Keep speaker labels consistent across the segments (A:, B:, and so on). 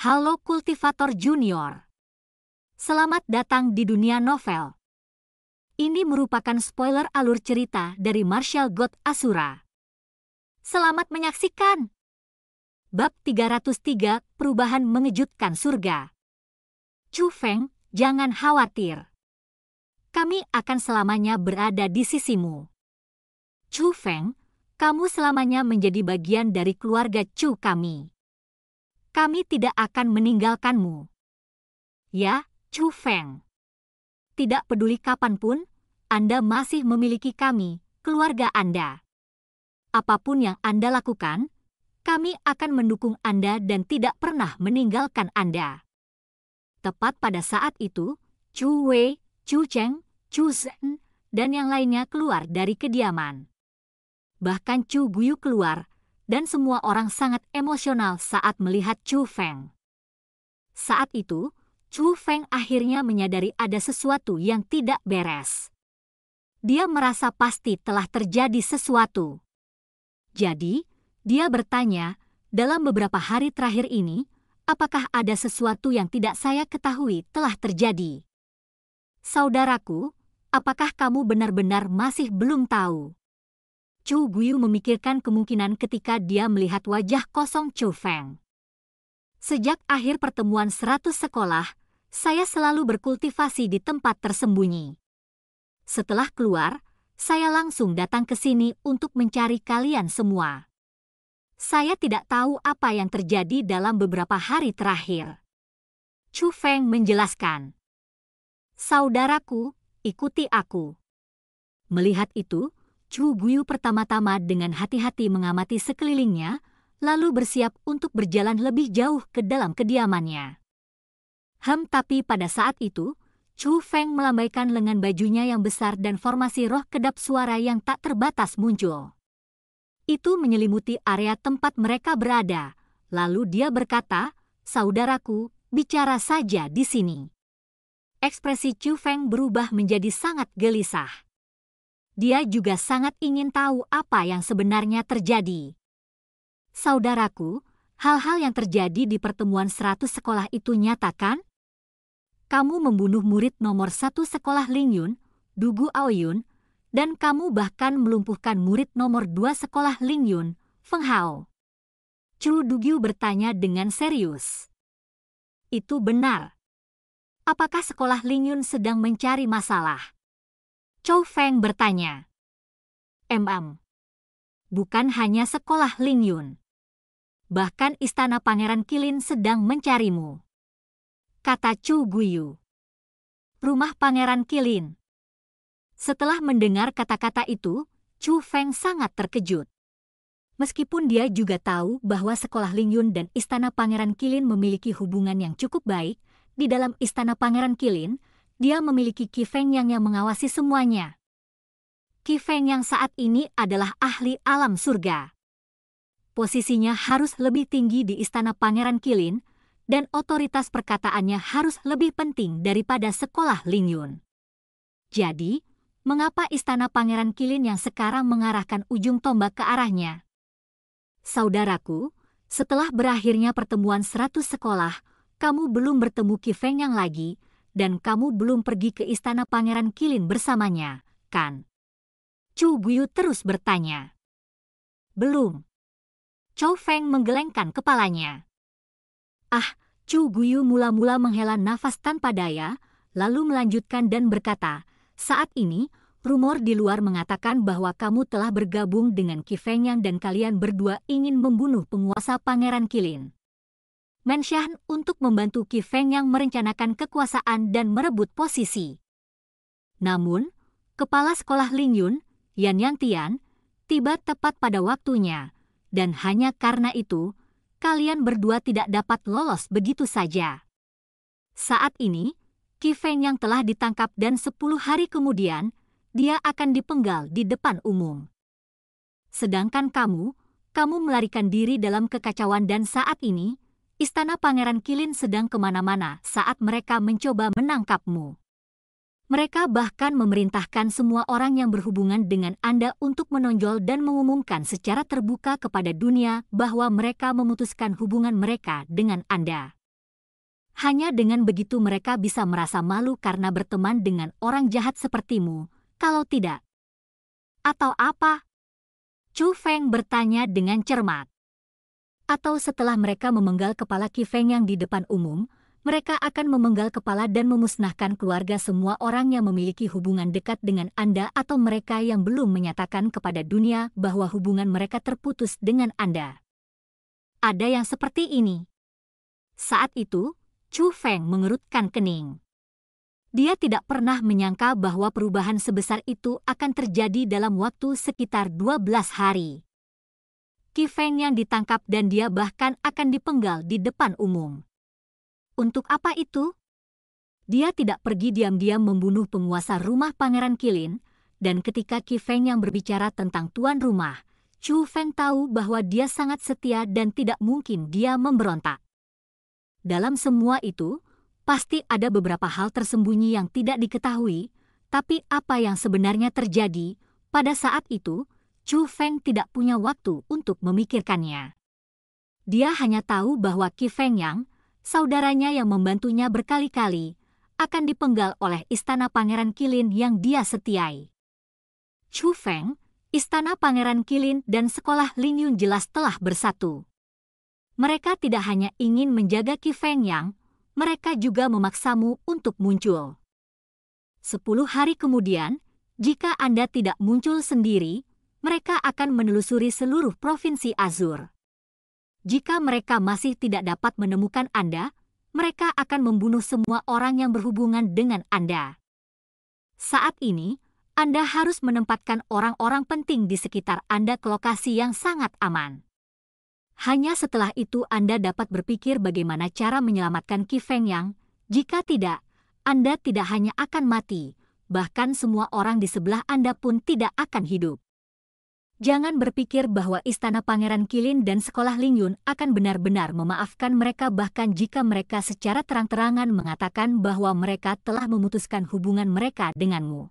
A: Halo Kultivator Junior. Selamat datang di dunia novel. Ini merupakan spoiler alur cerita dari Marshall God Asura. Selamat menyaksikan. Bab 303, Perubahan Mengejutkan Surga. Chu Feng, jangan khawatir. Kami akan selamanya berada di sisimu. Chu Feng, kamu selamanya menjadi bagian dari keluarga Chu kami kami tidak akan meninggalkanmu. Ya, Chu Feng. Tidak peduli kapanpun, Anda masih memiliki kami, keluarga Anda. Apapun yang Anda lakukan, kami akan mendukung Anda dan tidak pernah meninggalkan Anda. Tepat pada saat itu, Chu Wei, Chu Cheng, Chu Zhen, dan yang lainnya keluar dari kediaman. Bahkan Chu Guyu keluar dan semua orang sangat emosional saat melihat Chu Feng. Saat itu, Chu Feng akhirnya menyadari ada sesuatu yang tidak beres. Dia merasa pasti telah terjadi sesuatu. Jadi, dia bertanya, dalam beberapa hari terakhir ini, apakah ada sesuatu yang tidak saya ketahui telah terjadi? Saudaraku, apakah kamu benar-benar masih belum tahu? Chu Guiyu memikirkan kemungkinan ketika dia melihat wajah kosong Chu Feng. Sejak akhir pertemuan seratus sekolah, saya selalu berkultivasi di tempat tersembunyi. Setelah keluar, saya langsung datang ke sini untuk mencari kalian semua. Saya tidak tahu apa yang terjadi dalam beberapa hari terakhir. Chu Feng menjelaskan. Saudaraku, ikuti aku. Melihat itu, Chu Guyu pertama-tama dengan hati-hati mengamati sekelilingnya, lalu bersiap untuk berjalan lebih jauh ke dalam kediamannya. Hem tapi pada saat itu, Chu Feng melambaikan lengan bajunya yang besar dan formasi roh kedap suara yang tak terbatas muncul. Itu menyelimuti area tempat mereka berada, lalu dia berkata, Saudaraku, bicara saja di sini. Ekspresi Chu Feng berubah menjadi sangat gelisah dia juga sangat ingin tahu apa yang sebenarnya terjadi. Saudaraku, hal-hal yang terjadi di pertemuan 100 sekolah itu nyatakan, kamu membunuh murid nomor satu sekolah Lingyun, Dugu Aoyun, dan kamu bahkan melumpuhkan murid nomor dua sekolah Lingyun, Feng Hao. Chu Dugyu bertanya dengan serius. Itu benar. Apakah sekolah Lingyun sedang mencari masalah? Chou Feng bertanya. MM. Bukan hanya sekolah Ling Yun. Bahkan istana Pangeran Kilin sedang mencarimu. Kata Chu Guiyu, Rumah Pangeran Kilin. Setelah mendengar kata-kata itu, Chu Feng sangat terkejut. Meskipun dia juga tahu bahwa sekolah Ling Yun dan istana Pangeran Kilin memiliki hubungan yang cukup baik, di dalam istana Pangeran Kilin, dia memiliki Kifeng Yang yang mengawasi semuanya. Kifeng Yang saat ini adalah ahli alam surga. Posisinya harus lebih tinggi di istana Pangeran Kilin, dan otoritas perkataannya harus lebih penting daripada sekolah Lingyun. Jadi, mengapa istana Pangeran Kilin yang sekarang mengarahkan ujung tombak ke arahnya? Saudaraku, setelah berakhirnya pertemuan seratus sekolah, kamu belum bertemu Kifeng yang lagi, dan kamu belum pergi ke istana Pangeran Kilin bersamanya, kan? Chu Guyu terus bertanya. Belum. Chou Feng menggelengkan kepalanya. Ah, Chu Guyu mula-mula menghela nafas tanpa daya, lalu melanjutkan dan berkata, saat ini, rumor di luar mengatakan bahwa kamu telah bergabung dengan Feng Yang dan kalian berdua ingin membunuh penguasa Pangeran Kilin. Menshan untuk membantu Qi Feng yang merencanakan kekuasaan dan merebut posisi. Namun, kepala sekolah Ling Yun, Yan Yang Tian, tiba tepat pada waktunya, dan hanya karena itu, kalian berdua tidak dapat lolos begitu saja. Saat ini, Qi Feng yang telah ditangkap dan 10 hari kemudian, dia akan dipenggal di depan umum. Sedangkan kamu, kamu melarikan diri dalam kekacauan dan saat ini, istana Pangeran Kilin sedang kemana-mana saat mereka mencoba menangkapmu. Mereka bahkan memerintahkan semua orang yang berhubungan dengan Anda untuk menonjol dan mengumumkan secara terbuka kepada dunia bahwa mereka memutuskan hubungan mereka dengan Anda. Hanya dengan begitu mereka bisa merasa malu karena berteman dengan orang jahat sepertimu, kalau tidak. Atau apa? Chu Feng bertanya dengan cermat atau setelah mereka memenggal kepala Kifeng yang di depan umum, mereka akan memenggal kepala dan memusnahkan keluarga semua orang yang memiliki hubungan dekat dengan Anda atau mereka yang belum menyatakan kepada dunia bahwa hubungan mereka terputus dengan Anda. Ada yang seperti ini. Saat itu, Chu Feng mengerutkan kening. Dia tidak pernah menyangka bahwa perubahan sebesar itu akan terjadi dalam waktu sekitar 12 hari. Kifeng yang ditangkap dan dia bahkan akan dipenggal di depan umum. Untuk apa itu? Dia tidak pergi diam-diam membunuh penguasa rumah Pangeran Kilin, dan ketika Kifeng yang berbicara tentang tuan rumah, Chu Feng tahu bahwa dia sangat setia dan tidak mungkin dia memberontak. Dalam semua itu, pasti ada beberapa hal tersembunyi yang tidak diketahui, tapi apa yang sebenarnya terjadi pada saat itu Chu Feng tidak punya waktu untuk memikirkannya. Dia hanya tahu bahwa Qi Feng Yang, saudaranya yang membantunya berkali-kali, akan dipenggal oleh istana Pangeran Kilin yang dia setiai. Chu Feng, istana Pangeran Kilin dan sekolah Lin Yun jelas telah bersatu. Mereka tidak hanya ingin menjaga Qi Feng Yang, mereka juga memaksamu untuk muncul. Sepuluh hari kemudian, jika Anda tidak muncul sendiri, mereka akan menelusuri seluruh provinsi Azur. Jika mereka masih tidak dapat menemukan Anda, mereka akan membunuh semua orang yang berhubungan dengan Anda. Saat ini, Anda harus menempatkan orang-orang penting di sekitar Anda ke lokasi yang sangat aman. Hanya setelah itu Anda dapat berpikir bagaimana cara menyelamatkan Ki Feng Yang. Jika tidak, anda tidak hanya akan mati, bahkan semua orang di sebelah Anda pun tidak akan hidup. Jangan berpikir bahwa istana Pangeran Kilin dan sekolah Lingyun akan benar-benar memaafkan mereka bahkan jika mereka secara terang-terangan mengatakan bahwa mereka telah memutuskan hubungan mereka denganmu.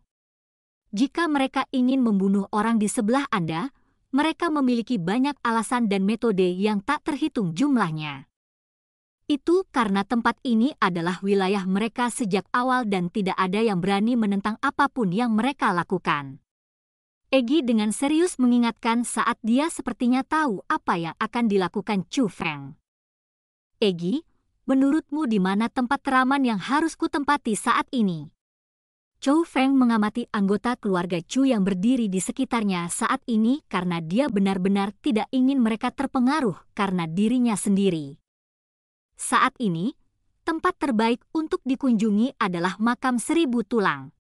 A: Jika mereka ingin membunuh orang di sebelah Anda, mereka memiliki banyak alasan dan metode yang tak terhitung jumlahnya. Itu karena tempat ini adalah wilayah mereka sejak awal dan tidak ada yang berani menentang apapun yang mereka lakukan. Egi dengan serius mengingatkan saat dia sepertinya tahu apa yang akan dilakukan Chu Feng. Egi, menurutmu di mana tempat teraman yang harus kutempati saat ini? Chu Feng mengamati anggota keluarga Chu yang berdiri di sekitarnya saat ini karena dia benar-benar tidak ingin mereka terpengaruh karena dirinya sendiri. Saat ini, tempat terbaik untuk dikunjungi adalah makam seribu tulang.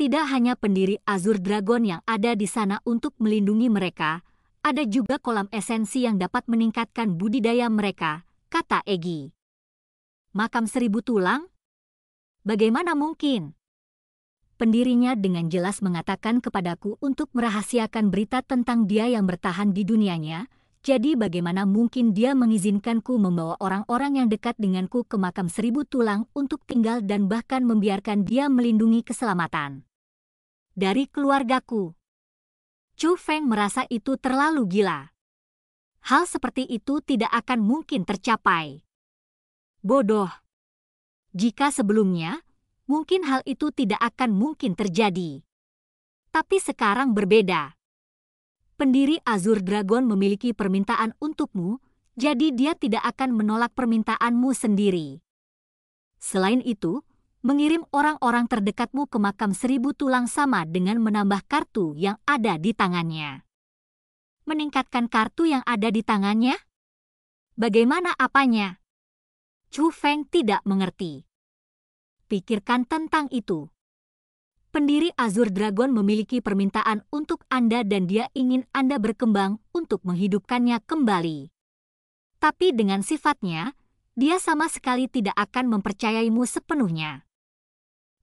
A: Tidak hanya pendiri Azur Dragon yang ada di sana untuk melindungi mereka, ada juga kolam esensi yang dapat meningkatkan budidaya mereka, kata Egi. Makam seribu tulang? Bagaimana mungkin? Pendirinya dengan jelas mengatakan kepadaku untuk merahasiakan berita tentang dia yang bertahan di dunianya, jadi bagaimana mungkin dia mengizinkanku membawa orang-orang yang dekat denganku ke makam seribu tulang untuk tinggal dan bahkan membiarkan dia melindungi keselamatan dari keluargaku. Chu Feng merasa itu terlalu gila. Hal seperti itu tidak akan mungkin tercapai. Bodoh. Jika sebelumnya, mungkin hal itu tidak akan mungkin terjadi. Tapi sekarang berbeda. Pendiri Azur Dragon memiliki permintaan untukmu, jadi dia tidak akan menolak permintaanmu sendiri. Selain itu, mengirim orang-orang terdekatmu ke makam seribu tulang sama dengan menambah kartu yang ada di tangannya. Meningkatkan kartu yang ada di tangannya? Bagaimana apanya? Chu Feng tidak mengerti. Pikirkan tentang itu. Pendiri Azur Dragon memiliki permintaan untuk Anda dan dia ingin Anda berkembang untuk menghidupkannya kembali. Tapi dengan sifatnya, dia sama sekali tidak akan mempercayaimu sepenuhnya.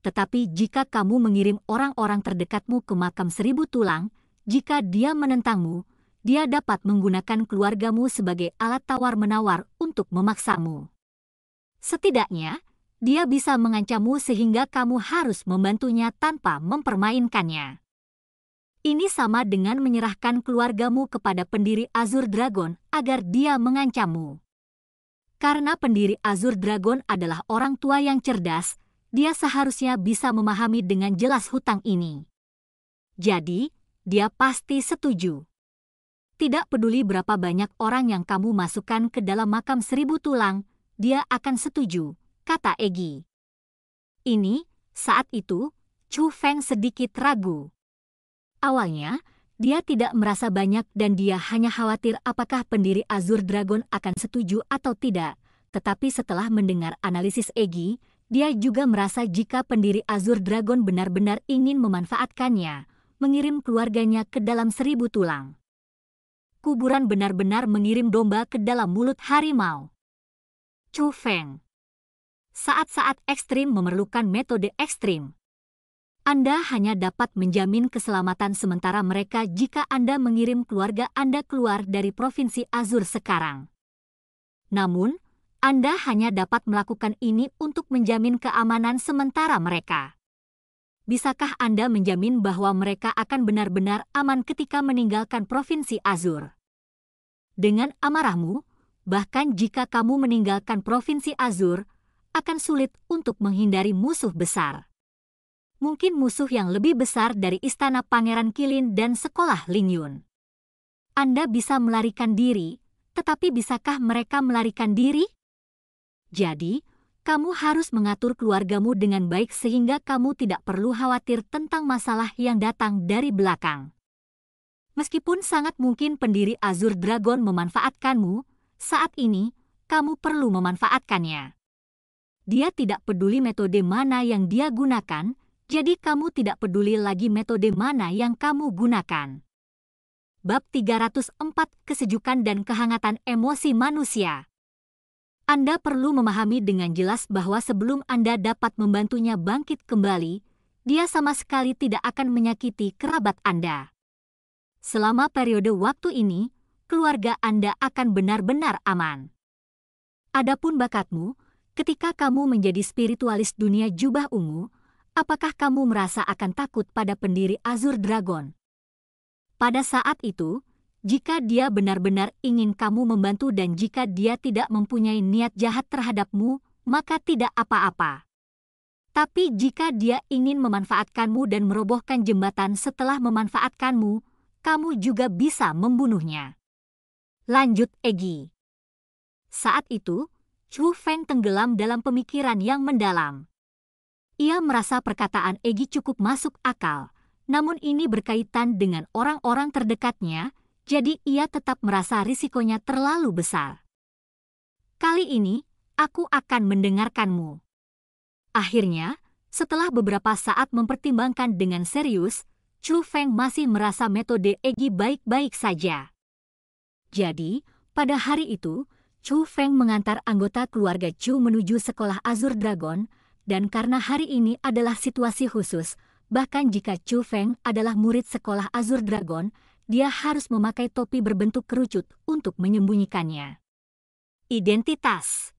A: Tetapi jika kamu mengirim orang-orang terdekatmu ke makam seribu tulang, jika dia menentangmu, dia dapat menggunakan keluargamu sebagai alat tawar-menawar untuk memaksamu. Setidaknya, dia bisa mengancammu sehingga kamu harus membantunya tanpa mempermainkannya. Ini sama dengan menyerahkan keluargamu kepada pendiri Azur Dragon agar dia mengancammu. Karena pendiri Azur Dragon adalah orang tua yang cerdas, dia seharusnya bisa memahami dengan jelas hutang ini. Jadi, dia pasti setuju. Tidak peduli berapa banyak orang yang kamu masukkan ke dalam makam seribu tulang, dia akan setuju, kata Egi. Ini, saat itu, Chu Feng sedikit ragu. Awalnya, dia tidak merasa banyak dan dia hanya khawatir apakah pendiri Azur Dragon akan setuju atau tidak. Tetapi setelah mendengar analisis Egi, dia juga merasa jika pendiri Azur Dragon benar-benar ingin memanfaatkannya, mengirim keluarganya ke dalam seribu tulang. Kuburan benar-benar mengirim domba ke dalam mulut harimau. Chu Feng Saat-saat ekstrim memerlukan metode ekstrim. Anda hanya dapat menjamin keselamatan sementara mereka jika Anda mengirim keluarga Anda keluar dari Provinsi Azur sekarang. Namun, anda hanya dapat melakukan ini untuk menjamin keamanan sementara mereka. Bisakah Anda menjamin bahwa mereka akan benar-benar aman ketika meninggalkan provinsi Azur? Dengan amarahmu, bahkan jika kamu meninggalkan provinsi Azur, akan sulit untuk menghindari musuh besar. Mungkin musuh yang lebih besar dari istana Pangeran Kilin dan sekolah Lingyun. Anda bisa melarikan diri, tetapi bisakah mereka melarikan diri? Jadi, kamu harus mengatur keluargamu dengan baik sehingga kamu tidak perlu khawatir tentang masalah yang datang dari belakang. Meskipun sangat mungkin pendiri Azur Dragon memanfaatkanmu, saat ini kamu perlu memanfaatkannya. Dia tidak peduli metode mana yang dia gunakan, jadi kamu tidak peduli lagi metode mana yang kamu gunakan. Bab 304 Kesejukan dan Kehangatan Emosi Manusia anda perlu memahami dengan jelas bahwa sebelum Anda dapat membantunya bangkit kembali, dia sama sekali tidak akan menyakiti kerabat Anda. Selama periode waktu ini, keluarga Anda akan benar-benar aman. Adapun bakatmu, ketika kamu menjadi spiritualis dunia jubah ungu, apakah kamu merasa akan takut pada pendiri Azur Dragon? Pada saat itu, jika dia benar-benar ingin kamu membantu dan jika dia tidak mempunyai niat jahat terhadapmu, maka tidak apa-apa. Tapi jika dia ingin memanfaatkanmu dan merobohkan jembatan setelah memanfaatkanmu, kamu juga bisa membunuhnya. Lanjut Egi. Saat itu, Chu Feng tenggelam dalam pemikiran yang mendalam. Ia merasa perkataan Egi cukup masuk akal, namun ini berkaitan dengan orang-orang terdekatnya, jadi ia tetap merasa risikonya terlalu besar. Kali ini, aku akan mendengarkanmu. Akhirnya, setelah beberapa saat mempertimbangkan dengan serius, Chu Feng masih merasa metode Egi baik-baik saja. Jadi, pada hari itu, Chu Feng mengantar anggota keluarga Chu menuju sekolah Azur Dragon, dan karena hari ini adalah situasi khusus, bahkan jika Chu Feng adalah murid sekolah Azur Dragon, dia harus memakai topi berbentuk kerucut untuk menyembunyikannya. Identitas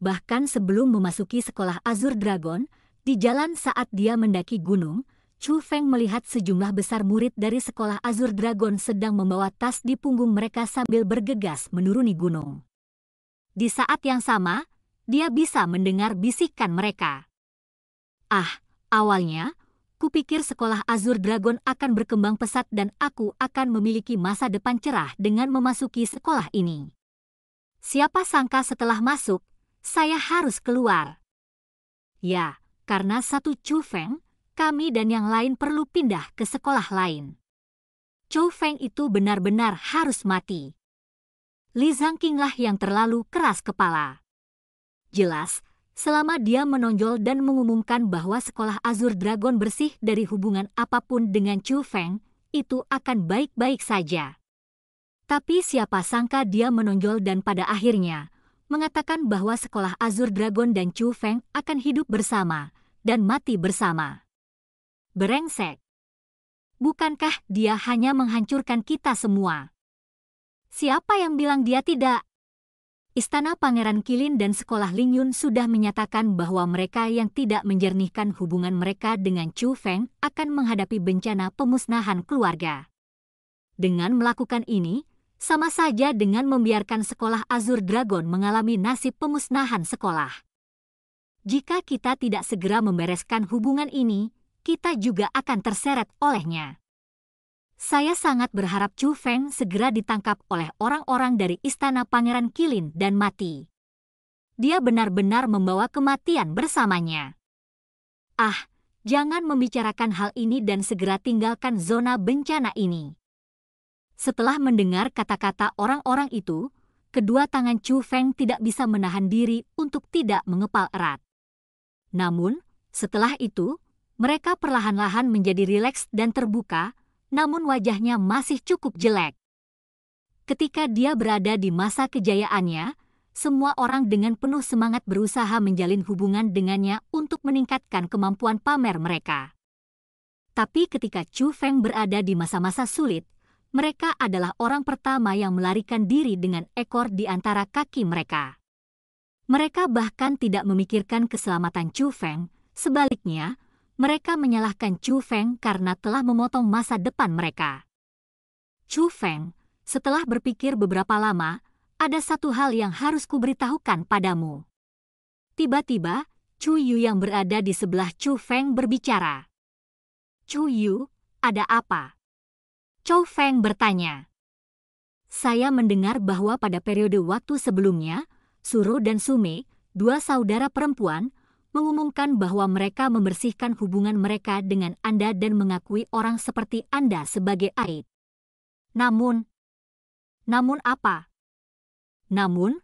A: Bahkan sebelum memasuki sekolah Azur Dragon, di jalan saat dia mendaki gunung, Chu Feng melihat sejumlah besar murid dari sekolah Azur Dragon sedang membawa tas di punggung mereka sambil bergegas menuruni gunung. Di saat yang sama, dia bisa mendengar bisikan mereka. Ah, awalnya, Kupikir sekolah Azur Dragon akan berkembang pesat dan aku akan memiliki masa depan cerah dengan memasuki sekolah ini. Siapa sangka setelah masuk, saya harus keluar. Ya, karena satu Chu Feng, kami dan yang lain perlu pindah ke sekolah lain. Chou Feng itu benar-benar harus mati. Li Zhangqinglah yang terlalu keras kepala. Jelas, selama dia menonjol dan mengumumkan bahwa sekolah Azur Dragon bersih dari hubungan apapun dengan Chu Feng, itu akan baik-baik saja. Tapi siapa sangka dia menonjol dan pada akhirnya mengatakan bahwa sekolah Azur Dragon dan Chu Feng akan hidup bersama dan mati bersama. Berengsek. Bukankah dia hanya menghancurkan kita semua? Siapa yang bilang dia tidak? Istana Pangeran Kilin dan Sekolah Lingyun sudah menyatakan bahwa mereka yang tidak menjernihkan hubungan mereka dengan Chu Feng akan menghadapi bencana pemusnahan keluarga. Dengan melakukan ini, sama saja dengan membiarkan sekolah Azur Dragon mengalami nasib pemusnahan sekolah. Jika kita tidak segera membereskan hubungan ini, kita juga akan terseret olehnya. Saya sangat berharap Chu Feng segera ditangkap oleh orang-orang dari istana Pangeran Kilin dan mati. Dia benar-benar membawa kematian bersamanya. Ah, jangan membicarakan hal ini dan segera tinggalkan zona bencana ini. Setelah mendengar kata-kata orang-orang itu, kedua tangan Chu Feng tidak bisa menahan diri untuk tidak mengepal erat. Namun, setelah itu, mereka perlahan-lahan menjadi rileks dan terbuka, namun wajahnya masih cukup jelek. Ketika dia berada di masa kejayaannya, semua orang dengan penuh semangat berusaha menjalin hubungan dengannya untuk meningkatkan kemampuan pamer mereka. Tapi ketika Chu Feng berada di masa-masa sulit, mereka adalah orang pertama yang melarikan diri dengan ekor di antara kaki mereka. Mereka bahkan tidak memikirkan keselamatan Chu Feng, sebaliknya, mereka menyalahkan Chu Feng karena telah memotong masa depan mereka. Chu Feng, setelah berpikir beberapa lama, ada satu hal yang harus kuberitahukan padamu. Tiba-tiba, Chu Yu yang berada di sebelah Chu Feng berbicara. Chu Yu, ada apa? Chu Feng bertanya. Saya mendengar bahwa pada periode waktu sebelumnya, Suro dan Sume, dua saudara perempuan, mengumumkan bahwa mereka membersihkan hubungan mereka dengan Anda dan mengakui orang seperti Anda sebagai aib. Namun, namun apa? Namun,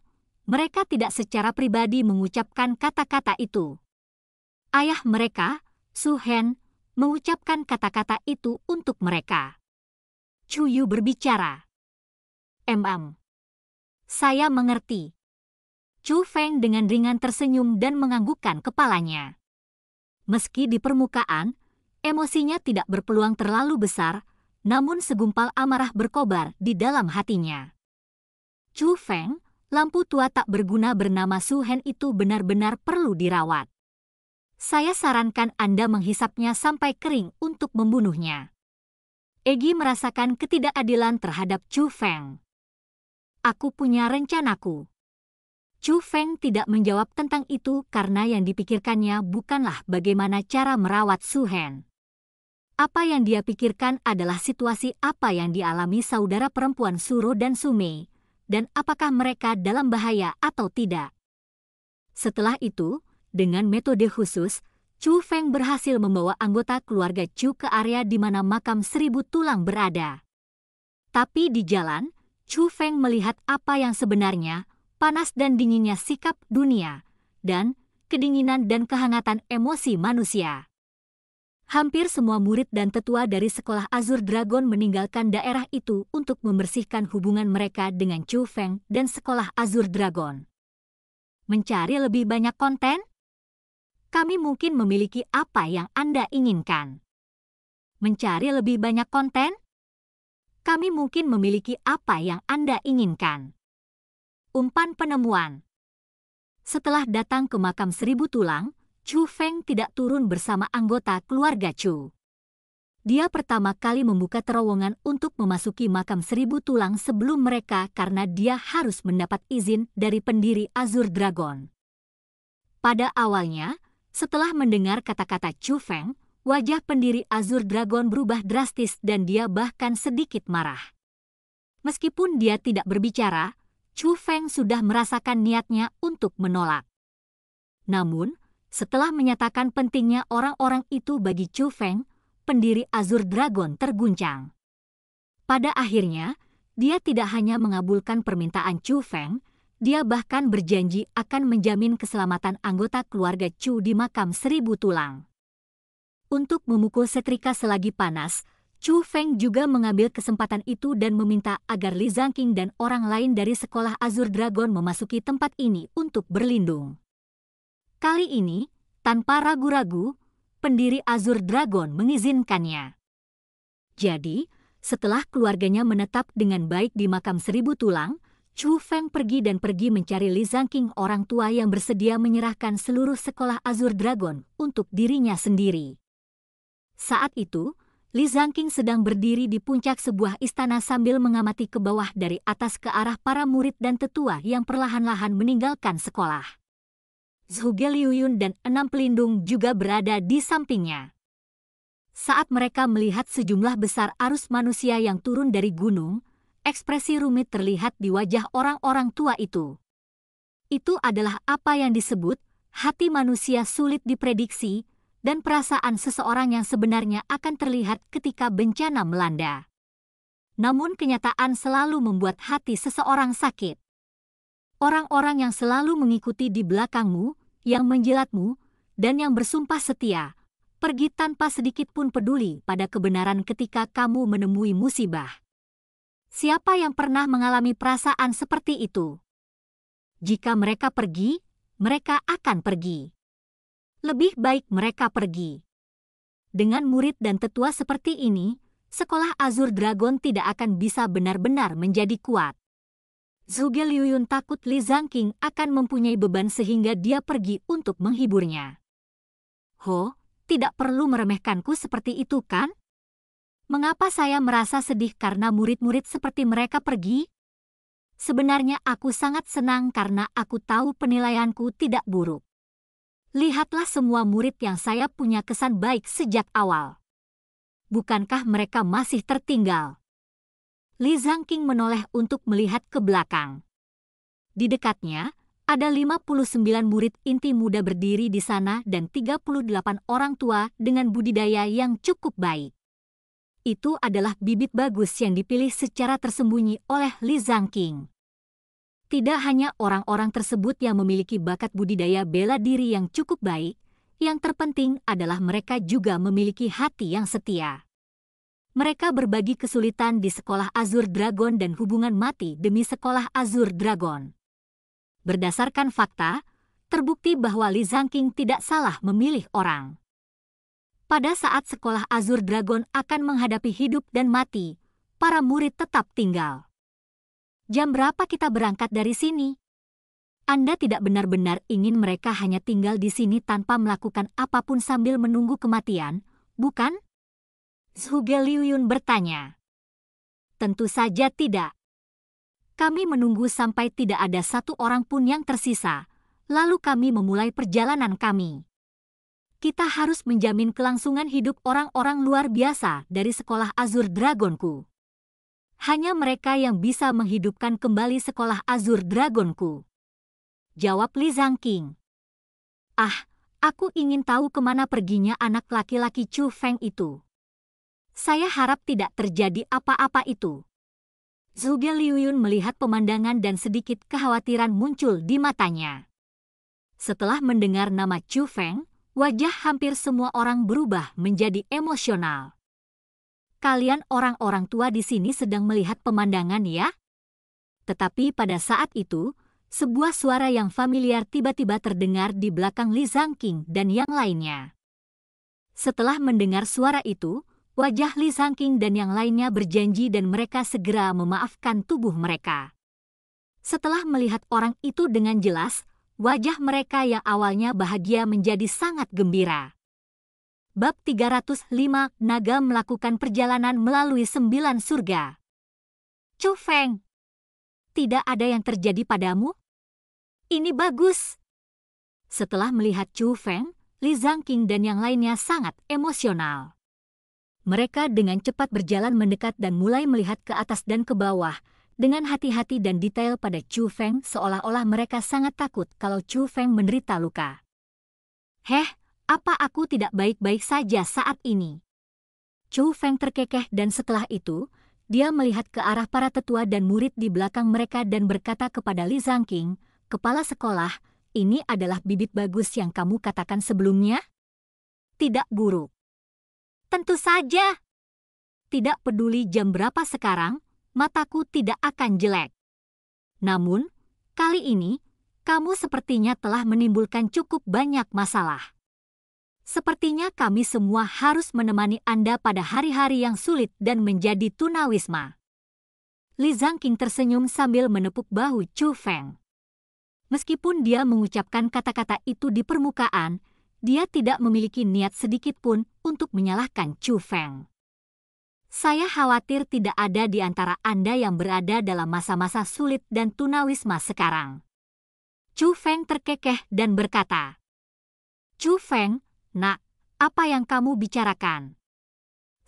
A: mereka tidak secara pribadi mengucapkan kata-kata itu. Ayah mereka, Suhen, mengucapkan kata-kata itu untuk mereka. Chuyu berbicara. MM. Saya mengerti. Chu Feng dengan ringan tersenyum dan menganggukkan kepalanya. Meski di permukaan, emosinya tidak berpeluang terlalu besar, namun segumpal amarah berkobar di dalam hatinya. Chu Feng, lampu tua tak berguna bernama Su Hen itu benar-benar perlu dirawat. Saya sarankan Anda menghisapnya sampai kering untuk membunuhnya. Egi merasakan ketidakadilan terhadap Chu Feng. Aku punya rencanaku. Chu Feng tidak menjawab tentang itu karena yang dipikirkannya bukanlah bagaimana cara merawat Su Hen. Apa yang dia pikirkan adalah situasi apa yang dialami saudara perempuan Suro dan Sumei, dan apakah mereka dalam bahaya atau tidak. Setelah itu, dengan metode khusus, Chu Feng berhasil membawa anggota keluarga Chu ke area di mana makam seribu tulang berada. Tapi di jalan, Chu Feng melihat apa yang sebenarnya panas dan dinginnya sikap dunia, dan kedinginan dan kehangatan emosi manusia. Hampir semua murid dan tetua dari sekolah Azur Dragon meninggalkan daerah itu untuk membersihkan hubungan mereka dengan Chu Feng dan sekolah Azur Dragon. Mencari lebih banyak konten? Kami mungkin memiliki apa yang Anda inginkan. Mencari lebih banyak konten? Kami mungkin memiliki apa yang Anda inginkan. Umpan penemuan. Setelah datang ke makam Seribu Tulang, Chu Feng tidak turun bersama anggota keluarga Chu. Dia pertama kali membuka terowongan untuk memasuki makam Seribu Tulang sebelum mereka karena dia harus mendapat izin dari pendiri Azur Dragon. Pada awalnya, setelah mendengar kata-kata Chu Feng, wajah pendiri Azur Dragon berubah drastis dan dia bahkan sedikit marah. Meskipun dia tidak berbicara, Chu Feng sudah merasakan niatnya untuk menolak. Namun, setelah menyatakan pentingnya orang-orang itu bagi Chu Feng, pendiri Azur Dragon terguncang. Pada akhirnya, dia tidak hanya mengabulkan permintaan Chu Feng, dia bahkan berjanji akan menjamin keselamatan anggota keluarga Chu di makam seribu tulang. Untuk memukul setrika selagi panas, Chu Feng juga mengambil kesempatan itu dan meminta agar Li Zhangqing dan orang lain dari sekolah Azur Dragon memasuki tempat ini untuk berlindung. Kali ini, tanpa ragu-ragu, pendiri Azur Dragon mengizinkannya. Jadi, setelah keluarganya menetap dengan baik di makam seribu tulang, Chu Feng pergi dan pergi mencari Li Zhangqing orang tua yang bersedia menyerahkan seluruh sekolah Azur Dragon untuk dirinya sendiri. Saat itu, Li Zhangqing sedang berdiri di puncak sebuah istana sambil mengamati ke bawah dari atas ke arah para murid dan tetua yang perlahan-lahan meninggalkan sekolah. Zhuge Liuyun dan enam pelindung juga berada di sampingnya. Saat mereka melihat sejumlah besar arus manusia yang turun dari gunung, ekspresi rumit terlihat di wajah orang-orang tua itu. Itu adalah apa yang disebut hati manusia sulit diprediksi, dan perasaan seseorang yang sebenarnya akan terlihat ketika bencana melanda. Namun kenyataan selalu membuat hati seseorang sakit. Orang-orang yang selalu mengikuti di belakangmu, yang menjilatmu, dan yang bersumpah setia, pergi tanpa sedikit pun peduli pada kebenaran ketika kamu menemui musibah. Siapa yang pernah mengalami perasaan seperti itu? Jika mereka pergi, mereka akan pergi lebih baik mereka pergi. Dengan murid dan tetua seperti ini, sekolah Azur Dragon tidak akan bisa benar-benar menjadi kuat. Zhuge Liuyun takut Li Zhangqing akan mempunyai beban sehingga dia pergi untuk menghiburnya. Ho, tidak perlu meremehkanku seperti itu kan? Mengapa saya merasa sedih karena murid-murid seperti mereka pergi? Sebenarnya aku sangat senang karena aku tahu penilaianku tidak buruk. Lihatlah semua murid yang saya punya kesan baik sejak awal. Bukankah mereka masih tertinggal? Li Zhangqing menoleh untuk melihat ke belakang. Di dekatnya, ada 59 murid inti muda berdiri di sana dan 38 orang tua dengan budidaya yang cukup baik. Itu adalah bibit bagus yang dipilih secara tersembunyi oleh Li Zhangqing. Tidak hanya orang-orang tersebut yang memiliki bakat budidaya bela diri yang cukup baik, yang terpenting adalah mereka juga memiliki hati yang setia. Mereka berbagi kesulitan di sekolah Azur Dragon dan hubungan mati demi sekolah Azur Dragon. Berdasarkan fakta, terbukti bahwa Li Zhangqing tidak salah memilih orang. Pada saat sekolah Azur Dragon akan menghadapi hidup dan mati, para murid tetap tinggal. Jam berapa kita berangkat dari sini? Anda tidak benar-benar ingin mereka hanya tinggal di sini tanpa melakukan apapun sambil menunggu kematian, bukan? Zhuge Liuyun bertanya. Tentu saja tidak. Kami menunggu sampai tidak ada satu orang pun yang tersisa, lalu kami memulai perjalanan kami. Kita harus menjamin kelangsungan hidup orang-orang luar biasa dari sekolah Azur Dragonku. Hanya mereka yang bisa menghidupkan kembali sekolah Azur Dragonku. Jawab Li Zhang Ah, aku ingin tahu kemana perginya anak laki-laki Chu Feng itu. Saya harap tidak terjadi apa-apa itu. Zhuge Liuyun melihat pemandangan dan sedikit kekhawatiran muncul di matanya. Setelah mendengar nama Chu Feng, wajah hampir semua orang berubah menjadi emosional kalian orang-orang tua di sini sedang melihat pemandangan ya. Tetapi pada saat itu, sebuah suara yang familiar tiba-tiba terdengar di belakang Li Zhangqing dan yang lainnya. Setelah mendengar suara itu, wajah Li Zhangqing dan yang lainnya berjanji dan mereka segera memaafkan tubuh mereka. Setelah melihat orang itu dengan jelas, wajah mereka yang awalnya bahagia menjadi sangat gembira bab 305 naga melakukan perjalanan melalui sembilan surga. Chu Feng, tidak ada yang terjadi padamu? Ini bagus. Setelah melihat Chu Feng, Li Zhangqing dan yang lainnya sangat emosional. Mereka dengan cepat berjalan mendekat dan mulai melihat ke atas dan ke bawah, dengan hati-hati dan detail pada Chu Feng seolah-olah mereka sangat takut kalau Chu Feng menderita luka. Heh, apa aku tidak baik-baik saja saat ini? Chu Feng terkekeh dan setelah itu, dia melihat ke arah para tetua dan murid di belakang mereka dan berkata kepada Li Zhangqing, kepala sekolah, ini adalah bibit bagus yang kamu katakan sebelumnya? Tidak buruk. Tentu saja. Tidak peduli jam berapa sekarang, mataku tidak akan jelek. Namun, kali ini, kamu sepertinya telah menimbulkan cukup banyak masalah. Sepertinya kami semua harus menemani Anda pada hari-hari yang sulit dan menjadi tunawisma. Li Zhangqing tersenyum sambil menepuk bahu Chu Feng. Meskipun dia mengucapkan kata-kata itu di permukaan, dia tidak memiliki niat sedikit pun untuk menyalahkan Chu Feng. Saya khawatir tidak ada di antara Anda yang berada dalam masa-masa sulit dan tunawisma sekarang. Chu Feng terkekeh dan berkata, Chu Feng, Nak, apa yang kamu bicarakan?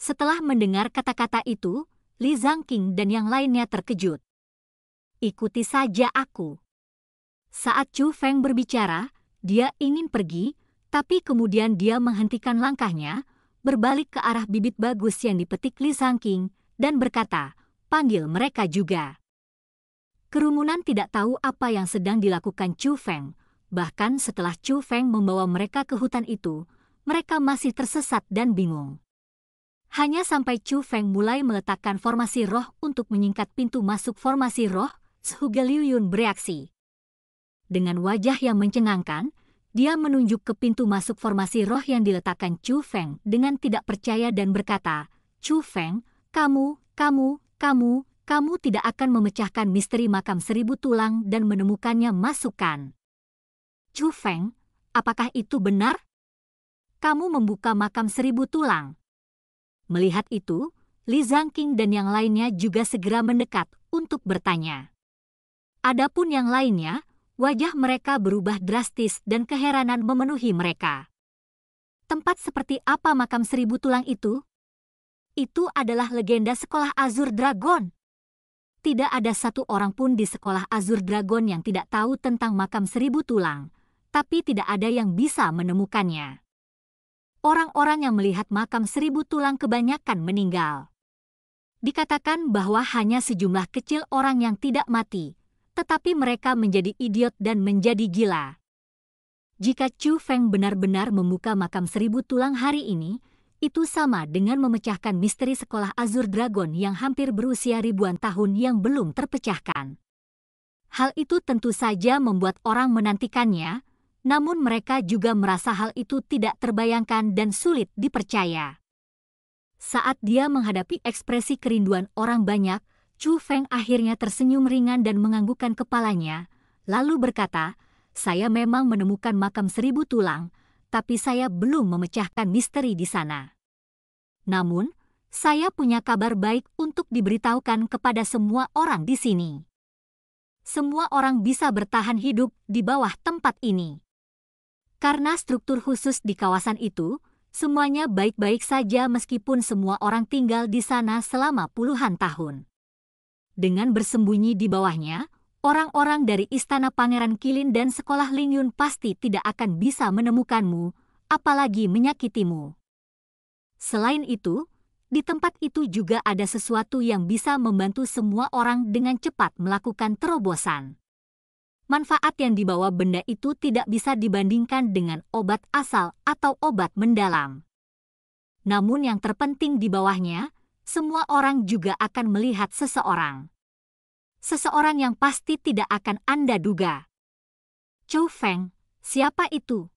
A: Setelah mendengar kata-kata itu, Li Zhangqing dan yang lainnya terkejut. Ikuti saja aku. Saat Chu Feng berbicara, dia ingin pergi, tapi kemudian dia menghentikan langkahnya, berbalik ke arah bibit bagus yang dipetik Li Zhangqing, dan berkata, panggil mereka juga. Kerumunan tidak tahu apa yang sedang dilakukan Chu Feng, bahkan setelah Chu Feng membawa mereka ke hutan itu, mereka masih tersesat dan bingung. Hanya sampai Chu Feng mulai meletakkan formasi roh untuk menyingkat pintu masuk formasi roh, Suga Liu Yun bereaksi. Dengan wajah yang mencengangkan, dia menunjuk ke pintu masuk formasi roh yang diletakkan Chu Feng dengan tidak percaya dan berkata, Chu Feng, kamu, kamu, kamu, kamu tidak akan memecahkan misteri makam seribu tulang dan menemukannya masukan. Chu Feng, apakah itu benar? Kamu membuka makam seribu tulang. Melihat itu, Li Zhangqing dan yang lainnya juga segera mendekat untuk bertanya. Adapun yang lainnya, wajah mereka berubah drastis dan keheranan memenuhi mereka. Tempat seperti apa makam seribu tulang itu? Itu adalah legenda sekolah Azur Dragon tidak ada satu orang pun di sekolah Azur Dragon yang tidak tahu tentang makam seribu tulang, tapi tidak ada yang bisa menemukannya. Orang-orang yang melihat makam seribu tulang kebanyakan meninggal. Dikatakan bahwa hanya sejumlah kecil orang yang tidak mati, tetapi mereka menjadi idiot dan menjadi gila. Jika Chu Feng benar-benar membuka makam seribu tulang hari ini, itu sama dengan memecahkan misteri sekolah Azur Dragon yang hampir berusia ribuan tahun yang belum terpecahkan. Hal itu tentu saja membuat orang menantikannya, namun mereka juga merasa hal itu tidak terbayangkan dan sulit dipercaya. Saat dia menghadapi ekspresi kerinduan orang banyak, Chu Feng akhirnya tersenyum ringan dan menganggukkan kepalanya, lalu berkata, saya memang menemukan makam seribu tulang, tapi saya belum memecahkan misteri di sana. Namun, saya punya kabar baik untuk diberitahukan kepada semua orang di sini. Semua orang bisa bertahan hidup di bawah tempat ini. Karena struktur khusus di kawasan itu, semuanya baik-baik saja meskipun semua orang tinggal di sana selama puluhan tahun. Dengan bersembunyi di bawahnya, orang-orang dari istana Pangeran Kilin dan sekolah Lingyun pasti tidak akan bisa menemukanmu, apalagi menyakitimu. Selain itu, di tempat itu juga ada sesuatu yang bisa membantu semua orang dengan cepat melakukan terobosan manfaat yang dibawa benda itu tidak bisa dibandingkan dengan obat asal atau obat mendalam. Namun, yang terpenting di bawahnya, semua orang juga akan melihat seseorang. Seseorang yang pasti tidak akan Anda duga. Chu Feng, siapa itu?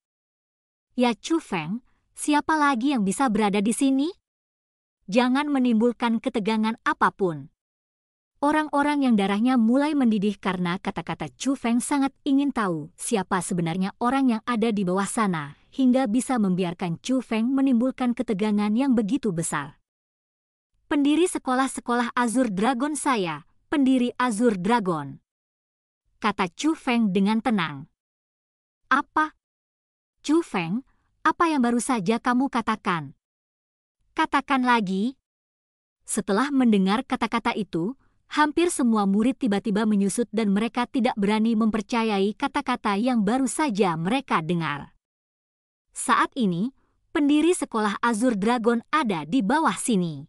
A: Ya Chu Feng, siapa lagi yang bisa berada di sini? Jangan menimbulkan ketegangan apapun. Orang-orang yang darahnya mulai mendidih karena kata-kata Chu Feng sangat ingin tahu siapa sebenarnya orang yang ada di bawah sana, hingga bisa membiarkan Chu Feng menimbulkan ketegangan yang begitu besar. Pendiri sekolah-sekolah Azur Dragon saya, pendiri Azur Dragon. Kata Chu Feng dengan tenang. Apa? Chu Feng, apa yang baru saja kamu katakan? Katakan lagi. Setelah mendengar kata-kata itu, hampir semua murid tiba-tiba menyusut dan mereka tidak berani mempercayai kata-kata yang baru saja mereka dengar. Saat ini, pendiri sekolah Azur Dragon ada di bawah sini.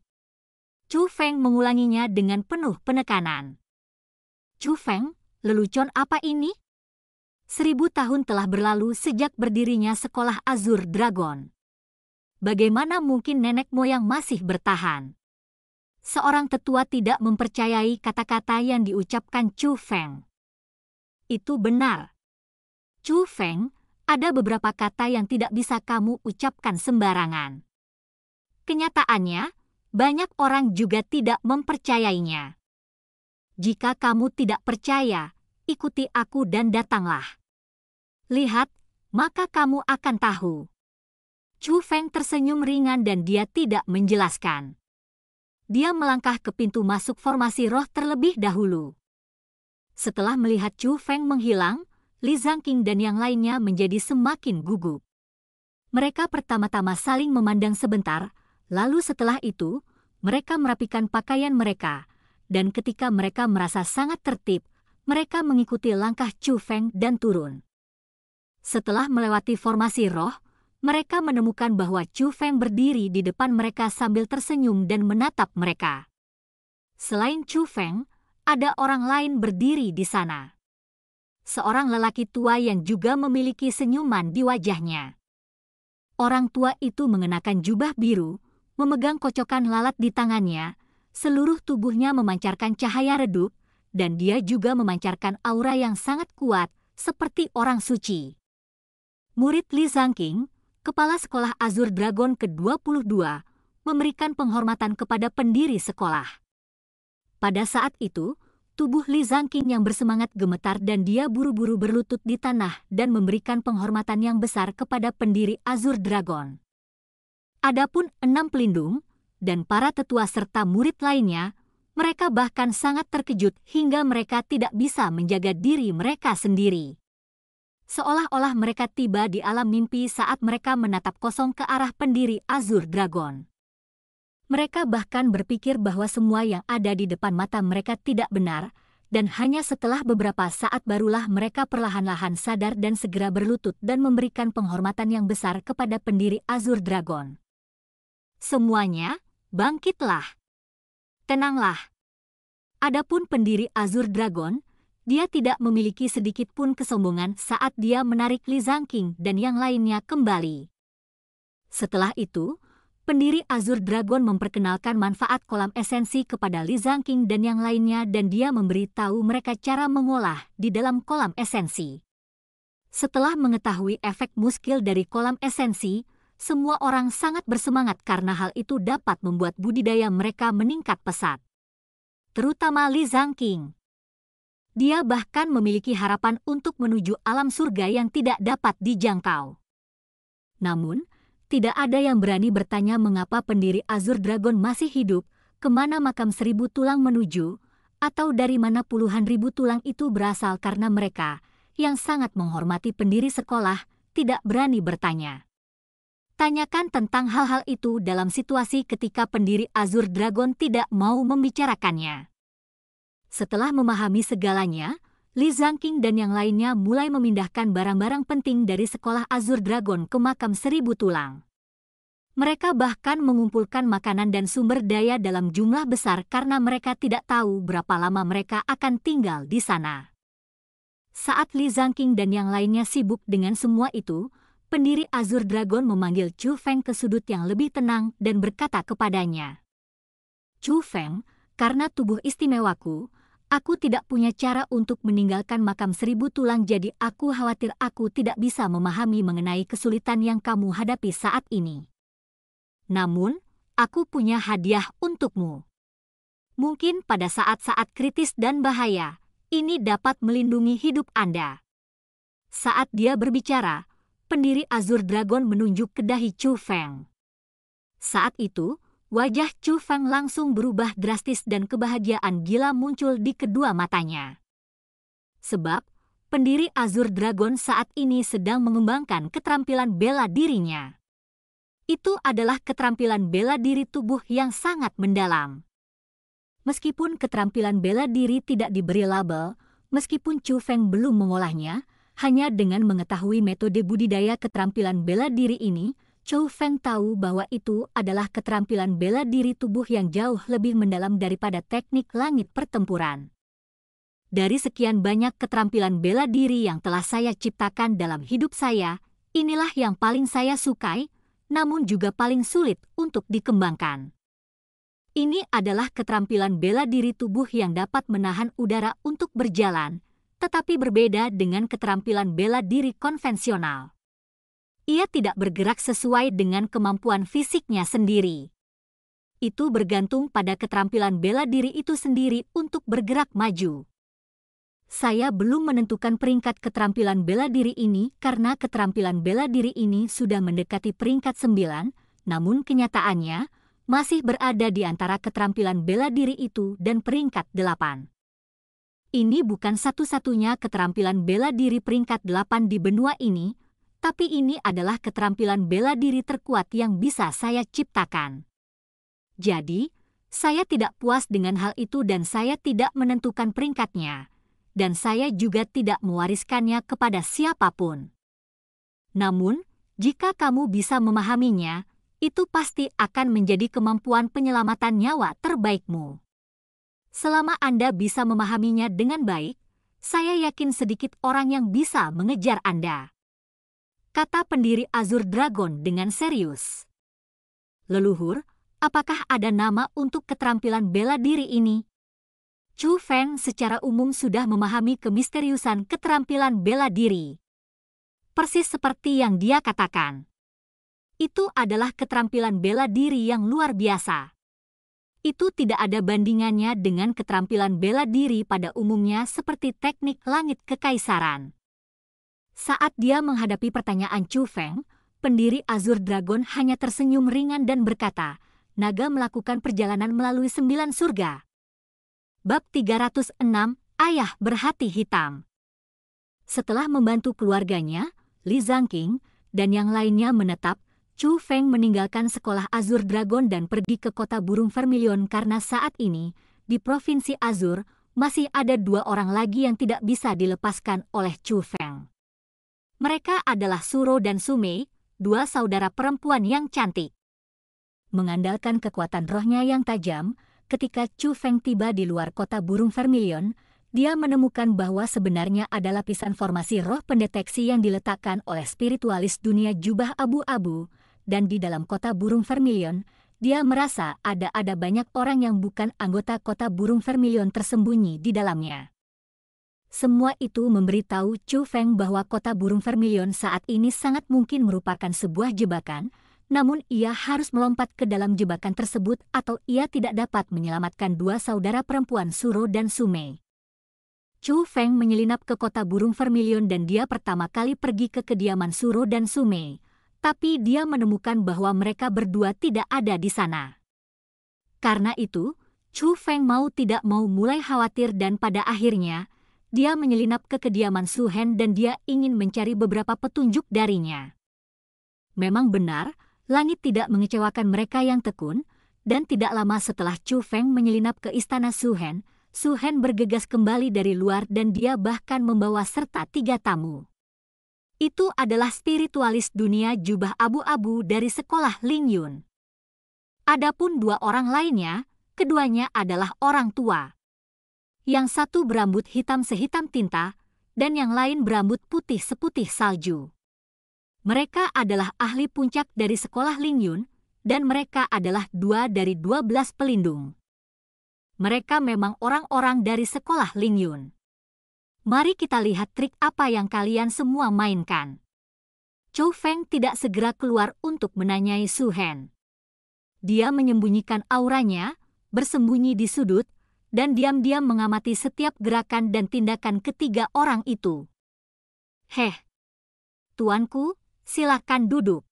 A: Chu Feng mengulanginya dengan penuh penekanan. Chu Feng, lelucon apa ini? Seribu tahun telah berlalu sejak berdirinya sekolah Azur Dragon. Bagaimana mungkin nenek moyang masih bertahan? seorang tetua tidak mempercayai kata-kata yang diucapkan Chu Feng. Itu benar. Chu Feng, ada beberapa kata yang tidak bisa kamu ucapkan sembarangan. Kenyataannya, banyak orang juga tidak mempercayainya. Jika kamu tidak percaya, ikuti aku dan datanglah. Lihat, maka kamu akan tahu. Chu Feng tersenyum ringan dan dia tidak menjelaskan dia melangkah ke pintu masuk formasi roh terlebih dahulu. Setelah melihat Chu Feng menghilang, Li Zhangqing dan yang lainnya menjadi semakin gugup. Mereka pertama-tama saling memandang sebentar, lalu setelah itu, mereka merapikan pakaian mereka, dan ketika mereka merasa sangat tertib, mereka mengikuti langkah Chu Feng dan turun. Setelah melewati formasi roh, mereka menemukan bahwa Chu Feng berdiri di depan mereka sambil tersenyum dan menatap mereka. Selain Chu Feng, ada orang lain berdiri di sana. Seorang lelaki tua yang juga memiliki senyuman di wajahnya. Orang tua itu mengenakan jubah biru, memegang kocokan lalat di tangannya, seluruh tubuhnya memancarkan cahaya redup, dan dia juga memancarkan aura yang sangat kuat, seperti orang suci. Murid Li Zhangqing. Kepala Sekolah Azur Dragon ke-22 memberikan penghormatan kepada pendiri sekolah. Pada saat itu, tubuh Li Zhangqing yang bersemangat gemetar dan dia buru-buru berlutut di tanah dan memberikan penghormatan yang besar kepada pendiri Azur Dragon. Adapun enam pelindung dan para tetua serta murid lainnya, mereka bahkan sangat terkejut hingga mereka tidak bisa menjaga diri mereka sendiri seolah-olah mereka tiba di alam mimpi saat mereka menatap kosong ke arah pendiri Azur Dragon. Mereka bahkan berpikir bahwa semua yang ada di depan mata mereka tidak benar, dan hanya setelah beberapa saat barulah mereka perlahan-lahan sadar dan segera berlutut dan memberikan penghormatan yang besar kepada pendiri Azur Dragon. Semuanya, bangkitlah. Tenanglah. Adapun pendiri Azur Dragon, dia tidak memiliki sedikit pun kesombongan saat dia menarik Li Zhangqing dan yang lainnya kembali. Setelah itu, pendiri Azur Dragon memperkenalkan manfaat kolam esensi kepada Li Zhangqing dan yang lainnya dan dia memberi tahu mereka cara mengolah di dalam kolam esensi. Setelah mengetahui efek muskil dari kolam esensi, semua orang sangat bersemangat karena hal itu dapat membuat budidaya mereka meningkat pesat. Terutama Li Zhangqing dia bahkan memiliki harapan untuk menuju alam surga yang tidak dapat dijangkau. Namun, tidak ada yang berani bertanya mengapa pendiri Azur Dragon masih hidup, kemana makam seribu tulang menuju, atau dari mana puluhan ribu tulang itu berasal karena mereka, yang sangat menghormati pendiri sekolah, tidak berani bertanya. Tanyakan tentang hal-hal itu dalam situasi ketika pendiri Azur Dragon tidak mau membicarakannya. Setelah memahami segalanya, Li Zhangqing dan yang lainnya mulai memindahkan barang-barang penting dari sekolah Azur Dragon ke makam seribu tulang. Mereka bahkan mengumpulkan makanan dan sumber daya dalam jumlah besar karena mereka tidak tahu berapa lama mereka akan tinggal di sana. Saat Li Zhangqing dan yang lainnya sibuk dengan semua itu, pendiri Azur Dragon memanggil Chu Feng ke sudut yang lebih tenang dan berkata kepadanya, Chu Feng, karena tubuh istimewaku, Aku tidak punya cara untuk meninggalkan makam seribu tulang jadi aku khawatir aku tidak bisa memahami mengenai kesulitan yang kamu hadapi saat ini. Namun, aku punya hadiah untukmu. Mungkin pada saat-saat kritis dan bahaya, ini dapat melindungi hidup Anda. Saat dia berbicara, pendiri Azur Dragon menunjuk ke dahi Chu Feng. Saat itu, Wajah Chu Feng langsung berubah drastis dan kebahagiaan gila muncul di kedua matanya. Sebab, pendiri Azur Dragon saat ini sedang mengembangkan keterampilan bela dirinya. Itu adalah keterampilan bela diri tubuh yang sangat mendalam. Meskipun keterampilan bela diri tidak diberi label, meskipun Chu Feng belum mengolahnya, hanya dengan mengetahui metode budidaya keterampilan bela diri ini, Chou Feng tahu bahwa itu adalah keterampilan bela diri tubuh yang jauh lebih mendalam daripada teknik langit pertempuran. Dari sekian banyak keterampilan bela diri yang telah saya ciptakan dalam hidup saya, inilah yang paling saya sukai, namun juga paling sulit untuk dikembangkan. Ini adalah keterampilan bela diri tubuh yang dapat menahan udara untuk berjalan, tetapi berbeda dengan keterampilan bela diri konvensional ia tidak bergerak sesuai dengan kemampuan fisiknya sendiri. Itu bergantung pada keterampilan bela diri itu sendiri untuk bergerak maju. Saya belum menentukan peringkat keterampilan bela diri ini karena keterampilan bela diri ini sudah mendekati peringkat 9, namun kenyataannya masih berada di antara keterampilan bela diri itu dan peringkat 8 ini bukan satu-satunya keterampilan bela diri peringkat 8 di benua ini, tapi ini adalah keterampilan bela diri terkuat yang bisa saya ciptakan. Jadi, saya tidak puas dengan hal itu dan saya tidak menentukan peringkatnya, dan saya juga tidak mewariskannya kepada siapapun. Namun, jika kamu bisa memahaminya, itu pasti akan menjadi kemampuan penyelamatan nyawa terbaikmu. Selama Anda bisa memahaminya dengan baik, saya yakin sedikit orang yang bisa mengejar Anda kata pendiri Azur Dragon dengan serius. Leluhur, apakah ada nama untuk keterampilan bela diri ini? Chu Feng secara umum sudah memahami kemisteriusan keterampilan bela diri. Persis seperti yang dia katakan. Itu adalah keterampilan bela diri yang luar biasa. Itu tidak ada bandingannya dengan keterampilan bela diri pada umumnya seperti teknik langit kekaisaran. Saat dia menghadapi pertanyaan Chu Feng, pendiri Azur Dragon hanya tersenyum ringan dan berkata, naga melakukan perjalanan melalui sembilan surga. Bab 306, Ayah Berhati Hitam Setelah membantu keluarganya, Li Zhangqing, dan yang lainnya menetap, Chu Feng meninggalkan sekolah Azur Dragon dan pergi ke kota burung Vermilion karena saat ini, di Provinsi Azur, masih ada dua orang lagi yang tidak bisa dilepaskan oleh Chu Feng. Mereka adalah Suro dan Sume, dua saudara perempuan yang cantik. Mengandalkan kekuatan rohnya yang tajam, ketika Chu Feng tiba di luar kota burung vermilion, dia menemukan bahwa sebenarnya ada lapisan formasi roh pendeteksi yang diletakkan oleh spiritualis dunia jubah abu-abu, dan di dalam kota burung vermilion, dia merasa ada ada banyak orang yang bukan anggota kota burung vermilion tersembunyi di dalamnya. Semua itu memberitahu Chu Feng bahwa kota burung vermilion saat ini sangat mungkin merupakan sebuah jebakan, namun ia harus melompat ke dalam jebakan tersebut atau ia tidak dapat menyelamatkan dua saudara perempuan Suro dan Sumei. Chu Feng menyelinap ke kota burung vermilion dan dia pertama kali pergi ke kediaman Suro dan Sumei, tapi dia menemukan bahwa mereka berdua tidak ada di sana. Karena itu, Chu Feng mau tidak mau mulai khawatir dan pada akhirnya, dia menyelinap ke kediaman Su Hen dan dia ingin mencari beberapa petunjuk darinya. Memang benar, langit tidak mengecewakan mereka yang tekun, dan tidak lama setelah Chu Feng menyelinap ke istana Su Hen, Su Hen bergegas kembali dari luar dan dia bahkan membawa serta tiga tamu. Itu adalah spiritualis dunia jubah abu-abu dari sekolah Ling Yun. Adapun dua orang lainnya, keduanya adalah orang tua yang satu berambut hitam sehitam tinta, dan yang lain berambut putih seputih salju. Mereka adalah ahli puncak dari sekolah Ling Yun, dan mereka adalah dua dari dua belas pelindung. Mereka memang orang-orang dari sekolah Ling Yun. Mari kita lihat trik apa yang kalian semua mainkan. Chou Feng tidak segera keluar untuk menanyai Su Hen. Dia menyembunyikan auranya, bersembunyi di sudut, dan diam-diam mengamati setiap gerakan dan tindakan ketiga orang itu. Heh, tuanku, silakan duduk.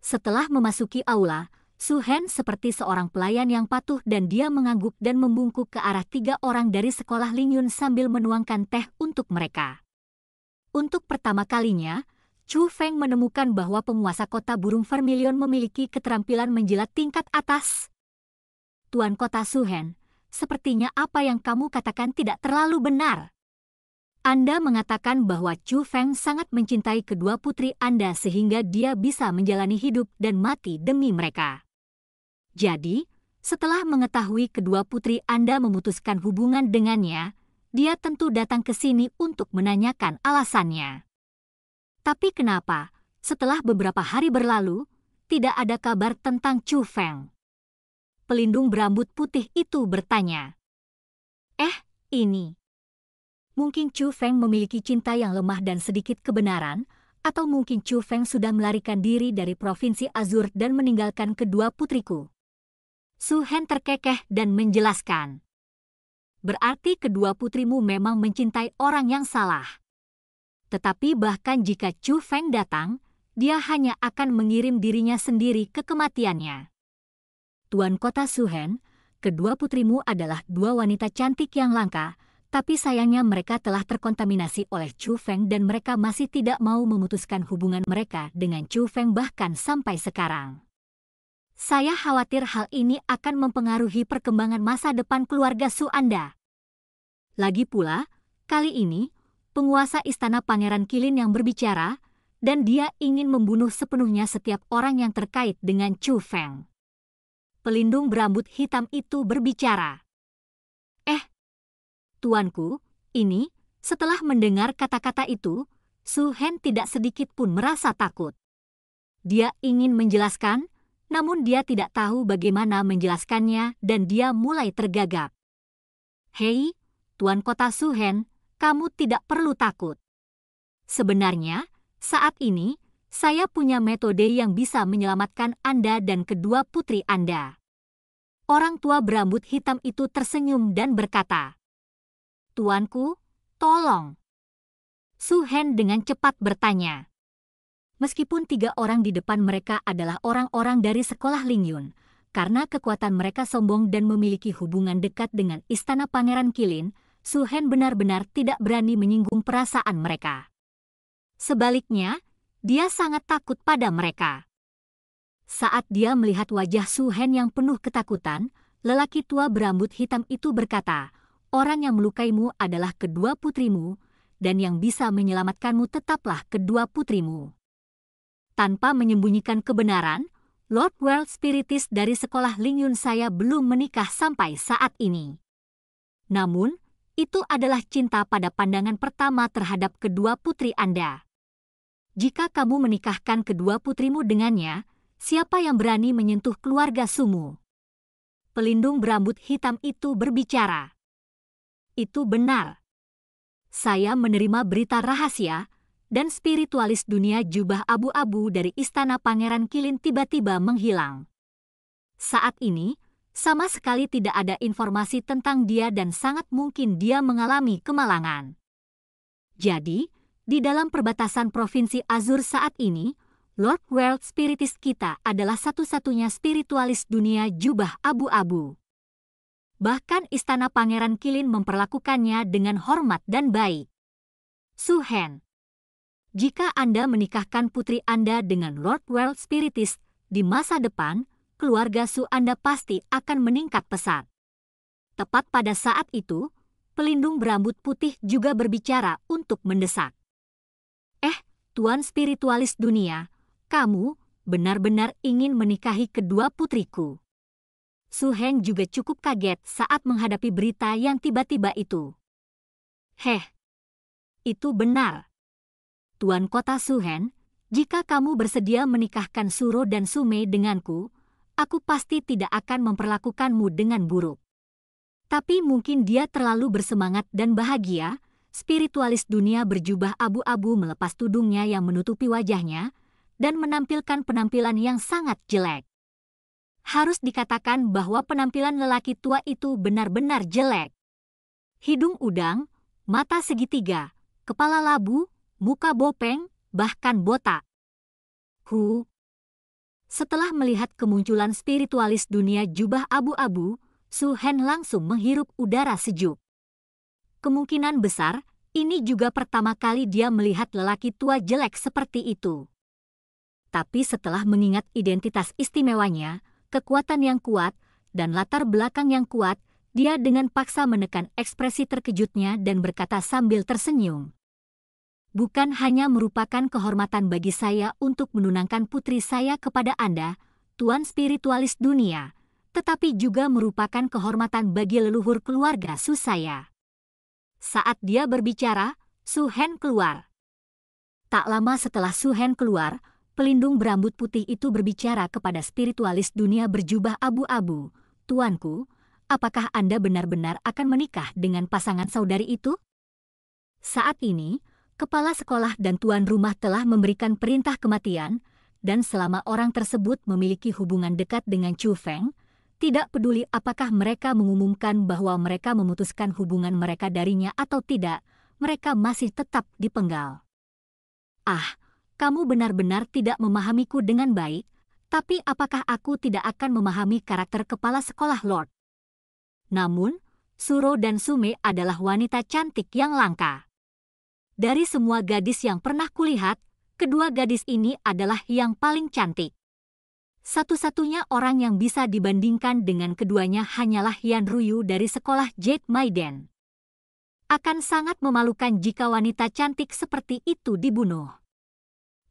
A: Setelah memasuki aula, Su Suhen seperti seorang pelayan yang patuh dan dia mengangguk dan membungkuk ke arah tiga orang dari sekolah Lingyun sambil menuangkan teh untuk mereka. Untuk pertama kalinya, Chu Feng menemukan bahwa penguasa kota burung vermilion memiliki keterampilan menjilat tingkat atas. Tuan kota Su Suhen, sepertinya apa yang kamu katakan tidak terlalu benar. Anda mengatakan bahwa Chu Feng sangat mencintai kedua putri Anda sehingga dia bisa menjalani hidup dan mati demi mereka. Jadi, setelah mengetahui kedua putri Anda memutuskan hubungan dengannya, dia tentu datang ke sini untuk menanyakan alasannya. Tapi kenapa, setelah beberapa hari berlalu, tidak ada kabar tentang Chu Feng? pelindung berambut putih itu bertanya. Eh, ini. Mungkin Chu Feng memiliki cinta yang lemah dan sedikit kebenaran, atau mungkin Chu Feng sudah melarikan diri dari Provinsi Azur dan meninggalkan kedua putriku. Su Hen terkekeh dan menjelaskan. Berarti kedua putrimu memang mencintai orang yang salah. Tetapi bahkan jika Chu Feng datang, dia hanya akan mengirim dirinya sendiri ke kematiannya. Tuan Kota Suhen, kedua putrimu adalah dua wanita cantik yang langka, tapi sayangnya mereka telah terkontaminasi oleh Chu Feng dan mereka masih tidak mau memutuskan hubungan mereka dengan Chu Feng bahkan sampai sekarang. Saya khawatir hal ini akan mempengaruhi perkembangan masa depan keluarga Su Anda. Lagi pula, kali ini, penguasa istana Pangeran Kilin yang berbicara, dan dia ingin membunuh sepenuhnya setiap orang yang terkait dengan Chu Feng pelindung berambut hitam itu berbicara. Eh, tuanku, ini, setelah mendengar kata-kata itu, Su Hen tidak sedikit pun merasa takut. Dia ingin menjelaskan, namun dia tidak tahu bagaimana menjelaskannya dan dia mulai tergagap. Hei, Tuan Kota Su Hen, kamu tidak perlu takut. Sebenarnya, saat ini, saya punya metode yang bisa menyelamatkan Anda dan kedua putri Anda. Orang tua berambut hitam itu tersenyum dan berkata, Tuanku, tolong. Su Suhen dengan cepat bertanya. Meskipun tiga orang di depan mereka adalah orang-orang dari sekolah Lingyun, karena kekuatan mereka sombong dan memiliki hubungan dekat dengan istana Pangeran Kilin, Su Suhen benar-benar tidak berani menyinggung perasaan mereka. Sebaliknya, dia sangat takut pada mereka. Saat dia melihat wajah Suhen yang penuh ketakutan, lelaki tua berambut hitam itu berkata, Orang yang melukaimu adalah kedua putrimu, dan yang bisa menyelamatkanmu tetaplah kedua putrimu. Tanpa menyembunyikan kebenaran, Lord World Spiritis dari sekolah Lingyun saya belum menikah sampai saat ini. Namun, itu adalah cinta pada pandangan pertama terhadap kedua putri Anda jika kamu menikahkan kedua putrimu dengannya, siapa yang berani menyentuh keluarga sumu? Pelindung berambut hitam itu berbicara. Itu benar. Saya menerima berita rahasia, dan spiritualis dunia jubah abu-abu dari istana Pangeran Kilin tiba-tiba menghilang. Saat ini, sama sekali tidak ada informasi tentang dia dan sangat mungkin dia mengalami kemalangan. Jadi, di dalam perbatasan Provinsi Azur saat ini, Lord World Spiritist kita adalah satu-satunya spiritualis dunia jubah abu-abu. Bahkan istana Pangeran Kilin memperlakukannya dengan hormat dan baik. Suhen Jika Anda menikahkan putri Anda dengan Lord World Spiritist di masa depan, keluarga Su Anda pasti akan meningkat pesat. Tepat pada saat itu, pelindung berambut putih juga berbicara untuk mendesak tuan spiritualis dunia, kamu benar-benar ingin menikahi kedua putriku. Su Heng juga cukup kaget saat menghadapi berita yang tiba-tiba itu. Heh, itu benar. Tuan kota Su Heng, jika kamu bersedia menikahkan Suro dan Sume denganku, aku pasti tidak akan memperlakukanmu dengan buruk. Tapi mungkin dia terlalu bersemangat dan bahagia, spiritualis dunia berjubah abu-abu melepas tudungnya yang menutupi wajahnya dan menampilkan penampilan yang sangat jelek. Harus dikatakan bahwa penampilan lelaki tua itu benar-benar jelek. Hidung udang, mata segitiga, kepala labu, muka bopeng, bahkan botak. Hu. Setelah melihat kemunculan spiritualis dunia jubah abu-abu, Su Hen langsung menghirup udara sejuk. Kemungkinan besar, ini juga pertama kali dia melihat lelaki tua jelek seperti itu. Tapi setelah mengingat identitas istimewanya, kekuatan yang kuat, dan latar belakang yang kuat, dia dengan paksa menekan ekspresi terkejutnya dan berkata sambil tersenyum. Bukan hanya merupakan kehormatan bagi saya untuk menunangkan putri saya kepada Anda, Tuan Spiritualis Dunia, tetapi juga merupakan kehormatan bagi leluhur keluarga Susaya. Saat dia berbicara, Suhen keluar. Tak lama setelah Suhen keluar, pelindung berambut putih itu berbicara kepada spiritualis dunia berjubah abu-abu, Tuanku, apakah Anda benar-benar akan menikah dengan pasangan saudari itu? Saat ini, kepala sekolah dan tuan rumah telah memberikan perintah kematian, dan selama orang tersebut memiliki hubungan dekat dengan Chu Feng, tidak peduli apakah mereka mengumumkan bahwa mereka memutuskan hubungan mereka darinya atau tidak, mereka masih tetap dipenggal. Ah, kamu benar-benar tidak memahamiku dengan baik, tapi apakah aku tidak akan memahami karakter kepala sekolah Lord? Namun, Suro dan Sume adalah wanita cantik yang langka. Dari semua gadis yang pernah kulihat, kedua gadis ini adalah yang paling cantik. Satu-satunya orang yang bisa dibandingkan dengan keduanya hanyalah Yan Ruyu dari sekolah Jade Maiden. Akan sangat memalukan jika wanita cantik seperti itu dibunuh.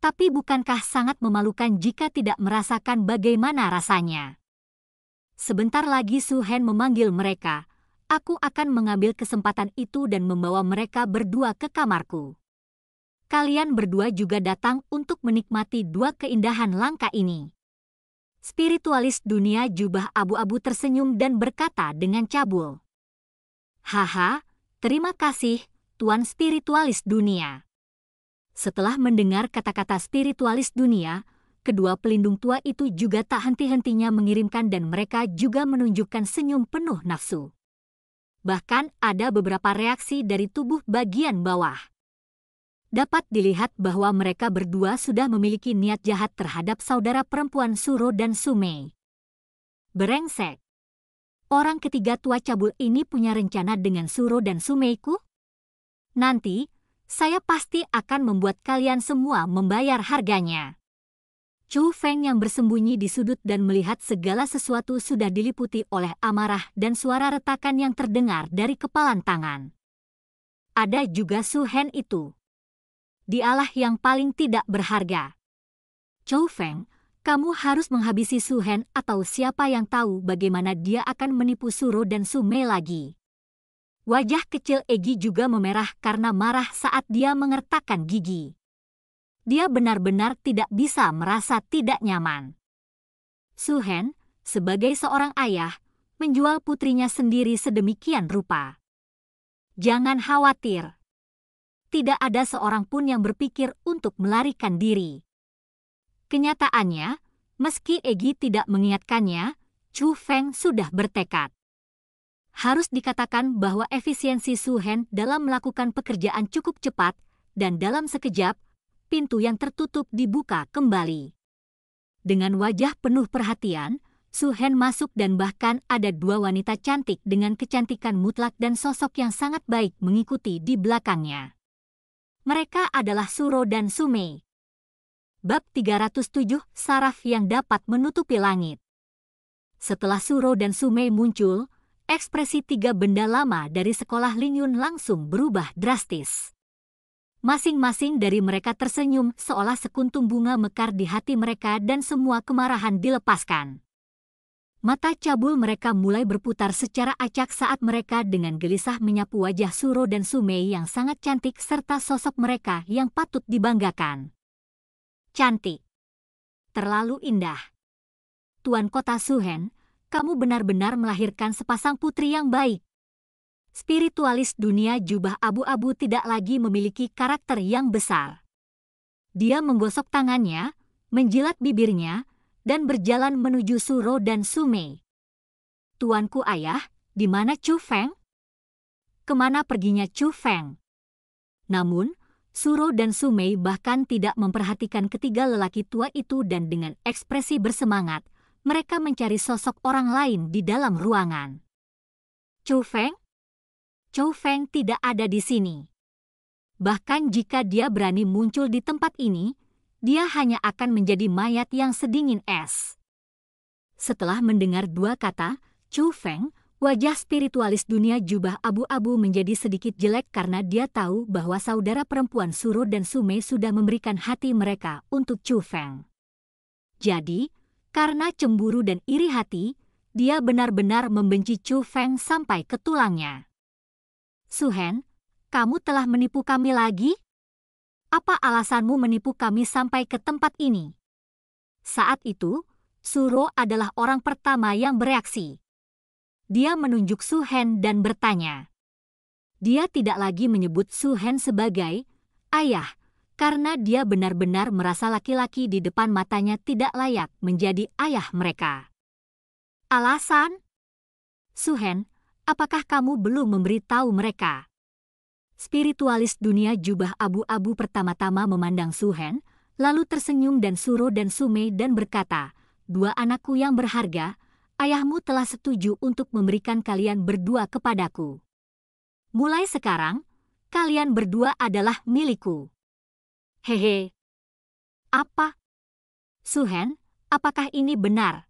A: Tapi bukankah sangat memalukan jika tidak merasakan bagaimana rasanya? Sebentar lagi Su Hen memanggil mereka. Aku akan mengambil kesempatan itu dan membawa mereka berdua ke kamarku. Kalian berdua juga datang untuk menikmati dua keindahan langka ini spiritualis dunia jubah abu-abu tersenyum dan berkata dengan cabul. Haha, terima kasih, Tuan Spiritualis Dunia. Setelah mendengar kata-kata spiritualis dunia, kedua pelindung tua itu juga tak henti-hentinya mengirimkan dan mereka juga menunjukkan senyum penuh nafsu. Bahkan ada beberapa reaksi dari tubuh bagian bawah dapat dilihat bahwa mereka berdua sudah memiliki niat jahat terhadap saudara perempuan Suro dan Sumei. Berengsek. Orang ketiga tua cabul ini punya rencana dengan Suro dan Sumeiku? Nanti, saya pasti akan membuat kalian semua membayar harganya. Chu Feng yang bersembunyi di sudut dan melihat segala sesuatu sudah diliputi oleh amarah dan suara retakan yang terdengar dari kepalan tangan. Ada juga Su Hen itu dialah yang paling tidak berharga. Chou Feng, kamu harus menghabisi Su Hen atau siapa yang tahu bagaimana dia akan menipu Suro dan Su Mei lagi. Wajah kecil Egi juga memerah karena marah saat dia mengertakkan gigi. Dia benar-benar tidak bisa merasa tidak nyaman. Su Hen, sebagai seorang ayah, menjual putrinya sendiri sedemikian rupa. Jangan khawatir tidak ada seorang pun yang berpikir untuk melarikan diri. Kenyataannya, meski Egi tidak mengingatkannya, Chu Feng sudah bertekad. Harus dikatakan bahwa efisiensi Su Hen dalam melakukan pekerjaan cukup cepat dan dalam sekejap, pintu yang tertutup dibuka kembali. Dengan wajah penuh perhatian, Su Hen masuk dan bahkan ada dua wanita cantik dengan kecantikan mutlak dan sosok yang sangat baik mengikuti di belakangnya. Mereka adalah Suro dan Sumei. Bab 307 Saraf yang dapat menutupi langit. Setelah Suro dan Sumei muncul, ekspresi tiga benda lama dari sekolah Lingyun langsung berubah drastis. Masing-masing dari mereka tersenyum seolah sekuntum bunga mekar di hati mereka dan semua kemarahan dilepaskan. Mata cabul mereka mulai berputar secara acak saat mereka dengan gelisah menyapu wajah Suro dan Sumei yang sangat cantik serta sosok mereka yang patut dibanggakan. Cantik. Terlalu indah. Tuan Kota Suhen, kamu benar-benar melahirkan sepasang putri yang baik. Spiritualis dunia jubah abu-abu tidak lagi memiliki karakter yang besar. Dia menggosok tangannya, menjilat bibirnya, dan berjalan menuju Suro dan Sumei. Tuanku ayah, di mana Chu Feng? Kemana perginya Chu Feng? Namun, Suro dan Sumei bahkan tidak memperhatikan ketiga lelaki tua itu dan dengan ekspresi bersemangat, mereka mencari sosok orang lain di dalam ruangan. Chu Feng? Chu Feng tidak ada di sini. Bahkan jika dia berani muncul di tempat ini, dia hanya akan menjadi mayat yang sedingin es. Setelah mendengar dua kata, Chu Feng, wajah spiritualis dunia jubah abu-abu menjadi sedikit jelek karena dia tahu bahwa saudara perempuan Suro dan Sume sudah memberikan hati mereka untuk Chu Feng. Jadi, karena cemburu dan iri hati, dia benar-benar membenci Chu Feng sampai ke tulangnya. Suhen, kamu telah menipu kami lagi? apa alasanmu menipu kami sampai ke tempat ini? Saat itu, Suro adalah orang pertama yang bereaksi. Dia menunjuk Suhen dan bertanya. Dia tidak lagi menyebut Suhen sebagai ayah, karena dia benar-benar merasa laki-laki di depan matanya tidak layak menjadi ayah mereka. Alasan? Suhen, apakah kamu belum memberitahu mereka? spiritualis dunia jubah abu-abu pertama-tama memandang Suhen, lalu tersenyum dan Suro dan Sumei dan berkata, Dua anakku yang berharga, ayahmu telah setuju untuk memberikan kalian berdua kepadaku. Mulai sekarang, kalian berdua adalah milikku. Hehe. Apa? Suhen, apakah ini benar?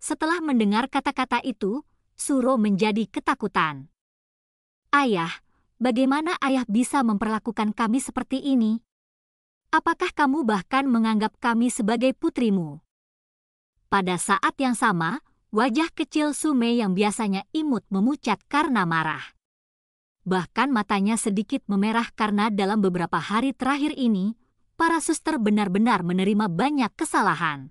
A: Setelah mendengar kata-kata itu, Suro menjadi ketakutan. Ayah, bagaimana ayah bisa memperlakukan kami seperti ini? Apakah kamu bahkan menganggap kami sebagai putrimu? Pada saat yang sama, wajah kecil Sume yang biasanya imut memucat karena marah. Bahkan matanya sedikit memerah karena dalam beberapa hari terakhir ini, para suster benar-benar menerima banyak kesalahan.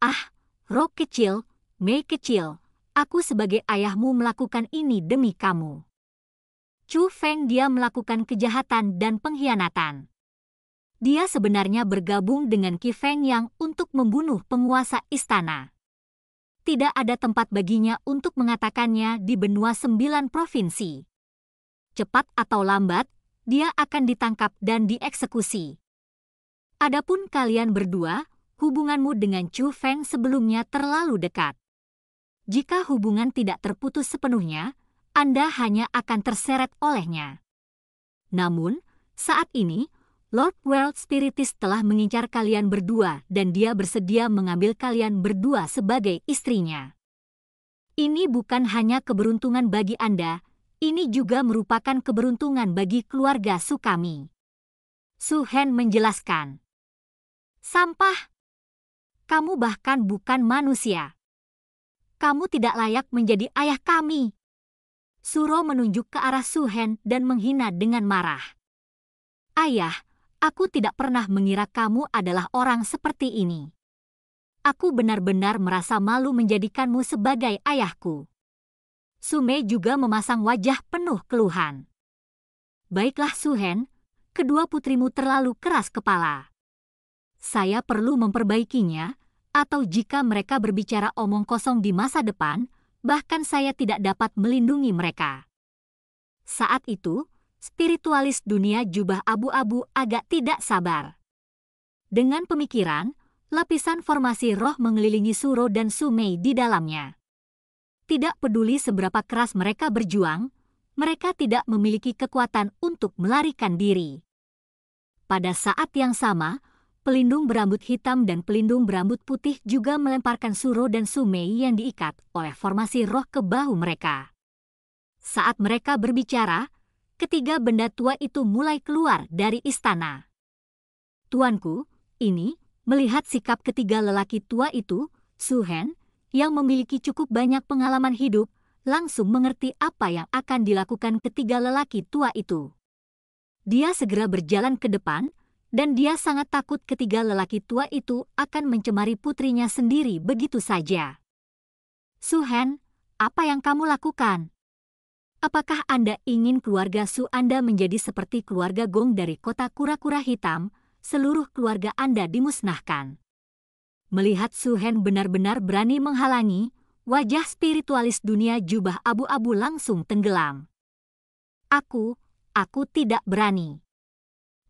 A: Ah, Rok kecil, Mei kecil, aku sebagai ayahmu melakukan ini demi kamu. Chu Feng dia melakukan kejahatan dan pengkhianatan. Dia sebenarnya bergabung dengan Qi Feng Yang untuk membunuh penguasa istana. Tidak ada tempat baginya untuk mengatakannya di benua sembilan provinsi. Cepat atau lambat, dia akan ditangkap dan dieksekusi. Adapun kalian berdua, hubunganmu dengan Chu Feng sebelumnya terlalu dekat. Jika hubungan tidak terputus sepenuhnya, anda hanya akan terseret olehnya. Namun, saat ini, Lord World Spiritis telah mengincar kalian berdua dan dia bersedia mengambil kalian berdua sebagai istrinya. Ini bukan hanya keberuntungan bagi Anda, ini juga merupakan keberuntungan bagi keluarga Su kami. Suhen menjelaskan. Sampah. Kamu bahkan bukan manusia. Kamu tidak layak menjadi ayah kami. Suro menunjuk ke arah Suhen dan menghina dengan marah. Ayah, aku tidak pernah mengira kamu adalah orang seperti ini. Aku benar-benar merasa malu menjadikanmu sebagai ayahku. Sume juga memasang wajah penuh keluhan. Baiklah Suhen, kedua putrimu terlalu keras kepala. Saya perlu memperbaikinya, atau jika mereka berbicara omong kosong di masa depan, bahkan saya tidak dapat melindungi mereka. Saat itu, spiritualis dunia jubah abu-abu agak tidak sabar. Dengan pemikiran, lapisan formasi roh mengelilingi Suro dan Sumei di dalamnya. Tidak peduli seberapa keras mereka berjuang, mereka tidak memiliki kekuatan untuk melarikan diri. Pada saat yang sama, pelindung berambut hitam dan pelindung berambut putih juga melemparkan Suro dan Sumei yang diikat oleh formasi roh ke bahu mereka. Saat mereka berbicara, ketiga benda tua itu mulai keluar dari istana. Tuanku, ini, melihat sikap ketiga lelaki tua itu, Suhen, yang memiliki cukup banyak pengalaman hidup, langsung mengerti apa yang akan dilakukan ketiga lelaki tua itu. Dia segera berjalan ke depan, dan dia sangat takut ketiga lelaki tua itu akan mencemari putrinya sendiri begitu saja. Suhen, apa yang kamu lakukan? Apakah Anda ingin keluarga Su Anda menjadi seperti keluarga Gong dari kota kura-kura hitam, seluruh keluarga Anda dimusnahkan? Melihat Suhen benar-benar berani menghalangi, wajah spiritualis dunia jubah abu-abu langsung tenggelam. Aku, aku tidak berani.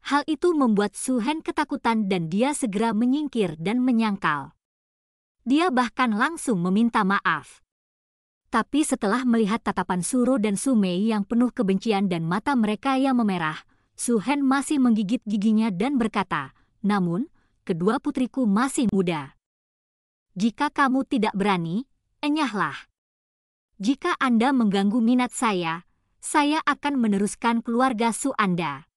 A: Hal itu membuat Suhen ketakutan dan dia segera menyingkir dan menyangkal. Dia bahkan langsung meminta maaf. Tapi setelah melihat tatapan Suro dan Sumei yang penuh kebencian dan mata mereka yang memerah, Suhen masih menggigit giginya dan berkata, namun, kedua putriku masih muda. Jika kamu tidak berani, enyahlah. Jika Anda mengganggu minat saya, saya akan meneruskan keluarga Su Anda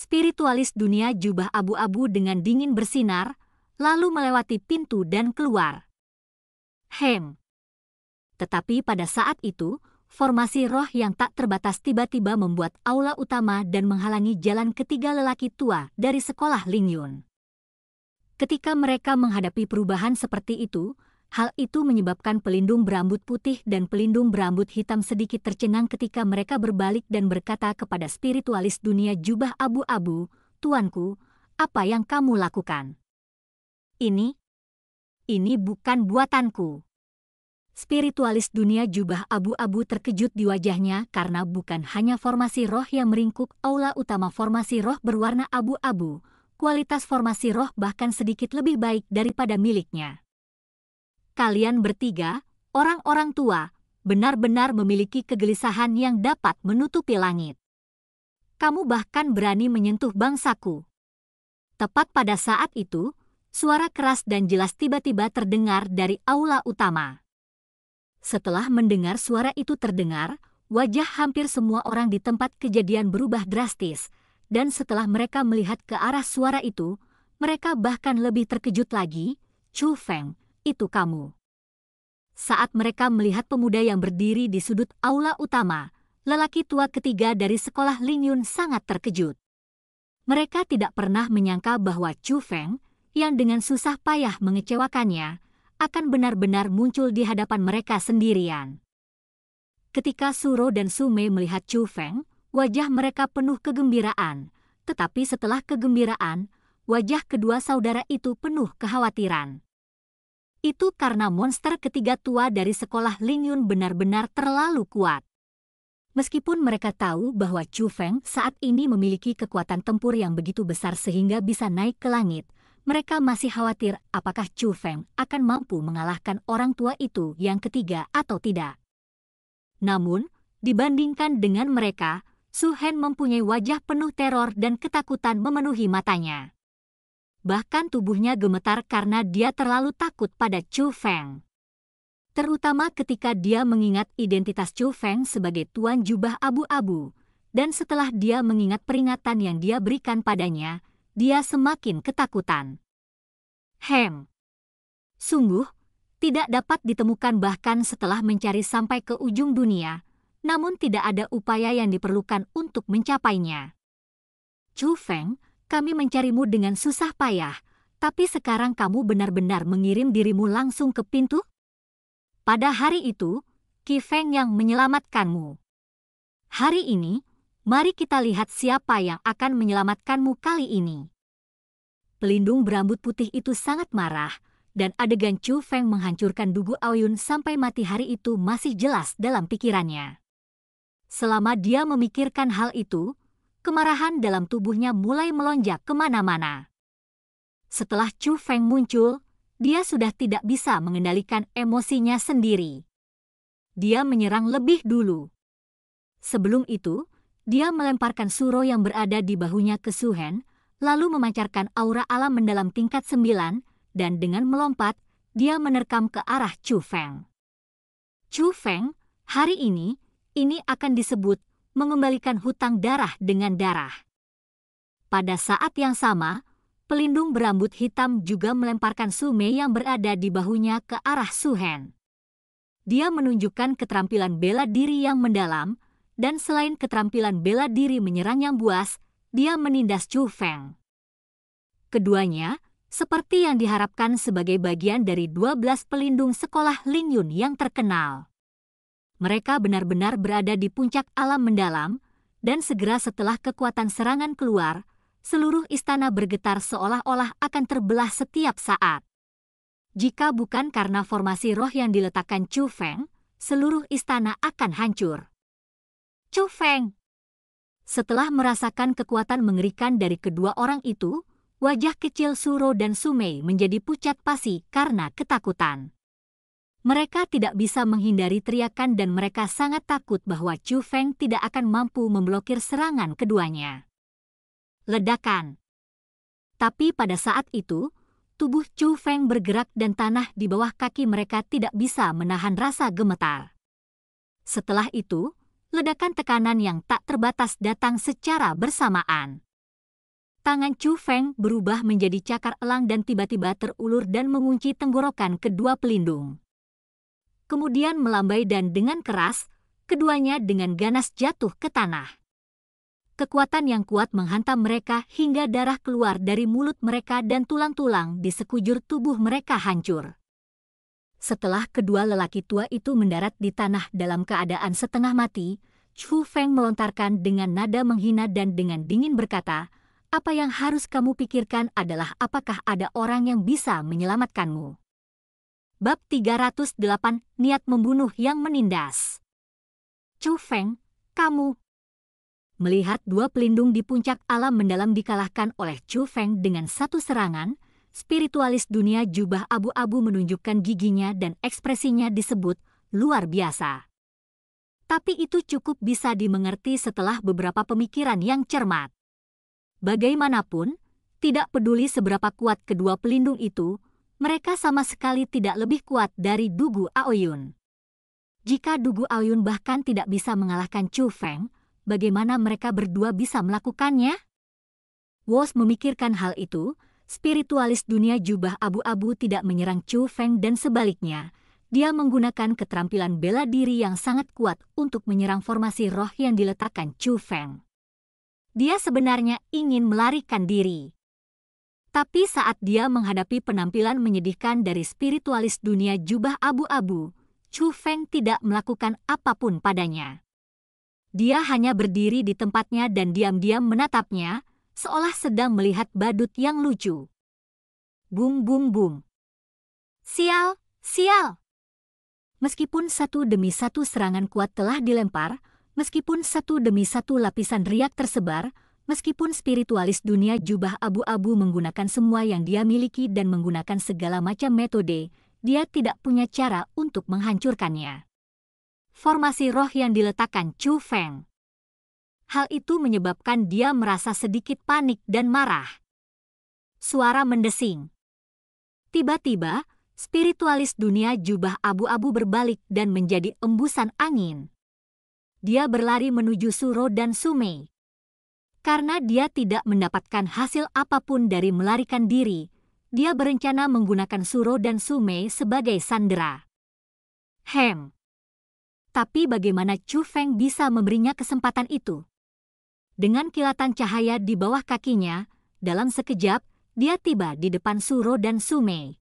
A: spiritualis dunia jubah abu-abu dengan dingin bersinar, lalu melewati pintu dan keluar. Hem. Tetapi pada saat itu, formasi roh yang tak terbatas tiba-tiba membuat aula utama dan menghalangi jalan ketiga lelaki tua dari sekolah Lingyun. Ketika mereka menghadapi perubahan seperti itu, Hal itu menyebabkan pelindung berambut putih dan pelindung berambut hitam sedikit tercengang ketika mereka berbalik dan berkata kepada spiritualis dunia jubah abu-abu, Tuanku, apa yang kamu lakukan? Ini? Ini bukan buatanku. Spiritualis dunia jubah abu-abu terkejut di wajahnya karena bukan hanya formasi roh yang meringkuk aula utama formasi roh berwarna abu-abu, kualitas formasi roh bahkan sedikit lebih baik daripada miliknya kalian bertiga, orang-orang tua, benar-benar memiliki kegelisahan yang dapat menutupi langit. Kamu bahkan berani menyentuh bangsaku. Tepat pada saat itu, suara keras dan jelas tiba-tiba terdengar dari aula utama. Setelah mendengar suara itu terdengar, wajah hampir semua orang di tempat kejadian berubah drastis, dan setelah mereka melihat ke arah suara itu, mereka bahkan lebih terkejut lagi, Chu Feng, itu kamu. Saat mereka melihat pemuda yang berdiri di sudut aula utama, lelaki tua ketiga dari sekolah Lin Yun sangat terkejut. Mereka tidak pernah menyangka bahwa Chu Feng, yang dengan susah payah mengecewakannya, akan benar-benar muncul di hadapan mereka sendirian. Ketika Suro dan Sume melihat Chu Feng, wajah mereka penuh kegembiraan. Tetapi setelah kegembiraan, wajah kedua saudara itu penuh kekhawatiran. Itu karena monster ketiga tua dari sekolah Ling Yun benar-benar terlalu kuat. Meskipun mereka tahu bahwa Chu Feng saat ini memiliki kekuatan tempur yang begitu besar sehingga bisa naik ke langit, mereka masih khawatir apakah Chu Feng akan mampu mengalahkan orang tua itu yang ketiga atau tidak. Namun, dibandingkan dengan mereka, Su Hen mempunyai wajah penuh teror dan ketakutan memenuhi matanya bahkan tubuhnya gemetar karena dia terlalu takut pada Chu Feng. Terutama ketika dia mengingat identitas Chu Feng sebagai tuan jubah abu-abu, dan setelah dia mengingat peringatan yang dia berikan padanya, dia semakin ketakutan. Hem. Sungguh, tidak dapat ditemukan bahkan setelah mencari sampai ke ujung dunia, namun tidak ada upaya yang diperlukan untuk mencapainya. Chu Feng, kami mencarimu dengan susah payah, tapi sekarang kamu benar-benar mengirim dirimu langsung ke pintu? Pada hari itu, Qi Feng yang menyelamatkanmu. Hari ini, mari kita lihat siapa yang akan menyelamatkanmu kali ini. Pelindung berambut putih itu sangat marah, dan adegan Chu Feng menghancurkan Dugu Aoyun sampai mati hari itu masih jelas dalam pikirannya. Selama dia memikirkan hal itu, kemarahan dalam tubuhnya mulai melonjak kemana-mana. Setelah Chu Feng muncul, dia sudah tidak bisa mengendalikan emosinya sendiri. Dia menyerang lebih dulu. Sebelum itu, dia melemparkan suro yang berada di bahunya ke Suhen, lalu memancarkan aura alam mendalam tingkat sembilan, dan dengan melompat, dia menerkam ke arah Chu Feng. Chu Feng, hari ini, ini akan disebut mengembalikan hutang darah dengan darah. Pada saat yang sama, pelindung berambut hitam juga melemparkan Sume yang berada di bahunya ke arah Suhen. Dia menunjukkan keterampilan bela diri yang mendalam, dan selain keterampilan bela diri menyerang yang buas, dia menindas Chu Feng. Keduanya, seperti yang diharapkan sebagai bagian dari 12 pelindung sekolah Lin Yun yang terkenal mereka benar-benar berada di puncak alam mendalam, dan segera setelah kekuatan serangan keluar, seluruh istana bergetar seolah-olah akan terbelah setiap saat. Jika bukan karena formasi roh yang diletakkan Chu Feng, seluruh istana akan hancur. Chu Feng! Setelah merasakan kekuatan mengerikan dari kedua orang itu, wajah kecil Suro dan Sumei menjadi pucat pasi karena ketakutan. Mereka tidak bisa menghindari teriakan dan mereka sangat takut bahwa Chu Feng tidak akan mampu memblokir serangan keduanya. Ledakan. Tapi pada saat itu, tubuh Chu Feng bergerak dan tanah di bawah kaki mereka tidak bisa menahan rasa gemetar. Setelah itu, ledakan tekanan yang tak terbatas datang secara bersamaan. Tangan Chu Feng berubah menjadi cakar elang dan tiba-tiba terulur dan mengunci tenggorokan kedua pelindung kemudian melambai dan dengan keras, keduanya dengan ganas jatuh ke tanah. Kekuatan yang kuat menghantam mereka hingga darah keluar dari mulut mereka dan tulang-tulang di sekujur tubuh mereka hancur. Setelah kedua lelaki tua itu mendarat di tanah dalam keadaan setengah mati, Chu Feng melontarkan dengan nada menghina dan dengan dingin berkata, apa yang harus kamu pikirkan adalah apakah ada orang yang bisa menyelamatkanmu bab 308, niat membunuh yang menindas. Chu Feng, kamu. Melihat dua pelindung di puncak alam mendalam dikalahkan oleh Chu Feng dengan satu serangan, spiritualis dunia jubah abu-abu menunjukkan giginya dan ekspresinya disebut luar biasa. Tapi itu cukup bisa dimengerti setelah beberapa pemikiran yang cermat. Bagaimanapun, tidak peduli seberapa kuat kedua pelindung itu, mereka sama sekali tidak lebih kuat dari Dugu Aoyun. Jika Dugu Aoyun bahkan tidak bisa mengalahkan Chu Feng, bagaimana mereka berdua bisa melakukannya? Wos memikirkan hal itu, spiritualis dunia jubah abu-abu tidak menyerang Chu Feng dan sebaliknya. Dia menggunakan keterampilan bela diri yang sangat kuat untuk menyerang formasi roh yang diletakkan Chu Feng. Dia sebenarnya ingin melarikan diri. Tapi saat dia menghadapi penampilan menyedihkan dari spiritualis dunia jubah abu-abu, Chu Feng tidak melakukan apapun padanya. Dia hanya berdiri di tempatnya dan diam-diam menatapnya, seolah sedang melihat badut yang lucu. Bum bum bum. Sial, sial. Meskipun satu demi satu serangan kuat telah dilempar, meskipun satu demi satu lapisan riak tersebar, Meskipun spiritualis dunia jubah abu-abu menggunakan semua yang dia miliki dan menggunakan segala macam metode, dia tidak punya cara untuk menghancurkannya. Formasi roh yang diletakkan Chu Feng. Hal itu menyebabkan dia merasa sedikit panik dan marah. Suara mendesing. Tiba-tiba, spiritualis dunia jubah abu-abu berbalik dan menjadi embusan angin. Dia berlari menuju Suro dan Sumei. Karena dia tidak mendapatkan hasil apapun dari melarikan diri, dia berencana menggunakan Suro dan Sume sebagai sandera. Hem. Tapi bagaimana Chu Feng bisa memberinya kesempatan itu? Dengan kilatan cahaya di bawah kakinya, dalam sekejap, dia tiba di depan Suro dan Sume.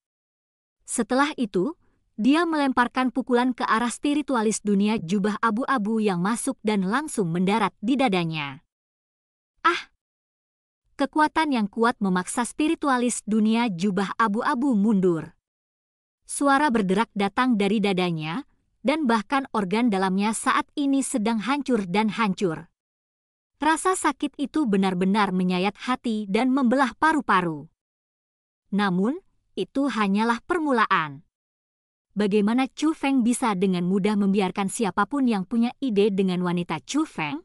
A: Setelah itu, dia melemparkan pukulan ke arah spiritualis dunia jubah abu-abu yang masuk dan langsung mendarat di dadanya. Ah! Kekuatan yang kuat memaksa spiritualis dunia jubah abu-abu mundur. Suara berderak datang dari dadanya, dan bahkan organ dalamnya saat ini sedang hancur dan hancur. Rasa sakit itu benar-benar menyayat hati dan membelah paru-paru. Namun, itu hanyalah permulaan. Bagaimana Chu Feng bisa dengan mudah membiarkan siapapun yang punya ide dengan wanita Chu Feng?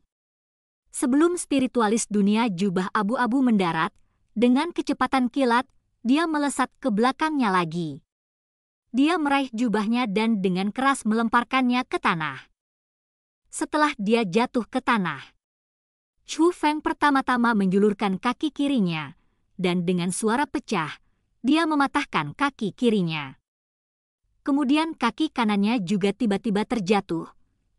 A: Sebelum spiritualis dunia jubah abu-abu mendarat, dengan kecepatan kilat, dia melesat ke belakangnya lagi. Dia meraih jubahnya dan dengan keras melemparkannya ke tanah. Setelah dia jatuh ke tanah, Chu Feng pertama-tama menjulurkan kaki kirinya, dan dengan suara pecah, dia mematahkan kaki kirinya. Kemudian kaki kanannya juga tiba-tiba terjatuh,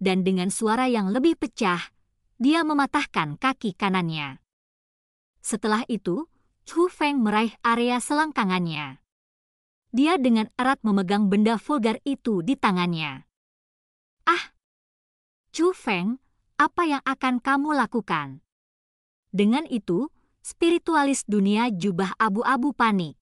A: dan dengan suara yang lebih pecah, dia mematahkan kaki kanannya. Setelah itu, Chu Feng meraih area selangkangannya. Dia dengan erat memegang benda vulgar itu di tangannya. Ah! Chu Feng, apa yang akan kamu lakukan? Dengan itu, spiritualis dunia jubah abu-abu panik.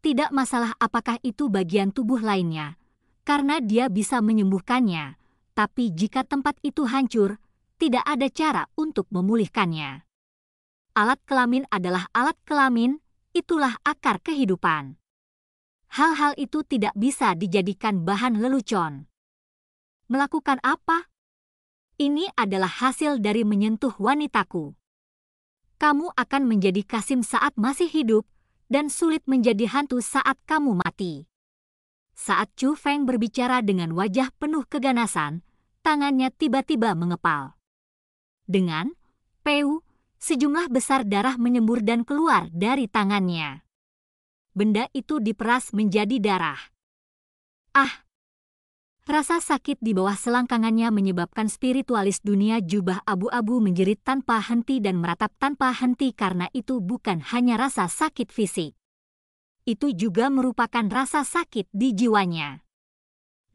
A: Tidak masalah apakah itu bagian tubuh lainnya, karena dia bisa menyembuhkannya. Tapi jika tempat itu hancur, tidak ada cara untuk memulihkannya. Alat kelamin adalah alat kelamin, itulah akar kehidupan. Hal-hal itu tidak bisa dijadikan bahan lelucon. Melakukan apa? Ini adalah hasil dari menyentuh wanitaku. Kamu akan menjadi Kasim saat masih hidup dan sulit menjadi hantu saat kamu mati. Saat Chu Feng berbicara dengan wajah penuh keganasan, tangannya tiba-tiba mengepal. Dengan peu, sejumlah besar darah menyembur dan keluar dari tangannya. Benda itu diperas menjadi darah. Ah! Rasa sakit di bawah selangkangannya menyebabkan spiritualis dunia jubah abu-abu menjerit tanpa henti dan meratap tanpa henti karena itu bukan hanya rasa sakit fisik. Itu juga merupakan rasa sakit di jiwanya.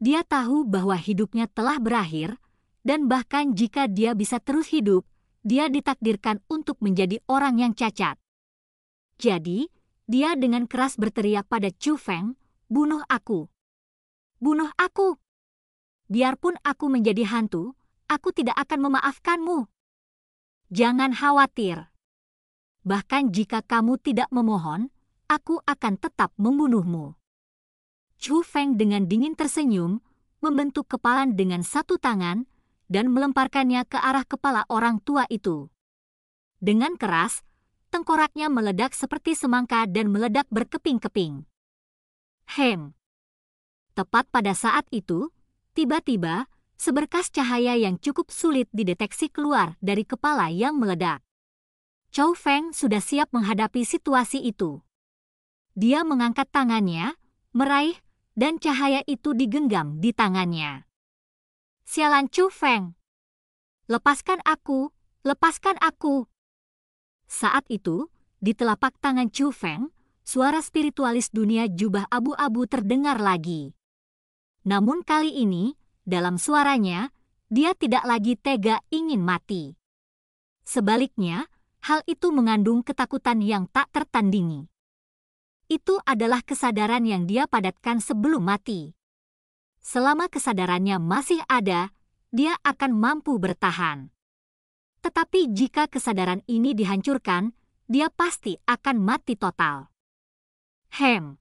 A: Dia tahu bahwa hidupnya telah berakhir, dan bahkan jika dia bisa terus hidup, dia ditakdirkan untuk menjadi orang yang cacat. Jadi, dia dengan keras berteriak pada Chu Feng, bunuh aku. Bunuh aku. Biarpun aku menjadi hantu, aku tidak akan memaafkanmu. Jangan khawatir. Bahkan jika kamu tidak memohon, aku akan tetap membunuhmu. Chu Feng dengan dingin tersenyum, membentuk kepalan dengan satu tangan, dan melemparkannya ke arah kepala orang tua itu. Dengan keras, tengkoraknya meledak seperti semangka dan meledak berkeping-keping. Hem. Tepat pada saat itu, tiba-tiba, seberkas cahaya yang cukup sulit dideteksi keluar dari kepala yang meledak. Chou Feng sudah siap menghadapi situasi itu. Dia mengangkat tangannya, meraih, dan cahaya itu digenggam di tangannya. Sialan Chu Feng. Lepaskan aku, lepaskan aku. Saat itu, di telapak tangan Chu Feng, suara spiritualis dunia jubah abu-abu terdengar lagi. Namun kali ini, dalam suaranya, dia tidak lagi tega ingin mati. Sebaliknya, hal itu mengandung ketakutan yang tak tertandingi. Itu adalah kesadaran yang dia padatkan sebelum mati selama kesadarannya masih ada, dia akan mampu bertahan. Tetapi jika kesadaran ini dihancurkan, dia pasti akan mati total. Hem.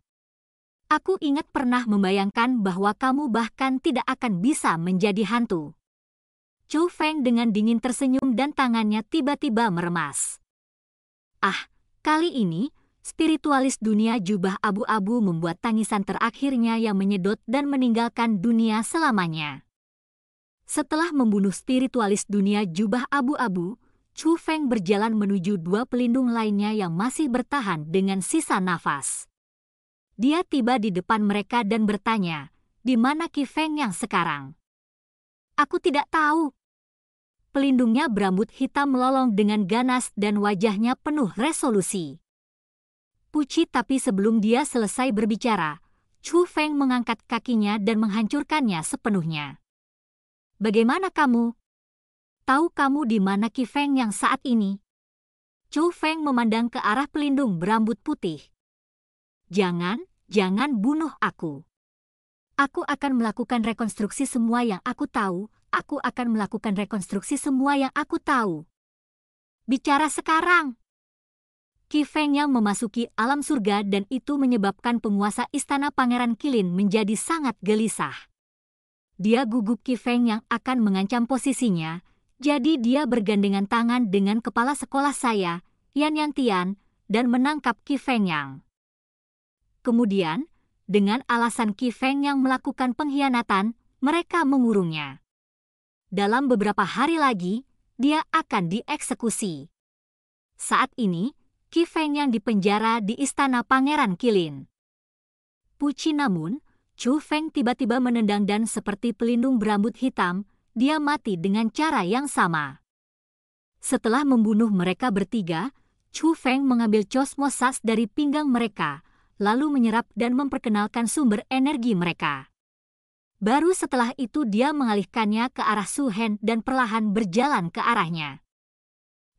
A: Aku ingat pernah membayangkan bahwa kamu bahkan tidak akan bisa menjadi hantu. Chu Feng dengan dingin tersenyum dan tangannya tiba-tiba meremas. Ah, kali ini spiritualis dunia jubah abu-abu membuat tangisan terakhirnya yang menyedot dan meninggalkan dunia selamanya. Setelah membunuh spiritualis dunia jubah abu-abu, Chu Feng berjalan menuju dua pelindung lainnya yang masih bertahan dengan sisa nafas. Dia tiba di depan mereka dan bertanya, di mana Ki Feng yang sekarang? Aku tidak tahu. Pelindungnya berambut hitam melolong dengan ganas dan wajahnya penuh resolusi. Puci tapi sebelum dia selesai berbicara, Chu Feng mengangkat kakinya dan menghancurkannya sepenuhnya. Bagaimana kamu? Tahu kamu di mana Ki Feng yang saat ini? Chu Feng memandang ke arah pelindung berambut putih. Jangan, jangan bunuh aku. Aku akan melakukan rekonstruksi semua yang aku tahu. Aku akan melakukan rekonstruksi semua yang aku tahu. Bicara sekarang kaki Feng Yang memasuki alam surga dan itu menyebabkan penguasa istana Pangeran Kilin menjadi sangat gelisah. Dia gugup Qi Feng Yang akan mengancam posisinya, jadi dia bergandengan tangan dengan kepala sekolah saya, Yan Yang Tian, dan menangkap Qi Feng Yang. Kemudian, dengan alasan Qi Feng Yang melakukan pengkhianatan, mereka mengurungnya. Dalam beberapa hari lagi, dia akan dieksekusi. Saat ini, Qi yang dipenjara di istana Pangeran Kilin. Puci namun, Chu Feng tiba-tiba menendang dan seperti pelindung berambut hitam, dia mati dengan cara yang sama. Setelah membunuh mereka bertiga, Chu Feng mengambil cosmosas dari pinggang mereka, lalu menyerap dan memperkenalkan sumber energi mereka. Baru setelah itu dia mengalihkannya ke arah Su Hen dan perlahan berjalan ke arahnya.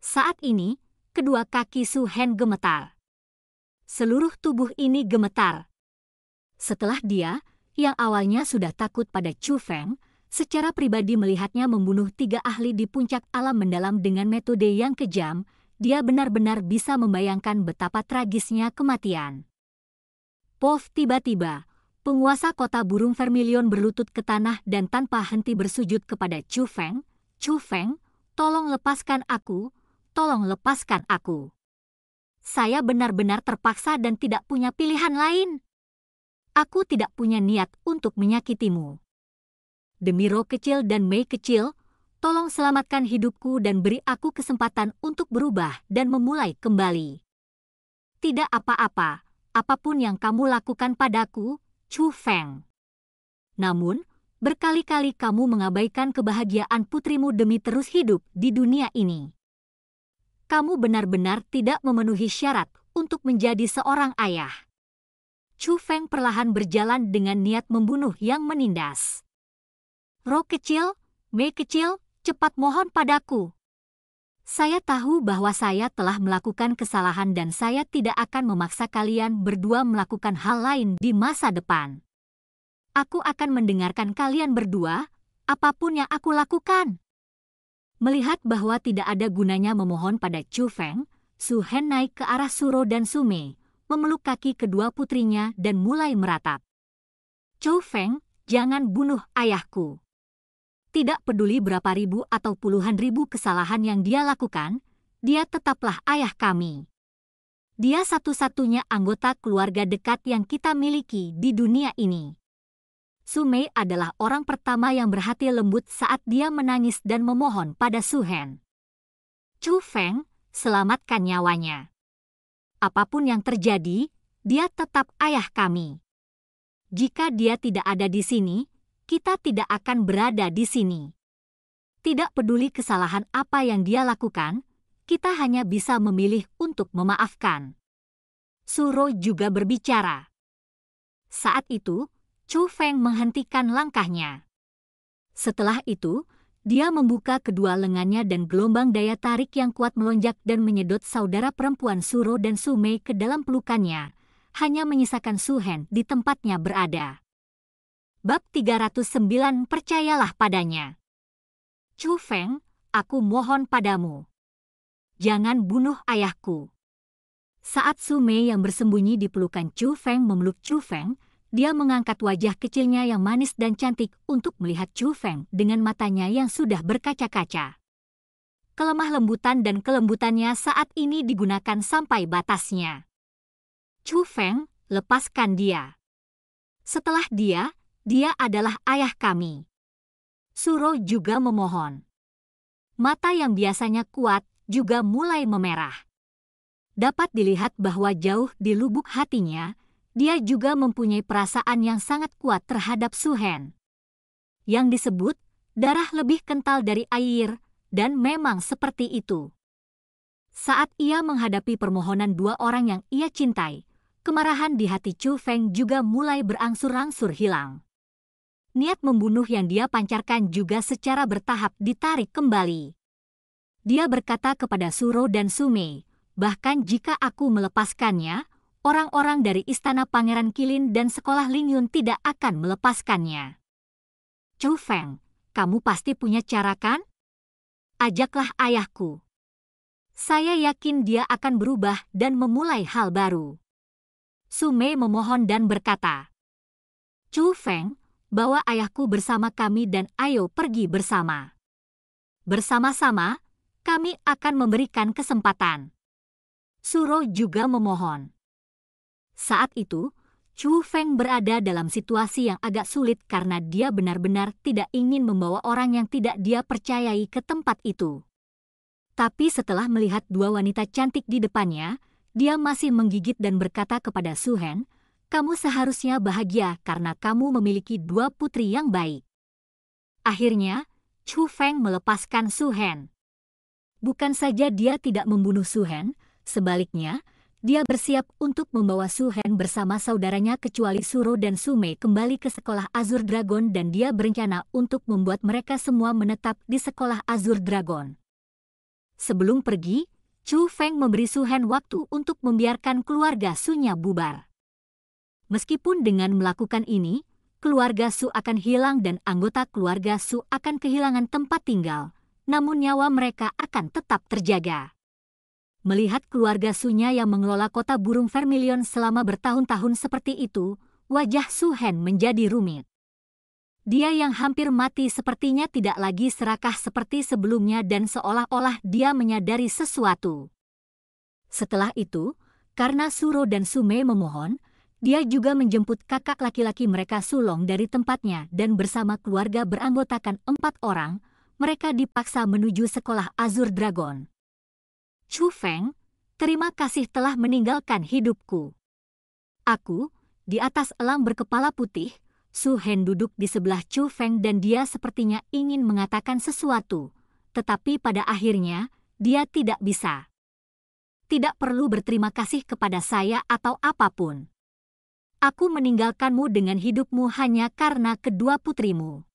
A: Saat ini, kedua kaki Su Hen gemetar. Seluruh tubuh ini gemetar. Setelah dia, yang awalnya sudah takut pada Chu Feng, secara pribadi melihatnya membunuh tiga ahli di puncak alam mendalam dengan metode yang kejam, dia benar-benar bisa membayangkan betapa tragisnya kematian. Pov tiba-tiba, penguasa kota burung vermilion berlutut ke tanah dan tanpa henti bersujud kepada Chu Feng. Chu Feng, tolong lepaskan aku, tolong lepaskan aku. Saya benar-benar terpaksa dan tidak punya pilihan lain. Aku tidak punya niat untuk menyakitimu. Demi Ro kecil dan Mei kecil, tolong selamatkan hidupku dan beri aku kesempatan untuk berubah dan memulai kembali. Tidak apa-apa, apapun yang kamu lakukan padaku, Chu Feng. Namun, berkali-kali kamu mengabaikan kebahagiaan putrimu demi terus hidup di dunia ini kamu benar-benar tidak memenuhi syarat untuk menjadi seorang ayah. Chu Feng perlahan berjalan dengan niat membunuh yang menindas. Ro kecil, Mei kecil, cepat mohon padaku. Saya tahu bahwa saya telah melakukan kesalahan dan saya tidak akan memaksa kalian berdua melakukan hal lain di masa depan. Aku akan mendengarkan kalian berdua, apapun yang aku lakukan. Melihat bahwa tidak ada gunanya memohon pada Chu Feng, Su Hen naik ke arah Suro dan Su Mei, memeluk kaki kedua putrinya dan mulai meratap. Chu Feng, jangan bunuh ayahku. Tidak peduli berapa ribu atau puluhan ribu kesalahan yang dia lakukan, dia tetaplah ayah kami. Dia satu-satunya anggota keluarga dekat yang kita miliki di dunia ini. Sumei adalah orang pertama yang berhati lembut saat dia menangis dan memohon pada Suhen. Chu Feng, selamatkan nyawanya. Apapun yang terjadi, dia tetap ayah kami. Jika dia tidak ada di sini, kita tidak akan berada di sini. Tidak peduli kesalahan apa yang dia lakukan, kita hanya bisa memilih untuk memaafkan. Suro juga berbicara. Saat itu, Chu Feng menghentikan langkahnya. Setelah itu, dia membuka kedua lengannya dan gelombang daya tarik yang kuat melonjak dan menyedot saudara perempuan Suro dan Su Mei ke dalam pelukannya, hanya menyisakan Su Hen di tempatnya berada. Bab 309 Percayalah padanya. Chu Feng, aku mohon padamu. Jangan bunuh ayahku. Saat Su Mei yang bersembunyi di pelukan Chu Feng memeluk Chu Feng, dia mengangkat wajah kecilnya yang manis dan cantik untuk melihat Chu Feng dengan matanya yang sudah berkaca-kaca. Kelemah lembutan dan kelembutannya saat ini digunakan sampai batasnya. Chu Feng, lepaskan dia. Setelah dia, dia adalah ayah kami. Suro juga memohon. Mata yang biasanya kuat juga mulai memerah. Dapat dilihat bahwa jauh di lubuk hatinya, dia juga mempunyai perasaan yang sangat kuat terhadap Suhen. Yang disebut, darah lebih kental dari air, dan memang seperti itu. Saat ia menghadapi permohonan dua orang yang ia cintai, kemarahan di hati Chu Feng juga mulai berangsur-angsur hilang. Niat membunuh yang dia pancarkan juga secara bertahap ditarik kembali. Dia berkata kepada Suro dan Sumei, bahkan jika aku melepaskannya, orang-orang dari istana Pangeran Kilin dan sekolah Lingyun tidak akan melepaskannya. Chu Feng, kamu pasti punya cara kan? Ajaklah ayahku. Saya yakin dia akan berubah dan memulai hal baru. Sume memohon dan berkata, Chu Feng, bawa ayahku bersama kami dan ayo pergi bersama. Bersama-sama, kami akan memberikan kesempatan. Suro juga memohon. Saat itu, Chu Feng berada dalam situasi yang agak sulit karena dia benar-benar tidak ingin membawa orang yang tidak dia percayai ke tempat itu. Tapi setelah melihat dua wanita cantik di depannya, dia masih menggigit dan berkata kepada Su Hen, kamu seharusnya bahagia karena kamu memiliki dua putri yang baik. Akhirnya, Chu Feng melepaskan Su Hen. Bukan saja dia tidak membunuh Su Hen, sebaliknya, dia bersiap untuk membawa Su Suhen bersama saudaranya kecuali Suro dan Sume kembali ke sekolah Azur Dragon dan dia berencana untuk membuat mereka semua menetap di sekolah Azur Dragon. Sebelum pergi, Chu Feng memberi Su Suhen waktu untuk membiarkan keluarga Sunya bubar. Meskipun dengan melakukan ini, keluarga Su akan hilang dan anggota keluarga Su akan kehilangan tempat tinggal, namun nyawa mereka akan tetap terjaga. Melihat keluarga Sunya yang mengelola kota burung Vermilion selama bertahun-tahun seperti itu, wajah Suhen menjadi rumit. Dia yang hampir mati sepertinya tidak lagi serakah seperti sebelumnya dan seolah-olah dia menyadari sesuatu. Setelah itu, karena Suro dan Sume memohon, dia juga menjemput kakak laki-laki mereka Sulong dari tempatnya dan bersama keluarga beranggotakan empat orang, mereka dipaksa menuju sekolah Azur Dragon. Chu Feng, terima kasih telah meninggalkan hidupku. Aku, di atas elang berkepala putih, Su Hen duduk di sebelah Chu Feng dan dia sepertinya ingin mengatakan sesuatu, tetapi pada akhirnya dia tidak bisa. Tidak perlu berterima kasih kepada saya atau apapun. Aku meninggalkanmu dengan hidupmu hanya karena kedua putrimu.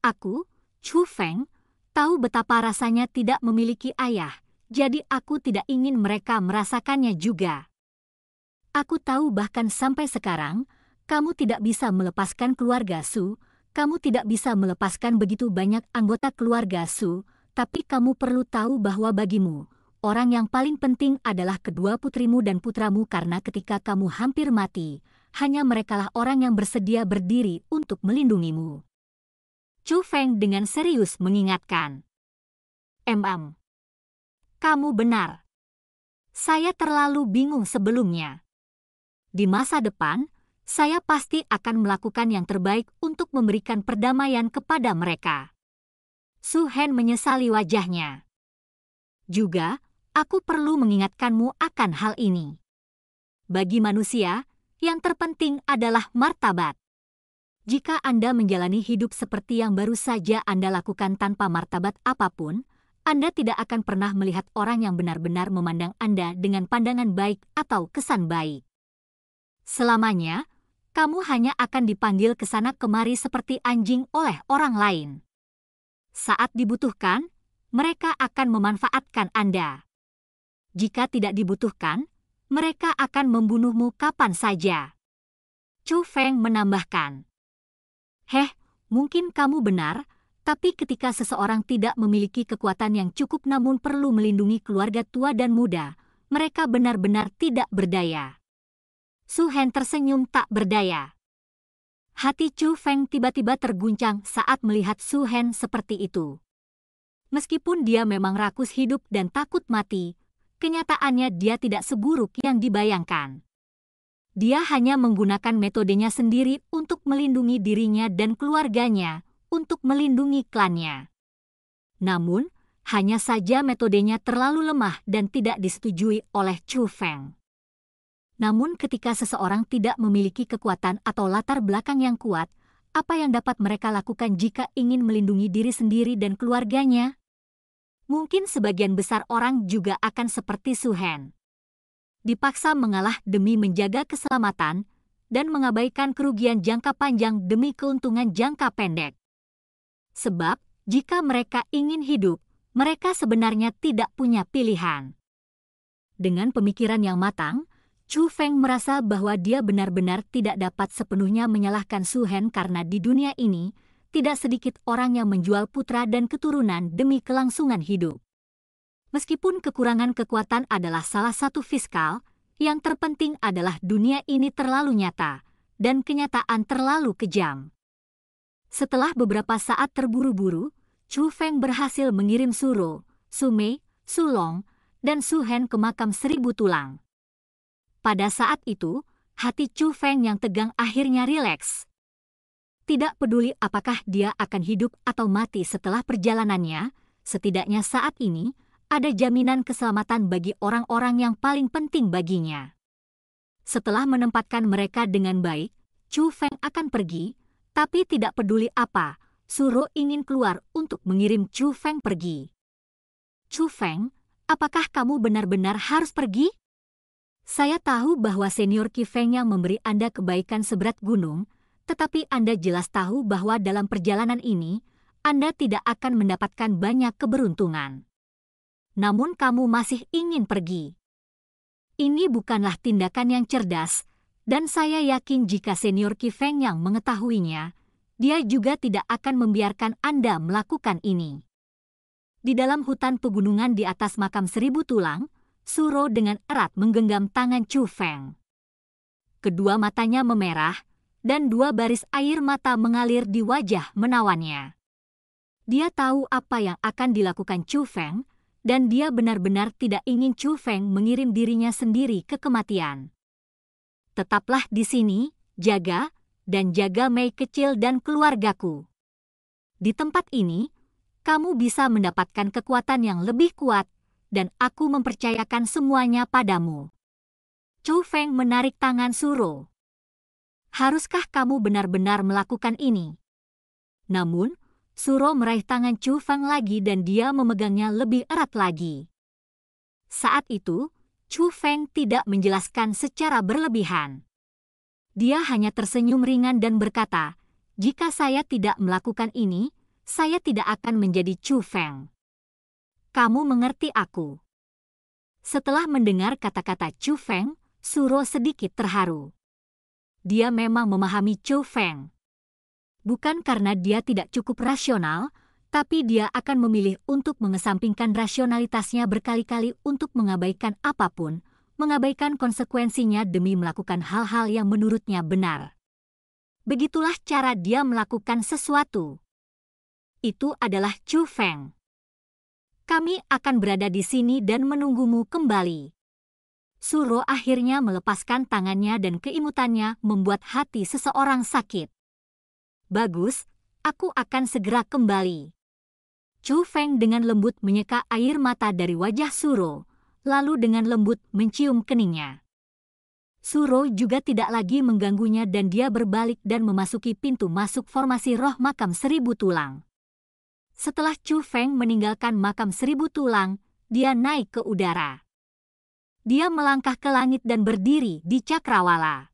A: Aku, Chu Feng, tahu betapa rasanya tidak memiliki ayah, jadi aku tidak ingin mereka merasakannya juga. Aku tahu bahkan sampai sekarang, kamu tidak bisa melepaskan keluarga Su, kamu tidak bisa melepaskan begitu banyak anggota keluarga Su, tapi kamu perlu tahu bahwa bagimu, orang yang paling penting adalah kedua putrimu dan putramu karena ketika kamu hampir mati, hanya merekalah orang yang bersedia berdiri untuk melindungimu. Chu Feng dengan serius mengingatkan. MM, kamu benar. Saya terlalu bingung sebelumnya. Di masa depan, saya pasti akan melakukan yang terbaik untuk memberikan perdamaian kepada mereka. Su Suhen menyesali wajahnya. Juga, aku perlu mengingatkanmu akan hal ini. Bagi manusia, yang terpenting adalah martabat. Jika Anda menjalani hidup seperti yang baru saja Anda lakukan tanpa martabat apapun, anda tidak akan pernah melihat orang yang benar-benar memandang Anda dengan pandangan baik atau kesan baik. Selamanya, kamu hanya akan dipanggil ke sana kemari seperti anjing oleh orang lain. Saat dibutuhkan, mereka akan memanfaatkan Anda. Jika tidak dibutuhkan, mereka akan membunuhmu kapan saja. Chu Feng menambahkan. Heh, mungkin kamu benar, tapi ketika seseorang tidak memiliki kekuatan yang cukup namun perlu melindungi keluarga tua dan muda, mereka benar-benar tidak berdaya. Su Hen tersenyum tak berdaya. Hati Chu Feng tiba-tiba terguncang saat melihat Su Hen seperti itu. Meskipun dia memang rakus hidup dan takut mati, kenyataannya dia tidak seburuk yang dibayangkan. Dia hanya menggunakan metodenya sendiri untuk melindungi dirinya dan keluarganya, untuk melindungi klannya. Namun, hanya saja metodenya terlalu lemah dan tidak disetujui oleh Chu Feng. Namun ketika seseorang tidak memiliki kekuatan atau latar belakang yang kuat, apa yang dapat mereka lakukan jika ingin melindungi diri sendiri dan keluarganya? Mungkin sebagian besar orang juga akan seperti Su Hen. Dipaksa mengalah demi menjaga keselamatan dan mengabaikan kerugian jangka panjang demi keuntungan jangka pendek sebab jika mereka ingin hidup, mereka sebenarnya tidak punya pilihan. Dengan pemikiran yang matang, Chu Feng merasa bahwa dia benar-benar tidak dapat sepenuhnya menyalahkan Su Hen karena di dunia ini, tidak sedikit orang yang menjual putra dan keturunan demi kelangsungan hidup. Meskipun kekurangan kekuatan adalah salah satu fiskal, yang terpenting adalah dunia ini terlalu nyata, dan kenyataan terlalu kejam. Setelah beberapa saat terburu-buru, Chu Feng berhasil mengirim Suro, Su Long, dan Su Hen ke makam seribu tulang. Pada saat itu, hati Chu Feng yang tegang akhirnya rileks. Tidak peduli apakah dia akan hidup atau mati setelah perjalanannya, setidaknya saat ini, ada jaminan keselamatan bagi orang-orang yang paling penting baginya. Setelah menempatkan mereka dengan baik, Chu Feng akan pergi, tapi tidak peduli apa, Suro ingin keluar untuk mengirim Chu Feng pergi. Chu Feng, apakah kamu benar-benar harus pergi? Saya tahu bahwa senior Qi Feng yang memberi Anda kebaikan seberat gunung, tetapi Anda jelas tahu bahwa dalam perjalanan ini, Anda tidak akan mendapatkan banyak keberuntungan. Namun kamu masih ingin pergi. Ini bukanlah tindakan yang cerdas, dan saya yakin jika senior Qi Feng yang mengetahuinya, dia juga tidak akan membiarkan Anda melakukan ini. Di dalam hutan pegunungan di atas makam seribu tulang, Suro dengan erat menggenggam tangan Chu Feng. Kedua matanya memerah, dan dua baris air mata mengalir di wajah menawannya. Dia tahu apa yang akan dilakukan Chu Feng, dan dia benar-benar tidak ingin Chu Feng mengirim dirinya sendiri ke kematian tetaplah di sini, jaga, dan jaga Mei kecil dan keluargaku. Di tempat ini, kamu bisa mendapatkan kekuatan yang lebih kuat, dan aku mempercayakan semuanya padamu. Chu Feng menarik tangan Suro. Haruskah kamu benar-benar melakukan ini? Namun, Suro meraih tangan Chu Feng lagi dan dia memegangnya lebih erat lagi. Saat itu, Chu Feng tidak menjelaskan secara berlebihan. Dia hanya tersenyum ringan dan berkata, jika saya tidak melakukan ini, saya tidak akan menjadi Chu Feng. Kamu mengerti aku. Setelah mendengar kata-kata Chu Feng, Suro sedikit terharu. Dia memang memahami Chu Feng. Bukan karena dia tidak cukup rasional, tapi dia akan memilih untuk mengesampingkan rasionalitasnya berkali-kali untuk mengabaikan apapun, mengabaikan konsekuensinya demi melakukan hal-hal yang menurutnya benar. Begitulah cara dia melakukan sesuatu. Itu adalah Chu Feng. Kami akan berada di sini dan menunggumu kembali. Suro akhirnya melepaskan tangannya dan keimutannya membuat hati seseorang sakit. Bagus, aku akan segera kembali. Chu Feng dengan lembut menyeka air mata dari wajah Suro, lalu dengan lembut mencium keningnya. Suro juga tidak lagi mengganggunya dan dia berbalik dan memasuki pintu masuk formasi roh makam seribu tulang. Setelah Chu Feng meninggalkan makam seribu tulang, dia naik ke udara. Dia melangkah ke langit dan berdiri di cakrawala.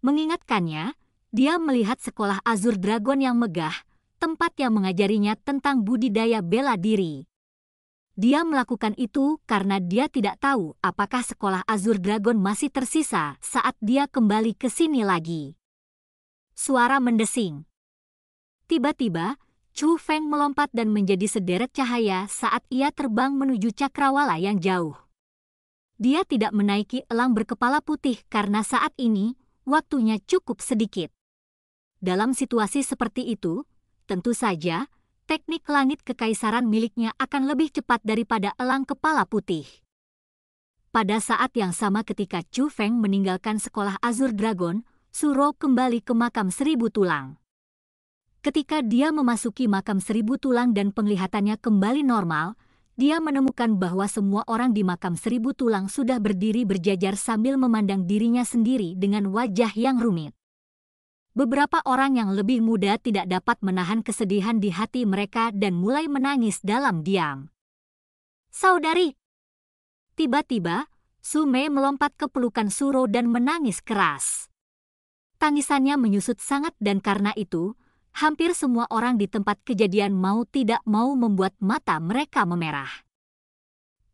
A: Mengingatkannya, dia melihat sekolah Azur Dragon yang megah, tempat yang mengajarinya tentang budidaya bela diri. Dia melakukan itu karena dia tidak tahu apakah sekolah Azur Dragon masih tersisa saat dia kembali ke sini lagi. Suara mendesing. Tiba-tiba, Chu Feng melompat dan menjadi sederet cahaya saat ia terbang menuju cakrawala yang jauh. Dia tidak menaiki elang berkepala putih karena saat ini waktunya cukup sedikit. Dalam situasi seperti itu, Tentu saja, teknik langit kekaisaran miliknya akan lebih cepat daripada elang kepala putih. Pada saat yang sama ketika Chu Feng meninggalkan sekolah Azur Dragon, Suro kembali ke makam seribu tulang. Ketika dia memasuki makam seribu tulang dan penglihatannya kembali normal, dia menemukan bahwa semua orang di makam seribu tulang sudah berdiri berjajar sambil memandang dirinya sendiri dengan wajah yang rumit beberapa orang yang lebih muda tidak dapat menahan kesedihan di hati mereka dan mulai menangis dalam diam. Saudari! Tiba-tiba, Sume melompat ke pelukan Suro dan menangis keras. Tangisannya menyusut sangat dan karena itu, hampir semua orang di tempat kejadian mau tidak mau membuat mata mereka memerah.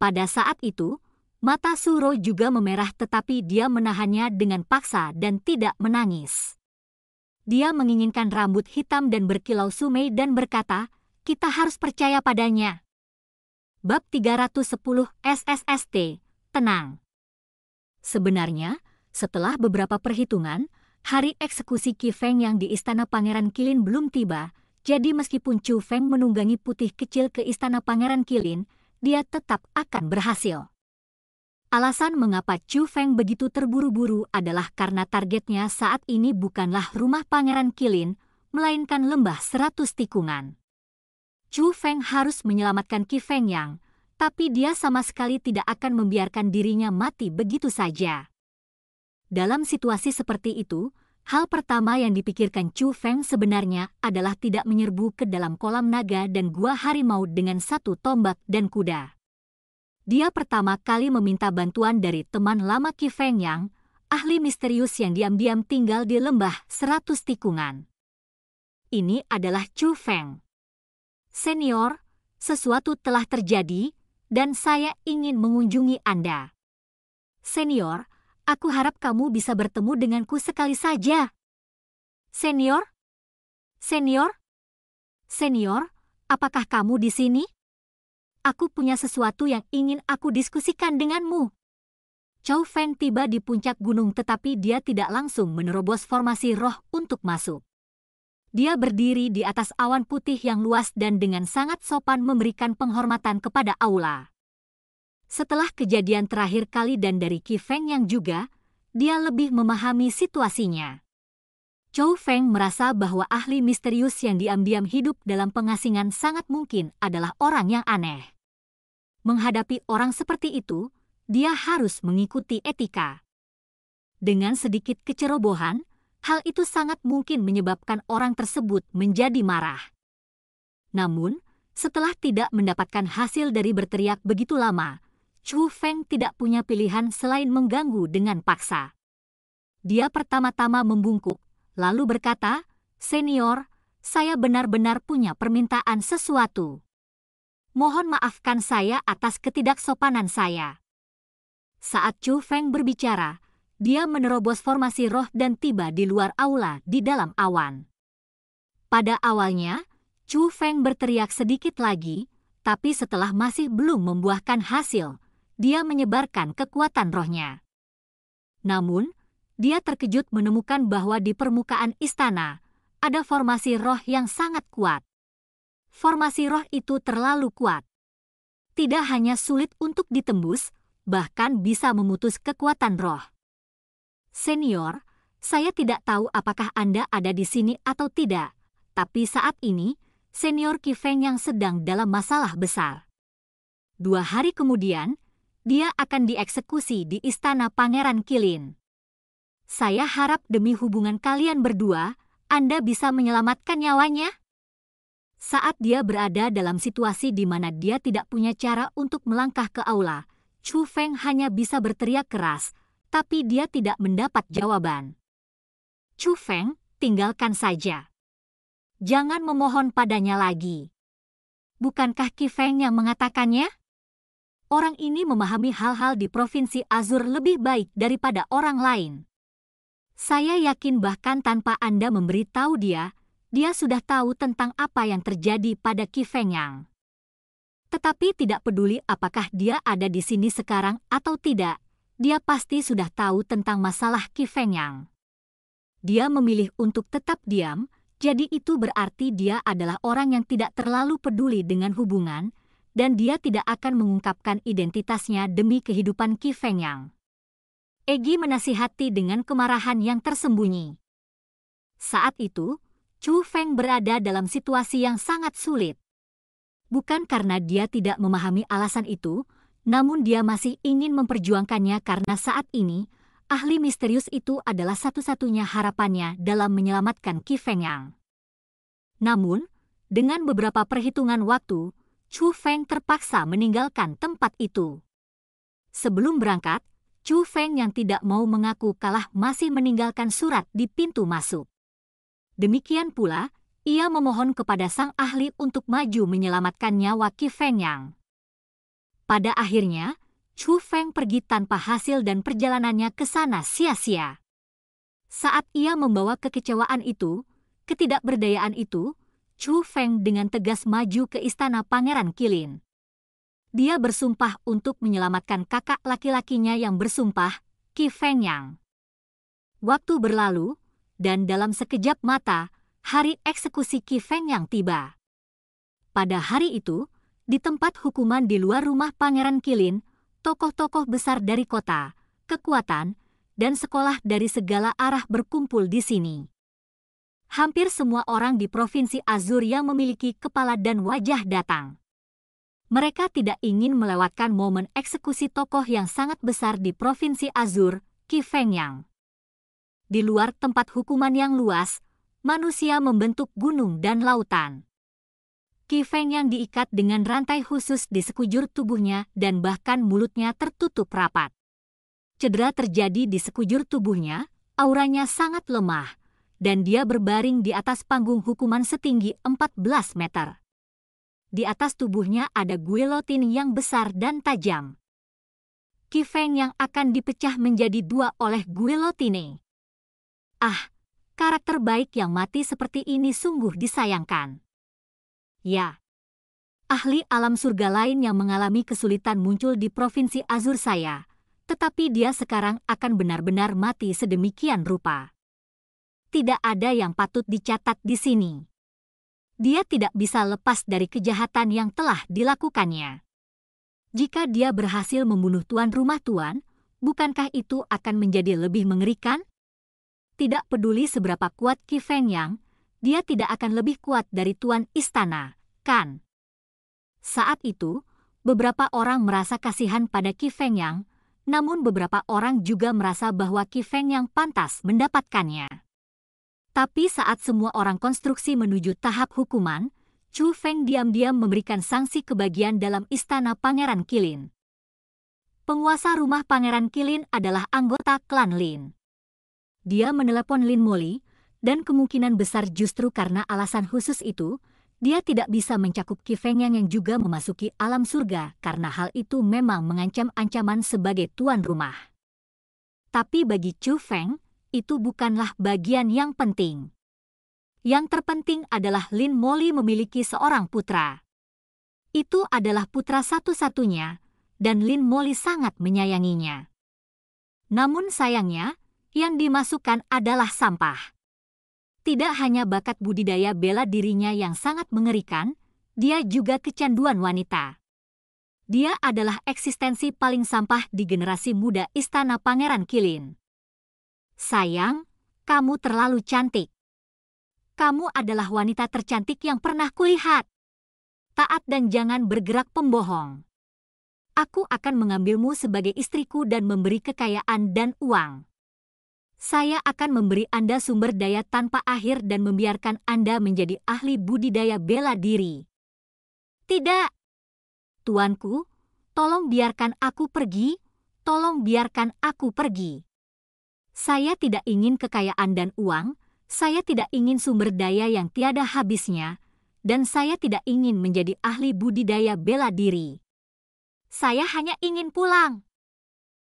A: Pada saat itu, mata Suro juga memerah tetapi dia menahannya dengan paksa dan tidak menangis dia menginginkan rambut hitam dan berkilau sumei dan berkata, kita harus percaya padanya. Bab 310 SSST, Tenang. Sebenarnya, setelah beberapa perhitungan, hari eksekusi Ki Feng yang di Istana Pangeran Kilin belum tiba, jadi meskipun Chu Feng menunggangi putih kecil ke Istana Pangeran Kilin, dia tetap akan berhasil. Alasan mengapa Chu Feng begitu terburu-buru adalah karena targetnya saat ini bukanlah rumah Pangeran Kilin, melainkan lembah seratus tikungan. Chu Feng harus menyelamatkan Qi Feng Yang, tapi dia sama sekali tidak akan membiarkan dirinya mati begitu saja. Dalam situasi seperti itu, hal pertama yang dipikirkan Chu Feng sebenarnya adalah tidak menyerbu ke dalam kolam naga dan gua harimau dengan satu tombak dan kuda dia pertama kali meminta bantuan dari teman lama Qi Feng Yang, ahli misterius yang diam-diam tinggal di lembah seratus tikungan. Ini adalah Chu Feng. Senior, sesuatu telah terjadi dan saya ingin mengunjungi Anda. Senior, aku harap kamu bisa bertemu denganku sekali saja. Senior? Senior? Senior, apakah kamu di sini? aku punya sesuatu yang ingin aku diskusikan denganmu. Chow Feng tiba di puncak gunung tetapi dia tidak langsung menerobos formasi roh untuk masuk. Dia berdiri di atas awan putih yang luas dan dengan sangat sopan memberikan penghormatan kepada Aula. Setelah kejadian terakhir kali dan dari Ki Feng yang juga, dia lebih memahami situasinya. Chu Feng merasa bahwa ahli misterius yang diam-diam hidup dalam pengasingan sangat mungkin adalah orang yang aneh. Menghadapi orang seperti itu, dia harus mengikuti etika. Dengan sedikit kecerobohan, hal itu sangat mungkin menyebabkan orang tersebut menjadi marah. Namun, setelah tidak mendapatkan hasil dari berteriak begitu lama, Chu Feng tidak punya pilihan selain mengganggu dengan paksa. Dia pertama-tama membungkuk lalu berkata, Senior, saya benar-benar punya permintaan sesuatu. Mohon maafkan saya atas ketidaksopanan saya. Saat Chu Feng berbicara, dia menerobos formasi roh dan tiba di luar aula di dalam awan. Pada awalnya, Chu Feng berteriak sedikit lagi, tapi setelah masih belum membuahkan hasil, dia menyebarkan kekuatan rohnya. Namun, dia terkejut menemukan bahwa di permukaan istana ada formasi roh yang sangat kuat. Formasi roh itu terlalu kuat. Tidak hanya sulit untuk ditembus, bahkan bisa memutus kekuatan roh. Senior, saya tidak tahu apakah Anda ada di sini atau tidak, tapi saat ini, senior Kifeng yang sedang dalam masalah besar. Dua hari kemudian, dia akan dieksekusi di istana Pangeran Kilin. Saya harap demi hubungan kalian berdua, Anda bisa menyelamatkan nyawanya. Saat dia berada dalam situasi di mana dia tidak punya cara untuk melangkah ke aula, Chu Feng hanya bisa berteriak keras, tapi dia tidak mendapat jawaban. Chu Feng, tinggalkan saja. Jangan memohon padanya lagi. Bukankah Qi Feng yang mengatakannya? Orang ini memahami hal-hal di Provinsi Azur lebih baik daripada orang lain. Saya yakin bahkan tanpa Anda memberitahu dia, dia sudah tahu tentang apa yang terjadi pada Qi Feng Yang. Tetapi tidak peduli apakah dia ada di sini sekarang atau tidak, dia pasti sudah tahu tentang masalah Qi Feng Yang. Dia memilih untuk tetap diam, jadi itu berarti dia adalah orang yang tidak terlalu peduli dengan hubungan, dan dia tidak akan mengungkapkan identitasnya demi kehidupan Qi Feng Yang. Egi menasihati dengan kemarahan yang tersembunyi. Saat itu, Chu Feng berada dalam situasi yang sangat sulit. Bukan karena dia tidak memahami alasan itu, namun dia masih ingin memperjuangkannya karena saat ini, ahli misterius itu adalah satu-satunya harapannya dalam menyelamatkan Qi Feng Yang. Namun, dengan beberapa perhitungan waktu, Chu Feng terpaksa meninggalkan tempat itu. Sebelum berangkat, Chu Feng yang tidak mau mengaku kalah masih meninggalkan surat di pintu masuk. Demikian pula, ia memohon kepada sang ahli untuk maju menyelamatkan nyawa Qi Feng Yang. Pada akhirnya, Chu Feng pergi tanpa hasil dan perjalanannya ke sana sia-sia. Saat ia membawa kekecewaan itu, ketidakberdayaan itu, Chu Feng dengan tegas maju ke istana Pangeran Kilin dia bersumpah untuk menyelamatkan kakak laki-lakinya yang bersumpah, Qi Feng Yang. Waktu berlalu, dan dalam sekejap mata, hari eksekusi Qi Feng Yang tiba. Pada hari itu, di tempat hukuman di luar rumah Pangeran Kilin, tokoh-tokoh besar dari kota, kekuatan, dan sekolah dari segala arah berkumpul di sini. Hampir semua orang di Provinsi Azur yang memiliki kepala dan wajah datang mereka tidak ingin melewatkan momen eksekusi tokoh yang sangat besar di Provinsi Azur, Kifengyang. Di luar tempat hukuman yang luas, manusia membentuk gunung dan lautan. Kifengyang diikat dengan rantai khusus di sekujur tubuhnya dan bahkan mulutnya tertutup rapat. Cedera terjadi di sekujur tubuhnya, auranya sangat lemah, dan dia berbaring di atas panggung hukuman setinggi 14 meter di atas tubuhnya ada guillotine yang besar dan tajam. Kifeng yang akan dipecah menjadi dua oleh guillotine. Ah, karakter baik yang mati seperti ini sungguh disayangkan. Ya, ahli alam surga lain yang mengalami kesulitan muncul di Provinsi Azur saya, tetapi dia sekarang akan benar-benar mati sedemikian rupa. Tidak ada yang patut dicatat di sini dia tidak bisa lepas dari kejahatan yang telah dilakukannya. Jika dia berhasil membunuh tuan rumah tuan, bukankah itu akan menjadi lebih mengerikan? Tidak peduli seberapa kuat Qi Feng Yang, dia tidak akan lebih kuat dari tuan istana, kan? Saat itu, beberapa orang merasa kasihan pada Qi Feng Yang, namun beberapa orang juga merasa bahwa Qi Feng Yang pantas mendapatkannya. Tapi saat semua orang konstruksi menuju tahap hukuman, Chu Feng diam-diam memberikan sanksi kebagian dalam istana Pangeran Kilin. Penguasa rumah Pangeran Kilin adalah anggota klan Lin. Dia menelepon Lin Moli, dan kemungkinan besar justru karena alasan khusus itu, dia tidak bisa mencakup Yang yang juga memasuki alam surga karena hal itu memang mengancam ancaman sebagai tuan rumah. Tapi bagi Chu Feng, itu bukanlah bagian yang penting. Yang terpenting adalah Lin Molly memiliki seorang putra. Itu adalah putra satu-satunya, dan Lin Molly sangat menyayanginya. Namun sayangnya, yang dimasukkan adalah sampah. Tidak hanya bakat budidaya bela dirinya yang sangat mengerikan, dia juga kecanduan wanita. Dia adalah eksistensi paling sampah di generasi muda Istana Pangeran Kilin. Sayang, kamu terlalu cantik. Kamu adalah wanita tercantik yang pernah kulihat. Taat dan jangan bergerak pembohong. Aku akan mengambilmu sebagai istriku dan memberi kekayaan dan uang. Saya akan memberi Anda sumber daya tanpa akhir dan membiarkan Anda menjadi ahli budidaya bela diri. Tidak. Tuanku, tolong biarkan aku pergi, tolong biarkan aku pergi. Saya tidak ingin kekayaan dan uang, saya tidak ingin sumber daya yang tiada habisnya, dan saya tidak ingin menjadi ahli budidaya bela diri. Saya hanya ingin pulang.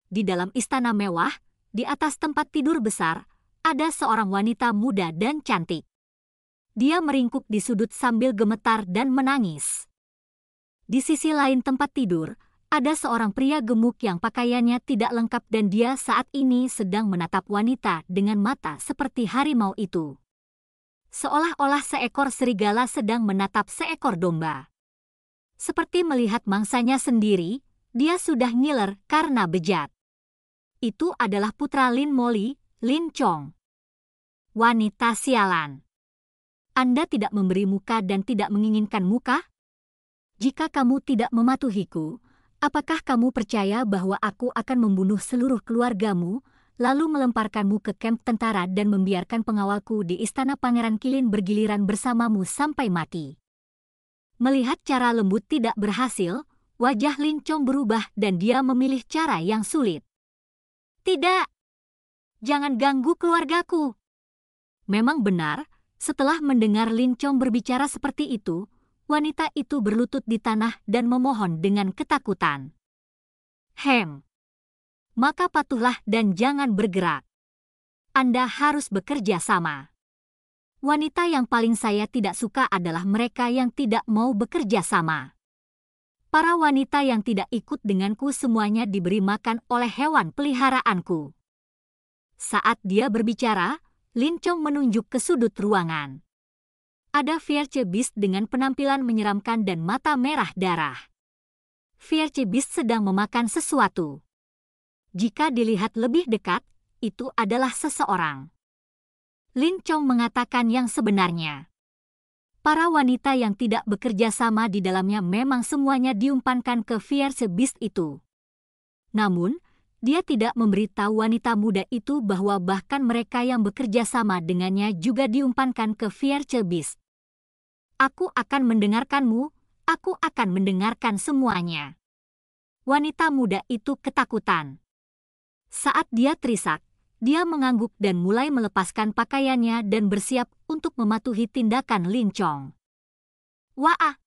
A: Di dalam istana mewah, di atas tempat tidur besar, ada seorang wanita muda dan cantik. Dia meringkuk di sudut sambil gemetar dan menangis. Di sisi lain tempat tidur, ada seorang pria gemuk yang pakaiannya tidak lengkap dan dia saat ini sedang menatap wanita dengan mata seperti harimau itu. Seolah-olah seekor serigala sedang menatap seekor domba. Seperti melihat mangsanya sendiri, dia sudah ngiler karena bejat. Itu adalah putra Lin Moli, Lin Chong. Wanita sialan. Anda tidak memberi muka dan tidak menginginkan muka? Jika kamu tidak mematuhiku, Apakah kamu percaya bahwa aku akan membunuh seluruh keluargamu, lalu melemparkanmu ke kamp tentara dan membiarkan pengawalku di istana Pangeran Kilin bergiliran bersamamu sampai mati? Melihat cara lembut tidak berhasil, wajah Lin Chong berubah dan dia memilih cara yang sulit. Tidak! Jangan ganggu keluargaku! Memang benar, setelah mendengar Lin Chong berbicara seperti itu, wanita itu berlutut di tanah dan memohon dengan ketakutan. Hem. Maka patuhlah dan jangan bergerak. Anda harus bekerja sama. Wanita yang paling saya tidak suka adalah mereka yang tidak mau bekerja sama. Para wanita yang tidak ikut denganku semuanya diberi makan oleh hewan peliharaanku. Saat dia berbicara, Lin Chong menunjuk ke sudut ruangan ada Fierce Beast dengan penampilan menyeramkan dan mata merah darah. Fierce Beast sedang memakan sesuatu. Jika dilihat lebih dekat, itu adalah seseorang. Lin Chong mengatakan yang sebenarnya. Para wanita yang tidak bekerja sama di dalamnya memang semuanya diumpankan ke Fierce Beast itu. Namun, dia tidak memberitahu wanita muda itu bahwa bahkan mereka yang bekerja sama dengannya juga diumpankan ke Fierce Beast. Aku akan mendengarkanmu, aku akan mendengarkan semuanya. Wanita muda itu ketakutan. Saat dia terisak, dia mengangguk dan mulai melepaskan pakaiannya dan bersiap untuk mematuhi tindakan Lin Chong. Wah!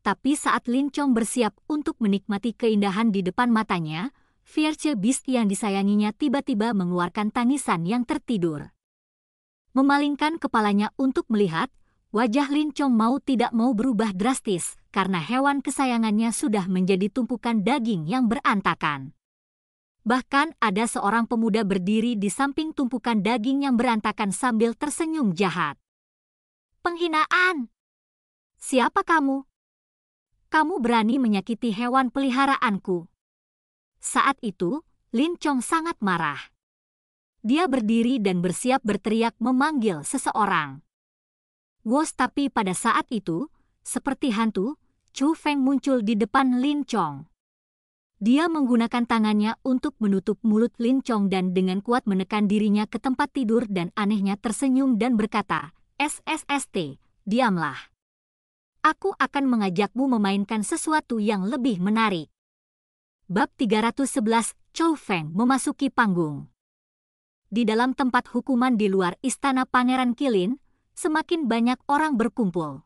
A: Tapi saat Lin Chong bersiap untuk menikmati keindahan di depan matanya, Fierce Beast yang disayanginya tiba-tiba mengeluarkan tangisan yang tertidur. Memalingkan kepalanya untuk melihat, wajah Lin Chong mau tidak mau berubah drastis karena hewan kesayangannya sudah menjadi tumpukan daging yang berantakan. Bahkan ada seorang pemuda berdiri di samping tumpukan daging yang berantakan sambil tersenyum jahat. Penghinaan! Siapa kamu? Kamu berani menyakiti hewan peliharaanku. Saat itu, Lin Chong sangat marah. Dia berdiri dan bersiap berteriak memanggil seseorang. Wos tapi pada saat itu, seperti hantu, Chu Feng muncul di depan Lin Chong. Dia menggunakan tangannya untuk menutup mulut Lin Chong dan dengan kuat menekan dirinya ke tempat tidur dan anehnya tersenyum dan berkata, SSST, diamlah. Aku akan mengajakmu memainkan sesuatu yang lebih menarik. Bab 311, Chou Feng memasuki panggung. Di dalam tempat hukuman di luar istana Pangeran Kilin, semakin banyak orang berkumpul.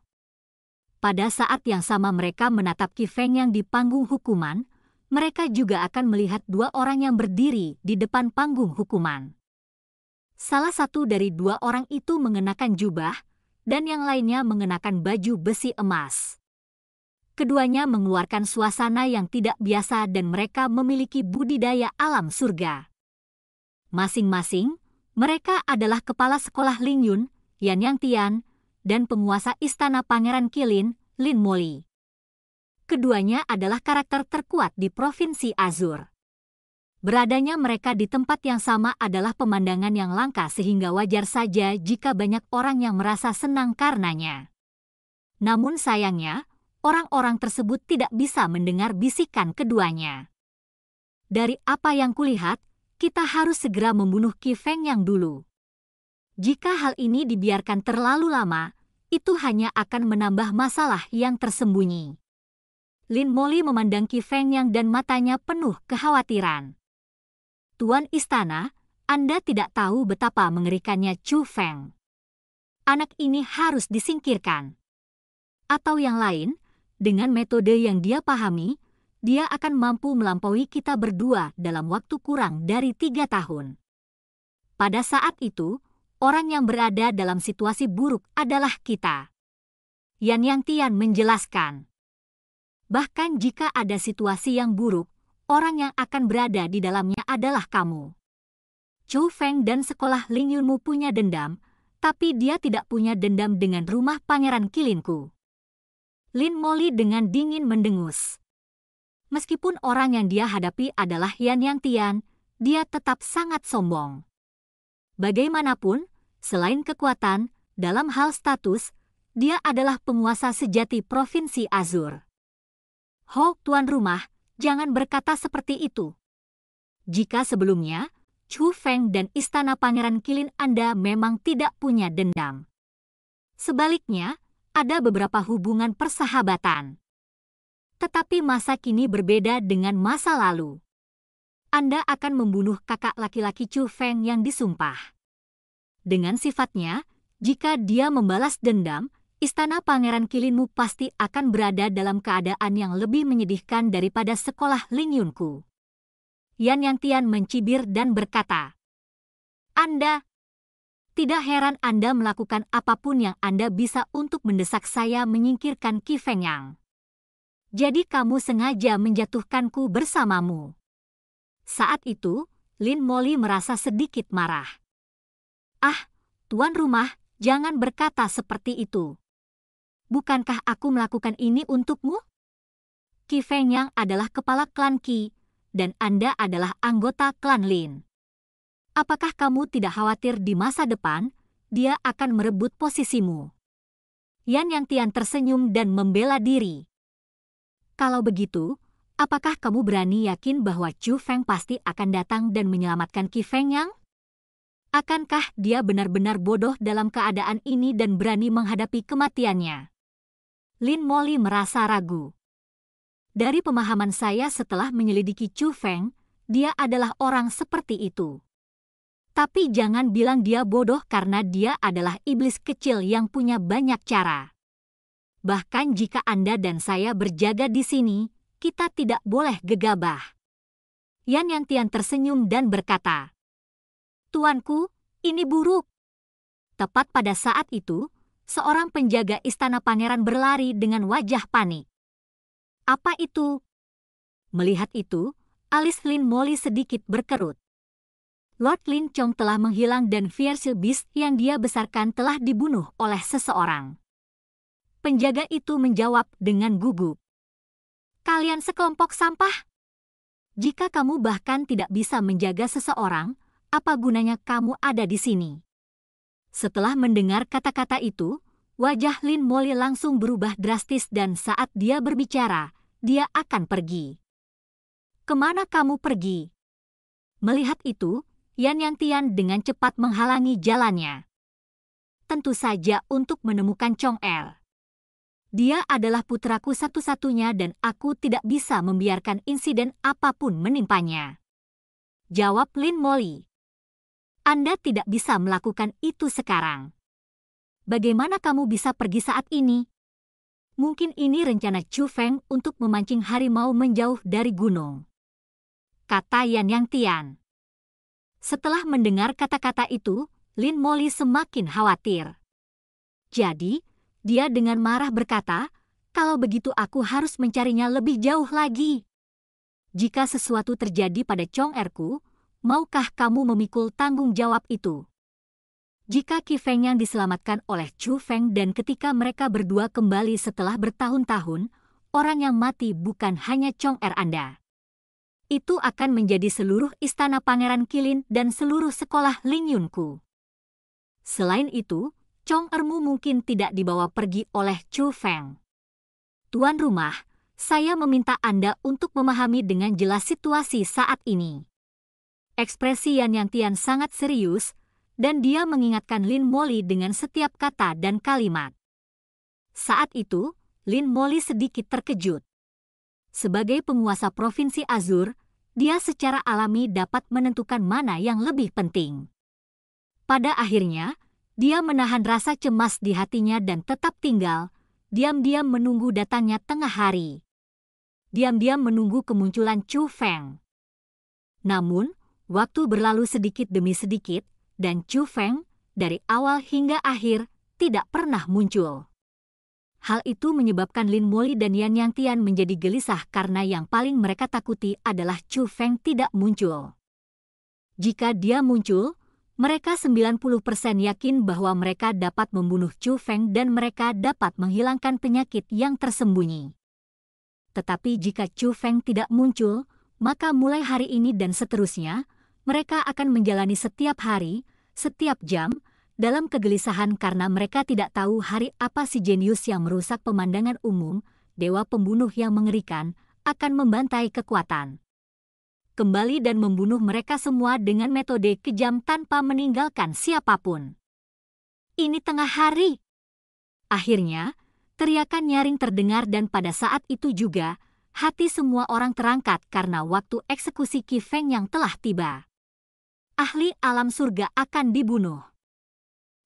A: Pada saat yang sama mereka menatap Feng yang di panggung hukuman, mereka juga akan melihat dua orang yang berdiri di depan panggung hukuman. Salah satu dari dua orang itu mengenakan jubah, dan yang lainnya mengenakan baju besi emas. Keduanya mengeluarkan suasana yang tidak biasa dan mereka memiliki budidaya alam surga. Masing-masing, mereka adalah kepala sekolah Ling Yun Yan Yang Tian, dan penguasa istana Pangeran Kilin, Lin Moli. Keduanya adalah karakter terkuat di Provinsi Azur. Beradanya mereka di tempat yang sama adalah pemandangan yang langka sehingga wajar saja jika banyak orang yang merasa senang karenanya. Namun sayangnya, orang-orang tersebut tidak bisa mendengar bisikan keduanya. Dari apa yang kulihat, kita harus segera membunuh Ki Feng yang dulu. Jika hal ini dibiarkan terlalu lama, itu hanya akan menambah masalah yang tersembunyi. Lin Moli memandang Ki Feng Yang dan matanya penuh kekhawatiran. Tuan Istana, Anda tidak tahu betapa mengerikannya Chu Feng. Anak ini harus disingkirkan. Atau yang lain, dengan metode yang dia pahami, dia akan mampu melampaui kita berdua dalam waktu kurang dari tiga tahun. Pada saat itu, orang yang berada dalam situasi buruk adalah kita. Yan Yang Tian menjelaskan. Bahkan jika ada situasi yang buruk, orang yang akan berada di dalamnya adalah kamu. Chu Feng dan sekolah Ling Yunmu punya dendam, tapi dia tidak punya dendam dengan rumah Pangeran Kilinku. Lin Moli dengan dingin mendengus. Meskipun orang yang dia hadapi adalah Yan Yang Tian, dia tetap sangat sombong. Bagaimanapun, Selain kekuatan, dalam hal status, dia adalah penguasa sejati Provinsi Azur. Ho, tuan rumah, jangan berkata seperti itu. Jika sebelumnya, Chu Feng dan istana pangeran Kilin Anda memang tidak punya dendam. Sebaliknya, ada beberapa hubungan persahabatan. Tetapi masa kini berbeda dengan masa lalu. Anda akan membunuh kakak laki-laki Chu Feng yang disumpah dengan sifatnya, jika dia membalas dendam, istana Pangeran Kilinmu pasti akan berada dalam keadaan yang lebih menyedihkan daripada sekolah Lingyunku. Yan Yang Tian mencibir dan berkata, Anda, tidak heran Anda melakukan apapun yang Anda bisa untuk mendesak saya menyingkirkan Qi Feng Yang. Jadi kamu sengaja menjatuhkanku bersamamu. Saat itu, Lin Molly merasa sedikit marah. Ah, tuan rumah, jangan berkata seperti itu. Bukankah aku melakukan ini untukmu? Qi Feng Yang adalah kepala klan Qi, dan Anda adalah anggota klan Lin. Apakah kamu tidak khawatir di masa depan, dia akan merebut posisimu? Yan Yang Tian tersenyum dan membela diri. Kalau begitu, apakah kamu berani yakin bahwa Chu Feng pasti akan datang dan menyelamatkan Qi Feng Yang? Akankah dia benar-benar bodoh dalam keadaan ini dan berani menghadapi kematiannya? Lin Molly merasa ragu. Dari pemahaman saya setelah menyelidiki Chu Feng, dia adalah orang seperti itu. Tapi jangan bilang dia bodoh karena dia adalah iblis kecil yang punya banyak cara. Bahkan jika Anda dan saya berjaga di sini, kita tidak boleh gegabah. Yan Yantian tersenyum dan berkata, Tuanku, ini buruk. Tepat pada saat itu, seorang penjaga istana pangeran berlari dengan wajah panik. Apa itu? Melihat itu, alis Lin Molly sedikit berkerut. Lord Lin Chong telah menghilang dan Fierce Beast yang dia besarkan telah dibunuh oleh seseorang. Penjaga itu menjawab dengan gugup. Kalian sekelompok sampah? Jika kamu bahkan tidak bisa menjaga seseorang, apa gunanya kamu ada di sini? Setelah mendengar kata-kata itu, wajah Lin Molly langsung berubah drastis dan saat dia berbicara, dia akan pergi. Kemana kamu pergi? Melihat itu, Yan Yang Tian dengan cepat menghalangi jalannya. Tentu saja untuk menemukan Chong Er. Dia adalah putraku satu-satunya dan aku tidak bisa membiarkan insiden apapun menimpanya. Jawab Lin Molly. Anda tidak bisa melakukan itu sekarang. Bagaimana kamu bisa pergi saat ini? Mungkin ini rencana Chu Feng untuk memancing harimau menjauh dari gunung. Kata Yan Yang Tian. Setelah mendengar kata-kata itu, Lin Moli semakin khawatir. Jadi, dia dengan marah berkata, kalau begitu aku harus mencarinya lebih jauh lagi. Jika sesuatu terjadi pada Chong Erku, maukah kamu memikul tanggung jawab itu? Jika Qi Feng yang diselamatkan oleh Chu Feng dan ketika mereka berdua kembali setelah bertahun-tahun, orang yang mati bukan hanya Chong Er Anda. Itu akan menjadi seluruh istana Pangeran Kilin dan seluruh sekolah Ling Yunku. Selain itu, Chong Ermu mungkin tidak dibawa pergi oleh Chu Feng. Tuan rumah, saya meminta Anda untuk memahami dengan jelas situasi saat ini. Ekspresi Yan Yang Tian sangat serius, dan dia mengingatkan Lin Moli dengan setiap kata dan kalimat. Saat itu, Lin Moli sedikit terkejut. Sebagai penguasa Provinsi Azur, dia secara alami dapat menentukan mana yang lebih penting. Pada akhirnya, dia menahan rasa cemas di hatinya dan tetap tinggal, diam-diam menunggu datangnya tengah hari. Diam-diam menunggu kemunculan Chu Feng. Namun, Waktu berlalu sedikit demi sedikit, dan Chu Feng, dari awal hingga akhir, tidak pernah muncul. Hal itu menyebabkan Lin Moli dan Yan Yang Tian menjadi gelisah karena yang paling mereka takuti adalah Chu Feng tidak muncul. Jika dia muncul, mereka 90% yakin bahwa mereka dapat membunuh Chu Feng dan mereka dapat menghilangkan penyakit yang tersembunyi. Tetapi jika Chu Feng tidak muncul, maka mulai hari ini dan seterusnya, mereka akan menjalani setiap hari, setiap jam, dalam kegelisahan karena mereka tidak tahu hari apa si jenius yang merusak pemandangan umum, dewa pembunuh yang mengerikan, akan membantai kekuatan. Kembali dan membunuh mereka semua dengan metode kejam tanpa meninggalkan siapapun. Ini tengah hari. Akhirnya, teriakan nyaring terdengar dan pada saat itu juga, hati semua orang terangkat karena waktu eksekusi Ki yang telah tiba ahli alam surga akan dibunuh.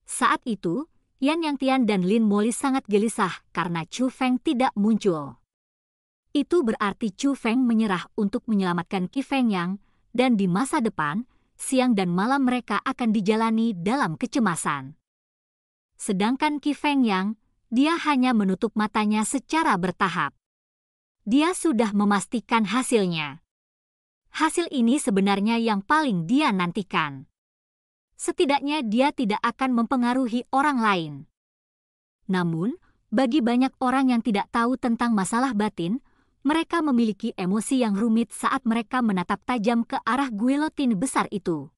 A: Saat itu, Yan Yang Tian dan Lin Moli sangat gelisah karena Chu Feng tidak muncul. Itu berarti Chu Feng menyerah untuk menyelamatkan Qi Feng Yang, dan di masa depan, siang dan malam mereka akan dijalani dalam kecemasan. Sedangkan Qi Feng Yang, dia hanya menutup matanya secara bertahap. Dia sudah memastikan hasilnya hasil ini sebenarnya yang paling dia nantikan. Setidaknya dia tidak akan mempengaruhi orang lain. Namun, bagi banyak orang yang tidak tahu tentang masalah batin, mereka memiliki emosi yang rumit saat mereka menatap tajam ke arah guillotine besar itu.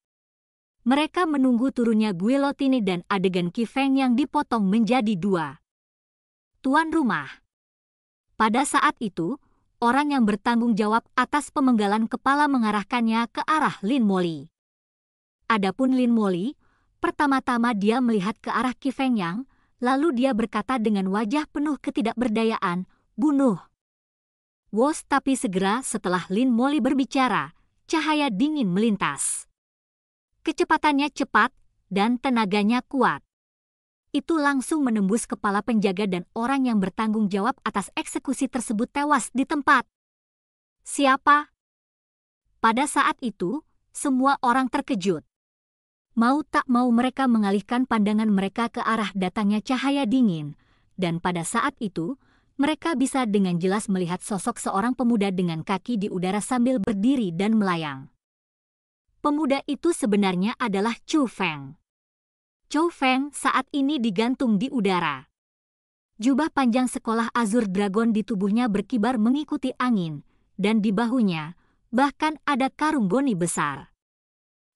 A: Mereka menunggu turunnya guillotine dan adegan kifeng yang dipotong menjadi dua. Tuan rumah. Pada saat itu, orang yang bertanggung jawab atas pemenggalan kepala mengarahkannya ke arah Lin Moli. Adapun Lin Moli, pertama-tama dia melihat ke arah Qi Feng Yang, lalu dia berkata dengan wajah penuh ketidakberdayaan, bunuh. Wos tapi segera setelah Lin Moli berbicara, cahaya dingin melintas. Kecepatannya cepat dan tenaganya kuat itu langsung menembus kepala penjaga dan orang yang bertanggung jawab atas eksekusi tersebut tewas di tempat. Siapa? Pada saat itu, semua orang terkejut. Mau tak mau mereka mengalihkan pandangan mereka ke arah datangnya cahaya dingin, dan pada saat itu, mereka bisa dengan jelas melihat sosok seorang pemuda dengan kaki di udara sambil berdiri dan melayang. Pemuda itu sebenarnya adalah Chu Feng. Chu Feng saat ini digantung di udara. Jubah panjang sekolah Azur Dragon di tubuhnya berkibar mengikuti angin, dan di bahunya bahkan ada karung goni besar.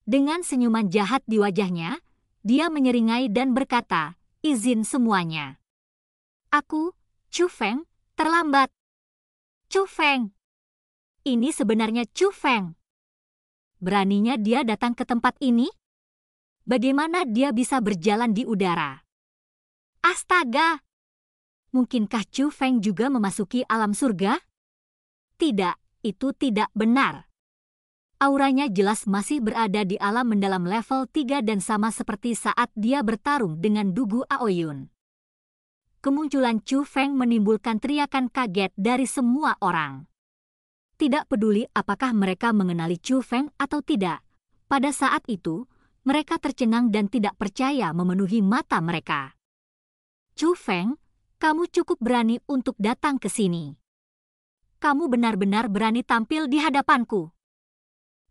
A: Dengan senyuman jahat di wajahnya, dia menyeringai dan berkata, izin semuanya. Aku, Chu Feng, terlambat. Chu Feng. Ini sebenarnya Chu Feng. Beraninya dia datang ke tempat ini? bagaimana dia bisa berjalan di udara. Astaga! Mungkinkah Chu Feng juga memasuki alam surga? Tidak, itu tidak benar. Auranya jelas masih berada di alam mendalam level 3 dan sama seperti saat dia bertarung dengan Dugu Aoyun. Kemunculan Chu Feng menimbulkan teriakan kaget dari semua orang. Tidak peduli apakah mereka mengenali Chu Feng atau tidak, pada saat itu mereka tercengang dan tidak percaya memenuhi mata mereka. Chu Feng, kamu cukup berani untuk datang ke sini. Kamu benar-benar berani tampil di hadapanku.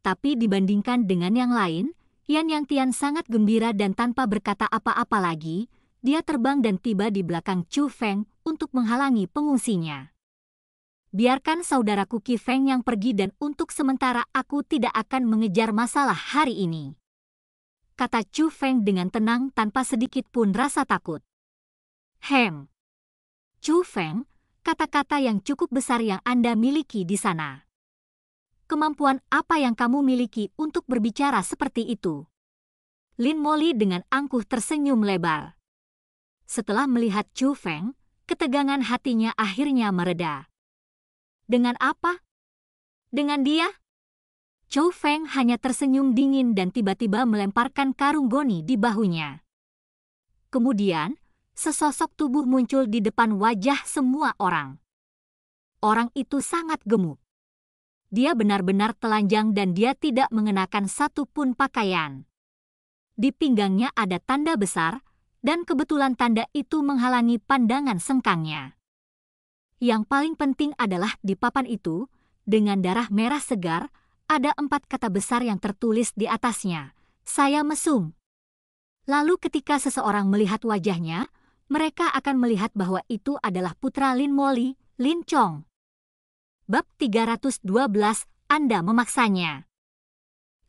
A: Tapi dibandingkan dengan yang lain, Yan Yang Tian sangat gembira dan tanpa berkata apa-apa lagi, dia terbang dan tiba di belakang Chu Feng untuk menghalangi pengungsinya. Biarkan saudaraku Qi Feng yang pergi dan untuk sementara aku tidak akan mengejar masalah hari ini kata Chu Feng dengan tenang tanpa sedikit pun rasa takut. Hem. Chu Feng, kata-kata yang cukup besar yang Anda miliki di sana. Kemampuan apa yang kamu miliki untuk berbicara seperti itu? Lin Moli dengan angkuh tersenyum lebar. Setelah melihat Chu Feng, ketegangan hatinya akhirnya mereda. Dengan apa? Dengan dia? Chou Feng hanya tersenyum dingin dan tiba-tiba melemparkan karung goni di bahunya. Kemudian, sesosok tubuh muncul di depan wajah semua orang. Orang itu sangat gemuk. Dia benar-benar telanjang dan dia tidak mengenakan satu pun pakaian. Di pinggangnya ada tanda besar, dan kebetulan tanda itu menghalangi pandangan sengkangnya. Yang paling penting adalah di papan itu, dengan darah merah segar, ada empat kata besar yang tertulis di atasnya. Saya mesum. Lalu ketika seseorang melihat wajahnya, mereka akan melihat bahwa itu adalah putra Lin Moli, Lin Chong. Bab 312, Anda memaksanya.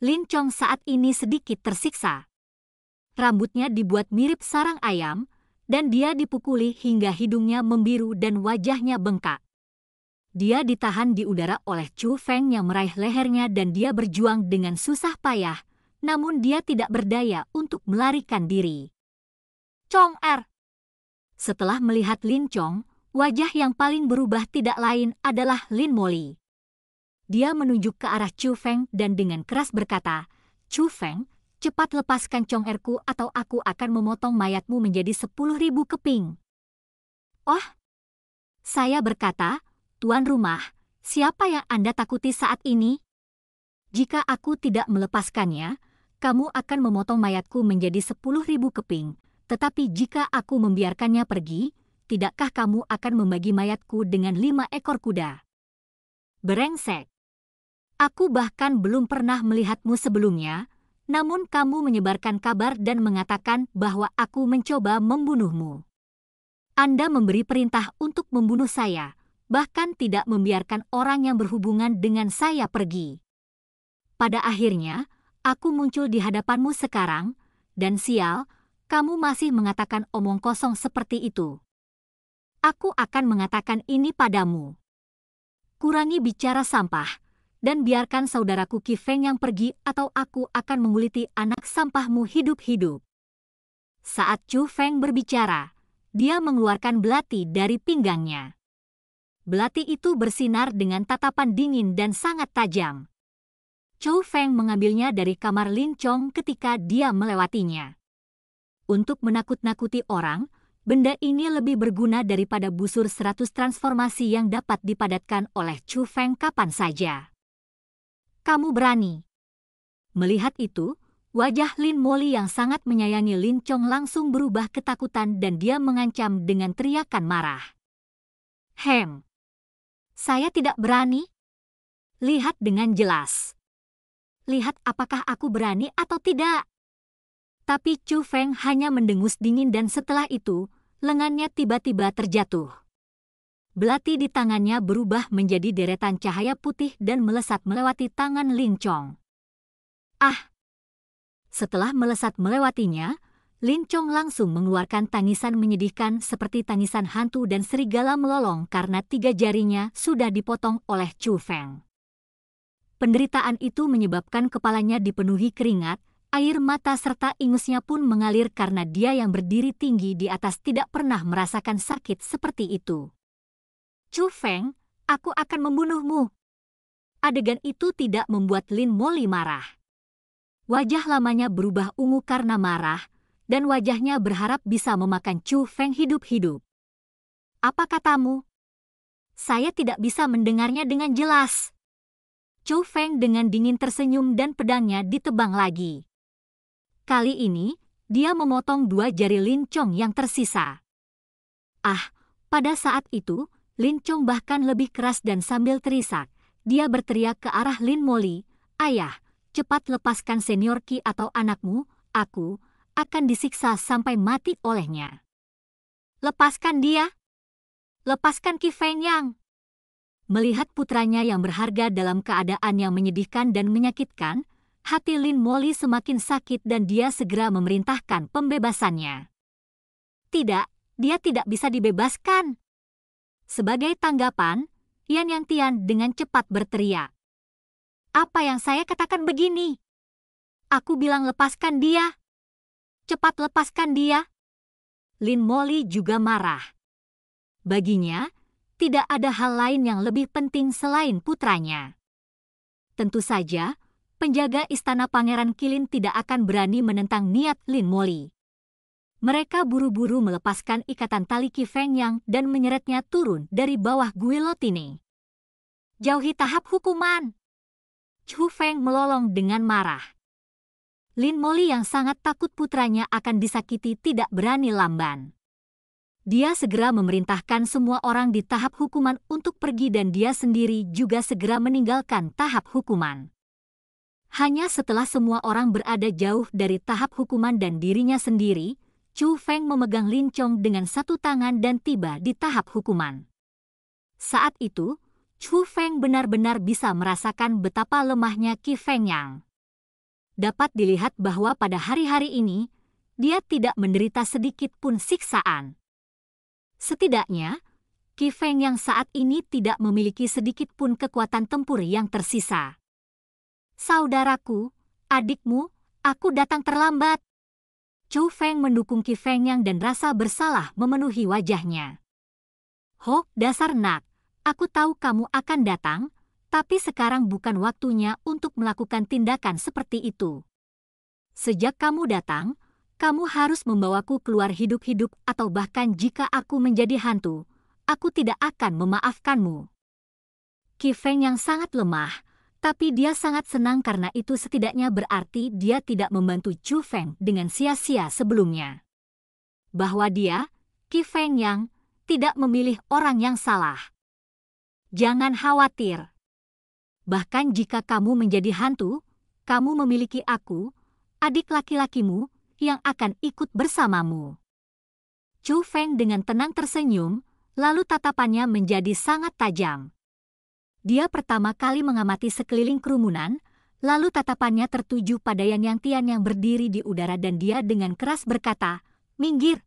A: Lin Chong saat ini sedikit tersiksa. Rambutnya dibuat mirip sarang ayam, dan dia dipukuli hingga hidungnya membiru dan wajahnya bengkak dia ditahan di udara oleh Chu Feng yang meraih lehernya dan dia berjuang dengan susah payah, namun dia tidak berdaya untuk melarikan diri. Chong Er Setelah melihat Lin Chong, wajah yang paling berubah tidak lain adalah Lin Moli. Dia menunjuk ke arah Chu Feng dan dengan keras berkata, Chu Feng, cepat lepaskan Chong Erku atau aku akan memotong mayatmu menjadi sepuluh ribu keping. Oh! Saya berkata, tuan rumah, siapa yang Anda takuti saat ini? Jika aku tidak melepaskannya, kamu akan memotong mayatku menjadi sepuluh ribu keping. Tetapi jika aku membiarkannya pergi, tidakkah kamu akan membagi mayatku dengan lima ekor kuda? Berengsek. Aku bahkan belum pernah melihatmu sebelumnya, namun kamu menyebarkan kabar dan mengatakan bahwa aku mencoba membunuhmu. Anda memberi perintah untuk membunuh saya, bahkan tidak membiarkan orang yang berhubungan dengan saya pergi. Pada akhirnya, aku muncul di hadapanmu sekarang, dan sial, kamu masih mengatakan omong kosong seperti itu. Aku akan mengatakan ini padamu. Kurangi bicara sampah, dan biarkan saudaraku Kifeng yang pergi atau aku akan menguliti anak sampahmu hidup-hidup. Saat Chu Feng berbicara, dia mengeluarkan belati dari pinggangnya belati itu bersinar dengan tatapan dingin dan sangat tajam. Chu Feng mengambilnya dari kamar Lin Chong ketika dia melewatinya. Untuk menakut-nakuti orang, benda ini lebih berguna daripada busur seratus transformasi yang dapat dipadatkan oleh Chu Feng kapan saja. Kamu berani. Melihat itu, wajah Lin Moli yang sangat menyayangi Lin Chong langsung berubah ketakutan dan dia mengancam dengan teriakan marah. Hem, saya tidak berani. Lihat dengan jelas. Lihat apakah aku berani atau tidak. Tapi Chu Feng hanya mendengus dingin dan setelah itu, lengannya tiba-tiba terjatuh. Belati di tangannya berubah menjadi deretan cahaya putih dan melesat melewati tangan Ling Chong. Ah! Setelah melesat melewatinya, Lin Chong langsung mengeluarkan tangisan menyedihkan seperti tangisan hantu dan serigala melolong karena tiga jarinya sudah dipotong oleh Chu Feng. Penderitaan itu menyebabkan kepalanya dipenuhi keringat, air mata serta ingusnya pun mengalir karena dia yang berdiri tinggi di atas tidak pernah merasakan sakit seperti itu. Chu Feng, aku akan membunuhmu. Adegan itu tidak membuat Lin Moli marah. Wajah lamanya berubah ungu karena marah, dan wajahnya berharap bisa memakan Chu Feng hidup-hidup. Apa katamu? Saya tidak bisa mendengarnya dengan jelas. Chu Feng dengan dingin tersenyum dan pedangnya ditebang lagi. Kali ini, dia memotong dua jari Lin Chong yang tersisa. Ah, pada saat itu, Lin Chong bahkan lebih keras dan sambil terisak, dia berteriak ke arah Lin Moli, Ayah, cepat lepaskan senior Ki atau anakmu, aku, akan disiksa sampai mati olehnya. Lepaskan dia! Lepaskan Ki Feng Yang! Melihat putranya yang berharga dalam keadaan yang menyedihkan dan menyakitkan, hati Lin Moli semakin sakit dan dia segera memerintahkan pembebasannya. Tidak, dia tidak bisa dibebaskan. Sebagai tanggapan, Yan Yang Tian dengan cepat berteriak. Apa yang saya katakan begini? Aku bilang lepaskan dia. Cepat lepaskan dia. Lin Molly juga marah. Baginya, tidak ada hal lain yang lebih penting selain putranya. Tentu saja, penjaga istana Pangeran Kilin tidak akan berani menentang niat Lin Molly. Mereka buru-buru melepaskan ikatan tali Kifeng Yang dan menyeretnya turun dari bawah Guilotine. Jauhi tahap hukuman. Chu Feng melolong dengan marah. Lin Moli yang sangat takut putranya akan disakiti tidak berani lamban. Dia segera memerintahkan semua orang di tahap hukuman untuk pergi dan dia sendiri juga segera meninggalkan tahap hukuman. Hanya setelah semua orang berada jauh dari tahap hukuman dan dirinya sendiri, Chu Feng memegang Lin Chong dengan satu tangan dan tiba di tahap hukuman. Saat itu, Chu Feng benar-benar bisa merasakan betapa lemahnya Qi Feng Yang dapat dilihat bahwa pada hari-hari ini dia tidak menderita sedikit pun siksaan. Setidaknya, Qi Feng yang saat ini tidak memiliki sedikit pun kekuatan tempur yang tersisa. Saudaraku, adikmu, aku datang terlambat. Chou Feng mendukung Qi Feng yang dan rasa bersalah memenuhi wajahnya. Ho, dasar nak, aku tahu kamu akan datang, tapi sekarang bukan waktunya untuk melakukan tindakan seperti itu. Sejak kamu datang, kamu harus membawaku keluar hidup-hidup atau bahkan jika aku menjadi hantu, aku tidak akan memaafkanmu. Kifeng yang sangat lemah, tapi dia sangat senang karena itu setidaknya berarti dia tidak membantu Chu Feng dengan sia-sia sebelumnya. Bahwa dia, Feng yang, tidak memilih orang yang salah. Jangan khawatir. Bahkan jika kamu menjadi hantu, kamu memiliki aku, adik laki-lakimu, yang akan ikut bersamamu. Chu Feng dengan tenang tersenyum, lalu tatapannya menjadi sangat tajam. Dia pertama kali mengamati sekeliling kerumunan, lalu tatapannya tertuju pada Yan Yang Tian yang berdiri di udara dan dia dengan keras berkata, Minggir!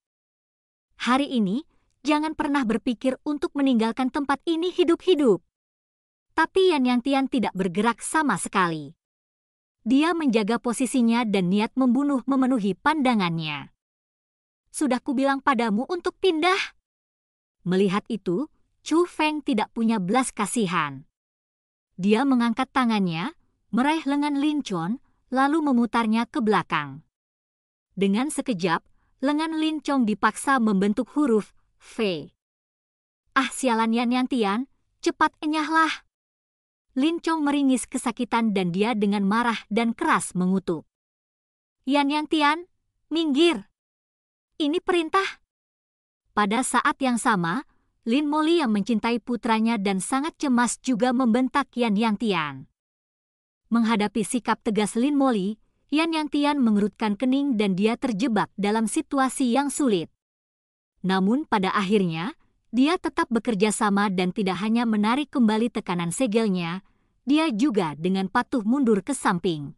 A: Hari ini, jangan pernah berpikir untuk meninggalkan tempat ini hidup-hidup tapi Yan Yang Tian tidak bergerak sama sekali. Dia menjaga posisinya dan niat membunuh memenuhi pandangannya. Sudah kubilang padamu untuk pindah. Melihat itu, Chu Feng tidak punya belas kasihan. Dia mengangkat tangannya, meraih lengan Lin Chong, lalu memutarnya ke belakang. Dengan sekejap, lengan Lin Chong dipaksa membentuk huruf V. Ah sialan Yan Yang Tian, cepat enyahlah. Lin Chong meringis kesakitan dan dia dengan marah dan keras mengutuk. Yan Yang Tian, minggir. Ini perintah. Pada saat yang sama, Lin Moli yang mencintai putranya dan sangat cemas juga membentak Yan Yang Tian. Menghadapi sikap tegas Lin Moli, Yan Yang Tian mengerutkan kening dan dia terjebak dalam situasi yang sulit. Namun pada akhirnya, dia tetap bekerja sama dan tidak hanya menarik kembali tekanan segelnya, dia juga dengan patuh mundur ke samping.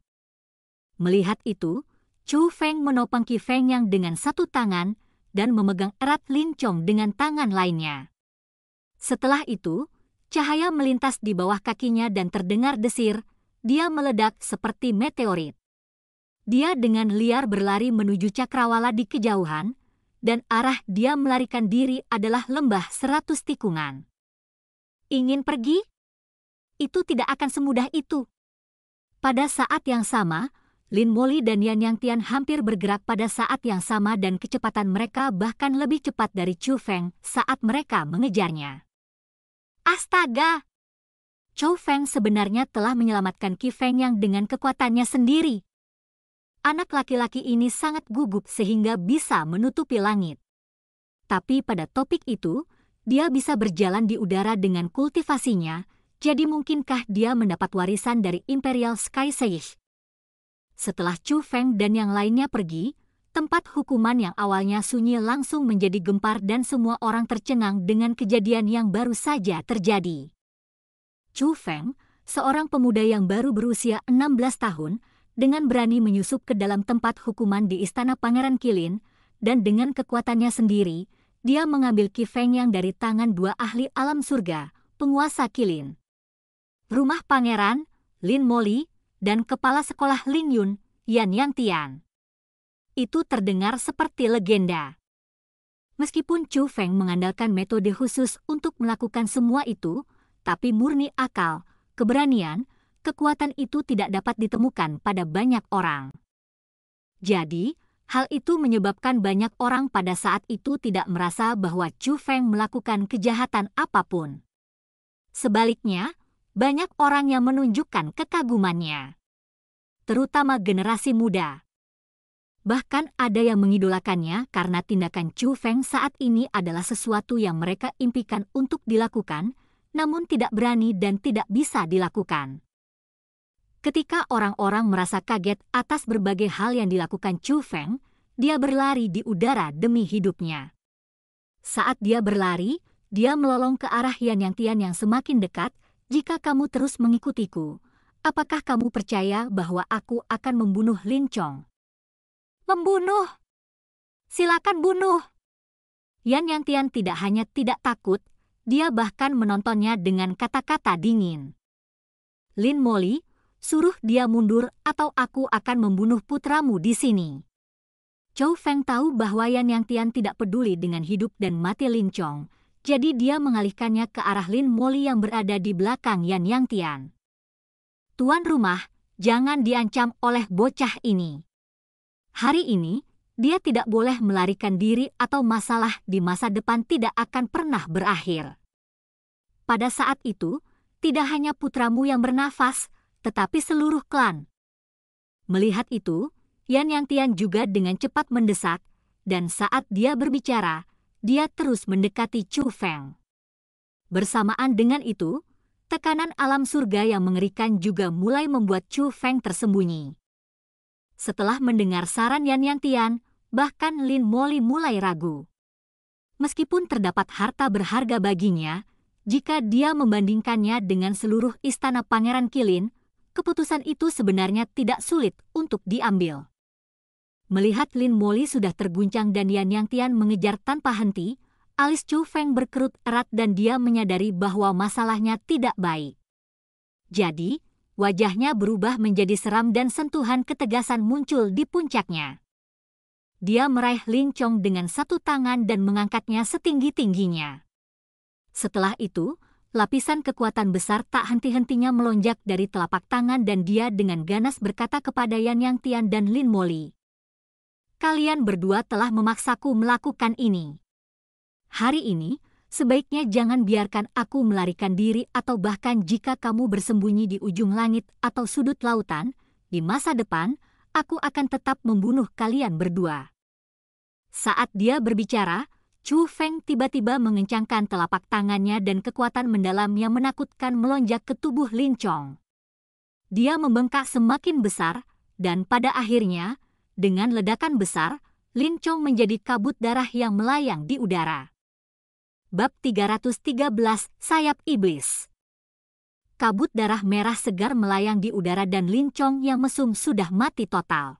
A: Melihat itu, Chu Feng menopang Qi Feng yang dengan satu tangan dan memegang erat Lin Chong dengan tangan lainnya. Setelah itu, cahaya melintas di bawah kakinya dan terdengar desir, dia meledak seperti meteorit. Dia dengan liar berlari menuju cakrawala di kejauhan, dan arah dia melarikan diri adalah lembah seratus tikungan. Ingin pergi? itu tidak akan semudah itu. Pada saat yang sama, Lin Moli dan Yan Yang Tian hampir bergerak pada saat yang sama dan kecepatan mereka bahkan lebih cepat dari Chu Feng saat mereka mengejarnya. Astaga! Chu Feng sebenarnya telah menyelamatkan Qi Feng yang dengan kekuatannya sendiri. Anak laki-laki ini sangat gugup sehingga bisa menutupi langit. Tapi pada topik itu, dia bisa berjalan di udara dengan kultivasinya, jadi mungkinkah dia mendapat warisan dari Imperial Sky Seish? Setelah Chu Feng dan yang lainnya pergi, tempat hukuman yang awalnya sunyi langsung menjadi gempar dan semua orang tercengang dengan kejadian yang baru saja terjadi. Chu Feng, seorang pemuda yang baru berusia 16 tahun, dengan berani menyusup ke dalam tempat hukuman di Istana Pangeran Kilin, dan dengan kekuatannya sendiri, dia mengambil kifeng yang dari tangan dua ahli alam surga, penguasa Kilin rumah pangeran, Lin Moli, dan kepala sekolah Lin Yun, Yan Yang Tian. Itu terdengar seperti legenda. Meskipun Chu Feng mengandalkan metode khusus untuk melakukan semua itu, tapi murni akal, keberanian, kekuatan itu tidak dapat ditemukan pada banyak orang. Jadi, hal itu menyebabkan banyak orang pada saat itu tidak merasa bahwa Chu Feng melakukan kejahatan apapun. Sebaliknya, banyak orang yang menunjukkan kekagumannya, terutama generasi muda. Bahkan ada yang mengidolakannya karena tindakan Chu Feng saat ini adalah sesuatu yang mereka impikan untuk dilakukan, namun tidak berani dan tidak bisa dilakukan. Ketika orang-orang merasa kaget atas berbagai hal yang dilakukan Chu Feng, dia berlari di udara demi hidupnya. Saat dia berlari, dia melolong ke arah Yan Yang Tian yang semakin dekat jika kamu terus mengikutiku, apakah kamu percaya bahwa aku akan membunuh Lin Chong? Membunuh! Silakan bunuh! Yan Yang Tian tidak hanya tidak takut, dia bahkan menontonnya dengan kata-kata dingin. Lin Moli, suruh dia mundur atau aku akan membunuh putramu di sini. Chou Feng tahu bahwa Yan Yang Tian tidak peduli dengan hidup dan mati Lin Chong, jadi dia mengalihkannya ke arah Lin Moli yang berada di belakang Yan Yang Tian. Tuan rumah, jangan diancam oleh bocah ini. Hari ini, dia tidak boleh melarikan diri atau masalah di masa depan tidak akan pernah berakhir. Pada saat itu, tidak hanya putramu yang bernafas, tetapi seluruh klan. Melihat itu, Yan Yang Tian juga dengan cepat mendesak, dan saat dia berbicara, dia terus mendekati Chu Feng. Bersamaan dengan itu, tekanan alam surga yang mengerikan juga mulai membuat Chu Feng tersembunyi. Setelah mendengar saran Yan Yang Tian, bahkan Lin Moli mulai ragu. Meskipun terdapat harta berharga baginya, jika dia membandingkannya dengan seluruh istana Pangeran Kilin, keputusan itu sebenarnya tidak sulit untuk diambil. Melihat Lin Moli sudah terguncang dan Yan Yang Tian mengejar tanpa henti, alis Chu Feng berkerut erat dan dia menyadari bahwa masalahnya tidak baik. Jadi, wajahnya berubah menjadi seram dan sentuhan ketegasan muncul di puncaknya. Dia meraih Lin Chong dengan satu tangan dan mengangkatnya setinggi-tingginya. Setelah itu, lapisan kekuatan besar tak henti-hentinya melonjak dari telapak tangan dan dia dengan ganas berkata kepada Yan Yang Tian dan Lin Moli kalian berdua telah memaksaku melakukan ini. Hari ini, sebaiknya jangan biarkan aku melarikan diri atau bahkan jika kamu bersembunyi di ujung langit atau sudut lautan, di masa depan, aku akan tetap membunuh kalian berdua. Saat dia berbicara, Chu Feng tiba-tiba mengencangkan telapak tangannya dan kekuatan mendalam yang menakutkan melonjak ke tubuh Lin Chong. Dia membengkak semakin besar, dan pada akhirnya, dengan ledakan besar, Lin Chong menjadi kabut darah yang melayang di udara. Bab 313 Sayap Iblis Kabut darah merah segar melayang di udara dan Lin Chong yang mesum sudah mati total.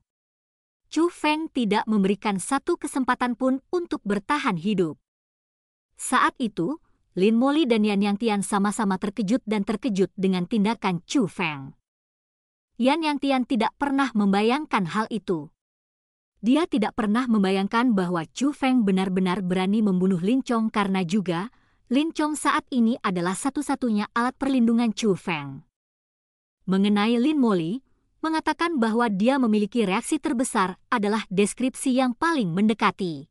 A: Chu Feng tidak memberikan satu kesempatan pun untuk bertahan hidup. Saat itu, Lin Moli dan Yan Yang Tian sama-sama terkejut dan terkejut dengan tindakan Chu Feng. Yan Yang Tian tidak pernah membayangkan hal itu. Dia tidak pernah membayangkan bahwa Chu Feng benar-benar berani membunuh Lin Chong karena juga Lin Chong saat ini adalah satu-satunya alat perlindungan Chu Feng. Mengenai Lin Moli, mengatakan bahwa dia memiliki reaksi terbesar adalah deskripsi yang paling mendekati.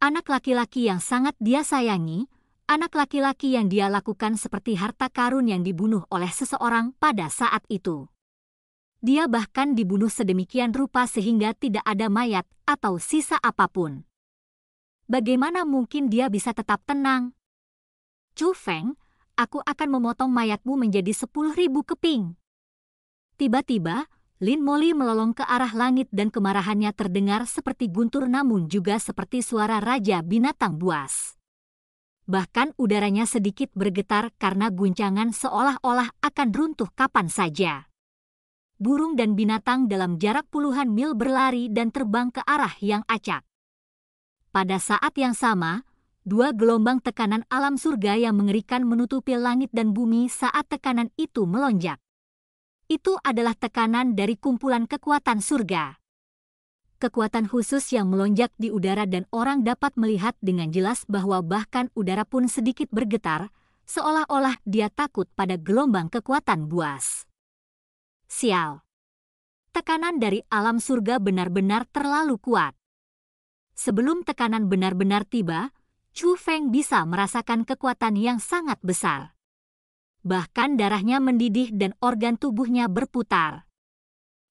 A: Anak laki-laki yang sangat dia sayangi, anak laki-laki yang dia lakukan seperti harta karun yang dibunuh oleh seseorang pada saat itu. Dia bahkan dibunuh sedemikian rupa sehingga tidak ada mayat atau sisa apapun. Bagaimana mungkin dia bisa tetap tenang? Chu Feng, aku akan memotong mayatmu menjadi sepuluh ribu keping. Tiba-tiba, Lin Moli melolong ke arah langit dan kemarahannya terdengar seperti guntur namun juga seperti suara raja binatang buas. Bahkan udaranya sedikit bergetar karena guncangan seolah-olah akan runtuh kapan saja burung dan binatang dalam jarak puluhan mil berlari dan terbang ke arah yang acak. Pada saat yang sama, dua gelombang tekanan alam surga yang mengerikan menutupi langit dan bumi saat tekanan itu melonjak. Itu adalah tekanan dari kumpulan kekuatan surga. Kekuatan khusus yang melonjak di udara dan orang dapat melihat dengan jelas bahwa bahkan udara pun sedikit bergetar, seolah-olah dia takut pada gelombang kekuatan buas. Sial. Tekanan dari alam surga benar-benar terlalu kuat. Sebelum tekanan benar-benar tiba, Chu Feng bisa merasakan kekuatan yang sangat besar. Bahkan darahnya mendidih dan organ tubuhnya berputar.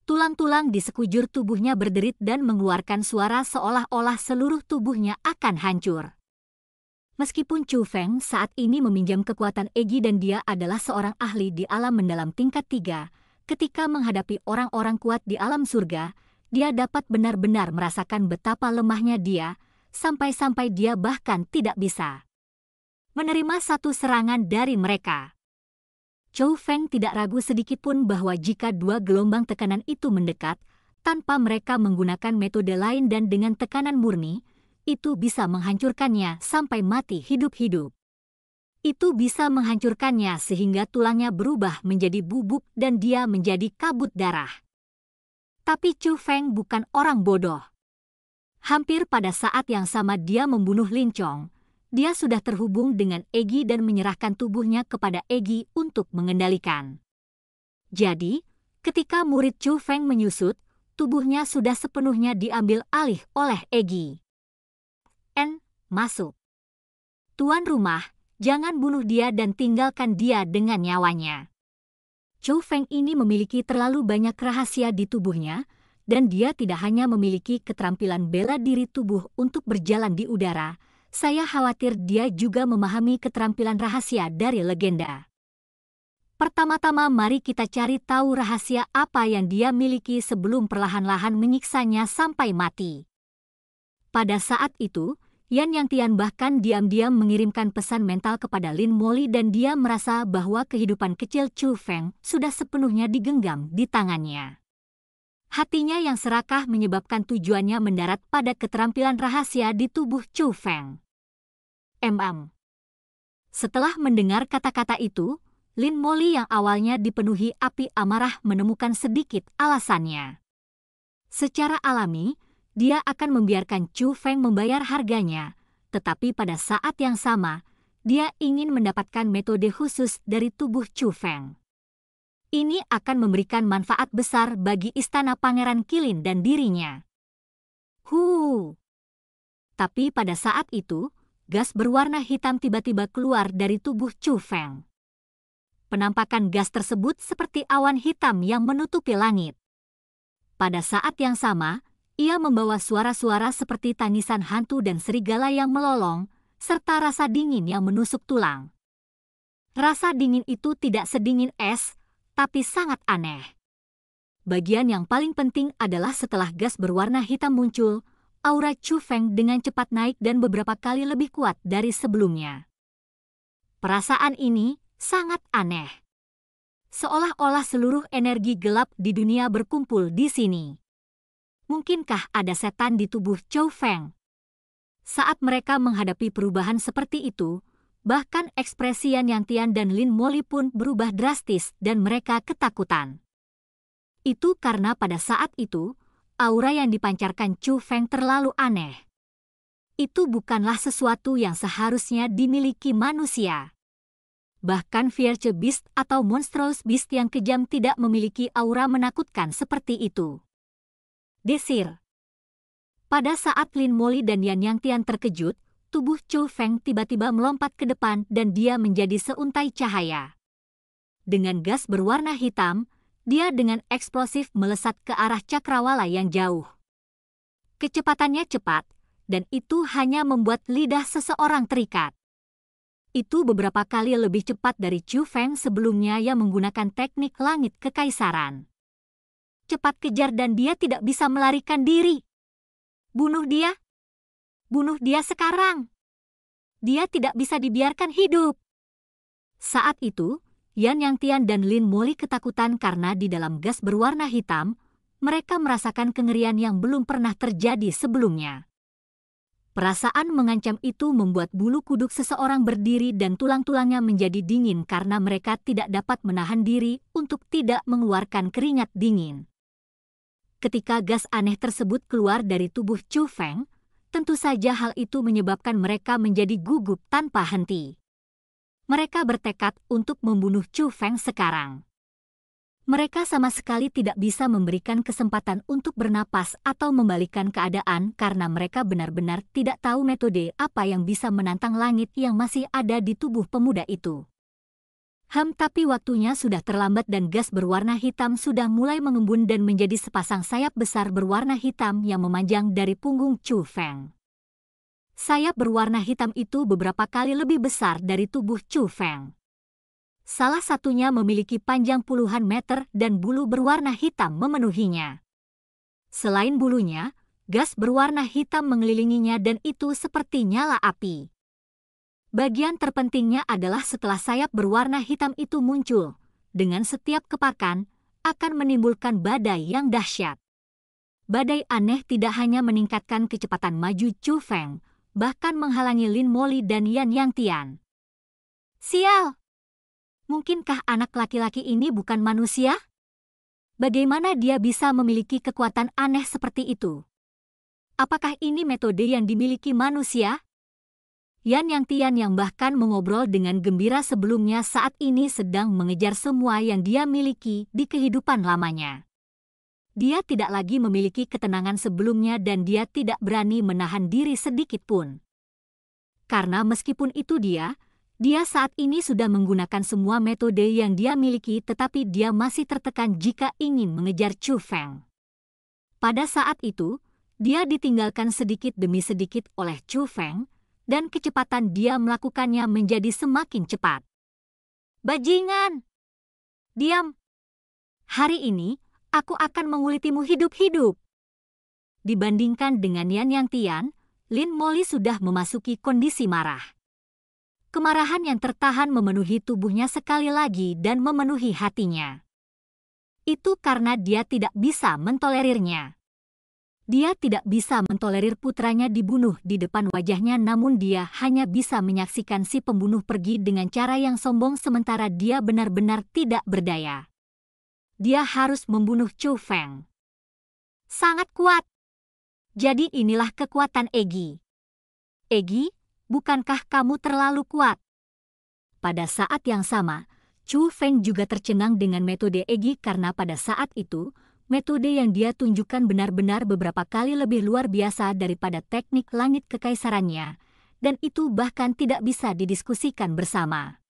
A: Tulang-tulang di sekujur tubuhnya berderit dan mengeluarkan suara seolah-olah seluruh tubuhnya akan hancur. Meskipun Chu Feng saat ini meminjam kekuatan Egi dan dia adalah seorang ahli di alam mendalam tingkat tiga, ketika menghadapi orang-orang kuat di alam surga, dia dapat benar-benar merasakan betapa lemahnya dia, sampai-sampai dia bahkan tidak bisa menerima satu serangan dari mereka. Chou Feng tidak ragu sedikitpun bahwa jika dua gelombang tekanan itu mendekat, tanpa mereka menggunakan metode lain dan dengan tekanan murni, itu bisa menghancurkannya sampai mati hidup-hidup itu bisa menghancurkannya sehingga tulangnya berubah menjadi bubuk dan dia menjadi kabut darah. Tapi Chu Feng bukan orang bodoh. Hampir pada saat yang sama dia membunuh Lin Chong, dia sudah terhubung dengan Egi dan menyerahkan tubuhnya kepada Egi untuk mengendalikan. Jadi, ketika murid Chu Feng menyusut, tubuhnya sudah sepenuhnya diambil alih oleh Egi. N. Masuk. Tuan rumah, jangan bunuh dia dan tinggalkan dia dengan nyawanya. Chou Feng ini memiliki terlalu banyak rahasia di tubuhnya, dan dia tidak hanya memiliki keterampilan bela diri tubuh untuk berjalan di udara, saya khawatir dia juga memahami keterampilan rahasia dari legenda. Pertama-tama mari kita cari tahu rahasia apa yang dia miliki sebelum perlahan-lahan menyiksanya sampai mati. Pada saat itu, Yan Yang Tian bahkan diam-diam mengirimkan pesan mental kepada Lin Moli dan dia merasa bahwa kehidupan kecil Chu Feng sudah sepenuhnya digenggam di tangannya. Hatinya yang serakah menyebabkan tujuannya mendarat pada keterampilan rahasia di tubuh Chu Feng. MM. Setelah mendengar kata-kata itu, Lin Moli yang awalnya dipenuhi api amarah menemukan sedikit alasannya. Secara alami, dia akan membiarkan Chu Feng membayar harganya, tetapi pada saat yang sama, dia ingin mendapatkan metode khusus dari tubuh Chu Feng. Ini akan memberikan manfaat besar bagi istana Pangeran Kilin dan dirinya. Hu. Tapi pada saat itu, gas berwarna hitam tiba-tiba keluar dari tubuh Chu Feng. Penampakan gas tersebut seperti awan hitam yang menutupi langit. Pada saat yang sama, ia membawa suara-suara seperti tangisan hantu dan serigala yang melolong, serta rasa dingin yang menusuk tulang. Rasa dingin itu tidak sedingin es, tapi sangat aneh. Bagian yang paling penting adalah setelah gas berwarna hitam muncul, aura Chu Feng dengan cepat naik dan beberapa kali lebih kuat dari sebelumnya. Perasaan ini sangat aneh. Seolah-olah seluruh energi gelap di dunia berkumpul di sini mungkinkah ada setan di tubuh Chou Feng? Saat mereka menghadapi perubahan seperti itu, bahkan ekspresi Yan Yang Tian dan Lin Moli pun berubah drastis dan mereka ketakutan. Itu karena pada saat itu, aura yang dipancarkan Chu Feng terlalu aneh. Itu bukanlah sesuatu yang seharusnya dimiliki manusia. Bahkan Fierce Beast atau Monstrous Beast yang kejam tidak memiliki aura menakutkan seperti itu desir. Pada saat Lin Moli dan Yan Yang Tian terkejut, tubuh Chu Feng tiba-tiba melompat ke depan dan dia menjadi seuntai cahaya. Dengan gas berwarna hitam, dia dengan eksplosif melesat ke arah cakrawala yang jauh. Kecepatannya cepat, dan itu hanya membuat lidah seseorang terikat. Itu beberapa kali lebih cepat dari Chu Feng sebelumnya yang menggunakan teknik langit kekaisaran cepat kejar dan dia tidak bisa melarikan diri. Bunuh dia. Bunuh dia sekarang. Dia tidak bisa dibiarkan hidup. Saat itu, Yan Yang Tian dan Lin Moli ketakutan karena di dalam gas berwarna hitam, mereka merasakan kengerian yang belum pernah terjadi sebelumnya. Perasaan mengancam itu membuat bulu kuduk seseorang berdiri dan tulang-tulangnya menjadi dingin karena mereka tidak dapat menahan diri untuk tidak mengeluarkan keringat dingin. Ketika gas aneh tersebut keluar dari tubuh Chu Feng, tentu saja hal itu menyebabkan mereka menjadi gugup tanpa henti. Mereka bertekad untuk membunuh Chu Feng sekarang. Mereka sama sekali tidak bisa memberikan kesempatan untuk bernapas atau membalikan keadaan karena mereka benar-benar tidak tahu metode apa yang bisa menantang langit yang masih ada di tubuh pemuda itu. Ham tapi waktunya sudah terlambat dan gas berwarna hitam sudah mulai mengembun dan menjadi sepasang sayap besar berwarna hitam yang memanjang dari punggung Chu Feng. Sayap berwarna hitam itu beberapa kali lebih besar dari tubuh Chu Feng. Salah satunya memiliki panjang puluhan meter dan bulu berwarna hitam memenuhinya. Selain bulunya, gas berwarna hitam mengelilinginya dan itu seperti nyala api. Bagian terpentingnya adalah setelah sayap berwarna hitam itu muncul, dengan setiap kepakan, akan menimbulkan badai yang dahsyat. Badai aneh tidak hanya meningkatkan kecepatan maju Chu Feng, bahkan menghalangi Lin Moli dan Yan Yang Tian. Sial! Mungkinkah anak laki-laki ini bukan manusia? Bagaimana dia bisa memiliki kekuatan aneh seperti itu? Apakah ini metode yang dimiliki manusia? Yan Yang Tian yang bahkan mengobrol dengan gembira sebelumnya saat ini sedang mengejar semua yang dia miliki di kehidupan lamanya. Dia tidak lagi memiliki ketenangan sebelumnya dan dia tidak berani menahan diri sedikit pun. Karena meskipun itu dia, dia saat ini sudah menggunakan semua metode yang dia miliki tetapi dia masih tertekan jika ingin mengejar Chu Feng. Pada saat itu, dia ditinggalkan sedikit demi sedikit oleh Chu Feng, dan kecepatan dia melakukannya menjadi semakin cepat. Bajingan! Diam! Hari ini, aku akan mengulitimu hidup-hidup. Dibandingkan dengan Yan Yang Tian, Lin Molly sudah memasuki kondisi marah. Kemarahan yang tertahan memenuhi tubuhnya sekali lagi dan memenuhi hatinya. Itu karena dia tidak bisa mentolerirnya. Dia tidak bisa mentolerir putranya dibunuh di depan wajahnya namun dia hanya bisa menyaksikan si pembunuh pergi dengan cara yang sombong sementara dia benar-benar tidak berdaya. Dia harus membunuh Chu Feng. Sangat kuat. Jadi inilah kekuatan Egi. Egi, bukankah kamu terlalu kuat? Pada saat yang sama, Chu Feng juga tercengang dengan metode Egi karena pada saat itu, Metode yang dia tunjukkan benar-benar beberapa kali lebih luar biasa daripada teknik langit kekaisarannya, dan itu bahkan tidak bisa didiskusikan bersama.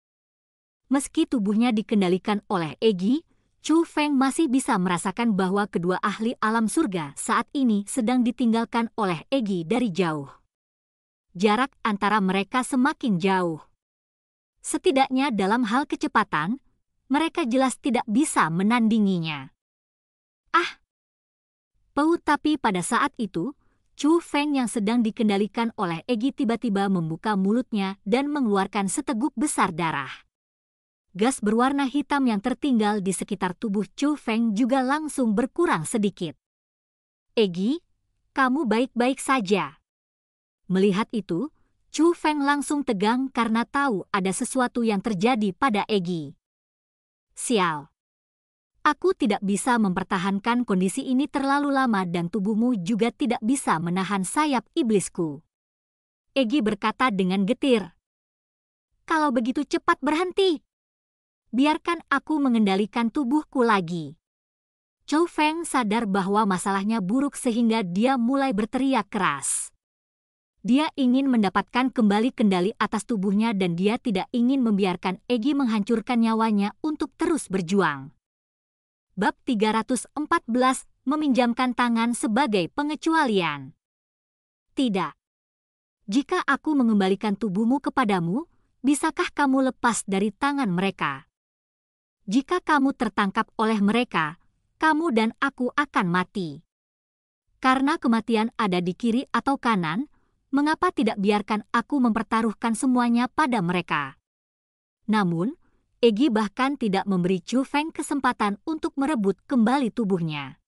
A: Meski tubuhnya dikendalikan oleh Egi, Chu Feng masih bisa merasakan bahwa kedua ahli alam surga saat ini sedang ditinggalkan oleh Egi dari jauh. Jarak antara mereka semakin jauh. Setidaknya dalam hal kecepatan, mereka jelas tidak bisa menandinginya. Ah! Pau tapi pada saat itu, Chu Feng yang sedang dikendalikan oleh Egi tiba-tiba membuka mulutnya dan mengeluarkan seteguk besar darah. Gas berwarna hitam yang tertinggal di sekitar tubuh Chu Feng juga langsung berkurang sedikit. Egi, kamu baik-baik saja. Melihat itu, Chu Feng langsung tegang karena tahu ada sesuatu yang terjadi pada Egi. Sial, Aku tidak bisa mempertahankan kondisi ini terlalu lama dan tubuhmu juga tidak bisa menahan sayap iblisku. Egi berkata dengan getir. Kalau begitu cepat berhenti. Biarkan aku mengendalikan tubuhku lagi. Chow Feng sadar bahwa masalahnya buruk sehingga dia mulai berteriak keras. Dia ingin mendapatkan kembali kendali atas tubuhnya dan dia tidak ingin membiarkan Egi menghancurkan nyawanya untuk terus berjuang bab 314 meminjamkan tangan sebagai pengecualian. Tidak. Jika aku mengembalikan tubuhmu kepadamu, bisakah kamu lepas dari tangan mereka? Jika kamu tertangkap oleh mereka, kamu dan aku akan mati. Karena kematian ada di kiri atau kanan, mengapa tidak biarkan aku mempertaruhkan semuanya pada mereka? Namun, Egi bahkan tidak memberi Chu Feng kesempatan untuk merebut kembali tubuhnya.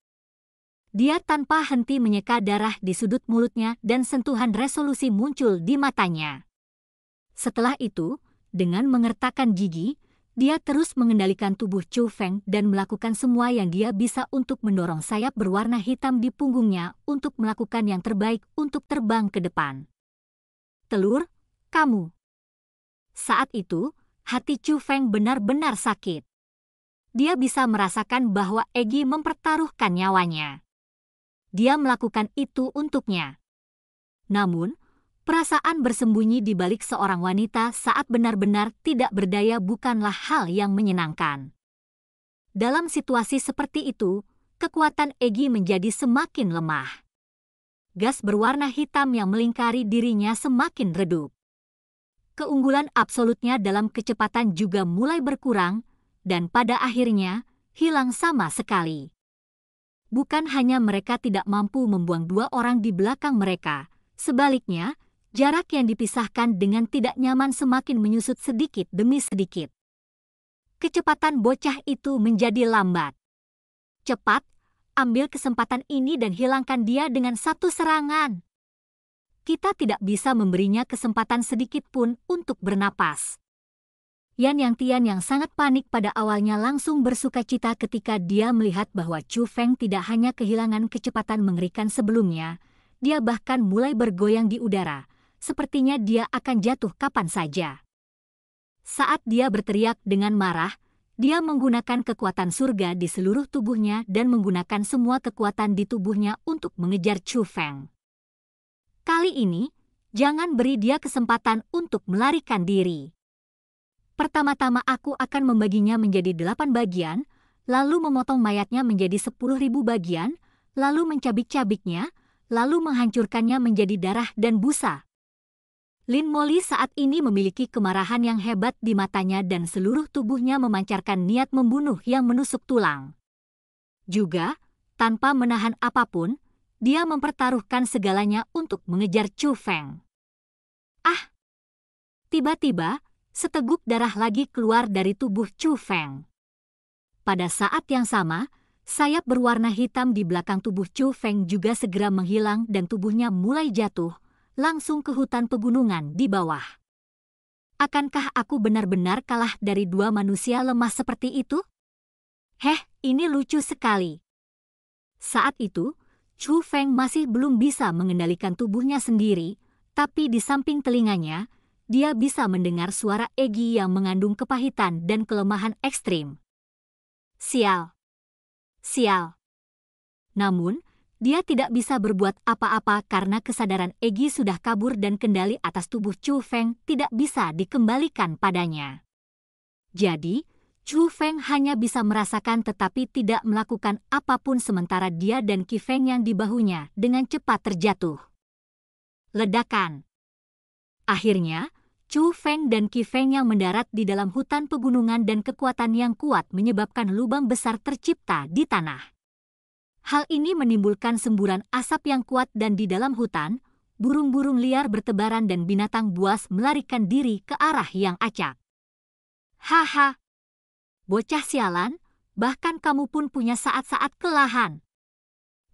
A: Dia tanpa henti menyeka darah di sudut mulutnya dan sentuhan resolusi muncul di matanya. Setelah itu, dengan mengertakkan gigi, dia terus mengendalikan tubuh Chu Feng dan melakukan semua yang dia bisa untuk mendorong sayap berwarna hitam di punggungnya untuk melakukan yang terbaik untuk terbang ke depan. Telur, kamu. Saat itu, hati Chu Feng benar-benar sakit. Dia bisa merasakan bahwa Egi mempertaruhkan nyawanya. Dia melakukan itu untuknya. Namun, perasaan bersembunyi di balik seorang wanita saat benar-benar tidak berdaya bukanlah hal yang menyenangkan. Dalam situasi seperti itu, kekuatan Egi menjadi semakin lemah. Gas berwarna hitam yang melingkari dirinya semakin redup keunggulan absolutnya dalam kecepatan juga mulai berkurang, dan pada akhirnya hilang sama sekali. Bukan hanya mereka tidak mampu membuang dua orang di belakang mereka, sebaliknya, jarak yang dipisahkan dengan tidak nyaman semakin menyusut sedikit demi sedikit. Kecepatan bocah itu menjadi lambat. Cepat, ambil kesempatan ini dan hilangkan dia dengan satu serangan kita tidak bisa memberinya kesempatan sedikit pun untuk bernapas. Yan Yang Tian yang sangat panik pada awalnya langsung bersuka cita ketika dia melihat bahwa Chu Feng tidak hanya kehilangan kecepatan mengerikan sebelumnya, dia bahkan mulai bergoyang di udara, sepertinya dia akan jatuh kapan saja. Saat dia berteriak dengan marah, dia menggunakan kekuatan surga di seluruh tubuhnya dan menggunakan semua kekuatan di tubuhnya untuk mengejar Chu Feng. Kali ini, jangan beri dia kesempatan untuk melarikan diri. Pertama-tama aku akan membaginya menjadi delapan bagian, lalu memotong mayatnya menjadi sepuluh ribu bagian, lalu mencabik-cabiknya, lalu menghancurkannya menjadi darah dan busa. Lin Molly saat ini memiliki kemarahan yang hebat di matanya dan seluruh tubuhnya memancarkan niat membunuh yang menusuk tulang. Juga, tanpa menahan apapun, dia mempertaruhkan segalanya untuk mengejar Chu Feng. Ah! Tiba-tiba, seteguk darah lagi keluar dari tubuh Chu Feng. Pada saat yang sama, sayap berwarna hitam di belakang tubuh Chu Feng juga segera menghilang dan tubuhnya mulai jatuh, langsung ke hutan pegunungan di bawah. Akankah aku benar-benar kalah dari dua manusia lemah seperti itu? Heh, ini lucu sekali. Saat itu, Chu Feng masih belum bisa mengendalikan tubuhnya sendiri, tapi di samping telinganya, dia bisa mendengar suara Egi yang mengandung kepahitan dan kelemahan ekstrim. Sial! Sial! Namun, dia tidak bisa berbuat apa-apa karena kesadaran Egi sudah kabur dan kendali atas tubuh Chu Feng tidak bisa dikembalikan padanya. Jadi, Chu Feng hanya bisa merasakan tetapi tidak melakukan apapun sementara dia dan Qi Feng yang di bahunya dengan cepat terjatuh. Ledakan Akhirnya, Chu Feng dan Qi Feng yang mendarat di dalam hutan pegunungan dan kekuatan yang kuat menyebabkan lubang besar tercipta di tanah. Hal ini menimbulkan semburan asap yang kuat dan di dalam hutan, burung-burung liar bertebaran dan binatang buas melarikan diri ke arah yang acak. Haha, bocah sialan, bahkan kamu pun punya saat-saat kelahan.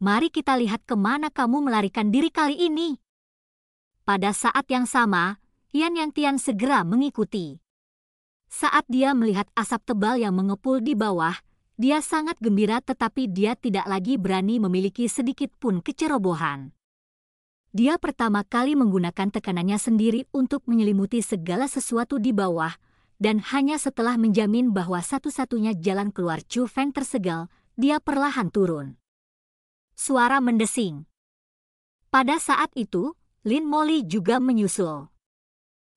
A: Mari kita lihat kemana kamu melarikan diri kali ini. Pada saat yang sama, Yan Yang Tian segera mengikuti. Saat dia melihat asap tebal yang mengepul di bawah, dia sangat gembira tetapi dia tidak lagi berani memiliki sedikit pun kecerobohan. Dia pertama kali menggunakan tekanannya sendiri untuk menyelimuti segala sesuatu di bawah, dan hanya setelah menjamin bahwa satu-satunya jalan keluar Chu Feng tersegal, dia perlahan turun. Suara mendesing. Pada saat itu, Lin Molly juga menyusul.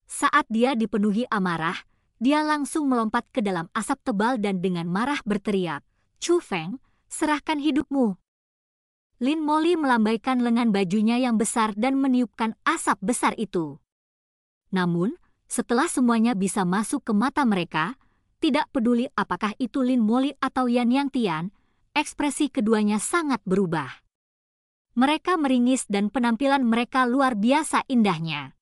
A: Saat dia dipenuhi amarah, dia langsung melompat ke dalam asap tebal dan dengan marah berteriak, Chu Feng, serahkan hidupmu. Lin Molly melambaikan lengan bajunya yang besar dan meniupkan asap besar itu. Namun, setelah semuanya bisa masuk ke mata mereka, tidak peduli apakah itu Lin Moli atau Yan Yang Tian, ekspresi keduanya sangat berubah. Mereka meringis dan penampilan mereka luar biasa indahnya.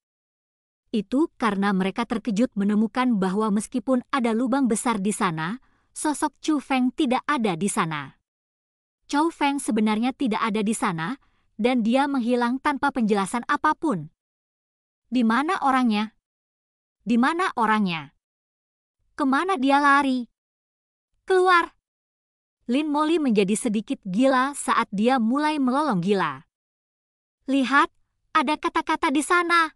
A: Itu karena mereka terkejut menemukan bahwa meskipun ada lubang besar di sana, sosok Chu Feng tidak ada di sana. Chou Feng sebenarnya tidak ada di sana, dan dia menghilang tanpa penjelasan apapun. Di mana orangnya? Di mana orangnya? Kemana dia lari? Keluar! Lin Molly menjadi sedikit gila saat dia mulai melolong gila. Lihat, ada kata-kata di sana.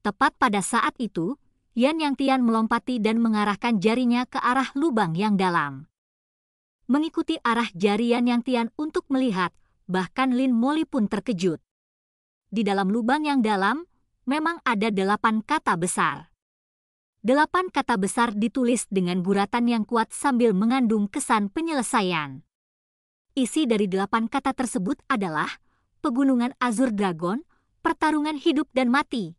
A: Tepat pada saat itu, Yan Yang Tian melompati dan mengarahkan jarinya ke arah lubang yang dalam. Mengikuti arah jari Yan Yang Tian untuk melihat, bahkan Lin Molly pun terkejut. Di dalam lubang yang dalam, memang ada delapan kata besar delapan kata besar ditulis dengan guratan yang kuat sambil mengandung kesan penyelesaian. Isi dari delapan kata tersebut adalah Pegunungan Azur Dragon, Pertarungan Hidup dan Mati.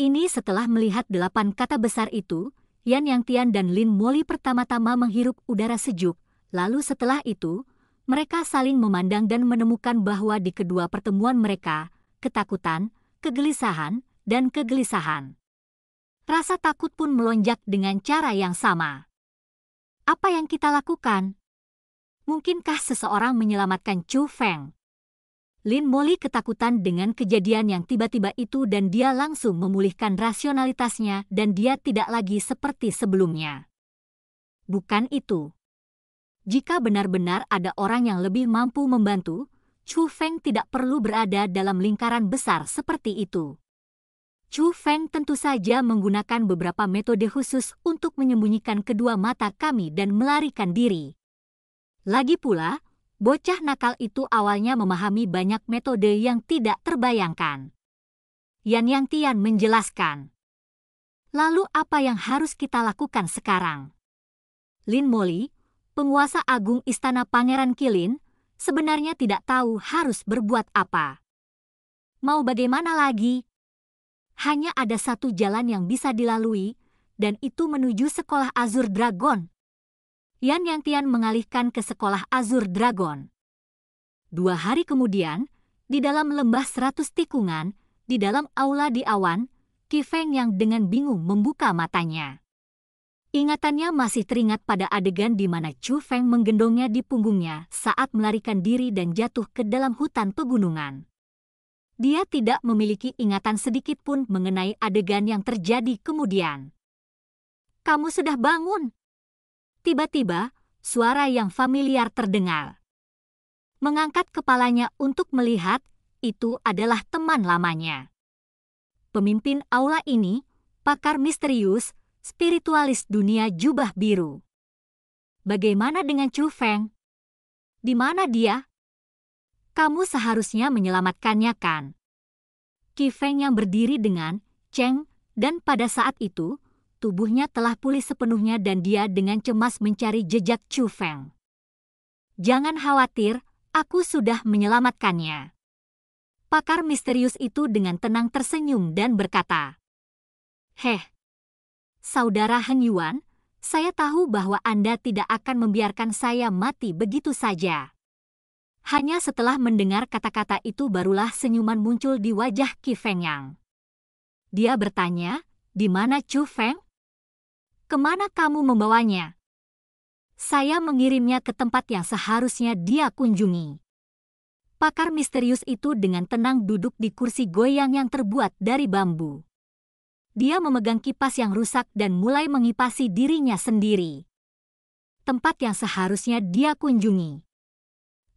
A: Ini setelah melihat delapan kata besar itu, Yan Yang Tian dan Lin Moli pertama-tama menghirup udara sejuk, lalu setelah itu, mereka saling memandang dan menemukan bahwa di kedua pertemuan mereka, ketakutan, kegelisahan, dan kegelisahan rasa takut pun melonjak dengan cara yang sama. Apa yang kita lakukan? Mungkinkah seseorang menyelamatkan Chu Feng? Lin Moli ketakutan dengan kejadian yang tiba-tiba itu dan dia langsung memulihkan rasionalitasnya dan dia tidak lagi seperti sebelumnya. Bukan itu. Jika benar-benar ada orang yang lebih mampu membantu, Chu Feng tidak perlu berada dalam lingkaran besar seperti itu. Chu Feng tentu saja menggunakan beberapa metode khusus untuk menyembunyikan kedua mata kami dan melarikan diri. Lagi pula, bocah nakal itu awalnya memahami banyak metode yang tidak terbayangkan. Yan Yang Tian menjelaskan. Lalu apa yang harus kita lakukan sekarang? Lin Moli, penguasa agung istana Pangeran Kilin, sebenarnya tidak tahu harus berbuat apa. Mau bagaimana lagi? hanya ada satu jalan yang bisa dilalui, dan itu menuju sekolah Azur Dragon. Yan Yang Tian mengalihkan ke sekolah Azur Dragon. Dua hari kemudian, di dalam lembah seratus tikungan, di dalam aula di awan, Qi Feng yang dengan bingung membuka matanya. Ingatannya masih teringat pada adegan di mana Chu Feng menggendongnya di punggungnya saat melarikan diri dan jatuh ke dalam hutan pegunungan dia tidak memiliki ingatan sedikit pun mengenai adegan yang terjadi kemudian. Kamu sudah bangun. Tiba-tiba, suara yang familiar terdengar. Mengangkat kepalanya untuk melihat, itu adalah teman lamanya. Pemimpin aula ini, pakar misterius, spiritualis dunia jubah biru. Bagaimana dengan Chu Feng? Di mana dia? kamu seharusnya menyelamatkannya kan? Feng yang berdiri dengan Cheng dan pada saat itu tubuhnya telah pulih sepenuhnya dan dia dengan cemas mencari jejak Chu Feng. Jangan khawatir, aku sudah menyelamatkannya. Pakar misterius itu dengan tenang tersenyum dan berkata, Heh, Saudara Heng Yuan, saya tahu bahwa Anda tidak akan membiarkan saya mati begitu saja. Hanya setelah mendengar kata-kata itu barulah senyuman muncul di wajah Qi Feng Yang. Dia bertanya, di mana Chu Feng? Kemana kamu membawanya? Saya mengirimnya ke tempat yang seharusnya dia kunjungi. Pakar misterius itu dengan tenang duduk di kursi goyang yang terbuat dari bambu. Dia memegang kipas yang rusak dan mulai mengipasi dirinya sendiri. Tempat yang seharusnya dia kunjungi.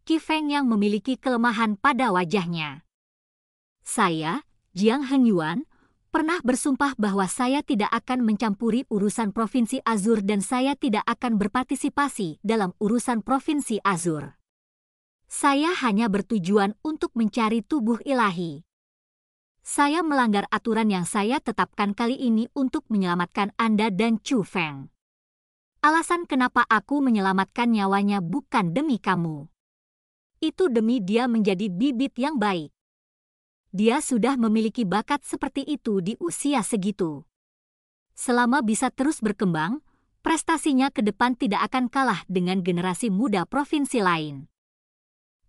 A: Kifeng yang memiliki kelemahan pada wajahnya. Saya, Jiang Hengyuan, pernah bersumpah bahwa saya tidak akan mencampuri urusan Provinsi Azur dan saya tidak akan berpartisipasi dalam urusan Provinsi Azur. Saya hanya bertujuan untuk mencari tubuh ilahi. Saya melanggar aturan yang saya tetapkan kali ini untuk menyelamatkan Anda dan Chu Feng. Alasan kenapa aku menyelamatkan nyawanya bukan demi kamu itu demi dia menjadi bibit yang baik. Dia sudah memiliki bakat seperti itu di usia segitu. Selama bisa terus berkembang, prestasinya ke depan tidak akan kalah dengan generasi muda provinsi lain.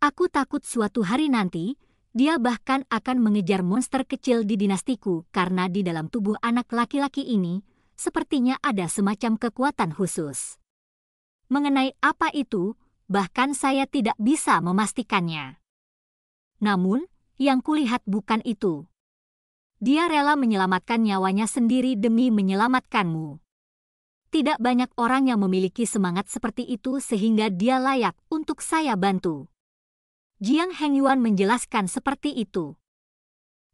A: Aku takut suatu hari nanti, dia bahkan akan mengejar monster kecil di dinastiku karena di dalam tubuh anak laki-laki ini, sepertinya ada semacam kekuatan khusus. Mengenai apa itu, bahkan saya tidak bisa memastikannya. Namun, yang kulihat bukan itu. Dia rela menyelamatkan nyawanya sendiri demi menyelamatkanmu. Tidak banyak orang yang memiliki semangat seperti itu sehingga dia layak untuk saya bantu. Jiang Hengyuan menjelaskan seperti itu.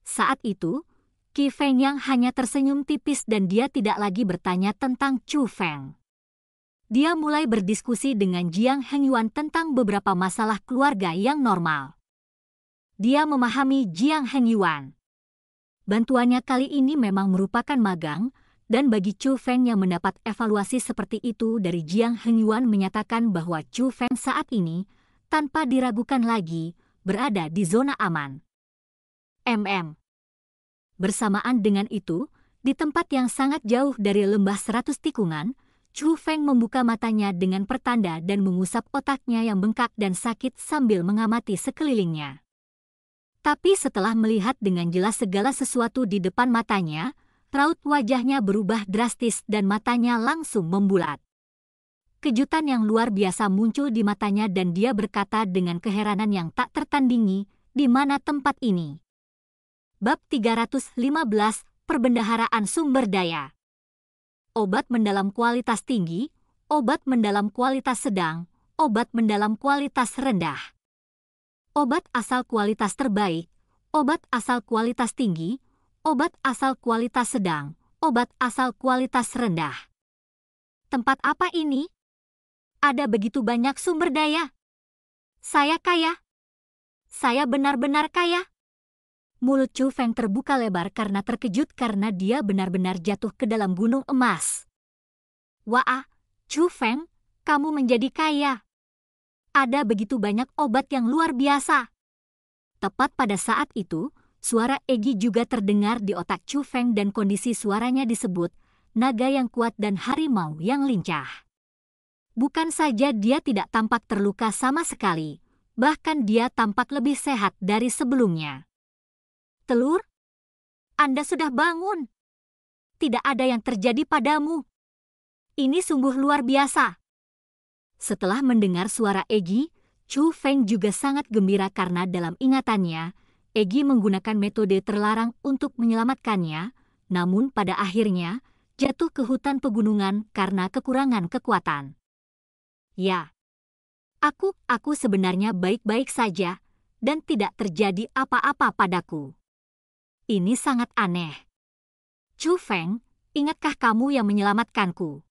A: Saat itu, Qi Feng Yang hanya tersenyum tipis dan dia tidak lagi bertanya tentang Chu Feng dia mulai berdiskusi dengan Jiang Hengyuan tentang beberapa masalah keluarga yang normal. Dia memahami Jiang Hengyuan. Bantuannya kali ini memang merupakan magang, dan bagi Chu Feng yang mendapat evaluasi seperti itu dari Jiang Hengyuan menyatakan bahwa Chu Feng saat ini, tanpa diragukan lagi, berada di zona aman. MM. Bersamaan dengan itu, di tempat yang sangat jauh dari lembah seratus tikungan, Chu Feng membuka matanya dengan pertanda dan mengusap otaknya yang bengkak dan sakit sambil mengamati sekelilingnya. Tapi setelah melihat dengan jelas segala sesuatu di depan matanya, raut wajahnya berubah drastis dan matanya langsung membulat. Kejutan yang luar biasa muncul di matanya dan dia berkata dengan keheranan yang tak tertandingi, di mana tempat ini? Bab 315, Perbendaharaan Sumber Daya obat mendalam kualitas tinggi, obat mendalam kualitas sedang, obat mendalam kualitas rendah. Obat asal kualitas terbaik, obat asal kualitas tinggi, obat asal kualitas sedang, obat asal kualitas rendah. Tempat apa ini? Ada begitu banyak sumber daya. Saya kaya. Saya benar-benar kaya mulut Chu Feng terbuka lebar karena terkejut karena dia benar-benar jatuh ke dalam gunung emas. Wah, Chu Feng, kamu menjadi kaya. Ada begitu banyak obat yang luar biasa. Tepat pada saat itu, suara Egi juga terdengar di otak Chu Feng dan kondisi suaranya disebut naga yang kuat dan harimau yang lincah. Bukan saja dia tidak tampak terluka sama sekali, bahkan dia tampak lebih sehat dari sebelumnya telur? Anda sudah bangun. Tidak ada yang terjadi padamu. Ini sungguh luar biasa. Setelah mendengar suara Egi, Chu Feng juga sangat gembira karena dalam ingatannya, Egi menggunakan metode terlarang untuk menyelamatkannya, namun pada akhirnya jatuh ke hutan pegunungan karena kekurangan kekuatan. Ya, aku, aku sebenarnya baik-baik saja dan tidak terjadi apa-apa padaku. Ini sangat aneh. Chu Feng, ingatkah kamu yang menyelamatkanku?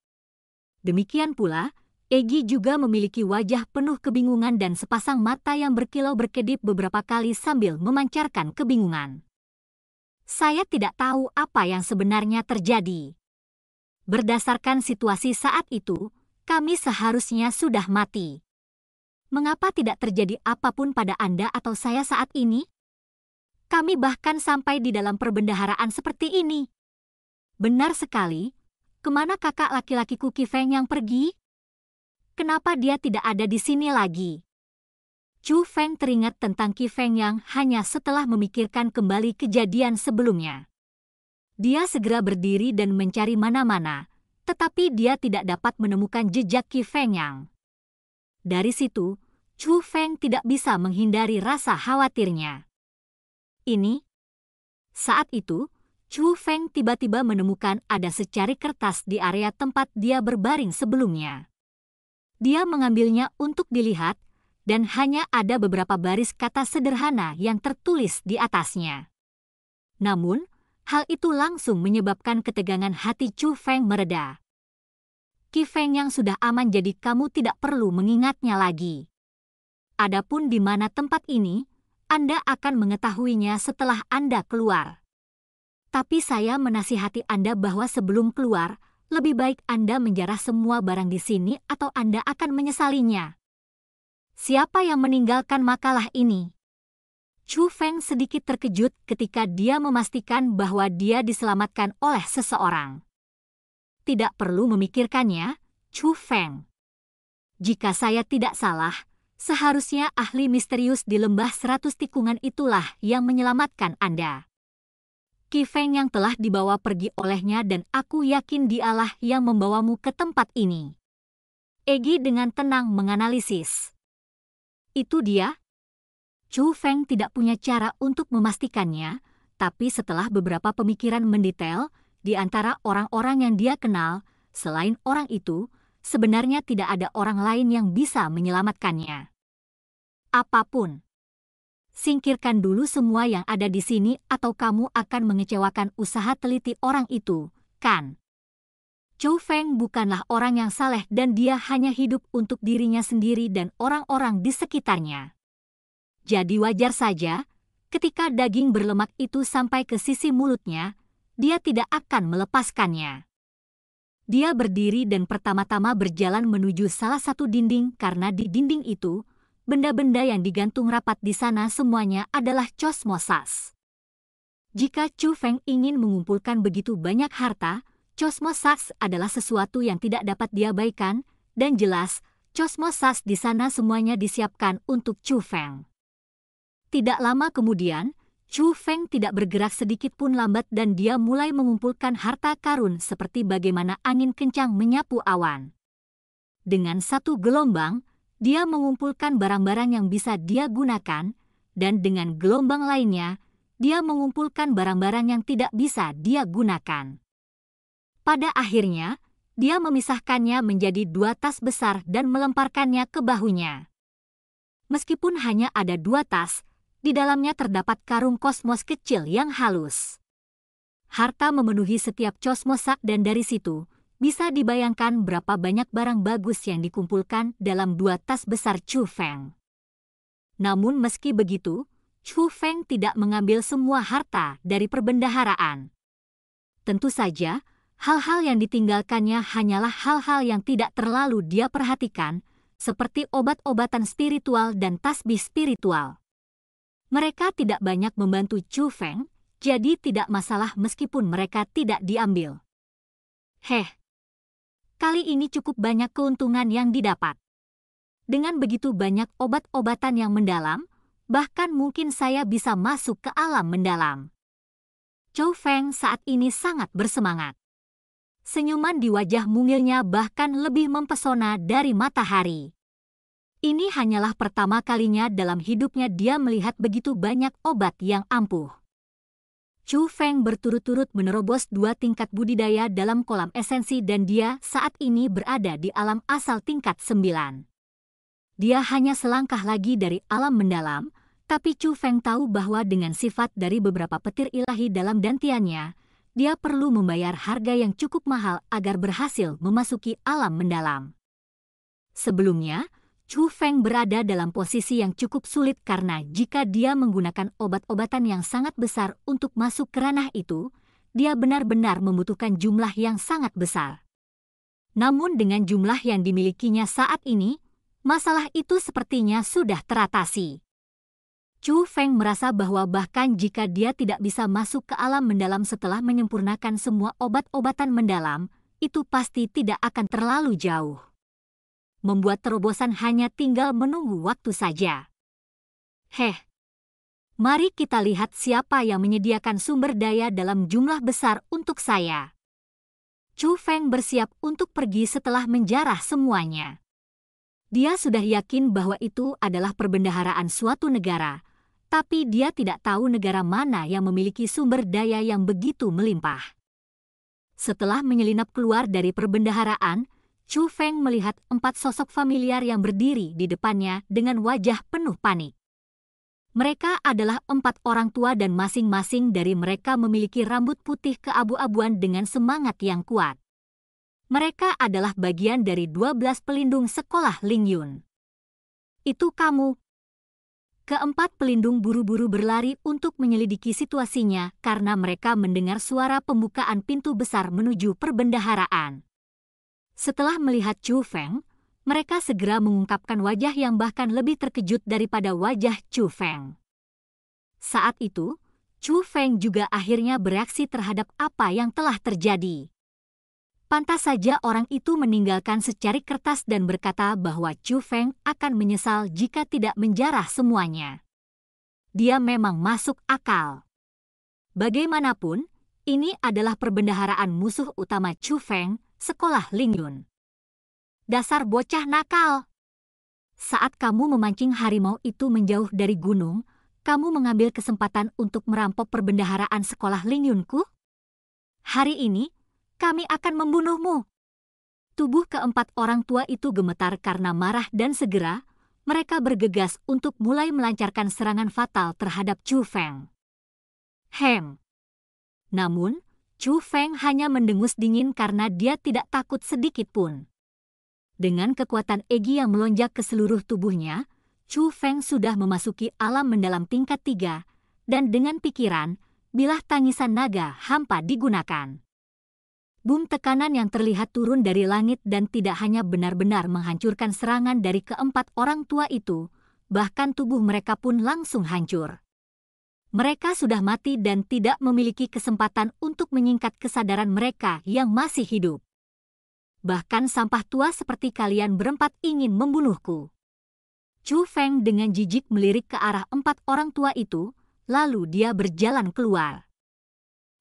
A: Demikian pula, Egi juga memiliki wajah penuh kebingungan dan sepasang mata yang berkilau berkedip beberapa kali sambil memancarkan kebingungan. Saya tidak tahu apa yang sebenarnya terjadi. Berdasarkan situasi saat itu, kami seharusnya sudah mati. Mengapa tidak terjadi apapun pada Anda atau saya saat ini? Kami bahkan sampai di dalam perbendaharaan seperti ini. Benar sekali, kemana kakak laki laki Kuki Feng yang pergi? Kenapa dia tidak ada di sini lagi? Chu Feng teringat tentang Ki Feng yang hanya setelah memikirkan kembali kejadian sebelumnya. Dia segera berdiri dan mencari mana-mana, tetapi dia tidak dapat menemukan jejak Ki Feng yang. Dari situ, Chu Feng tidak bisa menghindari rasa khawatirnya ini? Saat itu, Chu Feng tiba-tiba menemukan ada secari kertas di area tempat dia berbaring sebelumnya. Dia mengambilnya untuk dilihat, dan hanya ada beberapa baris kata sederhana yang tertulis di atasnya. Namun, hal itu langsung menyebabkan ketegangan hati Chu Feng mereda. Kifeng Feng yang sudah aman jadi kamu tidak perlu mengingatnya lagi. Adapun di mana tempat ini, anda akan mengetahuinya setelah Anda keluar. Tapi saya menasihati Anda bahwa sebelum keluar, lebih baik Anda menjarah semua barang di sini atau Anda akan menyesalinya. Siapa yang meninggalkan makalah ini? Chu Feng sedikit terkejut ketika dia memastikan bahwa dia diselamatkan oleh seseorang. Tidak perlu memikirkannya, Chu Feng. Jika saya tidak salah, Seharusnya ahli misterius di lembah seratus tikungan itulah yang menyelamatkan Anda. Kifeng yang telah dibawa pergi olehnya dan aku yakin dialah yang membawamu ke tempat ini. Egi dengan tenang menganalisis. Itu dia. Chu Feng tidak punya cara untuk memastikannya, tapi setelah beberapa pemikiran mendetail, di antara orang-orang yang dia kenal, selain orang itu, sebenarnya tidak ada orang lain yang bisa menyelamatkannya. Apapun. Singkirkan dulu semua yang ada di sini atau kamu akan mengecewakan usaha teliti orang itu, kan? Chou Feng bukanlah orang yang saleh dan dia hanya hidup untuk dirinya sendiri dan orang-orang di sekitarnya. Jadi wajar saja, ketika daging berlemak itu sampai ke sisi mulutnya, dia tidak akan melepaskannya. Dia berdiri dan pertama-tama berjalan menuju salah satu dinding karena di dinding itu, benda-benda yang digantung rapat di sana semuanya adalah cosmosas. Jika Chu Feng ingin mengumpulkan begitu banyak harta, cosmosas adalah sesuatu yang tidak dapat diabaikan, dan jelas, cosmosas di sana semuanya disiapkan untuk Chu Feng. Tidak lama kemudian, Chu Feng tidak bergerak sedikit pun lambat dan dia mulai mengumpulkan harta karun seperti bagaimana angin kencang menyapu awan. Dengan satu gelombang, dia mengumpulkan barang-barang yang bisa dia gunakan, dan dengan gelombang lainnya, dia mengumpulkan barang-barang yang tidak bisa dia gunakan. Pada akhirnya, dia memisahkannya menjadi dua tas besar dan melemparkannya ke bahunya. Meskipun hanya ada dua tas, di dalamnya terdapat karung kosmos kecil yang halus. Harta memenuhi setiap kosmosak dan dari situ, bisa dibayangkan berapa banyak barang bagus yang dikumpulkan dalam dua tas besar Chu Feng. Namun meski begitu, Chu Feng tidak mengambil semua harta dari perbendaharaan. Tentu saja, hal-hal yang ditinggalkannya hanyalah hal-hal yang tidak terlalu dia perhatikan, seperti obat-obatan spiritual dan tasbih spiritual. Mereka tidak banyak membantu Chu Feng, jadi tidak masalah meskipun mereka tidak diambil. Heh, kali ini cukup banyak keuntungan yang didapat. Dengan begitu banyak obat-obatan yang mendalam, bahkan mungkin saya bisa masuk ke alam mendalam. Chou Feng saat ini sangat bersemangat. Senyuman di wajah mungilnya bahkan lebih mempesona dari matahari. Ini hanyalah pertama kalinya dalam hidupnya dia melihat begitu banyak obat yang ampuh. Chu Feng berturut-turut menerobos dua tingkat budidaya dalam kolam esensi dan dia saat ini berada di alam asal tingkat sembilan. Dia hanya selangkah lagi dari alam mendalam, tapi Chu Feng tahu bahwa dengan sifat dari beberapa petir ilahi dalam dantiannya, dia perlu membayar harga yang cukup mahal agar berhasil memasuki alam mendalam. Sebelumnya, Chu Feng berada dalam posisi yang cukup sulit karena jika dia menggunakan obat-obatan yang sangat besar untuk masuk ke ranah itu, dia benar-benar membutuhkan jumlah yang sangat besar. Namun dengan jumlah yang dimilikinya saat ini, masalah itu sepertinya sudah teratasi. Chu Feng merasa bahwa bahkan jika dia tidak bisa masuk ke alam mendalam setelah menyempurnakan semua obat-obatan mendalam, itu pasti tidak akan terlalu jauh membuat terobosan hanya tinggal menunggu waktu saja. Heh, mari kita lihat siapa yang menyediakan sumber daya dalam jumlah besar untuk saya. Chu Feng bersiap untuk pergi setelah menjarah semuanya. Dia sudah yakin bahwa itu adalah perbendaharaan suatu negara, tapi dia tidak tahu negara mana yang memiliki sumber daya yang begitu melimpah. Setelah menyelinap keluar dari perbendaharaan, Chu Feng melihat empat sosok familiar yang berdiri di depannya dengan wajah penuh panik. Mereka adalah empat orang tua dan masing-masing dari mereka memiliki rambut putih keabu-abuan dengan semangat yang kuat. Mereka adalah bagian dari 12 pelindung sekolah Ling Yun. Itu kamu. Keempat pelindung buru-buru berlari untuk menyelidiki situasinya karena mereka mendengar suara pembukaan pintu besar menuju perbendaharaan. Setelah melihat Chu Feng, mereka segera mengungkapkan wajah yang bahkan lebih terkejut daripada wajah Chu Feng. Saat itu, Chu Feng juga akhirnya bereaksi terhadap apa yang telah terjadi. Pantas saja orang itu meninggalkan secari kertas dan berkata bahwa Chu Feng akan menyesal jika tidak menjarah semuanya. Dia memang masuk akal. Bagaimanapun, ini adalah perbendaharaan musuh utama Chu Feng sekolah Lingyun. Dasar bocah nakal! Saat kamu memancing harimau itu menjauh dari gunung, kamu mengambil kesempatan untuk merampok perbendaharaan sekolah Lingyunku? Hari ini, kami akan membunuhmu. Tubuh keempat orang tua itu gemetar karena marah dan segera, mereka bergegas untuk mulai melancarkan serangan fatal terhadap Chu Feng. Hem. Namun, Chu Feng hanya mendengus dingin karena dia tidak takut sedikit pun. Dengan kekuatan Egi yang melonjak ke seluruh tubuhnya, Chu Feng sudah memasuki alam mendalam tingkat tiga, dan dengan pikiran, bilah tangisan naga hampa digunakan. Bum tekanan yang terlihat turun dari langit dan tidak hanya benar-benar menghancurkan serangan dari keempat orang tua itu, bahkan tubuh mereka pun langsung hancur mereka sudah mati dan tidak memiliki kesempatan untuk menyingkat kesadaran mereka yang masih hidup. Bahkan sampah tua seperti kalian berempat ingin membunuhku. Chu Feng dengan jijik melirik ke arah empat orang tua itu, lalu dia berjalan keluar.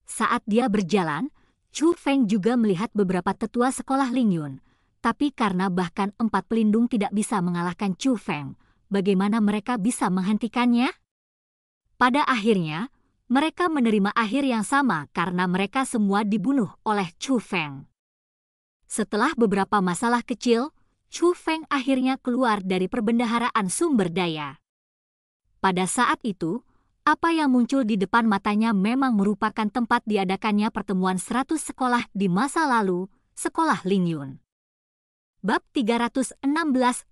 A: Saat dia berjalan, Chu Feng juga melihat beberapa tetua sekolah Lingyun. Tapi karena bahkan empat pelindung tidak bisa mengalahkan Chu Feng, bagaimana mereka bisa menghentikannya? Pada akhirnya, mereka menerima akhir yang sama karena mereka semua dibunuh oleh Chu Feng. Setelah beberapa masalah kecil, Chu Feng akhirnya keluar dari perbendaharaan sumber daya. Pada saat itu, apa yang muncul di depan matanya memang merupakan tempat diadakannya pertemuan 100 sekolah di masa lalu, Sekolah Lin Yun. Bab 316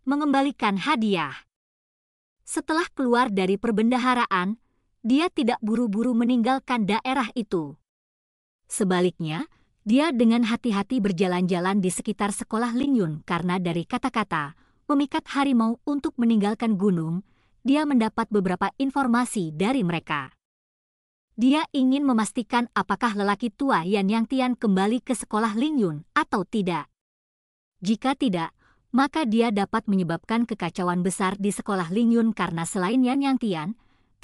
A: mengembalikan hadiah. Setelah keluar dari perbendaharaan, dia tidak buru-buru meninggalkan daerah itu. Sebaliknya, dia dengan hati-hati berjalan-jalan di sekitar sekolah Lingyun karena dari kata-kata memikat harimau untuk meninggalkan gunung, dia mendapat beberapa informasi dari mereka. Dia ingin memastikan apakah lelaki tua Yan Yang Tian kembali ke sekolah Lingyun atau tidak. Jika tidak, maka dia dapat menyebabkan kekacauan besar di sekolah Lingyun karena selain Yan Yang Tian,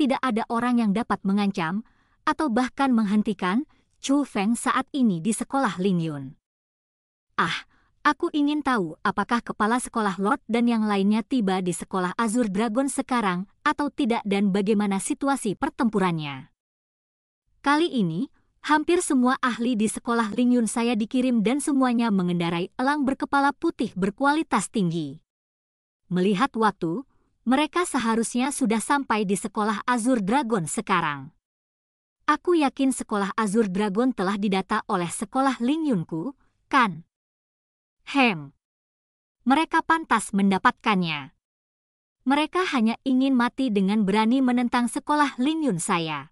A: tidak ada orang yang dapat mengancam atau bahkan menghentikan Chu Feng saat ini di sekolah Lin Yun. Ah, aku ingin tahu apakah kepala sekolah Lord dan yang lainnya tiba di sekolah Azur Dragon sekarang atau tidak dan bagaimana situasi pertempurannya. Kali ini, hampir semua ahli di sekolah Lin Yun saya dikirim dan semuanya mengendarai elang berkepala putih berkualitas tinggi. Melihat waktu, mereka seharusnya sudah sampai di sekolah Azur Dragon sekarang. Aku yakin sekolah Azur Dragon telah didata oleh sekolah Ling Yunku, kan? Hem. Mereka pantas mendapatkannya. Mereka hanya ingin mati dengan berani menentang sekolah Ling Yun saya.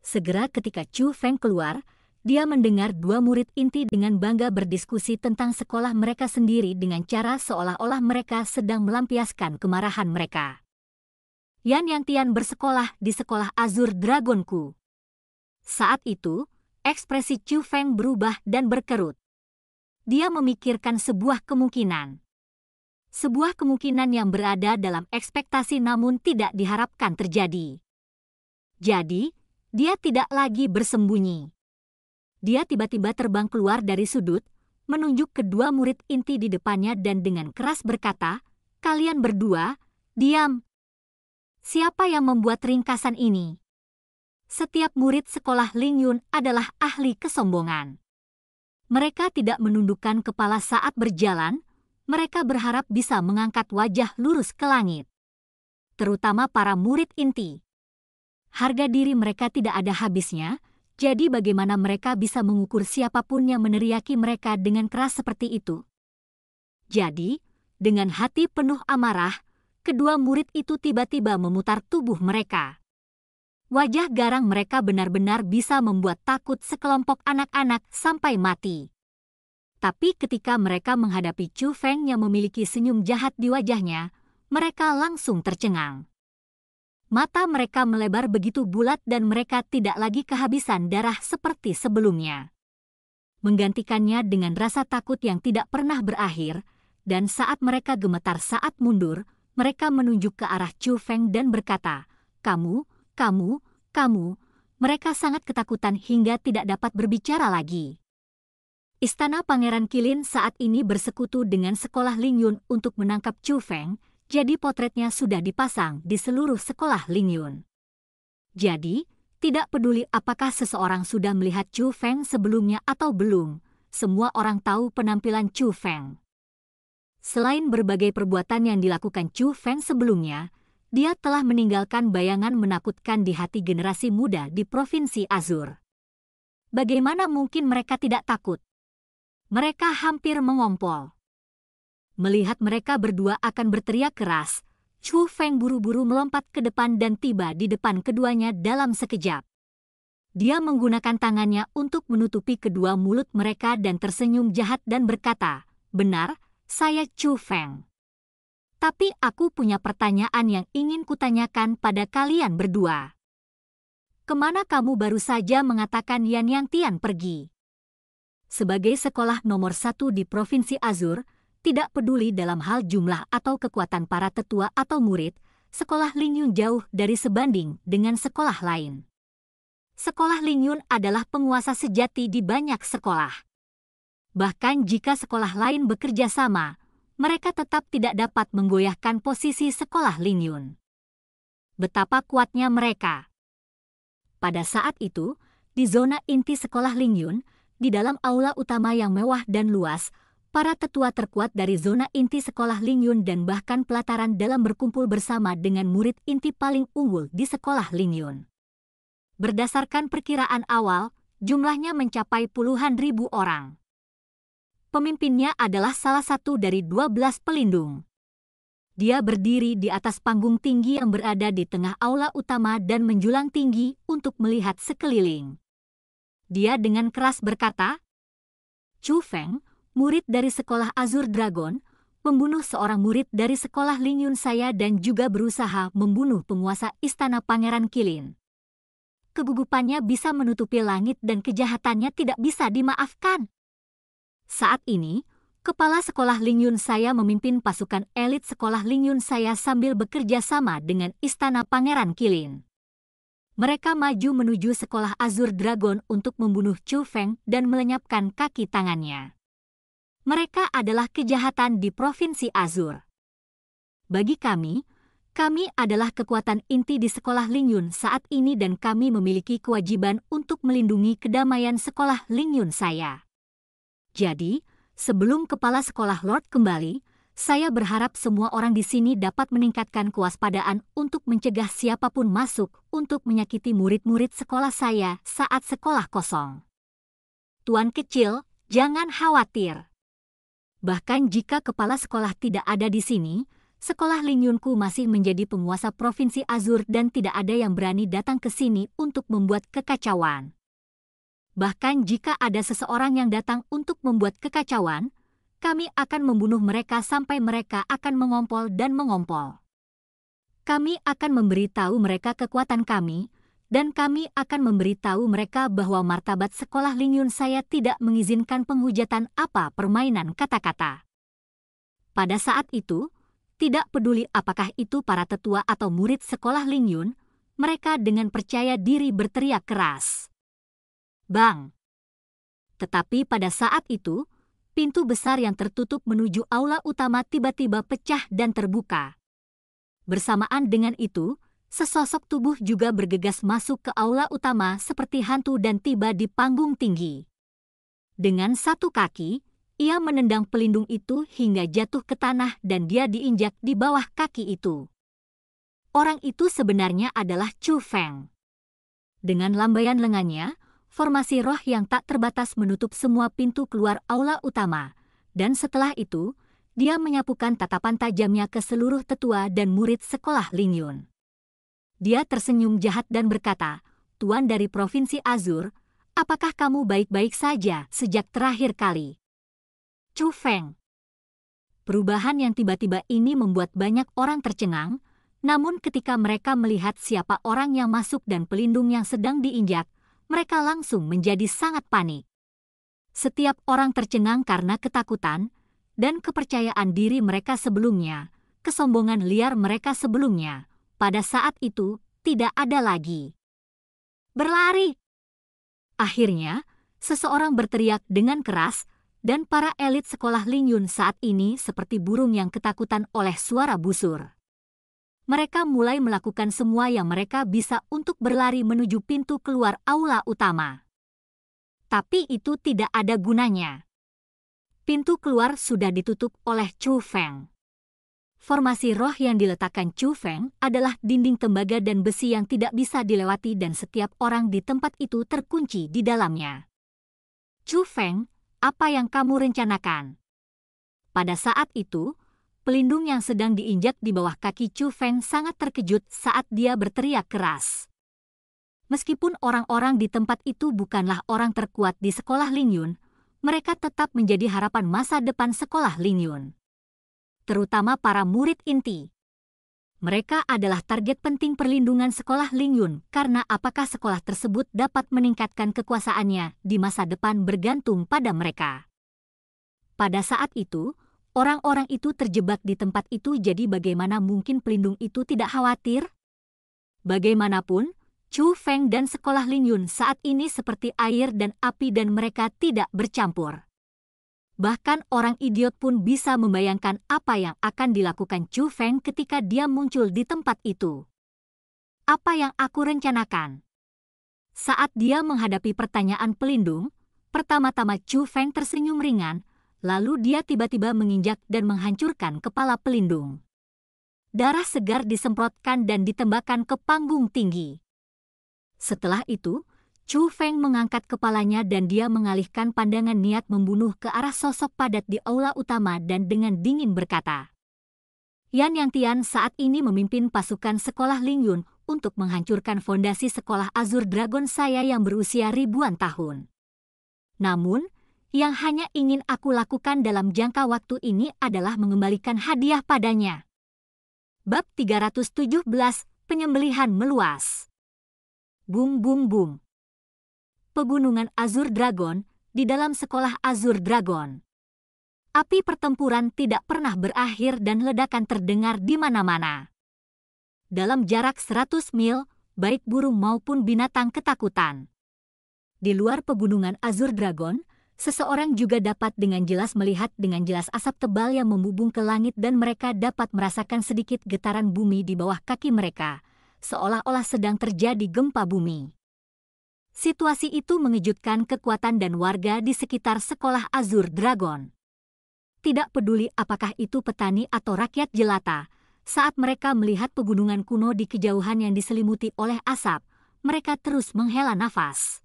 A: Segera ketika Chu Feng keluar, dia mendengar dua murid inti dengan bangga berdiskusi tentang sekolah mereka sendiri dengan cara seolah-olah mereka sedang melampiaskan kemarahan mereka. Yan Yang Tian bersekolah di sekolah Azur Dragonku. Saat itu, ekspresi Chu Feng berubah dan berkerut. Dia memikirkan sebuah kemungkinan. Sebuah kemungkinan yang berada dalam ekspektasi namun tidak diharapkan terjadi. Jadi, dia tidak lagi bersembunyi dia tiba-tiba terbang keluar dari sudut, menunjuk kedua murid inti di depannya dan dengan keras berkata, Kalian berdua, diam. Siapa yang membuat ringkasan ini? Setiap murid sekolah Ling Yun adalah ahli kesombongan. Mereka tidak menundukkan kepala saat berjalan, mereka berharap bisa mengangkat wajah lurus ke langit. Terutama para murid inti. Harga diri mereka tidak ada habisnya, jadi bagaimana mereka bisa mengukur siapapun yang meneriaki mereka dengan keras seperti itu? Jadi, dengan hati penuh amarah, kedua murid itu tiba-tiba memutar tubuh mereka. Wajah garang mereka benar-benar bisa membuat takut sekelompok anak-anak sampai mati. Tapi ketika mereka menghadapi Chu Feng yang memiliki senyum jahat di wajahnya, mereka langsung tercengang. Mata mereka melebar begitu bulat dan mereka tidak lagi kehabisan darah seperti sebelumnya. Menggantikannya dengan rasa takut yang tidak pernah berakhir, dan saat mereka gemetar saat mundur, mereka menunjuk ke arah Chu Feng dan berkata, Kamu, kamu, kamu, mereka sangat ketakutan hingga tidak dapat berbicara lagi. Istana Pangeran Kilin saat ini bersekutu dengan sekolah Lingyun untuk menangkap Chu Feng, jadi potretnya sudah dipasang di seluruh sekolah Lingyun. Jadi, tidak peduli apakah seseorang sudah melihat Chu Feng sebelumnya atau belum, semua orang tahu penampilan Chu Feng. Selain berbagai perbuatan yang dilakukan Chu Feng sebelumnya, dia telah meninggalkan bayangan menakutkan di hati generasi muda di Provinsi Azur. Bagaimana mungkin mereka tidak takut? Mereka hampir mengompol. Melihat mereka berdua akan berteriak keras, Chu Feng buru-buru melompat ke depan dan tiba di depan keduanya dalam sekejap. Dia menggunakan tangannya untuk menutupi kedua mulut mereka dan tersenyum jahat dan berkata, Benar, saya Chu Feng. Tapi aku punya pertanyaan yang ingin kutanyakan pada kalian berdua. Kemana kamu baru saja mengatakan Yan Yang Tian pergi? Sebagai sekolah nomor satu di Provinsi Azur, tidak peduli dalam hal jumlah atau kekuatan para tetua atau murid, sekolah Lingyun jauh dari sebanding dengan sekolah lain. Sekolah Lingyun adalah penguasa sejati di banyak sekolah. Bahkan jika sekolah lain bekerja sama, mereka tetap tidak dapat menggoyahkan posisi sekolah Lingyun. Betapa kuatnya mereka. Pada saat itu, di zona inti sekolah Lingyun, di dalam aula utama yang mewah dan luas, para tetua terkuat dari zona inti sekolah Lingyun dan bahkan pelataran dalam berkumpul bersama dengan murid inti paling unggul di sekolah Lingyun. Berdasarkan perkiraan awal, jumlahnya mencapai puluhan ribu orang. Pemimpinnya adalah salah satu dari dua belas pelindung. Dia berdiri di atas panggung tinggi yang berada di tengah aula utama dan menjulang tinggi untuk melihat sekeliling. Dia dengan keras berkata, Chu Feng, murid dari sekolah Azur Dragon, membunuh seorang murid dari sekolah Lingyun saya dan juga berusaha membunuh penguasa istana Pangeran Kilin. Kegugupannya bisa menutupi langit dan kejahatannya tidak bisa dimaafkan. Saat ini, kepala sekolah Lingyun saya memimpin pasukan elit sekolah Lingyun saya sambil bekerja sama dengan istana Pangeran Kilin. Mereka maju menuju sekolah Azur Dragon untuk membunuh Chu Feng dan melenyapkan kaki tangannya mereka adalah kejahatan di Provinsi Azur. Bagi kami, kami adalah kekuatan inti di sekolah Lingyun saat ini dan kami memiliki kewajiban untuk melindungi kedamaian sekolah Lingyun saya. Jadi, sebelum kepala sekolah Lord kembali, saya berharap semua orang di sini dapat meningkatkan kewaspadaan untuk mencegah siapapun masuk untuk menyakiti murid-murid sekolah saya saat sekolah kosong. Tuan kecil, jangan khawatir. Bahkan jika kepala sekolah tidak ada di sini, sekolah Lingyunku masih menjadi penguasa Provinsi Azur dan tidak ada yang berani datang ke sini untuk membuat kekacauan. Bahkan jika ada seseorang yang datang untuk membuat kekacauan, kami akan membunuh mereka sampai mereka akan mengompol dan mengompol. Kami akan memberitahu mereka kekuatan kami, dan kami akan memberitahu mereka bahwa martabat sekolah Lingyun saya tidak mengizinkan penghujatan apa permainan kata-kata. Pada saat itu, tidak peduli apakah itu para tetua atau murid sekolah Lingyun, mereka dengan percaya diri berteriak keras. Bang! Tetapi pada saat itu, pintu besar yang tertutup menuju aula utama tiba-tiba pecah dan terbuka. Bersamaan dengan itu, sesosok tubuh juga bergegas masuk ke aula utama seperti hantu dan tiba di panggung tinggi. Dengan satu kaki, ia menendang pelindung itu hingga jatuh ke tanah dan dia diinjak di bawah kaki itu. Orang itu sebenarnya adalah Chu Feng. Dengan lambaian lengannya, formasi roh yang tak terbatas menutup semua pintu keluar aula utama. Dan setelah itu, dia menyapukan tatapan tajamnya ke seluruh tetua dan murid sekolah Lingyun. Dia tersenyum jahat dan berkata, Tuan dari Provinsi Azur, apakah kamu baik-baik saja sejak terakhir kali? Chu Feng. Perubahan yang tiba-tiba ini membuat banyak orang tercengang, namun ketika mereka melihat siapa orang yang masuk dan pelindung yang sedang diinjak, mereka langsung menjadi sangat panik. Setiap orang tercengang karena ketakutan dan kepercayaan diri mereka sebelumnya, kesombongan liar mereka sebelumnya, pada saat itu tidak ada lagi. Berlari! Akhirnya, seseorang berteriak dengan keras dan para elit sekolah Lingyun saat ini seperti burung yang ketakutan oleh suara busur. Mereka mulai melakukan semua yang mereka bisa untuk berlari menuju pintu keluar aula utama. Tapi itu tidak ada gunanya. Pintu keluar sudah ditutup oleh Chu Feng. Formasi roh yang diletakkan Chu Feng adalah dinding tembaga dan besi yang tidak bisa dilewati dan setiap orang di tempat itu terkunci di dalamnya. Chu Feng, apa yang kamu rencanakan? Pada saat itu, pelindung yang sedang diinjak di bawah kaki Chu Feng sangat terkejut saat dia berteriak keras. Meskipun orang-orang di tempat itu bukanlah orang terkuat di sekolah Lingyun, mereka tetap menjadi harapan masa depan sekolah Lingyun terutama para murid inti. Mereka adalah target penting perlindungan sekolah Lingyun karena apakah sekolah tersebut dapat meningkatkan kekuasaannya di masa depan bergantung pada mereka. Pada saat itu, orang-orang itu terjebak di tempat itu jadi bagaimana mungkin pelindung itu tidak khawatir? Bagaimanapun, Chu Feng dan sekolah Lingyun saat ini seperti air dan api dan mereka tidak bercampur. Bahkan orang idiot pun bisa membayangkan apa yang akan dilakukan Chu Feng ketika dia muncul di tempat itu. Apa yang aku rencanakan? Saat dia menghadapi pertanyaan pelindung, pertama-tama Chu Feng tersenyum ringan, lalu dia tiba-tiba menginjak dan menghancurkan kepala pelindung. Darah segar disemprotkan dan ditembakkan ke panggung tinggi. Setelah itu, Chu Feng mengangkat kepalanya dan dia mengalihkan pandangan niat membunuh ke arah sosok padat di aula utama dan dengan dingin berkata. Yan Yang Tian saat ini memimpin pasukan sekolah Ling Yun untuk menghancurkan fondasi sekolah Azur Dragon saya yang berusia ribuan tahun. Namun, yang hanya ingin aku lakukan dalam jangka waktu ini adalah mengembalikan hadiah padanya. Bab 317, Penyembelihan Meluas Bum bum bum Pegunungan Azur Dragon di dalam sekolah Azur Dragon. Api pertempuran tidak pernah berakhir dan ledakan terdengar di mana-mana. Dalam jarak 100 mil, baik burung maupun binatang ketakutan. Di luar pegunungan Azur Dragon, seseorang juga dapat dengan jelas melihat dengan jelas asap tebal yang membubung ke langit dan mereka dapat merasakan sedikit getaran bumi di bawah kaki mereka, seolah-olah sedang terjadi gempa bumi. Situasi itu mengejutkan kekuatan dan warga di sekitar sekolah Azur Dragon. Tidak peduli apakah itu petani atau rakyat jelata, saat mereka melihat pegunungan kuno di kejauhan yang diselimuti oleh asap, mereka terus menghela nafas.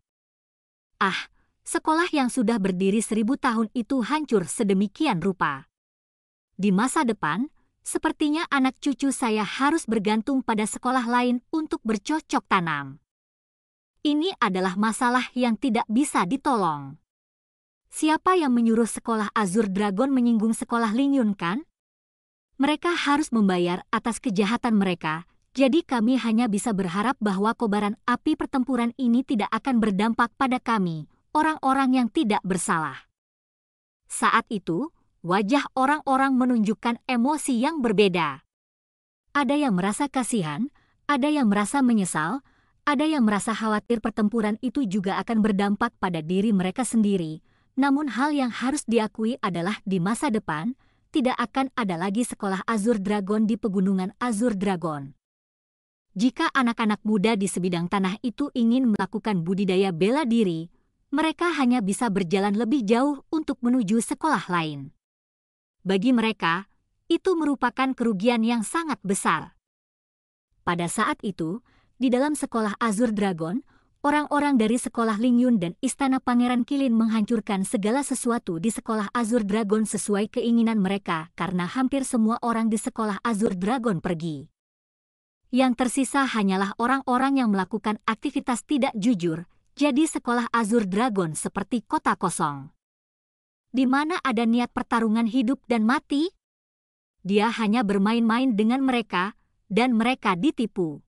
A: Ah, sekolah yang sudah berdiri seribu tahun itu hancur sedemikian rupa. Di masa depan, sepertinya anak cucu saya harus bergantung pada sekolah lain untuk bercocok tanam. Ini adalah masalah yang tidak bisa ditolong. Siapa yang menyuruh sekolah Azur Dragon menyinggung sekolah Lingyun kan? Mereka harus membayar atas kejahatan mereka, jadi kami hanya bisa berharap bahwa kobaran api pertempuran ini tidak akan berdampak pada kami, orang-orang yang tidak bersalah. Saat itu, wajah orang-orang menunjukkan emosi yang berbeda. Ada yang merasa kasihan, ada yang merasa menyesal, ada yang merasa khawatir pertempuran itu juga akan berdampak pada diri mereka sendiri. Namun hal yang harus diakui adalah di masa depan, tidak akan ada lagi sekolah Azur Dragon di pegunungan Azur Dragon. Jika anak-anak muda di sebidang tanah itu ingin melakukan budidaya bela diri, mereka hanya bisa berjalan lebih jauh untuk menuju sekolah lain. Bagi mereka, itu merupakan kerugian yang sangat besar. Pada saat itu, di dalam sekolah Azur Dragon, orang-orang dari sekolah Lingyun dan istana Pangeran Kilin menghancurkan segala sesuatu di sekolah Azur Dragon sesuai keinginan mereka karena hampir semua orang di sekolah Azur Dragon pergi. Yang tersisa hanyalah orang-orang yang melakukan aktivitas tidak jujur, jadi sekolah Azur Dragon seperti kota kosong. Di mana ada niat pertarungan hidup dan mati? Dia hanya bermain-main dengan mereka, dan mereka ditipu.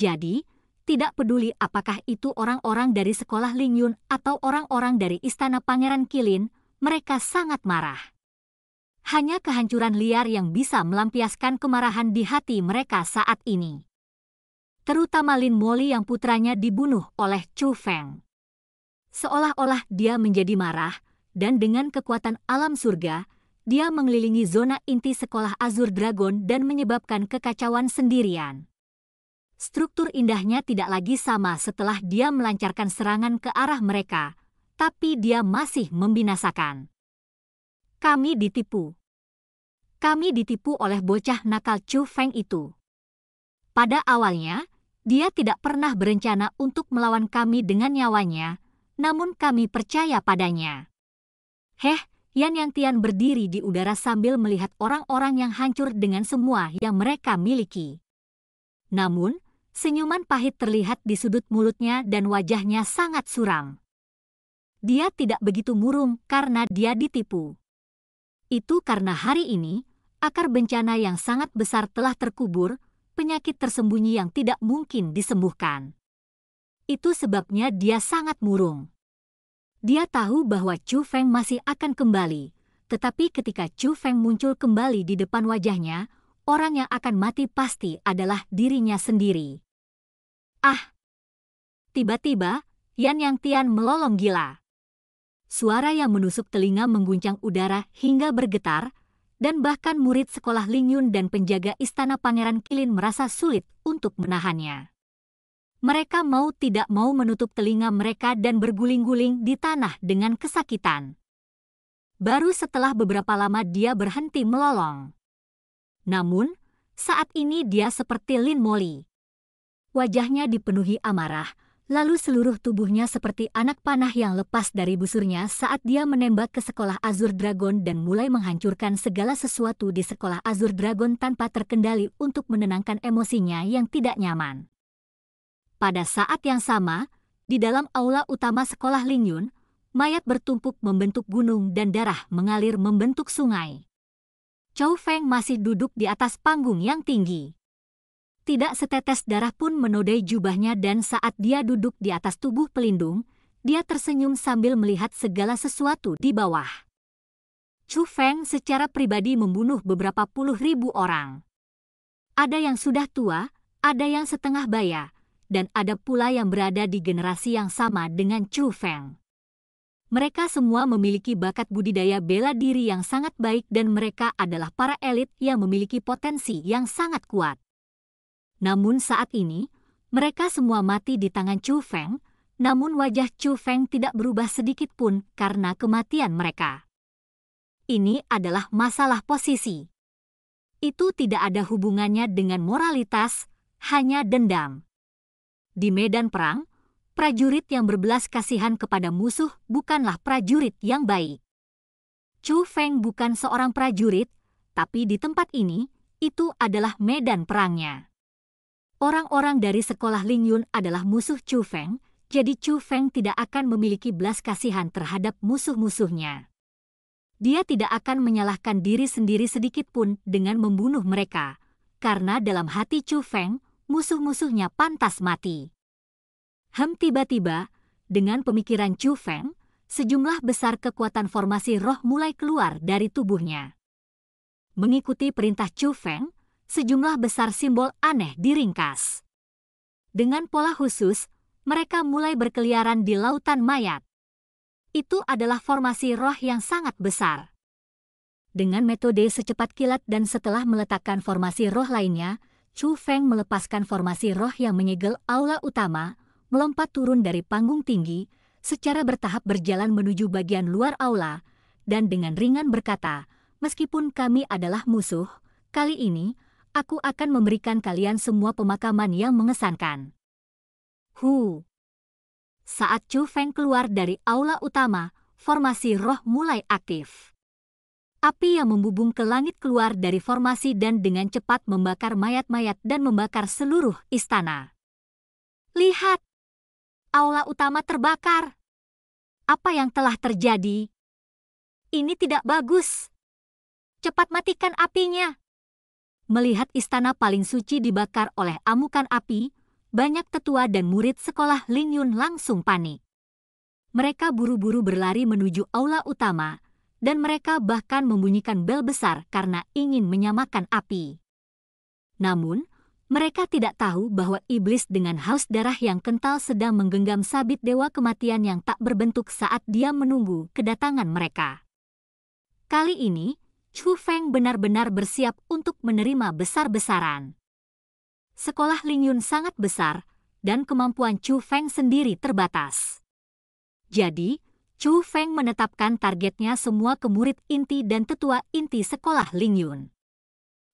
A: Jadi, tidak peduli apakah itu orang-orang dari sekolah Lingyun atau orang-orang dari istana Pangeran Kilin, mereka sangat marah. Hanya kehancuran liar yang bisa melampiaskan kemarahan di hati mereka saat ini. Terutama Lin Moli yang putranya dibunuh oleh Chu Feng. Seolah-olah dia menjadi marah, dan dengan kekuatan alam surga, dia mengelilingi zona inti sekolah Azur Dragon dan menyebabkan kekacauan sendirian struktur indahnya tidak lagi sama setelah dia melancarkan serangan ke arah mereka, tapi dia masih membinasakan. Kami ditipu. Kami ditipu oleh bocah nakal Chu Feng itu. Pada awalnya, dia tidak pernah berencana untuk melawan kami dengan nyawanya, namun kami percaya padanya. Heh, Yan Yang Tian berdiri di udara sambil melihat orang-orang yang hancur dengan semua yang mereka miliki. Namun, Senyuman pahit terlihat di sudut mulutnya dan wajahnya sangat suram. Dia tidak begitu murung karena dia ditipu. Itu karena hari ini, akar bencana yang sangat besar telah terkubur, penyakit tersembunyi yang tidak mungkin disembuhkan. Itu sebabnya dia sangat murung. Dia tahu bahwa Chu Feng masih akan kembali, tetapi ketika Chu Feng muncul kembali di depan wajahnya, orang yang akan mati pasti adalah dirinya sendiri. Ah! Tiba-tiba, Yan Yang Tian melolong gila. Suara yang menusuk telinga mengguncang udara hingga bergetar, dan bahkan murid sekolah Lingyun dan penjaga istana Pangeran Kilin merasa sulit untuk menahannya. Mereka mau tidak mau menutup telinga mereka dan berguling-guling di tanah dengan kesakitan. Baru setelah beberapa lama dia berhenti melolong. Namun, saat ini dia seperti Lin Molly. Wajahnya dipenuhi amarah, lalu seluruh tubuhnya seperti anak panah yang lepas dari busurnya saat dia menembak ke sekolah Azur Dragon dan mulai menghancurkan segala sesuatu di sekolah Azur Dragon tanpa terkendali untuk menenangkan emosinya yang tidak nyaman. Pada saat yang sama, di dalam aula utama sekolah Lingyun, mayat bertumpuk membentuk gunung dan darah mengalir membentuk sungai. Chu Feng masih duduk di atas panggung yang tinggi. Tidak setetes darah pun menodai jubahnya dan saat dia duduk di atas tubuh pelindung, dia tersenyum sambil melihat segala sesuatu di bawah. Chu Feng secara pribadi membunuh beberapa puluh ribu orang. Ada yang sudah tua, ada yang setengah baya, dan ada pula yang berada di generasi yang sama dengan Chu Feng. Mereka semua memiliki bakat budidaya bela diri yang sangat baik dan mereka adalah para elit yang memiliki potensi yang sangat kuat. Namun saat ini, mereka semua mati di tangan Chu Feng, namun wajah Chu Feng tidak berubah sedikit pun karena kematian mereka. Ini adalah masalah posisi. Itu tidak ada hubungannya dengan moralitas, hanya dendam. Di medan perang, prajurit yang berbelas kasihan kepada musuh bukanlah prajurit yang baik. Chu Feng bukan seorang prajurit, tapi di tempat ini, itu adalah medan perangnya. Orang-orang dari sekolah Ling Yun adalah musuh Chu Feng, jadi Chu Feng tidak akan memiliki belas kasihan terhadap musuh-musuhnya. Dia tidak akan menyalahkan diri sendiri sedikitpun dengan membunuh mereka, karena dalam hati Chu Feng, musuh-musuhnya pantas mati. Hem tiba-tiba, dengan pemikiran Chu Feng, sejumlah besar kekuatan formasi roh mulai keluar dari tubuhnya. Mengikuti perintah Chu Feng, sejumlah besar simbol aneh diringkas. Dengan pola khusus, mereka mulai berkeliaran di lautan mayat. Itu adalah formasi roh yang sangat besar. Dengan metode secepat kilat dan setelah meletakkan formasi roh lainnya, Chu Feng melepaskan formasi roh yang menyegel aula utama, melompat turun dari panggung tinggi, secara bertahap berjalan menuju bagian luar aula, dan dengan ringan berkata, meskipun kami adalah musuh, kali ini aku akan memberikan kalian semua pemakaman yang mengesankan. Hu! Saat Chu Feng keluar dari aula utama, formasi roh mulai aktif. Api yang membubung ke langit keluar dari formasi dan dengan cepat membakar mayat-mayat dan membakar seluruh istana. Lihat, aula utama terbakar. Apa yang telah terjadi? Ini tidak bagus. Cepat matikan apinya. Melihat istana paling suci dibakar oleh amukan api, banyak tetua dan murid sekolah Lin Yun langsung panik. Mereka buru-buru berlari menuju aula utama, dan mereka bahkan membunyikan bel besar karena ingin menyamakan api. Namun, mereka tidak tahu bahwa iblis dengan haus darah yang kental sedang menggenggam sabit dewa kematian yang tak berbentuk saat dia menunggu kedatangan mereka. Kali ini, Chu Feng benar-benar bersiap untuk menerima besar-besaran. Sekolah Lingyun sangat besar, dan kemampuan Chu Feng sendiri terbatas. Jadi, Chu Feng menetapkan targetnya semua ke murid inti dan tetua inti sekolah Lingyun.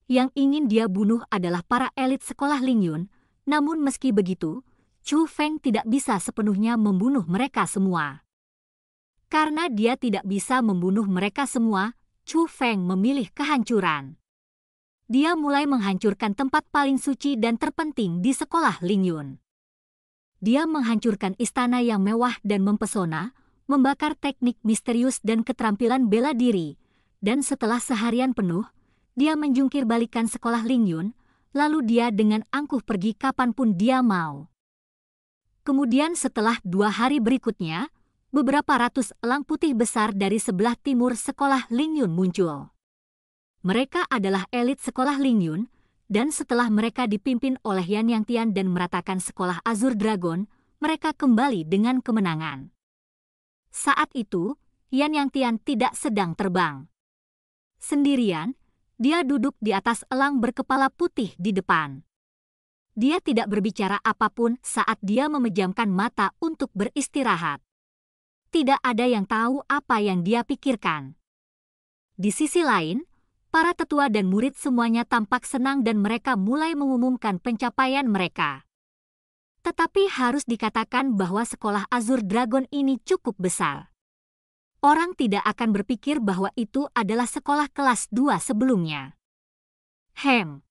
A: Yang ingin dia bunuh adalah para elit sekolah Lingyun, namun meski begitu, Chu Feng tidak bisa sepenuhnya membunuh mereka semua. Karena dia tidak bisa membunuh mereka semua, Chu Feng memilih kehancuran. Dia mulai menghancurkan tempat paling suci dan terpenting di sekolah Lingyun. Dia menghancurkan istana yang mewah dan mempesona, membakar teknik misterius dan keterampilan bela diri, dan setelah seharian penuh, dia menjungkir balikan sekolah Ling lalu dia dengan angkuh pergi kapanpun dia mau. Kemudian setelah dua hari berikutnya, beberapa ratus elang putih besar dari sebelah timur sekolah Ling muncul. Mereka adalah elit sekolah Ling dan setelah mereka dipimpin oleh Yan Yang Tian dan meratakan sekolah Azur Dragon, mereka kembali dengan kemenangan. Saat itu, Yan Yang Tian tidak sedang terbang. Sendirian, dia duduk di atas elang berkepala putih di depan. Dia tidak berbicara apapun saat dia memejamkan mata untuk beristirahat. Tidak ada yang tahu apa yang dia pikirkan. Di sisi lain, para tetua dan murid semuanya tampak senang dan mereka mulai mengumumkan pencapaian mereka. Tetapi harus dikatakan bahwa sekolah Azur Dragon ini cukup besar orang tidak akan berpikir bahwa itu adalah sekolah kelas 2 sebelumnya. Hem.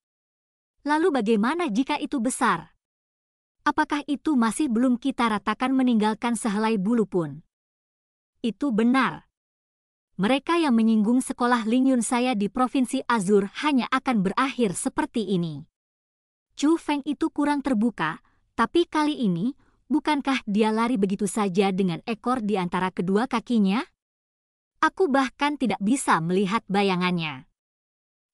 A: Lalu bagaimana jika itu besar? Apakah itu masih belum kita ratakan meninggalkan sehelai bulu pun? Itu benar. Mereka yang menyinggung sekolah Lingyun saya di Provinsi Azur hanya akan berakhir seperti ini. Chu Feng itu kurang terbuka, tapi kali ini, bukankah dia lari begitu saja dengan ekor di antara kedua kakinya? Aku bahkan tidak bisa melihat bayangannya.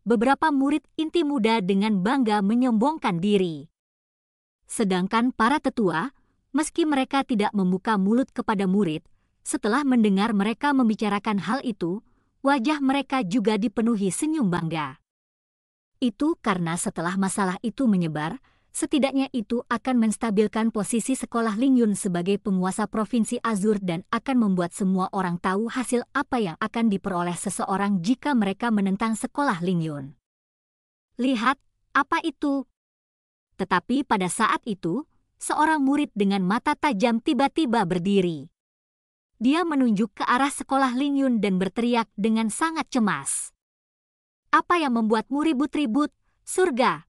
A: Beberapa murid inti muda dengan bangga menyombongkan diri. Sedangkan para tetua, meski mereka tidak membuka mulut kepada murid, setelah mendengar mereka membicarakan hal itu, wajah mereka juga dipenuhi senyum bangga. Itu karena setelah masalah itu menyebar, setidaknya itu akan menstabilkan posisi sekolah Ling Yun sebagai penguasa provinsi Azur dan akan membuat semua orang tahu hasil apa yang akan diperoleh seseorang jika mereka menentang sekolah Ling Yun. Lihat, apa itu? Tetapi pada saat itu, seorang murid dengan mata tajam tiba-tiba berdiri. Dia menunjuk ke arah sekolah Ling Yun dan berteriak dengan sangat cemas. Apa yang membuatmu ribut-ribut, surga?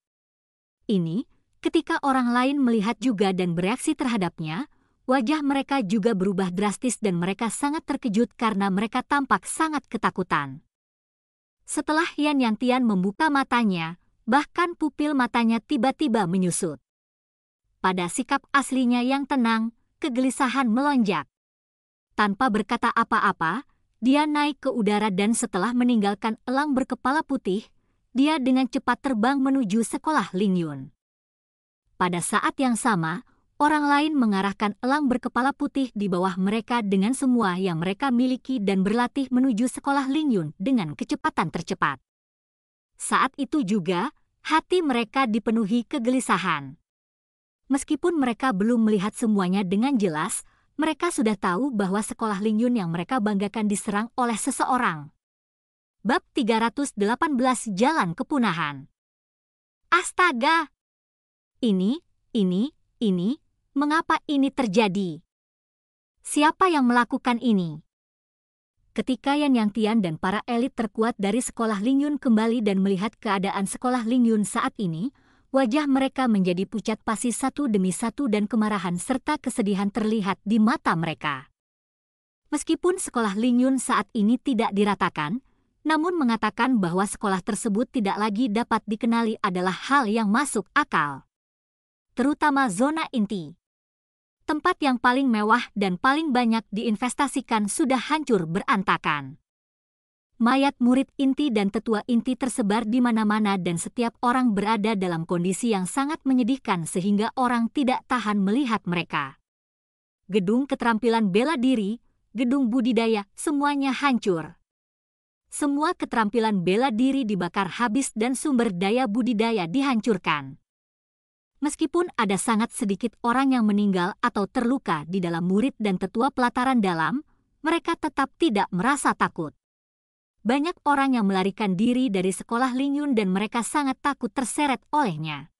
A: Ini Ketika orang lain melihat juga dan bereaksi terhadapnya, wajah mereka juga berubah drastis dan mereka sangat terkejut karena mereka tampak sangat ketakutan. Setelah Yan Tian membuka matanya, bahkan pupil matanya tiba-tiba menyusut. Pada sikap aslinya yang tenang, kegelisahan melonjak. Tanpa berkata apa-apa, dia naik ke udara dan setelah meninggalkan elang berkepala putih, dia dengan cepat terbang menuju sekolah Lingyun. Pada saat yang sama, orang lain mengarahkan elang berkepala putih di bawah mereka dengan semua yang mereka miliki dan berlatih menuju sekolah Lingyun dengan kecepatan tercepat. Saat itu juga, hati mereka dipenuhi kegelisahan. Meskipun mereka belum melihat semuanya dengan jelas, mereka sudah tahu bahwa sekolah Lingyun yang mereka banggakan diserang oleh seseorang. Bab 318 Jalan Kepunahan Astaga, ini, ini, ini, mengapa ini terjadi? Siapa yang melakukan ini? Ketika Yan Yang Tian dan para elit terkuat dari sekolah Lingyun kembali dan melihat keadaan sekolah Lingyun saat ini, wajah mereka menjadi pucat pasi satu demi satu dan kemarahan serta kesedihan terlihat di mata mereka. Meskipun sekolah Lingyun saat ini tidak diratakan, namun mengatakan bahwa sekolah tersebut tidak lagi dapat dikenali adalah hal yang masuk akal terutama zona inti. Tempat yang paling mewah dan paling banyak diinvestasikan sudah hancur berantakan. Mayat murid inti dan tetua inti tersebar di mana-mana dan setiap orang berada dalam kondisi yang sangat menyedihkan sehingga orang tidak tahan melihat mereka. Gedung keterampilan bela diri, gedung budidaya, semuanya hancur. Semua keterampilan bela diri dibakar habis dan sumber daya budidaya dihancurkan meskipun ada sangat sedikit orang yang meninggal atau terluka di dalam murid dan tetua pelataran dalam, mereka tetap tidak merasa takut. Banyak orang yang melarikan diri dari sekolah Lingyun dan mereka sangat takut terseret olehnya.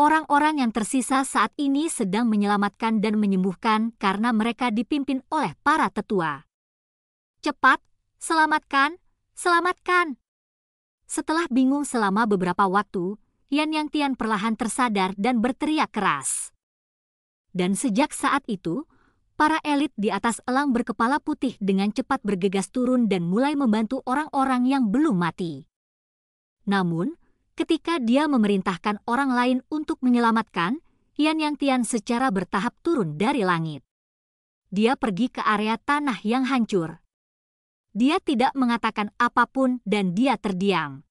A: Orang-orang yang tersisa saat ini sedang menyelamatkan dan menyembuhkan karena mereka dipimpin oleh para tetua. Cepat, selamatkan, selamatkan. Setelah bingung selama beberapa waktu, Yan Yang Tian perlahan tersadar dan berteriak keras. Dan sejak saat itu, para elit di atas elang berkepala putih dengan cepat bergegas turun dan mulai membantu orang-orang yang belum mati. Namun, ketika dia memerintahkan orang lain untuk menyelamatkan, Yan Yang Tian secara bertahap turun dari langit. Dia pergi ke area tanah yang hancur. Dia tidak mengatakan apapun dan dia terdiam.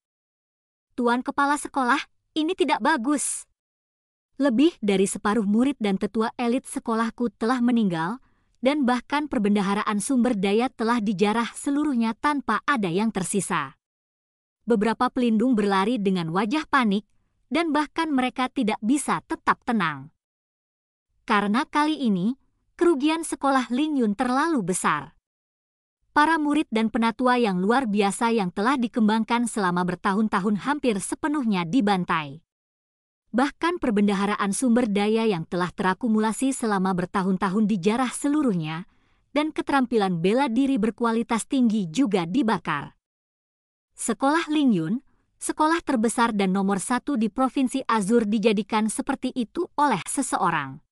A: Tuan Kepala Sekolah, ini tidak bagus. Lebih dari separuh murid dan tetua elit sekolahku telah meninggal, dan bahkan perbendaharaan sumber daya telah dijarah seluruhnya tanpa ada yang tersisa. Beberapa pelindung berlari dengan wajah panik, dan bahkan mereka tidak bisa tetap tenang. Karena kali ini, kerugian sekolah Lin Yun terlalu besar para murid dan penatua yang luar biasa yang telah dikembangkan selama bertahun-tahun hampir sepenuhnya dibantai. Bahkan perbendaharaan sumber daya yang telah terakumulasi selama bertahun-tahun dijarah seluruhnya, dan keterampilan bela diri berkualitas tinggi juga dibakar. Sekolah Lingyun, sekolah terbesar dan nomor satu di Provinsi Azur dijadikan seperti itu oleh seseorang.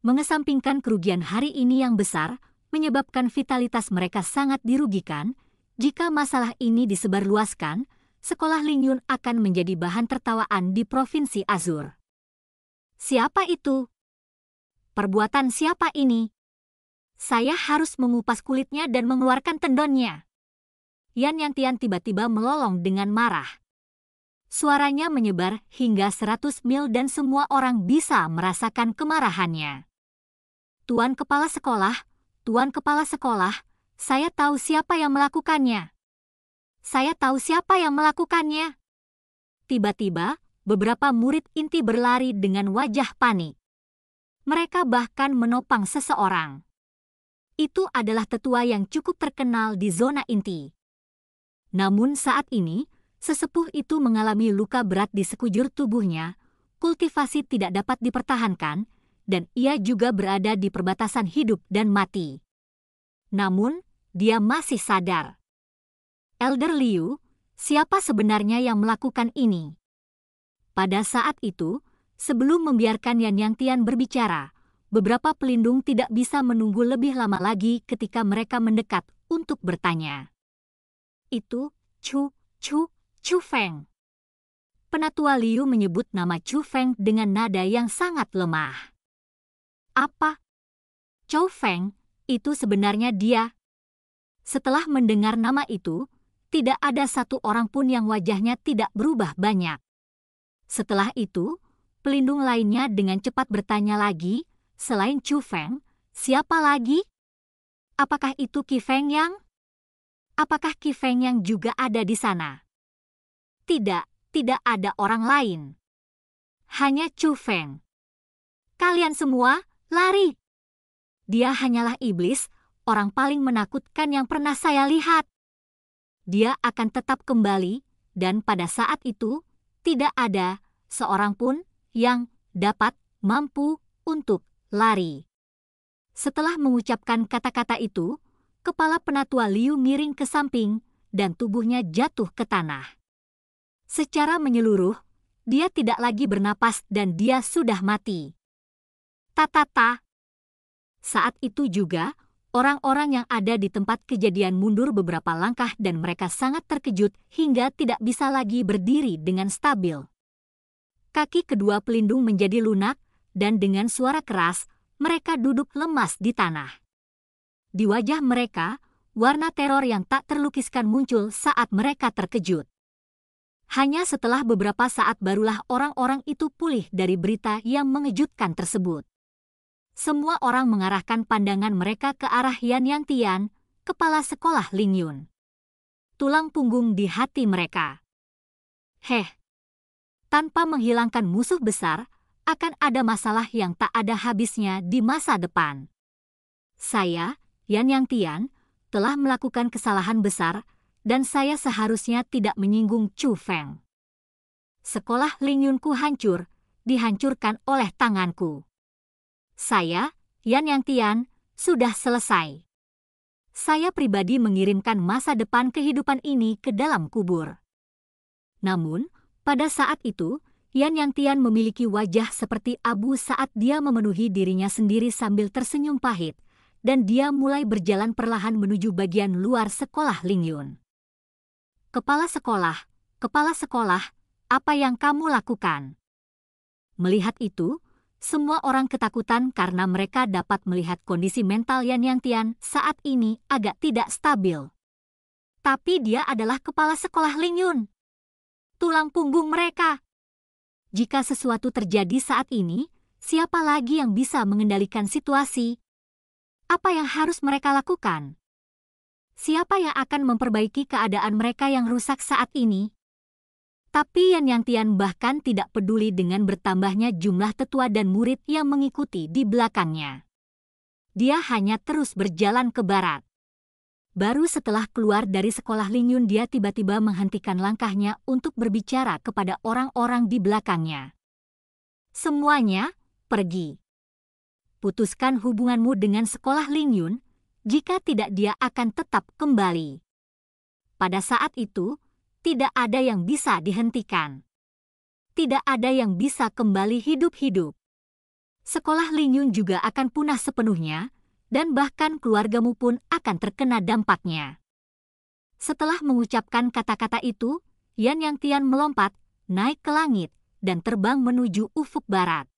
A: Mengesampingkan kerugian hari ini yang besar, menyebabkan vitalitas mereka sangat dirugikan. Jika masalah ini disebarluaskan, sekolah Lingyun akan menjadi bahan tertawaan di Provinsi Azur. Siapa itu? Perbuatan siapa ini? Saya harus mengupas kulitnya dan mengeluarkan tendonnya. Yan Yang Tian tiba-tiba melolong dengan marah. Suaranya menyebar hingga 100 mil dan semua orang bisa merasakan kemarahannya. Tuan Kepala Sekolah Tuan Kepala Sekolah, saya tahu siapa yang melakukannya. Saya tahu siapa yang melakukannya. Tiba-tiba, beberapa murid inti berlari dengan wajah panik. Mereka bahkan menopang seseorang. Itu adalah tetua yang cukup terkenal di zona inti. Namun saat ini, sesepuh itu mengalami luka berat di sekujur tubuhnya, kultivasi tidak dapat dipertahankan, dan ia juga berada di perbatasan hidup dan mati. Namun, dia masih sadar. Elder Liu, siapa sebenarnya yang melakukan ini? Pada saat itu, sebelum membiarkan Yan Yang Tian berbicara, beberapa pelindung tidak bisa menunggu lebih lama lagi ketika mereka mendekat untuk bertanya. Itu Chu, Chu, Chu Feng. Penatua Liu menyebut nama Chu Feng dengan nada yang sangat lemah. Apa? Chow Feng, itu sebenarnya dia. Setelah mendengar nama itu, tidak ada satu orang pun yang wajahnya tidak berubah banyak. Setelah itu, pelindung lainnya dengan cepat bertanya lagi, selain Chu Feng, siapa lagi? Apakah itu Kifeng Feng yang? Apakah Kifeng Feng yang juga ada di sana? Tidak, tidak ada orang lain. Hanya Chu Feng. Kalian semua, lari. Dia hanyalah iblis, orang paling menakutkan yang pernah saya lihat. Dia akan tetap kembali, dan pada saat itu, tidak ada seorang pun yang dapat mampu untuk lari. Setelah mengucapkan kata-kata itu, kepala penatua Liu miring ke samping dan tubuhnya jatuh ke tanah. Secara menyeluruh, dia tidak lagi bernapas dan dia sudah mati. Tatata. Saat itu juga, orang-orang yang ada di tempat kejadian mundur beberapa langkah dan mereka sangat terkejut hingga tidak bisa lagi berdiri dengan stabil. Kaki kedua pelindung menjadi lunak, dan dengan suara keras, mereka duduk lemas di tanah. Di wajah mereka, warna teror yang tak terlukiskan muncul saat mereka terkejut. Hanya setelah beberapa saat barulah orang-orang itu pulih dari berita yang mengejutkan tersebut semua orang mengarahkan pandangan mereka ke arah Yan Yang Tian, kepala sekolah Ling Yun. Tulang punggung di hati mereka. Heh, tanpa menghilangkan musuh besar, akan ada masalah yang tak ada habisnya di masa depan. Saya, Yan Yang Tian, telah melakukan kesalahan besar dan saya seharusnya tidak menyinggung Chu Feng. Sekolah Ling Yunku hancur, dihancurkan oleh tanganku. Saya, Yan Yang Tian, sudah selesai. Saya pribadi mengirimkan masa depan kehidupan ini ke dalam kubur. Namun, pada saat itu, Yan Yang Tian memiliki wajah seperti abu saat dia memenuhi dirinya sendiri sambil tersenyum pahit, dan dia mulai berjalan perlahan menuju bagian luar sekolah Lingyun. Kepala sekolah, kepala sekolah, apa yang kamu lakukan? Melihat itu, semua orang ketakutan karena mereka dapat melihat kondisi mental Yan Yang Tian saat ini agak tidak stabil. Tapi dia adalah kepala sekolah Ling Yun. Tulang punggung mereka. Jika sesuatu terjadi saat ini, siapa lagi yang bisa mengendalikan situasi? Apa yang harus mereka lakukan? Siapa yang akan memperbaiki keadaan mereka yang rusak saat ini? Tapi Yan Yang Tian bahkan tidak peduli dengan bertambahnya jumlah tetua dan murid yang mengikuti di belakangnya. Dia hanya terus berjalan ke barat. Baru setelah keluar dari sekolah Lingyun dia tiba-tiba menghentikan langkahnya untuk berbicara kepada orang-orang di belakangnya. Semuanya, pergi. Putuskan hubunganmu dengan sekolah Lingyun, jika tidak dia akan tetap kembali. Pada saat itu, tidak ada yang bisa dihentikan. Tidak ada yang bisa kembali hidup-hidup. Sekolah Linyun juga akan punah sepenuhnya, dan bahkan keluargamu pun akan terkena dampaknya. Setelah mengucapkan kata-kata itu, Yan Yang Tian melompat, naik ke langit, dan terbang menuju ufuk barat.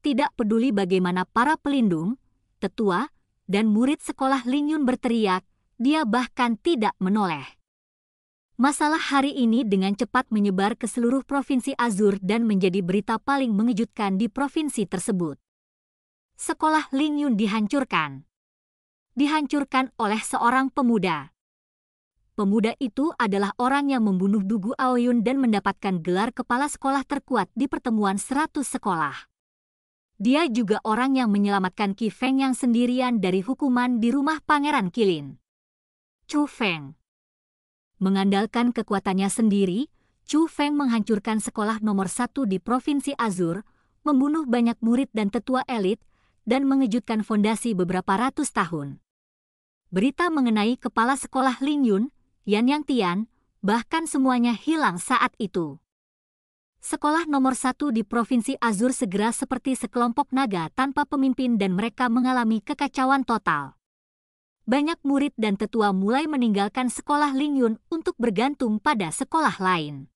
A: Tidak peduli bagaimana para pelindung, tetua, dan murid sekolah Linyun berteriak, dia bahkan tidak menoleh. Masalah hari ini dengan cepat menyebar ke seluruh provinsi Azur dan menjadi berita paling mengejutkan di provinsi tersebut. Sekolah Ling Yun dihancurkan. Dihancurkan oleh seorang pemuda. Pemuda itu adalah orang yang membunuh Dugu Aoyun dan mendapatkan gelar kepala sekolah terkuat di pertemuan 100 sekolah. Dia juga orang yang menyelamatkan Qi Feng yang sendirian dari hukuman di rumah Pangeran Kilin. Chu Feng Mengandalkan kekuatannya sendiri, Chu Feng menghancurkan sekolah nomor satu di Provinsi Azur, membunuh banyak murid dan tetua elit, dan mengejutkan fondasi beberapa ratus tahun. Berita mengenai kepala sekolah Lin Yun, Yan Yang Tian, bahkan semuanya hilang saat itu. Sekolah nomor satu di Provinsi Azur segera seperti sekelompok naga tanpa pemimpin dan mereka mengalami kekacauan total banyak murid dan tetua mulai meninggalkan sekolah Lingyun untuk bergantung pada sekolah lain.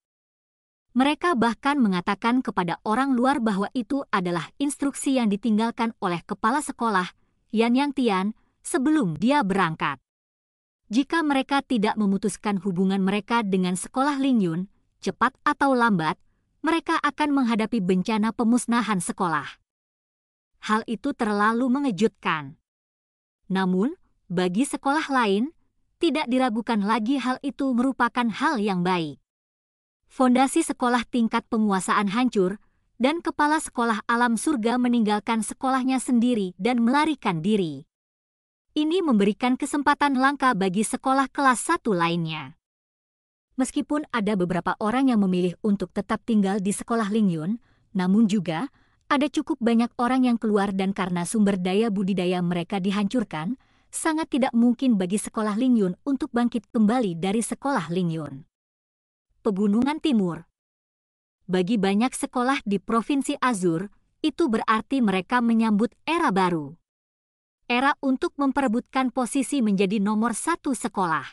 A: Mereka bahkan mengatakan kepada orang luar bahwa itu adalah instruksi yang ditinggalkan oleh kepala sekolah, Yan Yang Tian, sebelum dia berangkat. Jika mereka tidak memutuskan hubungan mereka dengan sekolah Lingyun, cepat atau lambat, mereka akan menghadapi bencana pemusnahan sekolah. Hal itu terlalu mengejutkan. Namun, bagi sekolah lain, tidak diragukan lagi hal itu merupakan hal yang baik. Fondasi sekolah tingkat penguasaan hancur, dan kepala sekolah alam surga meninggalkan sekolahnya sendiri dan melarikan diri. Ini memberikan kesempatan langka bagi sekolah kelas satu lainnya. Meskipun ada beberapa orang yang memilih untuk tetap tinggal di sekolah Lingyun, namun juga ada cukup banyak orang yang keluar dan karena sumber daya budidaya mereka dihancurkan, sangat tidak mungkin bagi sekolah Lingyun untuk bangkit kembali dari sekolah Lingyun. Pegunungan Timur Bagi banyak sekolah di Provinsi Azur, itu berarti mereka menyambut era baru. Era untuk memperebutkan posisi menjadi nomor satu sekolah.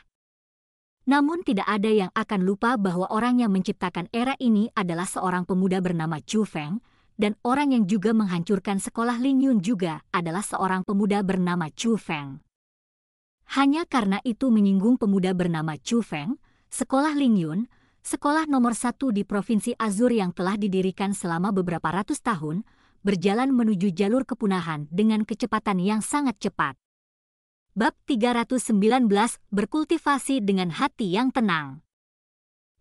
A: Namun tidak ada yang akan lupa bahwa orang yang menciptakan era ini adalah seorang pemuda bernama Chu Feng, dan orang yang juga menghancurkan sekolah Lin Yun juga adalah seorang pemuda bernama Chu Feng. Hanya karena itu menyinggung pemuda bernama Chu Feng, sekolah Lingyun, sekolah nomor satu di Provinsi Azur yang telah didirikan selama beberapa ratus tahun, berjalan menuju jalur kepunahan dengan kecepatan yang sangat cepat. Bab 319 Berkultivasi dengan hati yang tenang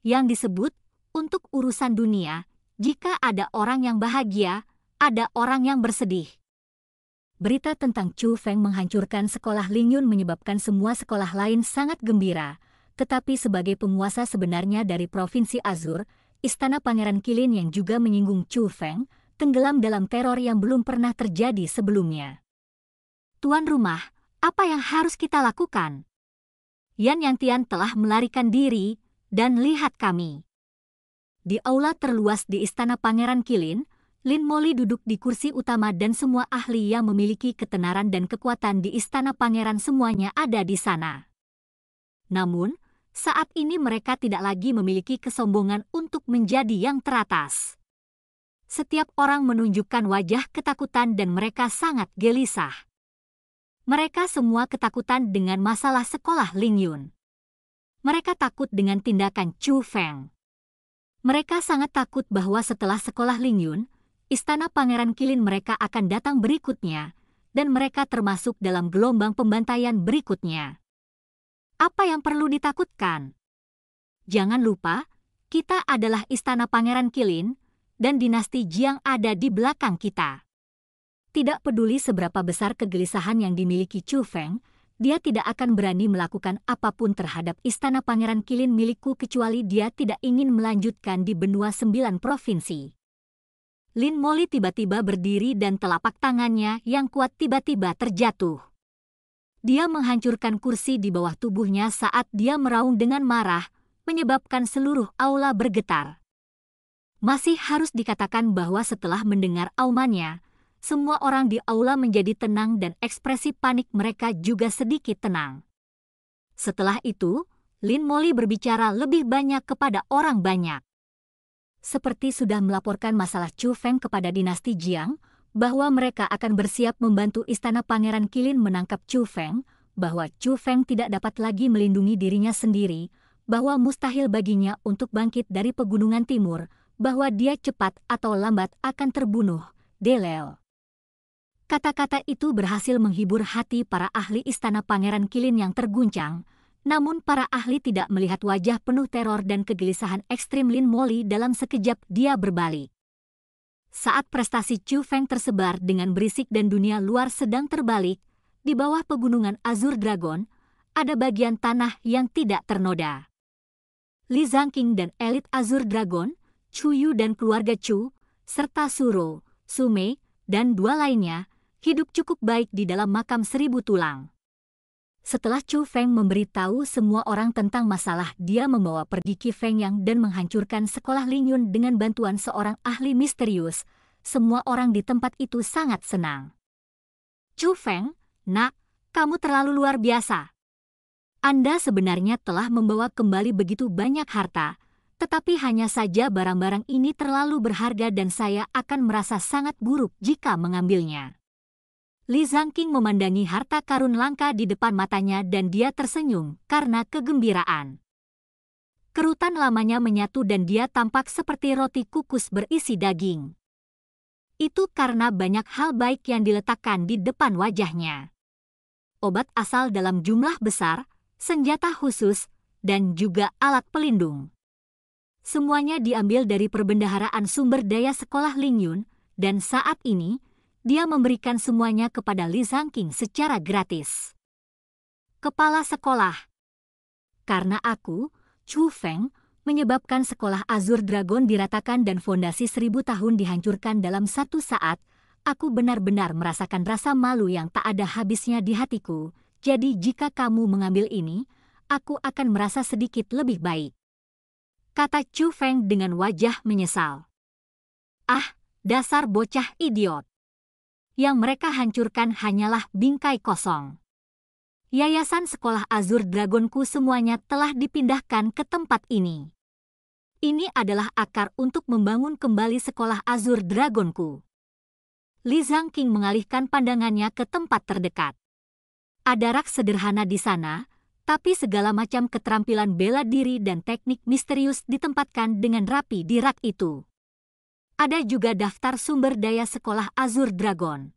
A: Yang disebut, untuk urusan dunia, jika ada orang yang bahagia, ada orang yang bersedih berita tentang Chu Feng menghancurkan sekolah Ling Yun menyebabkan semua sekolah lain sangat gembira. Tetapi sebagai penguasa sebenarnya dari Provinsi Azur, istana Pangeran Kilin yang juga menyinggung Chu Feng, tenggelam dalam teror yang belum pernah terjadi sebelumnya. Tuan rumah, apa yang harus kita lakukan? Yan Yang Tian telah melarikan diri, dan lihat kami. Di aula terluas di Istana Pangeran Kilin, Lin Moli duduk di kursi utama dan semua ahli yang memiliki ketenaran dan kekuatan di istana pangeran semuanya ada di sana. Namun, saat ini mereka tidak lagi memiliki kesombongan untuk menjadi yang teratas. Setiap orang menunjukkan wajah ketakutan dan mereka sangat gelisah. Mereka semua ketakutan dengan masalah sekolah Ling Yun. Mereka takut dengan tindakan Chu Feng. Mereka sangat takut bahwa setelah sekolah Ling Yun, istana Pangeran Kilin mereka akan datang berikutnya, dan mereka termasuk dalam gelombang pembantaian berikutnya. Apa yang perlu ditakutkan? Jangan lupa, kita adalah istana Pangeran Kilin, dan dinasti Jiang ada di belakang kita. Tidak peduli seberapa besar kegelisahan yang dimiliki Chu Feng, dia tidak akan berani melakukan apapun terhadap istana Pangeran Kilin milikku kecuali dia tidak ingin melanjutkan di benua sembilan provinsi. Lin Moli tiba-tiba berdiri dan telapak tangannya yang kuat tiba-tiba terjatuh. Dia menghancurkan kursi di bawah tubuhnya saat dia meraung dengan marah, menyebabkan seluruh aula bergetar. Masih harus dikatakan bahwa setelah mendengar aumannya, semua orang di aula menjadi tenang dan ekspresi panik mereka juga sedikit tenang. Setelah itu, Lin Moli berbicara lebih banyak kepada orang banyak seperti sudah melaporkan masalah Chu Feng kepada dinasti Jiang, bahwa mereka akan bersiap membantu istana Pangeran Kilin menangkap Chu Feng, bahwa Chu Feng tidak dapat lagi melindungi dirinya sendiri, bahwa mustahil baginya untuk bangkit dari pegunungan timur, bahwa dia cepat atau lambat akan terbunuh, Delel. Kata-kata itu berhasil menghibur hati para ahli istana Pangeran Kilin yang terguncang, namun para ahli tidak melihat wajah penuh teror dan kegelisahan ekstrim Lin Moli dalam sekejap dia berbalik. Saat prestasi Chu Feng tersebar dengan berisik dan dunia luar sedang terbalik, di bawah pegunungan Azur Dragon, ada bagian tanah yang tidak ternoda. Li Zhangqing dan elit Azur Dragon, Chu Yu dan keluarga Chu, serta Suro, Sume, dan dua lainnya, hidup cukup baik di dalam makam seribu tulang. Setelah Chu Feng memberitahu semua orang tentang masalah, dia membawa pergi Qi Feng Yang dan menghancurkan sekolah Ling Yun dengan bantuan seorang ahli misterius. Semua orang di tempat itu sangat senang. Chu Feng, nak, kamu terlalu luar biasa. Anda sebenarnya telah membawa kembali begitu banyak harta, tetapi hanya saja barang-barang ini terlalu berharga dan saya akan merasa sangat buruk jika mengambilnya. Li Zhangqing memandangi harta karun langka di depan matanya dan dia tersenyum karena kegembiraan. Kerutan lamanya menyatu dan dia tampak seperti roti kukus berisi daging. Itu karena banyak hal baik yang diletakkan di depan wajahnya. Obat asal dalam jumlah besar, senjata khusus, dan juga alat pelindung. Semuanya diambil dari perbendaharaan sumber daya sekolah Lingyun, dan saat ini, dia memberikan semuanya kepada Li Zhangqing secara gratis. Kepala Sekolah Karena aku, Chu Feng, menyebabkan sekolah Azur Dragon diratakan dan fondasi seribu tahun dihancurkan dalam satu saat, aku benar-benar merasakan rasa malu yang tak ada habisnya di hatiku. Jadi jika kamu mengambil ini, aku akan merasa sedikit lebih baik. Kata Chu Feng dengan wajah menyesal. Ah, dasar bocah idiot yang mereka hancurkan hanyalah bingkai kosong. Yayasan Sekolah Azur Dragonku semuanya telah dipindahkan ke tempat ini. Ini adalah akar untuk membangun kembali Sekolah Azur Dragonku. Li Zhang King mengalihkan pandangannya ke tempat terdekat. Ada rak sederhana di sana, tapi segala macam keterampilan bela diri dan teknik misterius ditempatkan dengan rapi di rak itu ada juga daftar sumber daya sekolah Azure Dragon.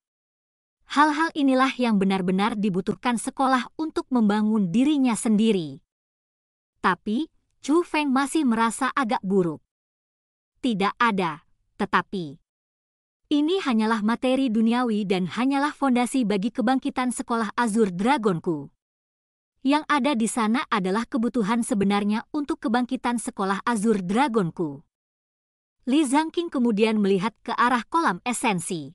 A: Hal-hal inilah yang benar-benar dibutuhkan sekolah untuk membangun dirinya sendiri. Tapi, Chu Feng masih merasa agak buruk. Tidak ada, tetapi ini hanyalah materi duniawi dan hanyalah fondasi bagi kebangkitan sekolah Azure Dragonku. Yang ada di sana adalah kebutuhan sebenarnya untuk kebangkitan sekolah Azure Dragonku. Li Zhangqing kemudian melihat ke arah kolam esensi.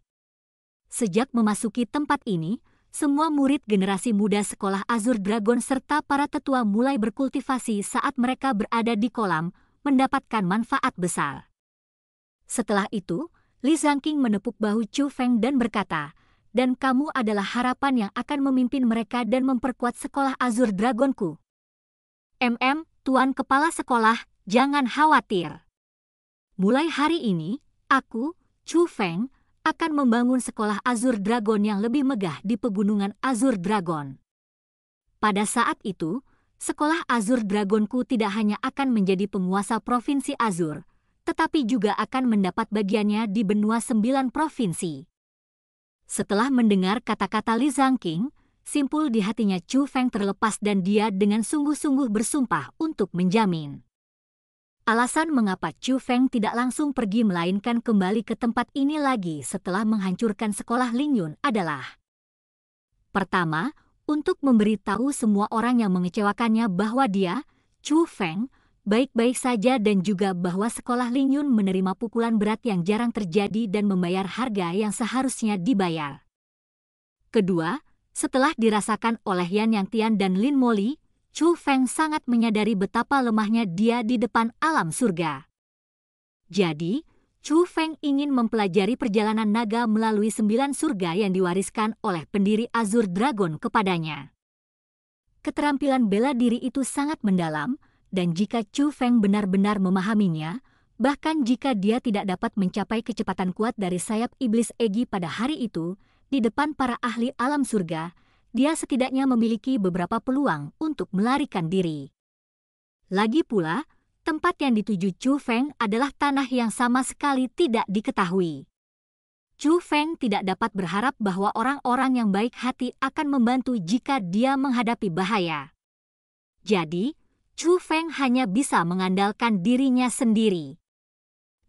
A: Sejak memasuki tempat ini, semua murid generasi muda sekolah Azur Dragon serta para tetua mulai berkultivasi saat mereka berada di kolam, mendapatkan manfaat besar. Setelah itu, Li Zhangqing menepuk bahu Chu Feng dan berkata, dan kamu adalah harapan yang akan memimpin mereka dan memperkuat sekolah Azur Dragonku. MM, Tuan Kepala Sekolah, jangan khawatir. Mulai hari ini, aku, Chu Feng, akan membangun sekolah Azur Dragon yang lebih megah di pegunungan Azur Dragon. Pada saat itu, sekolah Azur Dragonku tidak hanya akan menjadi penguasa provinsi Azur, tetapi juga akan mendapat bagiannya di benua sembilan provinsi. Setelah mendengar kata-kata Li Zhang King, simpul di hatinya Chu Feng terlepas dan dia dengan sungguh-sungguh bersumpah untuk menjamin Alasan mengapa Chu Feng tidak langsung pergi melainkan kembali ke tempat ini lagi setelah menghancurkan sekolah Lingyun Yun adalah Pertama, untuk memberitahu semua orang yang mengecewakannya bahwa dia, Chu Feng, baik-baik saja dan juga bahwa sekolah Lingyun Yun menerima pukulan berat yang jarang terjadi dan membayar harga yang seharusnya dibayar. Kedua, setelah dirasakan oleh Yan Yang Tian dan Lin Moli, Chu Feng sangat menyadari betapa lemahnya dia di depan alam surga. Jadi, Chu Feng ingin mempelajari perjalanan naga melalui sembilan surga yang diwariskan oleh pendiri Azur Dragon kepadanya. Keterampilan bela diri itu sangat mendalam, dan jika Chu Feng benar-benar memahaminya, bahkan jika dia tidak dapat mencapai kecepatan kuat dari sayap iblis Egi pada hari itu, di depan para ahli alam surga, dia setidaknya memiliki beberapa peluang untuk melarikan diri. Lagi pula, tempat yang dituju Chu Feng adalah tanah yang sama sekali tidak diketahui. Chu Feng tidak dapat berharap bahwa orang-orang yang baik hati akan membantu jika dia menghadapi bahaya. Jadi, Chu Feng hanya bisa mengandalkan dirinya sendiri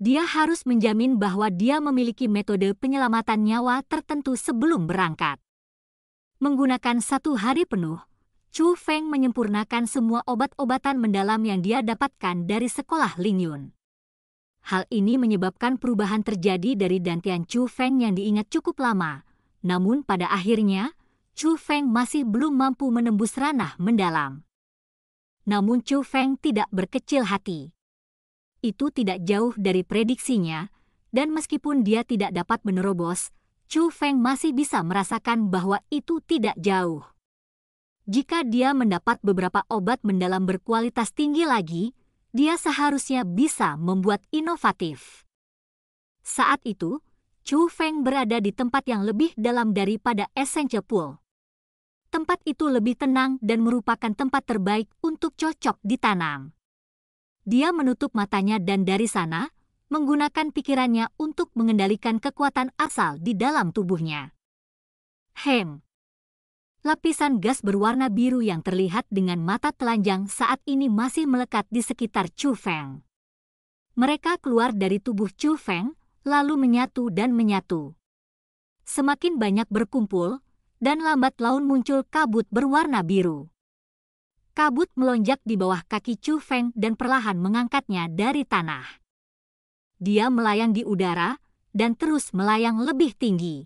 A: dia harus menjamin bahwa dia memiliki metode penyelamatan nyawa tertentu sebelum berangkat. Menggunakan satu hari penuh, Chu Feng menyempurnakan semua obat-obatan mendalam yang dia dapatkan dari sekolah Ling Yun. Hal ini menyebabkan perubahan terjadi dari dantian Chu Feng yang diingat cukup lama. Namun pada akhirnya, Chu Feng masih belum mampu menembus ranah mendalam. Namun Chu Feng tidak berkecil hati. Itu tidak jauh dari prediksinya, dan meskipun dia tidak dapat menerobos, Chu Feng masih bisa merasakan bahwa itu tidak jauh. Jika dia mendapat beberapa obat mendalam berkualitas tinggi lagi, dia seharusnya bisa membuat inovatif. Saat itu, Chu Feng berada di tempat yang lebih dalam daripada Essence Pool. Tempat itu lebih tenang dan merupakan tempat terbaik untuk cocok ditanam. Dia menutup matanya dan dari sana, menggunakan pikirannya untuk mengendalikan kekuatan asal di dalam tubuhnya. Hem. Lapisan gas berwarna biru yang terlihat dengan mata telanjang saat ini masih melekat di sekitar Chu Feng. Mereka keluar dari tubuh Chu Feng, lalu menyatu dan menyatu. Semakin banyak berkumpul, dan lambat laun muncul kabut berwarna biru. Kabut melonjak di bawah kaki Chu Feng dan perlahan mengangkatnya dari tanah dia melayang di udara dan terus melayang lebih tinggi.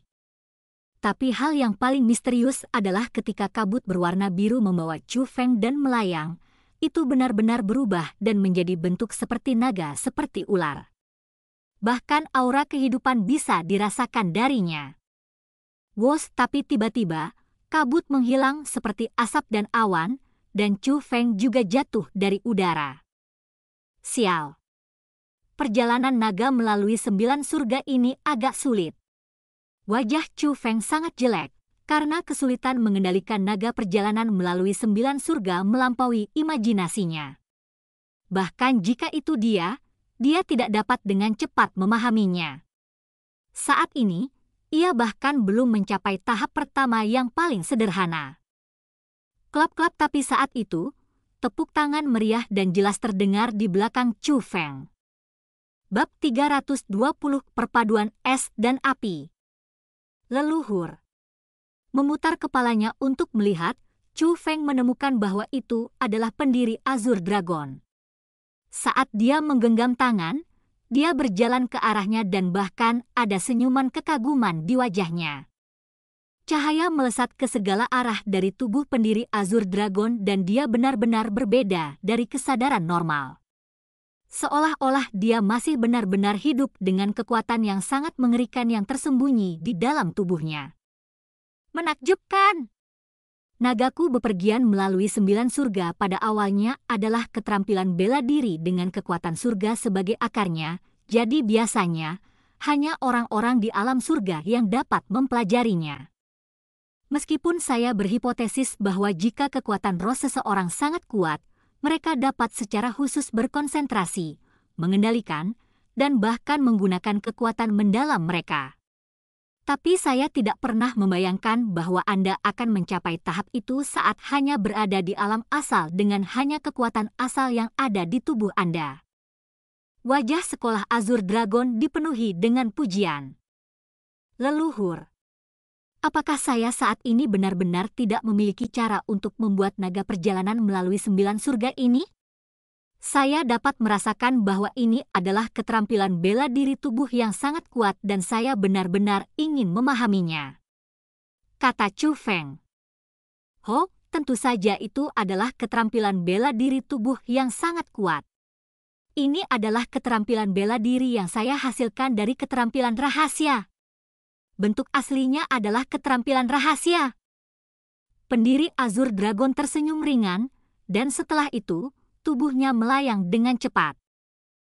A: Tapi hal yang paling misterius adalah ketika kabut berwarna biru membawa Chu Feng dan melayang, itu benar-benar berubah dan menjadi bentuk seperti naga seperti ular. Bahkan aura kehidupan bisa dirasakan darinya. Wos tapi tiba-tiba, kabut menghilang seperti asap dan awan, dan Chu Feng juga jatuh dari udara. Sial, perjalanan naga melalui sembilan surga ini agak sulit. Wajah Chu Feng sangat jelek, karena kesulitan mengendalikan naga perjalanan melalui sembilan surga melampaui imajinasinya. Bahkan jika itu dia, dia tidak dapat dengan cepat memahaminya. Saat ini, ia bahkan belum mencapai tahap pertama yang paling sederhana. Klap-klap tapi saat itu, tepuk tangan meriah dan jelas terdengar di belakang Chu Feng. Bab 320 Perpaduan Es dan Api Leluhur Memutar kepalanya untuk melihat, Chu Feng menemukan bahwa itu adalah pendiri Azur Dragon. Saat dia menggenggam tangan, dia berjalan ke arahnya dan bahkan ada senyuman kekaguman di wajahnya. Cahaya melesat ke segala arah dari tubuh pendiri Azur Dragon dan dia benar-benar berbeda dari kesadaran normal seolah-olah dia masih benar-benar hidup dengan kekuatan yang sangat mengerikan yang tersembunyi di dalam tubuhnya. Menakjubkan! Nagaku bepergian melalui sembilan surga pada awalnya adalah keterampilan bela diri dengan kekuatan surga sebagai akarnya, jadi biasanya hanya orang-orang di alam surga yang dapat mempelajarinya. Meskipun saya berhipotesis bahwa jika kekuatan roh seseorang sangat kuat, mereka dapat secara khusus berkonsentrasi, mengendalikan, dan bahkan menggunakan kekuatan mendalam mereka. Tapi saya tidak pernah membayangkan bahwa Anda akan mencapai tahap itu saat hanya berada di alam asal dengan hanya kekuatan asal yang ada di tubuh Anda. Wajah sekolah Azur Dragon dipenuhi dengan pujian. Leluhur Apakah saya saat ini benar-benar tidak memiliki cara untuk membuat naga perjalanan melalui sembilan surga ini? Saya dapat merasakan bahwa ini adalah keterampilan bela diri tubuh yang sangat kuat dan saya benar-benar ingin memahaminya. Kata Chu Feng. Ho, tentu saja itu adalah keterampilan bela diri tubuh yang sangat kuat. Ini adalah keterampilan bela diri yang saya hasilkan dari keterampilan rahasia bentuk aslinya adalah keterampilan rahasia. Pendiri Azur Dragon tersenyum ringan, dan setelah itu, tubuhnya melayang dengan cepat.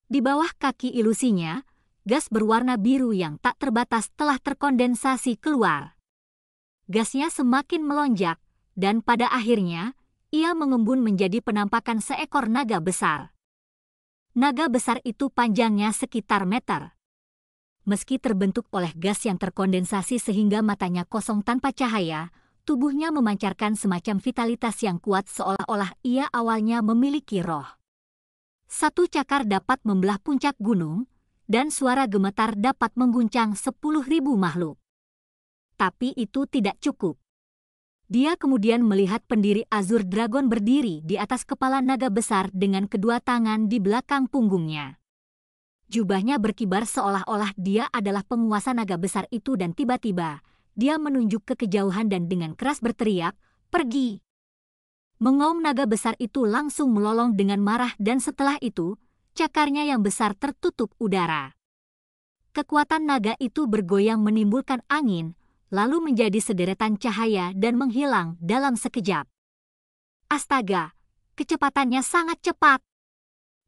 A: Di bawah kaki ilusinya, gas berwarna biru yang tak terbatas telah terkondensasi keluar. Gasnya semakin melonjak, dan pada akhirnya, ia mengembun menjadi penampakan seekor naga besar. Naga besar itu panjangnya sekitar meter Meski terbentuk oleh gas yang terkondensasi sehingga matanya kosong tanpa cahaya, tubuhnya memancarkan semacam vitalitas yang kuat seolah-olah ia awalnya memiliki roh. Satu cakar dapat membelah puncak gunung, dan suara gemetar dapat mengguncang sepuluh ribu makhluk. Tapi itu tidak cukup. Dia kemudian melihat pendiri Azur Dragon berdiri di atas kepala naga besar dengan kedua tangan di belakang punggungnya. Jubahnya berkibar seolah-olah dia adalah penguasa naga besar itu dan tiba-tiba, dia menunjuk ke kejauhan dan dengan keras berteriak, pergi. Mengaum naga besar itu langsung melolong dengan marah dan setelah itu, cakarnya yang besar tertutup udara. Kekuatan naga itu bergoyang menimbulkan angin, lalu menjadi sederetan cahaya dan menghilang dalam sekejap. Astaga, kecepatannya sangat cepat.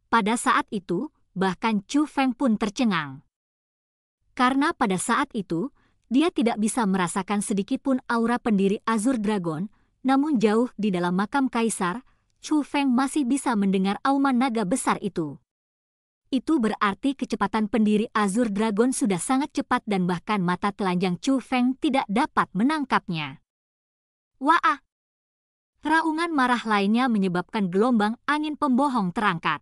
A: Pada saat itu, bahkan Chu Feng pun tercengang. Karena pada saat itu, dia tidak bisa merasakan sedikitpun aura pendiri Azur Dragon, namun jauh di dalam makam kaisar, Chu Feng masih bisa mendengar auman naga besar itu. Itu berarti kecepatan pendiri Azur Dragon sudah sangat cepat dan bahkan mata telanjang Chu Feng tidak dapat menangkapnya. Wah! Raungan marah lainnya menyebabkan gelombang angin pembohong terangkat.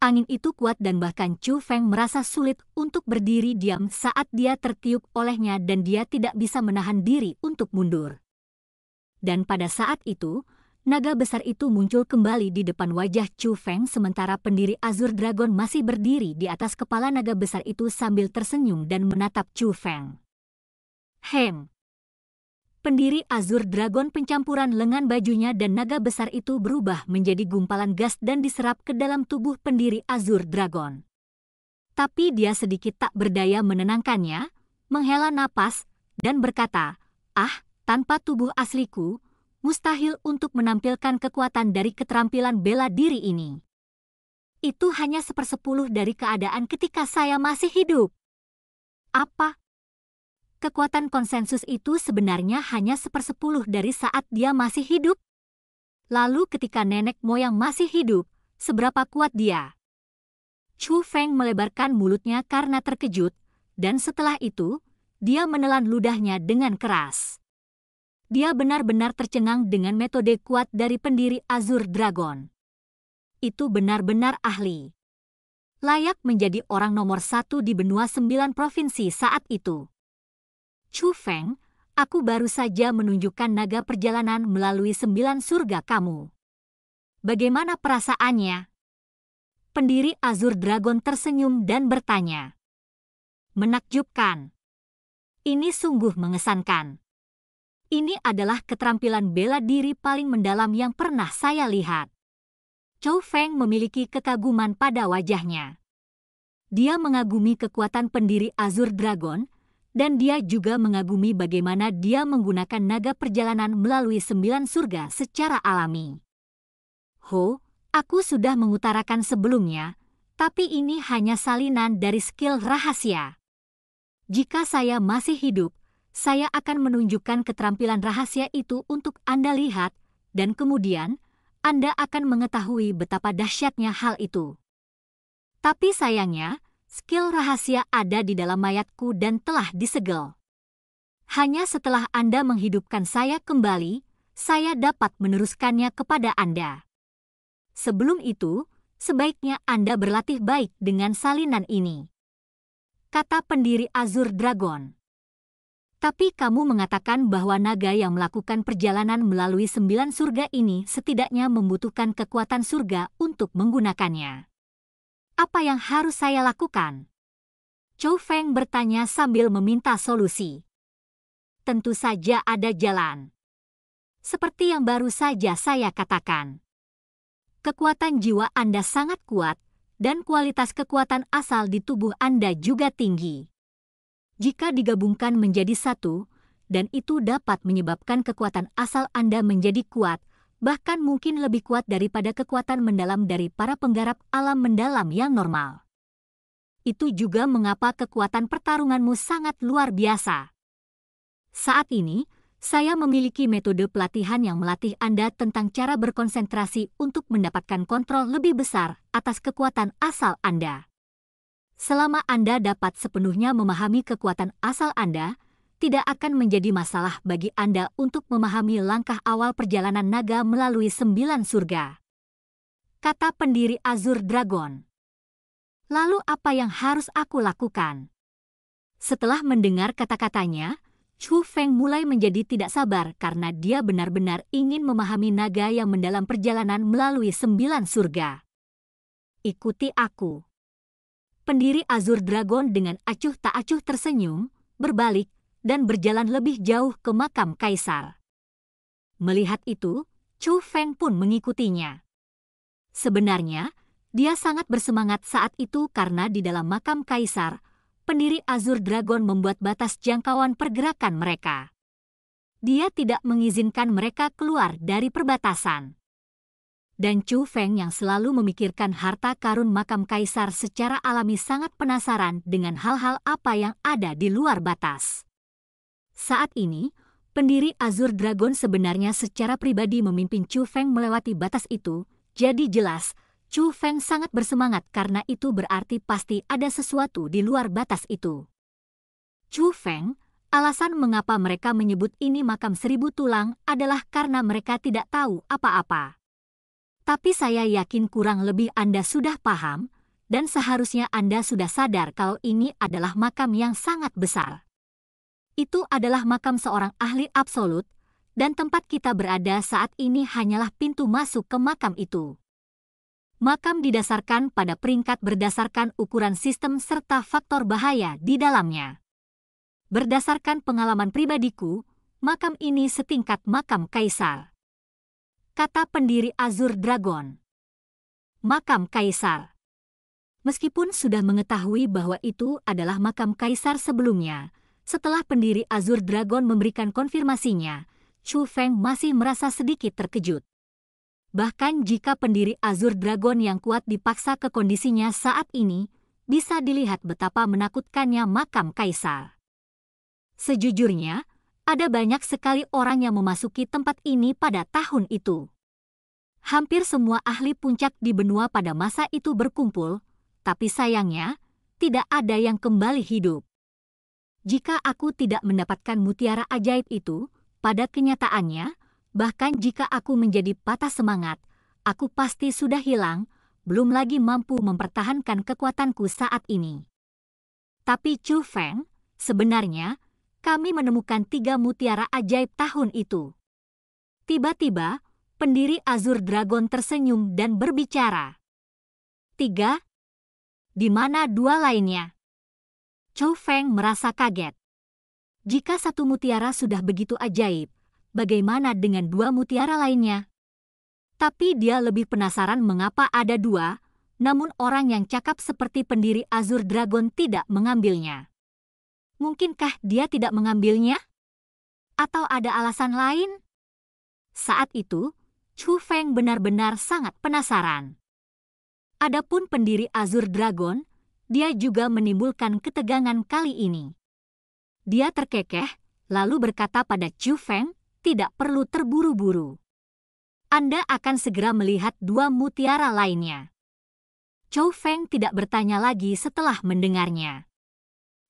A: Angin itu kuat dan bahkan Chu Feng merasa sulit untuk berdiri diam saat dia tertiup olehnya dan dia tidak bisa menahan diri untuk mundur. Dan pada saat itu, naga besar itu muncul kembali di depan wajah Chu Feng sementara pendiri Azur Dragon masih berdiri di atas kepala naga besar itu sambil tersenyum dan menatap Chu Feng. Hem, pendiri Azur Dragon pencampuran lengan bajunya dan naga besar itu berubah menjadi gumpalan gas dan diserap ke dalam tubuh pendiri Azur Dragon. Tapi dia sedikit tak berdaya menenangkannya, menghela napas, dan berkata, Ah, tanpa tubuh asliku, mustahil untuk menampilkan kekuatan dari keterampilan bela diri ini. Itu hanya sepersepuluh dari keadaan ketika saya masih hidup. Apa? kekuatan konsensus itu sebenarnya hanya sepersepuluh dari saat dia masih hidup. Lalu ketika nenek moyang masih hidup, seberapa kuat dia? Chu Feng melebarkan mulutnya karena terkejut, dan setelah itu, dia menelan ludahnya dengan keras. Dia benar-benar tercengang dengan metode kuat dari pendiri Azur Dragon. Itu benar-benar ahli layak menjadi orang nomor satu di benua sembilan provinsi saat itu. Chu Feng, aku baru saja menunjukkan naga perjalanan melalui sembilan surga kamu. Bagaimana perasaannya? Pendiri Azur Dragon tersenyum dan bertanya. Menakjubkan. Ini sungguh mengesankan. Ini adalah keterampilan bela diri paling mendalam yang pernah saya lihat. Chou Feng memiliki kekaguman pada wajahnya. Dia mengagumi kekuatan pendiri Azur Dragon dan dia juga mengagumi bagaimana dia menggunakan naga perjalanan melalui sembilan surga secara alami. Ho, aku sudah mengutarakan sebelumnya, tapi ini hanya salinan dari skill rahasia. Jika saya masih hidup, saya akan menunjukkan keterampilan rahasia itu untuk Anda lihat, dan kemudian anda akan mengetahui betapa dahsyatnya hal itu. Tapi sayangnya, skill rahasia ada di dalam mayatku dan telah disegel. Hanya setelah Anda menghidupkan saya kembali, saya dapat meneruskannya kepada Anda. Sebelum itu, sebaiknya Anda berlatih baik dengan salinan ini. Kata pendiri Azur Dragon. Tapi kamu mengatakan bahwa naga yang melakukan perjalanan melalui sembilan surga ini setidaknya membutuhkan kekuatan surga untuk menggunakannya. Apa yang harus saya lakukan? Chou Feng bertanya sambil meminta solusi. Tentu saja ada jalan. Seperti yang baru saja saya katakan. Kekuatan jiwa Anda sangat kuat, dan kualitas kekuatan asal di tubuh Anda juga tinggi. Jika digabungkan menjadi satu, dan itu dapat menyebabkan kekuatan asal Anda menjadi kuat, bahkan mungkin lebih kuat daripada kekuatan mendalam dari para penggarap alam mendalam yang normal. Itu juga mengapa kekuatan pertarunganmu sangat luar biasa. Saat ini, saya memiliki metode pelatihan yang melatih Anda tentang cara berkonsentrasi untuk mendapatkan kontrol lebih besar atas kekuatan asal Anda. Selama Anda dapat sepenuhnya memahami kekuatan asal Anda, tidak akan menjadi masalah bagi Anda untuk memahami langkah awal perjalanan naga melalui sembilan surga. Kata pendiri Azur Dragon. Lalu apa yang harus aku lakukan? Setelah mendengar kata-katanya, Chu Feng mulai menjadi tidak sabar karena dia benar-benar ingin memahami naga yang mendalam perjalanan melalui sembilan surga. Ikuti aku. Pendiri Azur Dragon dengan acuh tak acuh tersenyum, berbalik, dan berjalan lebih jauh ke makam kaisar. Melihat itu, Chu Feng pun mengikutinya. Sebenarnya, dia sangat bersemangat saat itu karena di dalam makam kaisar, pendiri Azur Dragon membuat batas jangkauan pergerakan mereka. Dia tidak mengizinkan mereka keluar dari perbatasan. Dan Chu Feng yang selalu memikirkan harta karun makam kaisar secara alami sangat penasaran dengan hal-hal apa yang ada di luar batas. Saat ini, pendiri Azur Dragon sebenarnya secara pribadi memimpin Chu Feng melewati batas itu, jadi jelas, Chu Feng sangat bersemangat karena itu berarti pasti ada sesuatu di luar batas itu. Chu Feng, alasan mengapa mereka menyebut ini makam seribu tulang adalah karena mereka tidak tahu apa-apa. Tapi saya yakin kurang lebih Anda sudah paham, dan seharusnya Anda sudah sadar kalau ini adalah makam yang sangat besar. Itu adalah makam seorang ahli absolut, dan tempat kita berada saat ini hanyalah pintu masuk ke makam itu. Makam didasarkan pada peringkat berdasarkan ukuran sistem serta faktor bahaya di dalamnya. Berdasarkan pengalaman pribadiku, makam ini setingkat makam kaisar. Kata pendiri Azur Dragon. Makam Kaisar Meskipun sudah mengetahui bahwa itu adalah makam kaisar sebelumnya, setelah pendiri Azur Dragon memberikan konfirmasinya, Chu Feng masih merasa sedikit terkejut. Bahkan jika pendiri Azur Dragon yang kuat dipaksa ke kondisinya saat ini, bisa dilihat betapa menakutkannya makam kaisar. Sejujurnya, ada banyak sekali orang yang memasuki tempat ini pada tahun itu. Hampir semua ahli puncak di benua pada masa itu berkumpul, tapi sayangnya, tidak ada yang kembali hidup. Jika aku tidak mendapatkan mutiara ajaib itu, pada kenyataannya, bahkan jika aku menjadi patah semangat, aku pasti sudah hilang, belum lagi mampu mempertahankan kekuatanku saat ini. Tapi Chu Feng, sebenarnya, kami menemukan tiga mutiara ajaib tahun itu. Tiba-tiba, pendiri Azur Dragon tersenyum dan berbicara. Tiga, Di mana dua lainnya? Chou Feng merasa kaget. Jika satu mutiara sudah begitu ajaib, bagaimana dengan dua mutiara lainnya? Tapi dia lebih penasaran mengapa ada dua, namun orang yang cakap seperti pendiri Azur Dragon tidak mengambilnya. Mungkinkah dia tidak mengambilnya? Atau ada alasan lain? Saat itu, Chu Feng benar-benar sangat penasaran. Adapun pendiri Azur Dragon, dia juga menimbulkan ketegangan kali ini. Dia terkekeh, lalu berkata pada Chu Feng, tidak perlu terburu-buru. Anda akan segera melihat dua mutiara lainnya. Chou Feng tidak bertanya lagi setelah mendengarnya.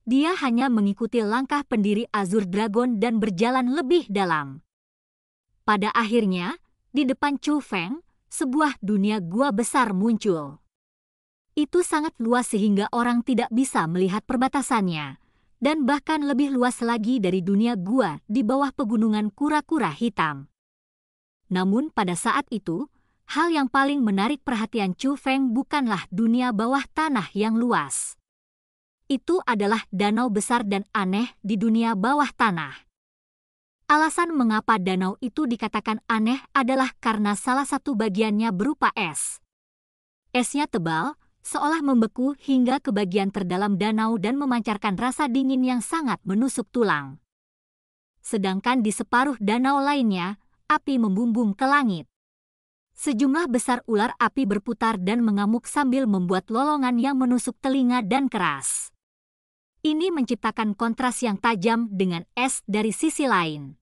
A: Dia hanya mengikuti langkah pendiri Azur Dragon dan berjalan lebih dalam. Pada akhirnya, di depan Chou Feng, sebuah dunia gua besar muncul itu sangat luas sehingga orang tidak bisa melihat perbatasannya, dan bahkan lebih luas lagi dari dunia gua di bawah pegunungan kura-kura hitam. Namun pada saat itu, hal yang paling menarik perhatian Chu Feng bukanlah dunia bawah tanah yang luas. Itu adalah danau besar dan aneh di dunia bawah tanah. Alasan mengapa danau itu dikatakan aneh adalah karena salah satu bagiannya berupa es. Esnya tebal, seolah membeku hingga ke bagian terdalam danau dan memancarkan rasa dingin yang sangat menusuk tulang. Sedangkan di separuh danau lainnya, api membumbung ke langit. Sejumlah besar ular api berputar dan mengamuk sambil membuat lolongan yang menusuk telinga dan keras. Ini menciptakan kontras yang tajam dengan es dari sisi lain.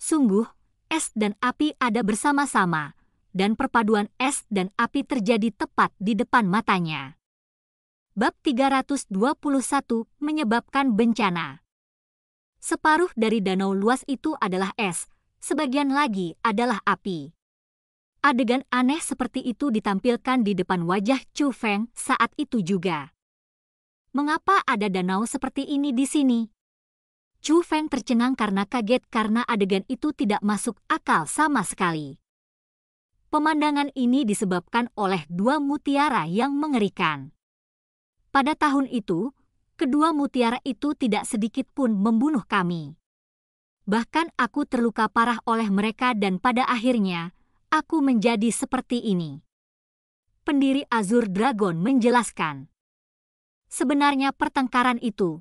A: Sungguh, es dan api ada bersama-sama, dan perpaduan es dan api terjadi tepat di depan matanya. Bab 321 menyebabkan bencana. Separuh dari danau luas itu adalah es, sebagian lagi adalah api. Adegan aneh seperti itu ditampilkan di depan wajah Chu Feng saat itu juga. Mengapa ada danau seperti ini di sini? Chu Feng tercengang karena kaget karena adegan itu tidak masuk akal sama sekali. Pemandangan ini disebabkan oleh dua mutiara yang mengerikan. Pada tahun itu, kedua mutiara itu tidak sedikit pun membunuh kami. Bahkan aku terluka parah oleh mereka dan pada akhirnya, aku menjadi seperti ini. Pendiri Azur Dragon menjelaskan. Sebenarnya pertengkaran itu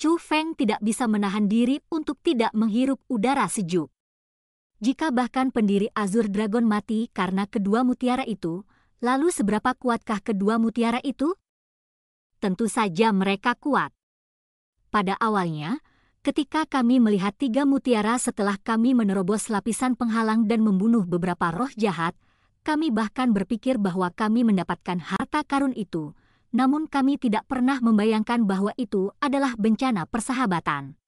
A: Chu Feng tidak bisa menahan diri untuk tidak menghirup udara sejuk. Jika bahkan pendiri Azur Dragon mati karena kedua mutiara itu, lalu seberapa kuatkah kedua mutiara itu? Tentu saja mereka kuat. Pada awalnya, ketika kami melihat tiga mutiara setelah kami menerobos lapisan penghalang dan membunuh beberapa roh jahat, kami bahkan berpikir bahwa kami mendapatkan harta karun itu, namun kami tidak pernah membayangkan bahwa itu adalah bencana persahabatan.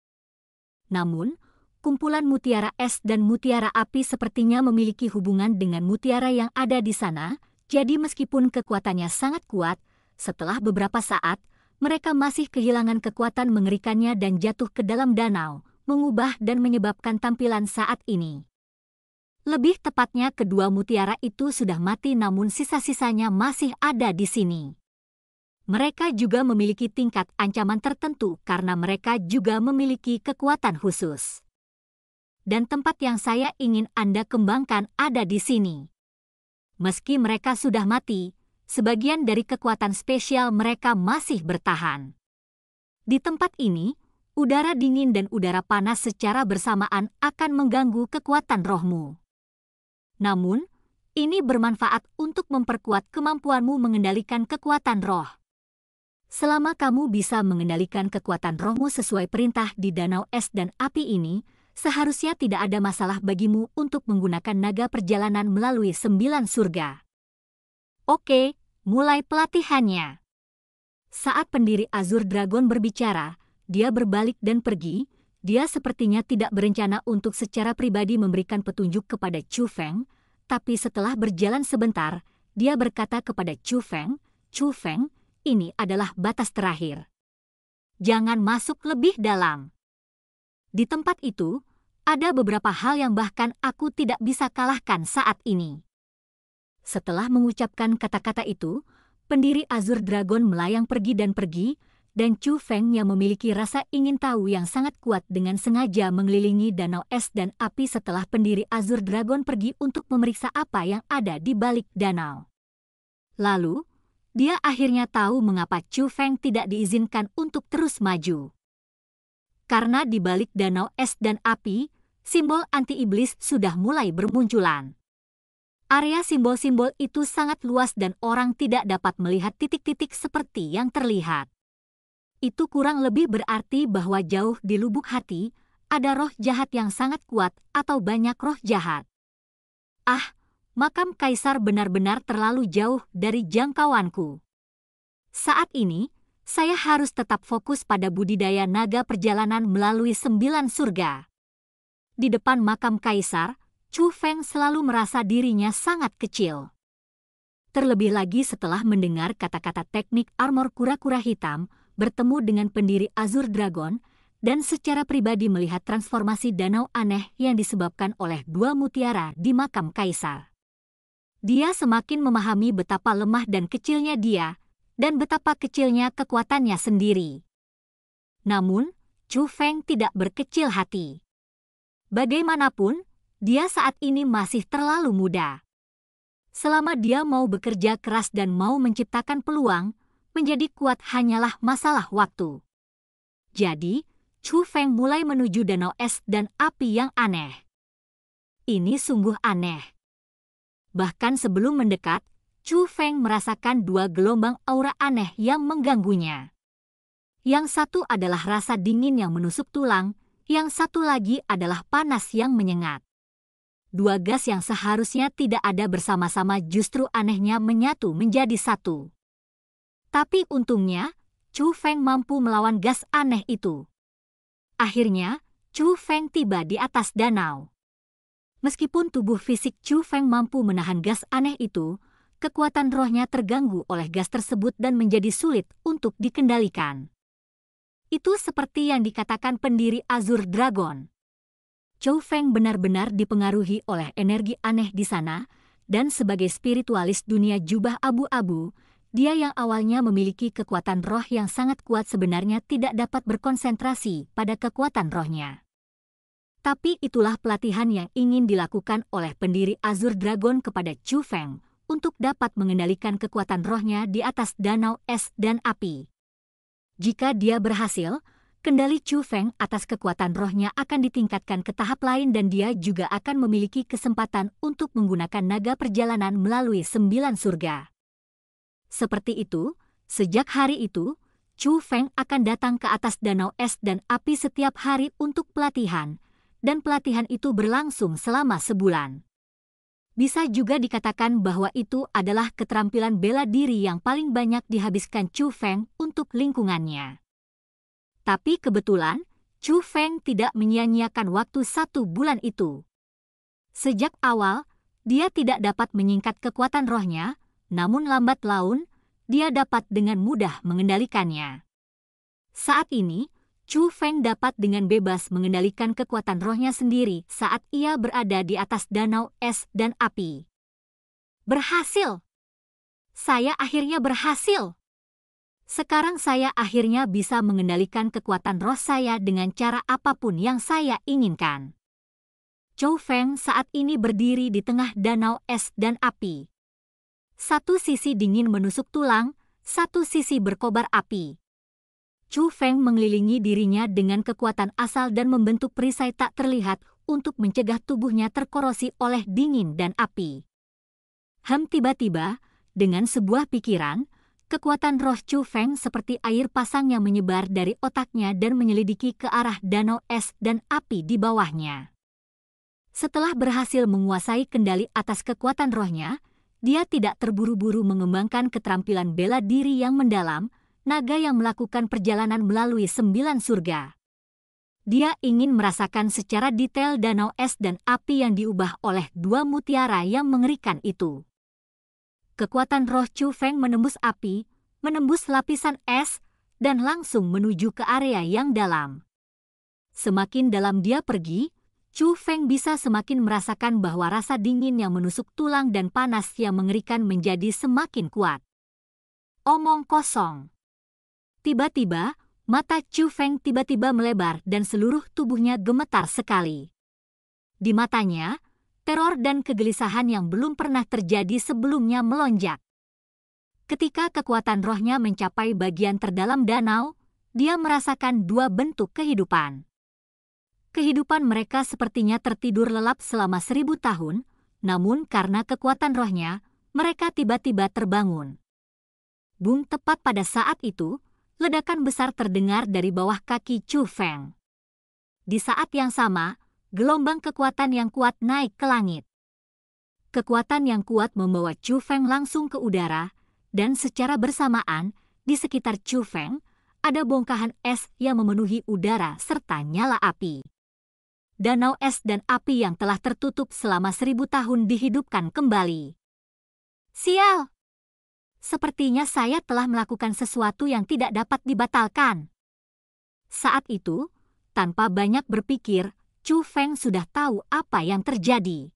A: Namun, kumpulan mutiara es dan mutiara api sepertinya memiliki hubungan dengan mutiara yang ada di sana, jadi meskipun kekuatannya sangat kuat, setelah beberapa saat, mereka masih kehilangan kekuatan mengerikannya dan jatuh ke dalam danau, mengubah dan menyebabkan tampilan saat ini. Lebih tepatnya kedua mutiara itu sudah mati namun sisa-sisanya masih ada di sini. Mereka juga memiliki tingkat ancaman tertentu karena mereka juga memiliki kekuatan khusus dan tempat yang saya ingin Anda kembangkan ada di sini. Meski mereka sudah mati, sebagian dari kekuatan spesial mereka masih bertahan. Di tempat ini, udara dingin dan udara panas secara bersamaan akan mengganggu kekuatan rohmu. Namun, ini bermanfaat untuk memperkuat kemampuanmu mengendalikan kekuatan roh. Selama kamu bisa mengendalikan kekuatan rohmu sesuai perintah di danau es dan api ini, seharusnya tidak ada masalah bagimu untuk menggunakan naga perjalanan melalui sembilan surga. Oke, mulai pelatihannya. Saat pendiri Azur Dragon berbicara, dia berbalik dan pergi, dia sepertinya tidak berencana untuk secara pribadi memberikan petunjuk kepada Chu Feng, tapi setelah berjalan sebentar, dia berkata kepada Chu Feng, Chu Feng, ini adalah batas terakhir. Jangan masuk lebih dalam. Di tempat itu, ada beberapa hal yang bahkan aku tidak bisa kalahkan saat ini. Setelah mengucapkan kata-kata itu, pendiri Azur Dragon melayang pergi dan pergi, dan Chu Feng yang memiliki rasa ingin tahu yang sangat kuat dengan sengaja mengelilingi danau es dan api setelah pendiri Azur Dragon pergi untuk memeriksa apa yang ada di balik danau. Lalu, dia akhirnya tahu mengapa Chu Feng tidak diizinkan untuk terus maju. Karena di balik danau es dan api, simbol anti-iblis sudah mulai bermunculan. Area simbol-simbol itu sangat luas dan orang tidak dapat melihat titik-titik seperti yang terlihat. Itu kurang lebih berarti bahwa jauh di lubuk hati, ada roh jahat yang sangat kuat atau banyak roh jahat. Ah, makam kaisar benar-benar terlalu jauh dari jangkauanku. Saat ini, saya harus tetap fokus pada budidaya naga perjalanan melalui sembilan surga di depan makam kaisar, Chu Feng selalu merasa dirinya sangat kecil. Terlebih lagi setelah mendengar kata-kata teknik armor kura-kura hitam, bertemu dengan pendiri Azur Dragon, dan secara pribadi melihat transformasi danau aneh yang disebabkan oleh dua mutiara di makam kaisar. Dia semakin memahami betapa lemah dan kecilnya dia, dan betapa kecilnya kekuatannya sendiri. Namun, Chu Feng tidak berkecil hati. Bagaimanapun, dia saat ini masih terlalu muda. Selama dia mau bekerja keras dan mau menciptakan peluang, menjadi kuat hanyalah masalah waktu. Jadi, Chu Feng mulai menuju danau es dan api yang aneh. Ini sungguh aneh. Bahkan sebelum mendekat, Chu Feng merasakan dua gelombang aura aneh yang mengganggunya. Yang satu adalah rasa dingin yang menusuk tulang, yang satu lagi adalah panas yang menyengat. Dua gas yang seharusnya tidak ada bersama-sama justru anehnya menyatu menjadi satu. Tapi untungnya, Chu Feng mampu melawan gas aneh itu. Akhirnya, Chu Feng tiba di atas danau. Meskipun tubuh fisik Chu Feng mampu menahan gas aneh itu, kekuatan rohnya terganggu oleh gas tersebut dan menjadi sulit untuk dikendalikan. Itu seperti yang dikatakan pendiri Azur Dragon. Chou Feng benar-benar dipengaruhi oleh energi aneh di sana, dan sebagai spiritualis dunia jubah abu-abu, dia yang awalnya memiliki kekuatan roh yang sangat kuat sebenarnya tidak dapat berkonsentrasi pada kekuatan rohnya. Tapi itulah pelatihan yang ingin dilakukan oleh pendiri Azur Dragon kepada Chu Feng untuk dapat mengendalikan kekuatan rohnya di atas danau es dan api. Jika dia berhasil, kendali Chu Feng atas kekuatan rohnya akan ditingkatkan ke tahap lain dan dia juga akan memiliki kesempatan untuk menggunakan naga perjalanan melalui sembilan surga. Seperti itu, sejak hari itu, Chu Feng akan datang ke atas danau es dan api setiap hari untuk pelatihan, dan pelatihan itu berlangsung selama sebulan. Bisa juga dikatakan bahwa itu adalah keterampilan bela diri yang paling banyak dihabiskan Chu Feng untuk lingkungannya. Tapi kebetulan, Chu Feng tidak menyia-nyiakan waktu satu bulan itu. Sejak awal, dia tidak dapat menyingkat kekuatan rohnya, namun lambat laun, dia dapat dengan mudah mengendalikannya. Saat ini, Chu Feng dapat dengan bebas mengendalikan kekuatan rohnya sendiri saat ia berada di atas danau es dan api. Berhasil! Saya akhirnya berhasil! Sekarang saya akhirnya bisa mengendalikan kekuatan roh saya dengan cara apapun yang saya inginkan. Chou Feng saat ini berdiri di tengah danau es dan api. Satu sisi dingin menusuk tulang, satu sisi berkobar api. Chu Feng mengelilingi dirinya dengan kekuatan asal dan membentuk perisai tak terlihat untuk mencegah tubuhnya terkorosi oleh dingin dan api. Hem tiba-tiba, dengan sebuah pikiran, kekuatan roh Chu Feng seperti air pasang yang menyebar dari otaknya dan menyelidiki ke arah danau es dan api di bawahnya. Setelah berhasil menguasai kendali atas kekuatan rohnya, dia tidak terburu-buru mengembangkan keterampilan bela diri yang mendalam, naga yang melakukan perjalanan melalui sembilan surga. Dia ingin merasakan secara detail danau es dan api yang diubah oleh dua mutiara yang mengerikan itu. Kekuatan roh Chu Feng menembus api, menembus lapisan es, dan langsung menuju ke area yang dalam. Semakin dalam dia pergi, Chu Feng bisa semakin merasakan bahwa rasa dingin yang menusuk tulang dan panas yang mengerikan menjadi semakin kuat. Omong kosong. Tiba-tiba, mata Chu Feng tiba-tiba melebar dan seluruh tubuhnya gemetar sekali. Di matanya, teror dan kegelisahan yang belum pernah terjadi sebelumnya melonjak. Ketika kekuatan rohnya mencapai bagian terdalam danau, dia merasakan dua bentuk kehidupan. Kehidupan mereka sepertinya tertidur lelap selama seribu tahun, namun karena kekuatan rohnya, mereka tiba-tiba terbangun. Bung tepat pada saat itu, ledakan besar terdengar dari bawah kaki Chu Feng. Di saat yang sama, gelombang kekuatan yang kuat naik ke langit. Kekuatan yang kuat membawa Chu Feng langsung ke udara, dan secara bersamaan, di sekitar Chu Feng, ada bongkahan es yang memenuhi udara serta nyala api. Danau es dan api yang telah tertutup selama seribu tahun dihidupkan kembali. Sial! Sepertinya saya telah melakukan sesuatu yang tidak dapat dibatalkan. Saat itu, tanpa banyak berpikir, Chu Feng sudah tahu apa yang terjadi.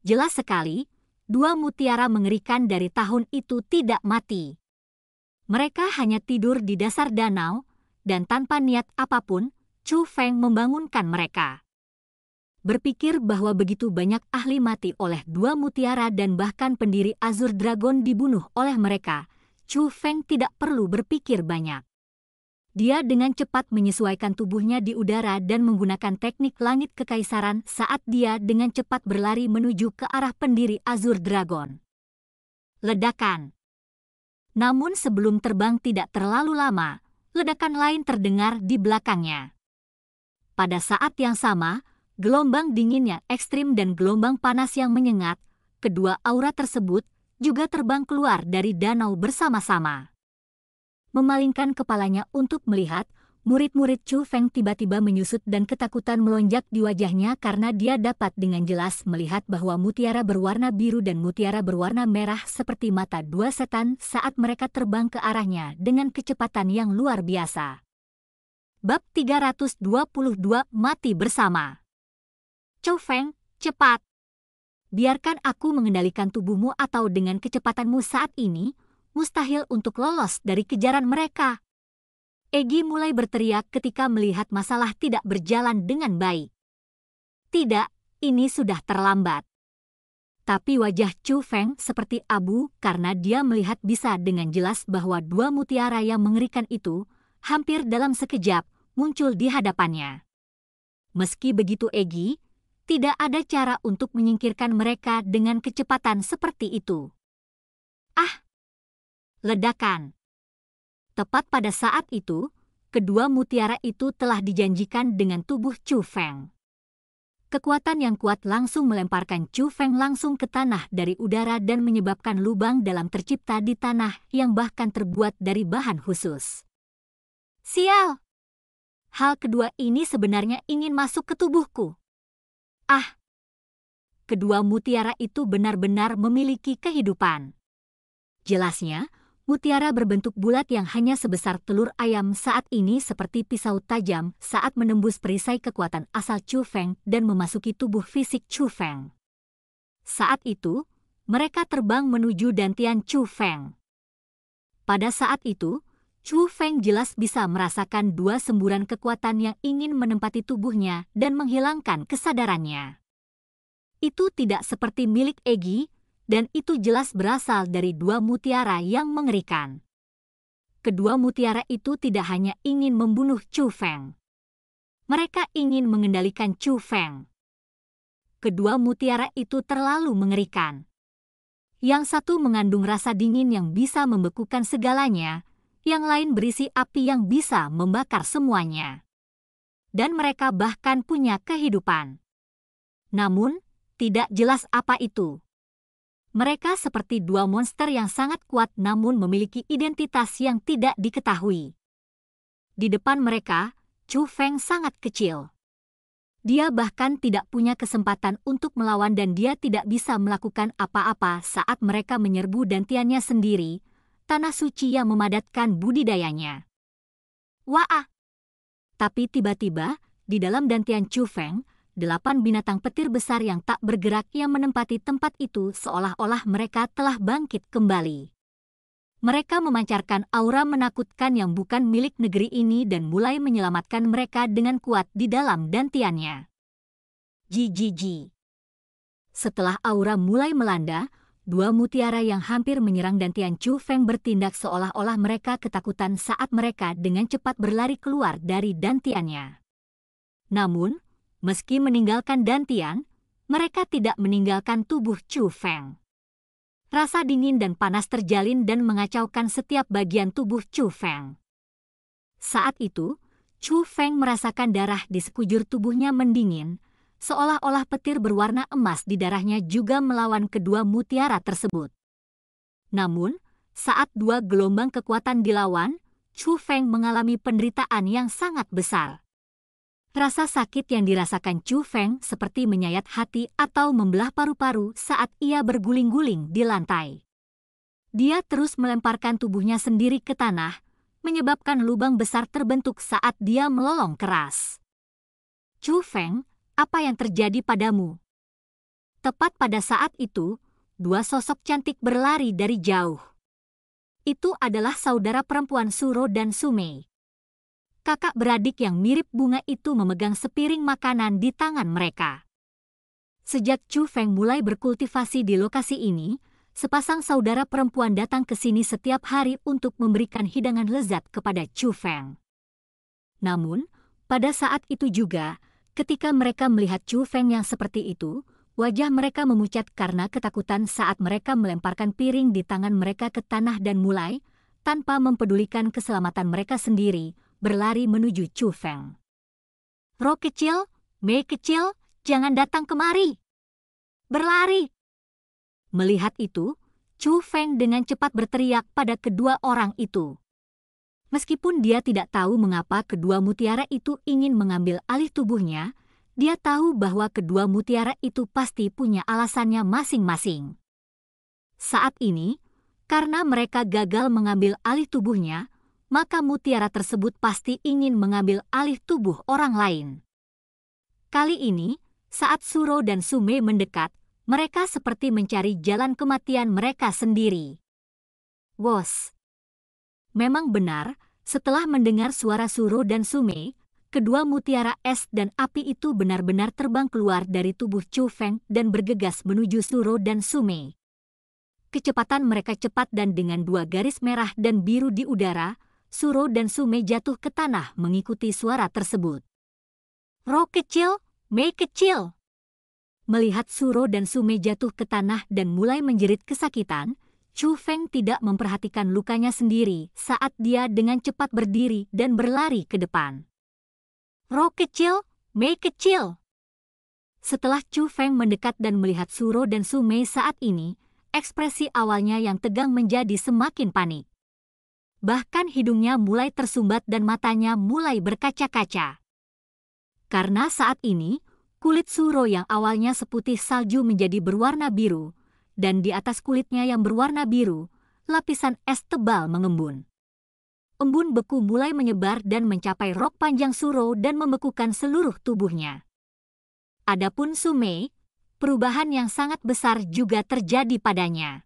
A: Jelas sekali, dua mutiara mengerikan dari tahun itu tidak mati. Mereka hanya tidur di dasar danau, dan tanpa niat apapun, Chu Feng membangunkan mereka berpikir bahwa begitu banyak ahli mati oleh dua mutiara dan bahkan pendiri Azur Dragon dibunuh oleh mereka, Chu Feng tidak perlu berpikir banyak. Dia dengan cepat menyesuaikan tubuhnya di udara dan menggunakan teknik langit kekaisaran saat dia dengan cepat berlari menuju ke arah pendiri Azur Dragon. Ledakan Namun sebelum terbang tidak terlalu lama, ledakan lain terdengar di belakangnya. Pada saat yang sama, Gelombang dingin yang ekstrim dan gelombang panas yang menyengat, kedua aura tersebut juga terbang keluar dari danau bersama-sama. Memalingkan kepalanya untuk melihat, murid-murid Chu Feng tiba-tiba menyusut dan ketakutan melonjak di wajahnya karena dia dapat dengan jelas melihat bahwa mutiara berwarna biru dan mutiara berwarna merah seperti mata dua setan saat mereka terbang ke arahnya dengan kecepatan yang luar biasa. Bab 322 Mati Bersama Chou Feng, cepat. Biarkan aku mengendalikan tubuhmu atau dengan kecepatanmu saat ini, mustahil untuk lolos dari kejaran mereka. Egi mulai berteriak ketika melihat masalah tidak berjalan dengan baik. Tidak, ini sudah terlambat. Tapi wajah Chu Feng seperti abu karena dia melihat bisa dengan jelas bahwa dua mutiara yang mengerikan itu hampir dalam sekejap muncul di hadapannya. Meski begitu Egi, tidak ada cara untuk menyingkirkan mereka dengan kecepatan seperti itu. Ah! Ledakan! Tepat pada saat itu, kedua mutiara itu telah dijanjikan dengan tubuh Chu Feng. Kekuatan yang kuat langsung melemparkan Chu Feng langsung ke tanah dari udara dan menyebabkan lubang dalam tercipta di tanah yang bahkan terbuat dari bahan khusus. Sial! Hal kedua ini sebenarnya ingin masuk ke tubuhku. Ah, kedua mutiara itu benar-benar memiliki kehidupan. Jelasnya, mutiara berbentuk bulat yang hanya sebesar telur ayam saat ini seperti pisau tajam saat menembus perisai kekuatan asal Chu Feng dan memasuki tubuh fisik Chu Feng. Saat itu, mereka terbang menuju dantian Chu Feng. Pada saat itu, Chu Feng jelas bisa merasakan dua semburan kekuatan yang ingin menempati tubuhnya dan menghilangkan kesadarannya. Itu tidak seperti milik Egi, dan itu jelas berasal dari dua mutiara yang mengerikan. Kedua mutiara itu tidak hanya ingin membunuh Chu Feng. Mereka ingin mengendalikan Chu Feng. Kedua mutiara itu terlalu mengerikan. Yang satu mengandung rasa dingin yang bisa membekukan segalanya, yang lain berisi api yang bisa membakar semuanya. Dan mereka bahkan punya kehidupan. Namun, tidak jelas apa itu. Mereka seperti dua monster yang sangat kuat namun memiliki identitas yang tidak diketahui. Di depan mereka, Chu Feng sangat kecil. Dia bahkan tidak punya kesempatan untuk melawan dan dia tidak bisa melakukan apa-apa saat mereka menyerbu dantiannya sendiri, tanah suci yang memadatkan budidayanya. Wah! Tapi tiba-tiba, di dalam dantian Chu Feng, delapan binatang petir besar yang tak bergerak yang menempati tempat itu seolah-olah mereka telah bangkit kembali. Mereka memancarkan aura menakutkan yang bukan milik negeri ini dan mulai menyelamatkan mereka dengan kuat di dalam dantiannya. Ji ji ji. Setelah aura mulai melanda, dua mutiara yang hampir menyerang dan Tian Chu Feng bertindak seolah-olah mereka ketakutan saat mereka dengan cepat berlari keluar dari dantiannya. Namun, meski meninggalkan dantian, mereka tidak meninggalkan tubuh Chu Feng. Rasa dingin dan panas terjalin dan mengacaukan setiap bagian tubuh Chu Feng. Saat itu, Chu Feng merasakan darah di sekujur tubuhnya mendingin, seolah-olah petir berwarna emas di darahnya juga melawan kedua mutiara tersebut. Namun, saat dua gelombang kekuatan dilawan, Chu Feng mengalami penderitaan yang sangat besar. Rasa sakit yang dirasakan Chu Feng seperti menyayat hati atau membelah paru-paru saat ia berguling-guling di lantai. Dia terus melemparkan tubuhnya sendiri ke tanah, menyebabkan lubang besar terbentuk saat dia melolong keras. Chu Feng apa yang terjadi padamu. Tepat pada saat itu, dua sosok cantik berlari dari jauh. Itu adalah saudara perempuan Suro dan Sumei. Kakak beradik yang mirip bunga itu memegang sepiring makanan di tangan mereka. Sejak Chu Feng mulai berkultivasi di lokasi ini, sepasang saudara perempuan datang ke sini setiap hari untuk memberikan hidangan lezat kepada Chu Feng. Namun, pada saat itu juga, Ketika mereka melihat Chu Feng yang seperti itu, wajah mereka memucat karena ketakutan saat mereka melemparkan piring di tangan mereka ke tanah dan mulai, tanpa mempedulikan keselamatan mereka sendiri, berlari menuju Chu Feng. Roh kecil, Mei kecil, jangan datang kemari. Berlari. Melihat itu, Chu Feng dengan cepat berteriak pada kedua orang itu. Meskipun dia tidak tahu mengapa kedua mutiara itu ingin mengambil alih tubuhnya, dia tahu bahwa kedua mutiara itu pasti punya alasannya masing-masing. Saat ini, karena mereka gagal mengambil alih tubuhnya, maka mutiara tersebut pasti ingin mengambil alih tubuh orang lain. Kali ini, saat Suro dan Sume mendekat, mereka seperti mencari jalan kematian mereka sendiri. Wos, Memang benar, setelah mendengar suara Suro dan Sume, kedua mutiara es dan api itu benar-benar terbang keluar dari tubuh Chu Feng dan bergegas menuju Suro dan Sume. Kecepatan mereka cepat dan dengan dua garis merah dan biru di udara, Suro dan Sume jatuh ke tanah mengikuti suara tersebut. Roh kecil, Mei kecil. Melihat Suro dan Sume jatuh ke tanah dan mulai menjerit kesakitan, Chu Feng tidak memperhatikan lukanya sendiri saat dia dengan cepat berdiri dan berlari ke depan. Ro kecil, Mei kecil. Setelah Chu Feng mendekat dan melihat Suro dan Su Mei saat ini, ekspresi awalnya yang tegang menjadi semakin panik. Bahkan hidungnya mulai tersumbat dan matanya mulai berkaca-kaca. Karena saat ini, kulit Suro yang awalnya seputih salju menjadi berwarna biru, dan di atas kulitnya yang berwarna biru, lapisan es tebal mengembun. Embun beku mulai menyebar dan mencapai rok panjang Suro dan membekukan seluruh tubuhnya. Adapun Sumei, perubahan yang sangat besar juga terjadi padanya.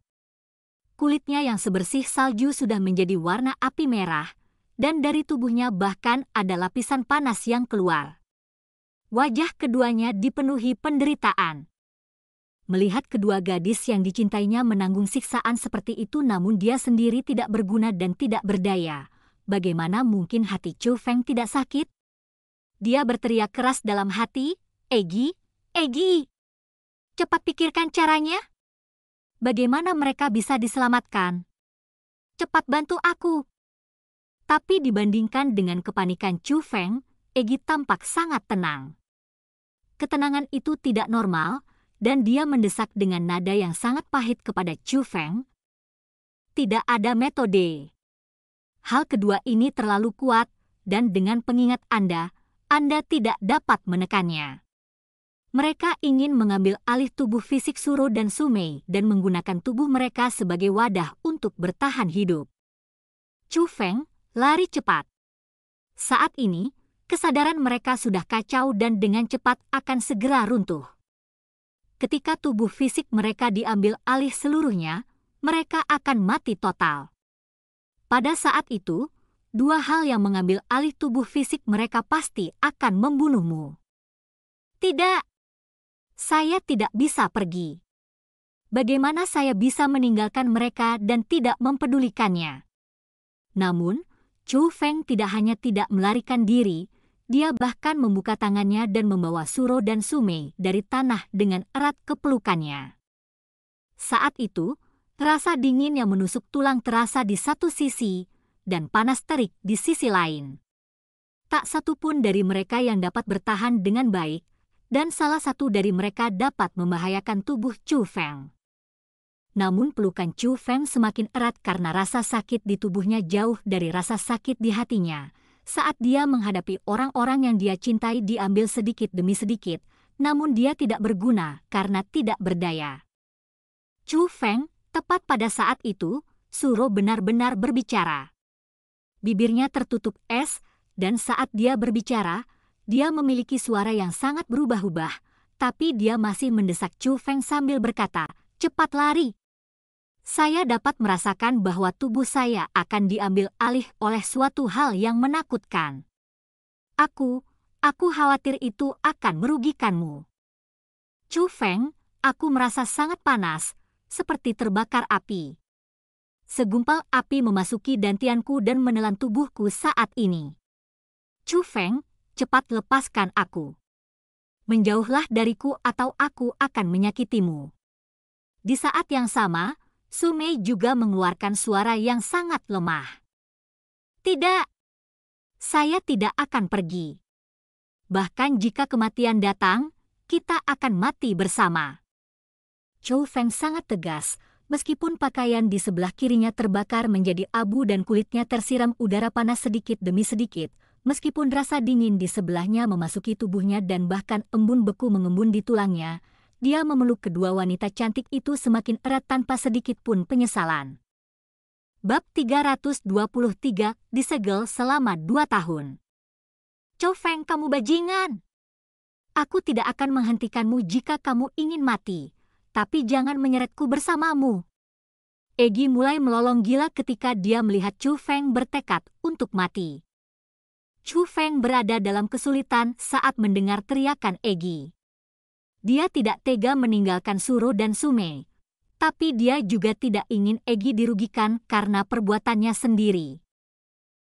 A: Kulitnya yang sebersih salju sudah menjadi warna api merah, dan dari tubuhnya bahkan ada lapisan panas yang keluar. Wajah keduanya dipenuhi penderitaan melihat kedua gadis yang dicintainya menanggung siksaan seperti itu namun dia sendiri tidak berguna dan tidak berdaya. Bagaimana mungkin hati Chu Feng tidak sakit? Dia berteriak keras dalam hati, Egi, Egi! Cepat pikirkan caranya. Bagaimana mereka bisa diselamatkan? Cepat bantu aku. Tapi dibandingkan dengan kepanikan Chu Feng, Egi tampak sangat tenang. Ketenangan itu tidak normal, dan dia mendesak dengan nada yang sangat pahit kepada Chu Feng. Tidak ada metode. Hal kedua ini terlalu kuat, dan dengan pengingat Anda, Anda tidak dapat menekannya. Mereka ingin mengambil alih tubuh fisik Suro dan Sumei dan menggunakan tubuh mereka sebagai wadah untuk bertahan hidup. Chu Feng lari cepat. Saat ini, kesadaran mereka sudah kacau dan dengan cepat akan segera runtuh ketika tubuh fisik mereka diambil alih seluruhnya, mereka akan mati total. Pada saat itu, dua hal yang mengambil alih tubuh fisik mereka pasti akan membunuhmu. Tidak, saya tidak bisa pergi. Bagaimana saya bisa meninggalkan mereka dan tidak mempedulikannya? Namun, Chu Feng tidak hanya tidak melarikan diri, dia bahkan membuka tangannya dan membawa Suro dan Sumei dari tanah dengan erat kepelukannya. Saat itu, rasa dingin yang menusuk tulang terasa di satu sisi dan panas terik di sisi lain. Tak satu pun dari mereka yang dapat bertahan dengan baik, dan salah satu dari mereka dapat membahayakan tubuh Chu Feng. Namun pelukan Chu Feng semakin erat karena rasa sakit di tubuhnya jauh dari rasa sakit di hatinya, saat dia menghadapi orang-orang yang dia cintai diambil sedikit demi sedikit, namun dia tidak berguna karena tidak berdaya. Chu Feng, tepat pada saat itu, Suro benar-benar berbicara. Bibirnya tertutup es, dan saat dia berbicara, dia memiliki suara yang sangat berubah-ubah, tapi dia masih mendesak Chu Feng sambil berkata, cepat lari saya dapat merasakan bahwa tubuh saya akan diambil alih oleh suatu hal yang menakutkan. Aku, aku khawatir itu akan merugikanmu. Chu Feng, aku merasa sangat panas, seperti terbakar api. Segumpal api memasuki dantianku dan menelan tubuhku saat ini. Chu Feng, cepat lepaskan aku. Menjauhlah dariku atau aku akan menyakitimu. Di saat yang sama, Sumei juga mengeluarkan suara yang sangat lemah. Tidak, saya tidak akan pergi. Bahkan jika kematian datang, kita akan mati bersama. Chou Feng sangat tegas, meskipun pakaian di sebelah kirinya terbakar menjadi abu dan kulitnya tersiram udara panas sedikit demi sedikit, meskipun rasa dingin di sebelahnya memasuki tubuhnya dan bahkan embun beku mengembun di tulangnya, dia memeluk kedua wanita cantik itu semakin erat tanpa sedikit pun penyesalan. Bab 323 disegel selama dua tahun. Chou Feng kamu bajingan! Aku tidak akan menghentikanmu jika kamu ingin mati, tapi jangan menyeretku bersamamu. Egi mulai melolong gila ketika dia melihat Chu Feng bertekad untuk mati. Chu Feng berada dalam kesulitan saat mendengar teriakan Egi. Dia tidak tega meninggalkan Suro dan Sume. Tapi dia juga tidak ingin Egi dirugikan karena perbuatannya sendiri.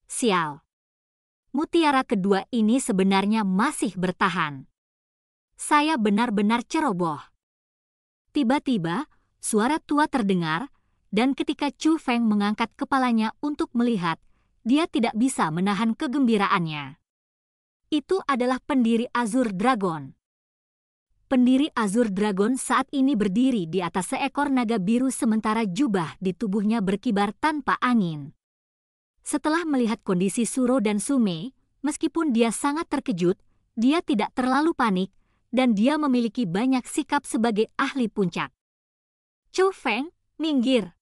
A: Sial. Mutiara kedua ini sebenarnya masih bertahan. Saya benar-benar ceroboh. Tiba-tiba, suara tua terdengar, dan ketika Chu Feng mengangkat kepalanya untuk melihat, dia tidak bisa menahan kegembiraannya. Itu adalah pendiri Azur Dragon pendiri Azur Dragon saat ini berdiri di atas seekor naga biru sementara jubah di tubuhnya berkibar tanpa angin. Setelah melihat kondisi Suro dan Sume, meskipun dia sangat terkejut, dia tidak terlalu panik, dan dia memiliki banyak sikap sebagai ahli puncak. Chou Feng, minggir!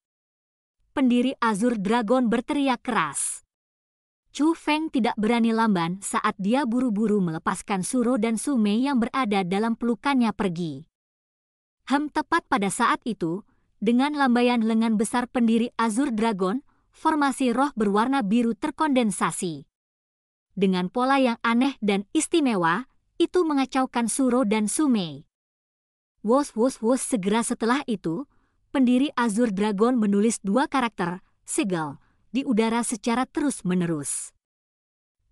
A: Pendiri Azur Dragon berteriak keras. Chu Feng tidak berani lamban saat dia buru-buru melepaskan Suro dan Sumei yang berada dalam pelukannya pergi. Hem tepat pada saat itu, dengan lambaian lengan besar pendiri Azur Dragon, formasi roh berwarna biru terkondensasi. Dengan pola yang aneh dan istimewa, itu mengacaukan Suro dan Sumei. Wos wos wos segera setelah itu, pendiri Azur Dragon menulis dua karakter, Sigal, di udara secara terus-menerus.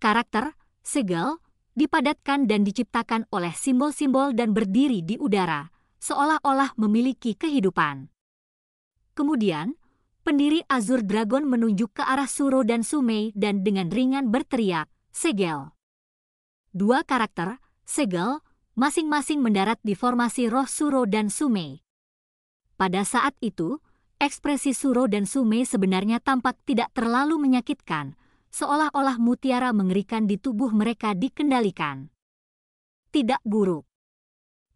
A: Karakter, segel, dipadatkan dan diciptakan oleh simbol-simbol dan berdiri di udara, seolah-olah memiliki kehidupan. Kemudian, pendiri Azur Dragon menunjuk ke arah Suro dan Sumei dan dengan ringan berteriak, Segel. Dua karakter, Segel, masing-masing mendarat di formasi roh Suro dan Sumei. Pada saat itu, Ekspresi Suro dan Sume sebenarnya tampak tidak terlalu menyakitkan, seolah-olah mutiara mengerikan di tubuh mereka dikendalikan. Tidak buruk.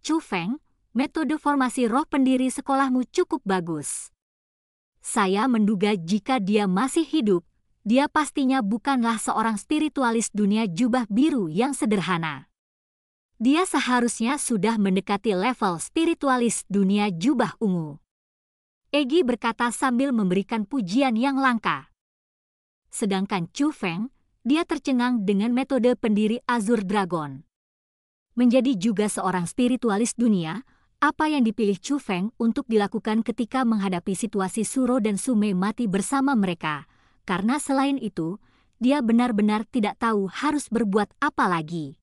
A: Chu Feng, metode formasi roh pendiri sekolahmu cukup bagus. Saya menduga jika dia masih hidup, dia pastinya bukanlah seorang spiritualis dunia jubah biru yang sederhana. Dia seharusnya sudah mendekati level spiritualis dunia jubah ungu. Egi berkata sambil memberikan pujian yang langka. Sedangkan Chu Feng, dia tercengang dengan metode pendiri Azur Dragon. Menjadi juga seorang spiritualis dunia, apa yang dipilih Chu Feng untuk dilakukan ketika menghadapi situasi Suro dan Sume mati bersama mereka, karena selain itu, dia benar-benar tidak tahu harus berbuat apa lagi.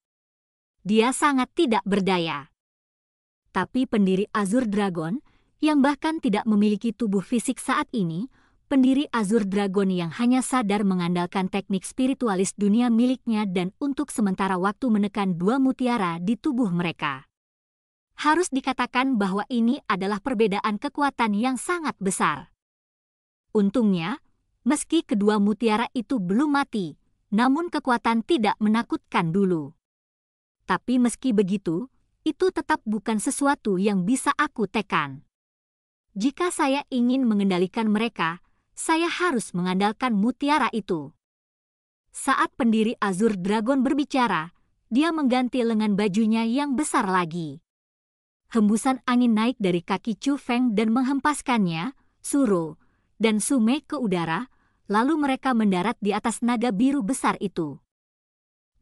A: Dia sangat tidak berdaya. Tapi pendiri Azur Dragon, yang bahkan tidak memiliki tubuh fisik saat ini, pendiri Azur Dragon yang hanya sadar mengandalkan teknik spiritualis dunia miliknya dan untuk sementara waktu menekan dua mutiara di tubuh mereka. Harus dikatakan bahwa ini adalah perbedaan kekuatan yang sangat besar. Untungnya, meski kedua mutiara itu belum mati, namun kekuatan tidak menakutkan dulu. Tapi meski begitu, itu tetap bukan sesuatu yang bisa aku tekan. Jika saya ingin mengendalikan mereka, saya harus mengandalkan mutiara itu. Saat pendiri Azur Dragon berbicara, dia mengganti lengan bajunya yang besar lagi. Hembusan angin naik dari kaki Chu Feng dan menghempaskannya, Suro, dan Sume ke udara, lalu mereka mendarat di atas naga biru besar itu.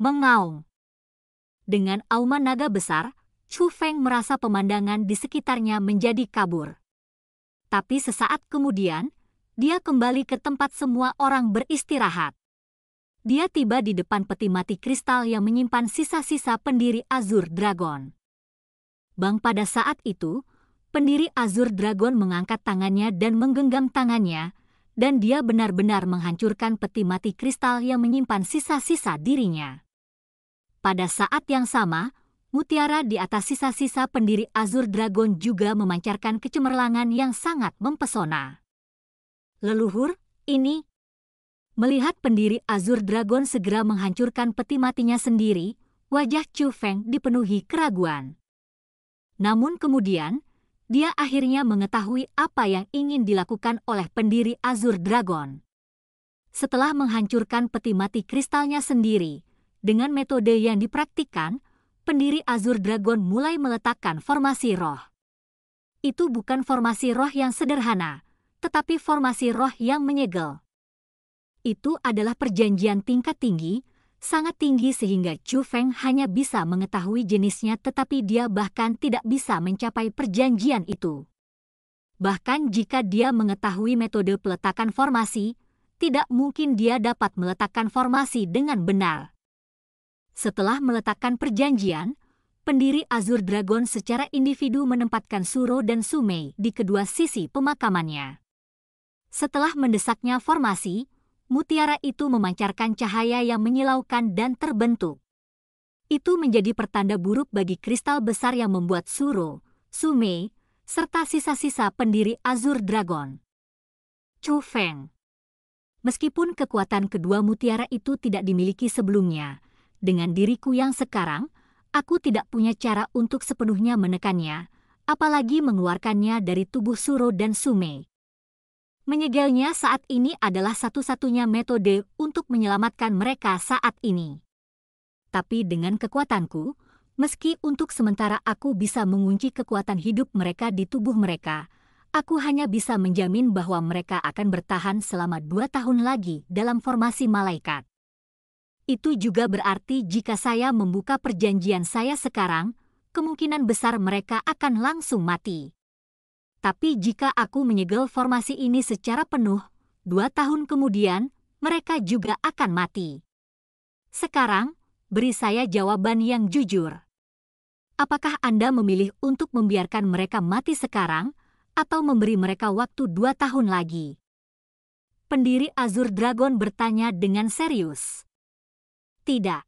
A: Mengaung. Dengan auman naga besar, Chu Feng merasa pemandangan di sekitarnya menjadi kabur. Tapi sesaat kemudian, dia kembali ke tempat semua orang beristirahat. Dia tiba di depan peti mati kristal yang menyimpan sisa-sisa pendiri Azur Dragon. Bang pada saat itu, pendiri Azur Dragon mengangkat tangannya dan menggenggam tangannya, dan dia benar-benar menghancurkan peti mati kristal yang menyimpan sisa-sisa dirinya. Pada saat yang sama, mutiara di atas sisa-sisa pendiri Azur Dragon juga memancarkan kecemerlangan yang sangat mempesona. Leluhur, ini melihat pendiri Azur Dragon segera menghancurkan peti matinya sendiri, wajah Chu Feng dipenuhi keraguan. Namun kemudian, dia akhirnya mengetahui apa yang ingin dilakukan oleh pendiri Azur Dragon. Setelah menghancurkan peti mati kristalnya sendiri, dengan metode yang dipraktikkan, pendiri Azur Dragon mulai meletakkan formasi roh. Itu bukan formasi roh yang sederhana, tetapi formasi roh yang menyegel. Itu adalah perjanjian tingkat tinggi, sangat tinggi sehingga Chu Feng hanya bisa mengetahui jenisnya tetapi dia bahkan tidak bisa mencapai perjanjian itu. Bahkan jika dia mengetahui metode peletakan formasi, tidak mungkin dia dapat meletakkan formasi dengan benar. Setelah meletakkan perjanjian, pendiri Azur Dragon secara individu menempatkan Suro dan Sumei di kedua sisi pemakamannya. Setelah mendesaknya formasi, mutiara itu memancarkan cahaya yang menyilaukan dan terbentuk. Itu menjadi pertanda buruk bagi kristal besar yang membuat Suro, Sumei, serta sisa-sisa pendiri Azur Dragon. Chu Feng Meskipun kekuatan kedua mutiara itu tidak dimiliki sebelumnya, dengan diriku yang sekarang, aku tidak punya cara untuk sepenuhnya menekannya, apalagi mengeluarkannya dari tubuh Suro dan Sumei. Menyegelnya saat ini adalah satu-satunya metode untuk menyelamatkan mereka saat ini. Tapi dengan kekuatanku, meski untuk sementara aku bisa mengunci kekuatan hidup mereka di tubuh mereka, aku hanya bisa menjamin bahwa mereka akan bertahan selama dua tahun lagi dalam formasi malaikat. Itu juga berarti jika saya membuka perjanjian saya sekarang, kemungkinan besar mereka akan langsung mati. Tapi jika aku menyegel formasi ini secara penuh, dua tahun kemudian, mereka juga akan mati. Sekarang, beri saya jawaban yang jujur. Apakah Anda memilih untuk membiarkan mereka mati sekarang, atau memberi mereka waktu dua tahun lagi? Pendiri Azur Dragon bertanya dengan serius. Tidak.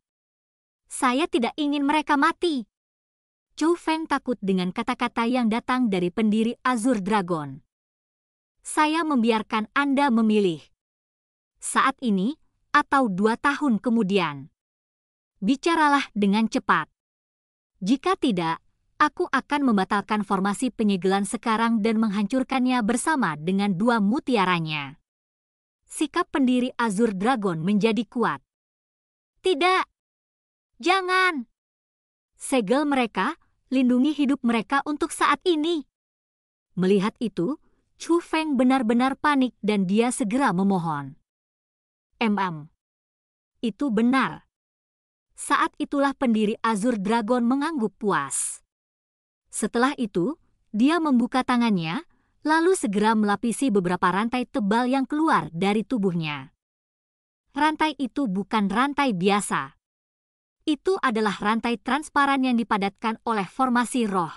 A: Saya tidak ingin mereka mati. Chou Feng takut dengan kata-kata yang datang dari pendiri Azur Dragon. Saya membiarkan Anda memilih. Saat ini, atau dua tahun kemudian. Bicaralah dengan cepat. Jika tidak, aku akan membatalkan formasi penyegelan sekarang dan menghancurkannya bersama dengan dua mutiaranya. Sikap pendiri Azur Dragon menjadi kuat. Tidak. Jangan. Segel mereka, lindungi hidup mereka untuk saat ini. Melihat itu, Chu Feng benar-benar panik dan dia segera memohon. MM. Itu benar. Saat itulah pendiri Azur Dragon mengangguk puas. Setelah itu, dia membuka tangannya, lalu segera melapisi beberapa rantai tebal yang keluar dari tubuhnya rantai itu bukan rantai biasa. Itu adalah rantai transparan yang dipadatkan oleh formasi roh.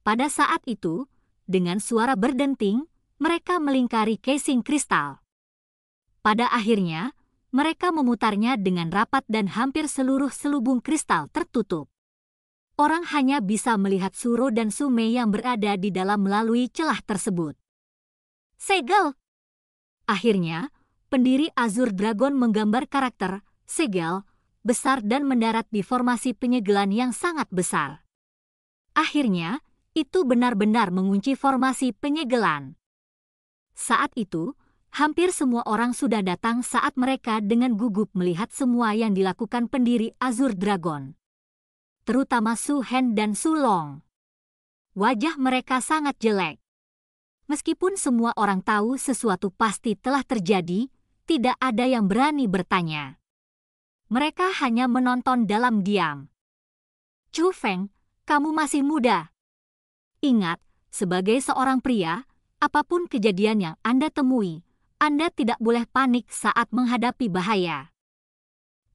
A: Pada saat itu, dengan suara berdenting, mereka melingkari casing kristal. Pada akhirnya, mereka memutarnya dengan rapat dan hampir seluruh selubung kristal tertutup. Orang hanya bisa melihat Suro dan Sume yang berada di dalam melalui celah tersebut. Segel! Akhirnya, pendiri Azur Dragon menggambar karakter, segel, besar dan mendarat di formasi penyegelan yang sangat besar. Akhirnya, itu benar-benar mengunci formasi penyegelan. Saat itu, hampir semua orang sudah datang saat mereka dengan gugup melihat semua yang dilakukan pendiri Azur Dragon. Terutama Su Hen dan Su Long. Wajah mereka sangat jelek. Meskipun semua orang tahu sesuatu pasti telah terjadi, tidak ada yang berani bertanya. Mereka hanya menonton dalam diam. Chu Feng, kamu masih muda. Ingat, sebagai seorang pria, apapun kejadian yang Anda temui, Anda tidak boleh panik saat menghadapi bahaya.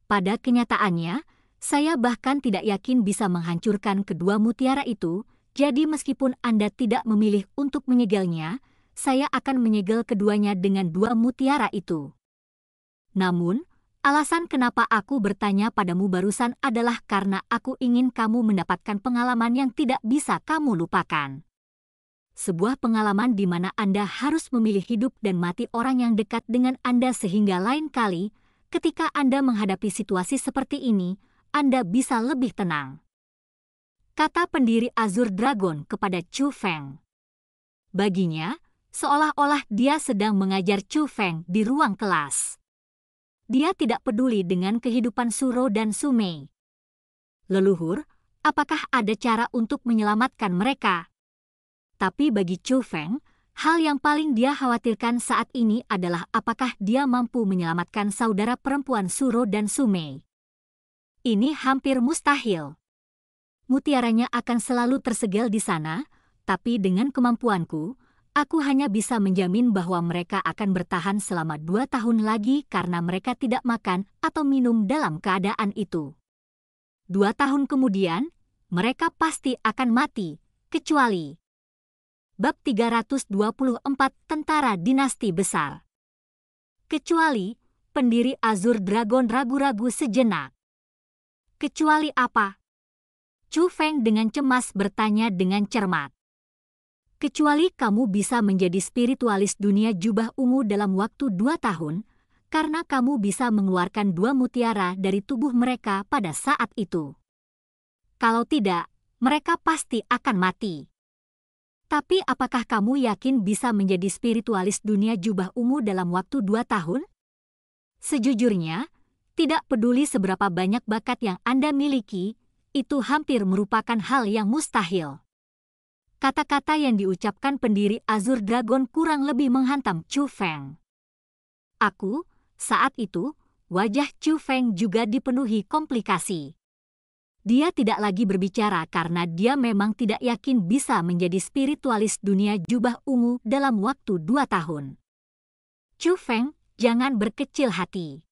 A: Pada kenyataannya, saya bahkan tidak yakin bisa menghancurkan kedua mutiara itu, jadi meskipun Anda tidak memilih untuk menyegelnya, saya akan menyegel keduanya dengan dua mutiara itu. Namun, alasan kenapa aku bertanya padamu barusan adalah karena aku ingin kamu mendapatkan pengalaman yang tidak bisa kamu lupakan. Sebuah pengalaman di mana Anda harus memilih hidup dan mati orang yang dekat dengan Anda sehingga lain kali, ketika Anda menghadapi situasi seperti ini, Anda bisa lebih tenang. Kata pendiri Azur Dragon kepada Chu Feng. Baginya, seolah-olah dia sedang mengajar Chu Feng di ruang kelas dia tidak peduli dengan kehidupan Suro dan Sumei. Leluhur, apakah ada cara untuk menyelamatkan mereka? Tapi bagi Chu Feng, hal yang paling dia khawatirkan saat ini adalah apakah dia mampu menyelamatkan saudara perempuan Suro dan Sumei. Ini hampir mustahil. Mutiaranya akan selalu tersegel di sana, tapi dengan kemampuanku, Aku hanya bisa menjamin bahwa mereka akan bertahan selama dua tahun lagi karena mereka tidak makan atau minum dalam keadaan itu. Dua tahun kemudian, mereka pasti akan mati, kecuali Bab 324 Tentara Dinasti Besar Kecuali, pendiri Azur Dragon ragu-ragu sejenak. Kecuali apa? Chu Feng dengan cemas bertanya dengan cermat kecuali kamu bisa menjadi spiritualis dunia jubah ungu dalam waktu dua tahun, karena kamu bisa mengeluarkan dua mutiara dari tubuh mereka pada saat itu. Kalau tidak, mereka pasti akan mati. Tapi apakah kamu yakin bisa menjadi spiritualis dunia jubah ungu dalam waktu dua tahun? Sejujurnya, tidak peduli seberapa banyak bakat yang Anda miliki, itu hampir merupakan hal yang mustahil kata-kata yang diucapkan pendiri Azur Dragon kurang lebih menghantam Chu Feng. Aku, saat itu, wajah Chu Feng juga dipenuhi komplikasi. Dia tidak lagi berbicara karena dia memang tidak yakin bisa menjadi spiritualis dunia jubah ungu dalam waktu dua tahun. Chu Feng, jangan berkecil hati.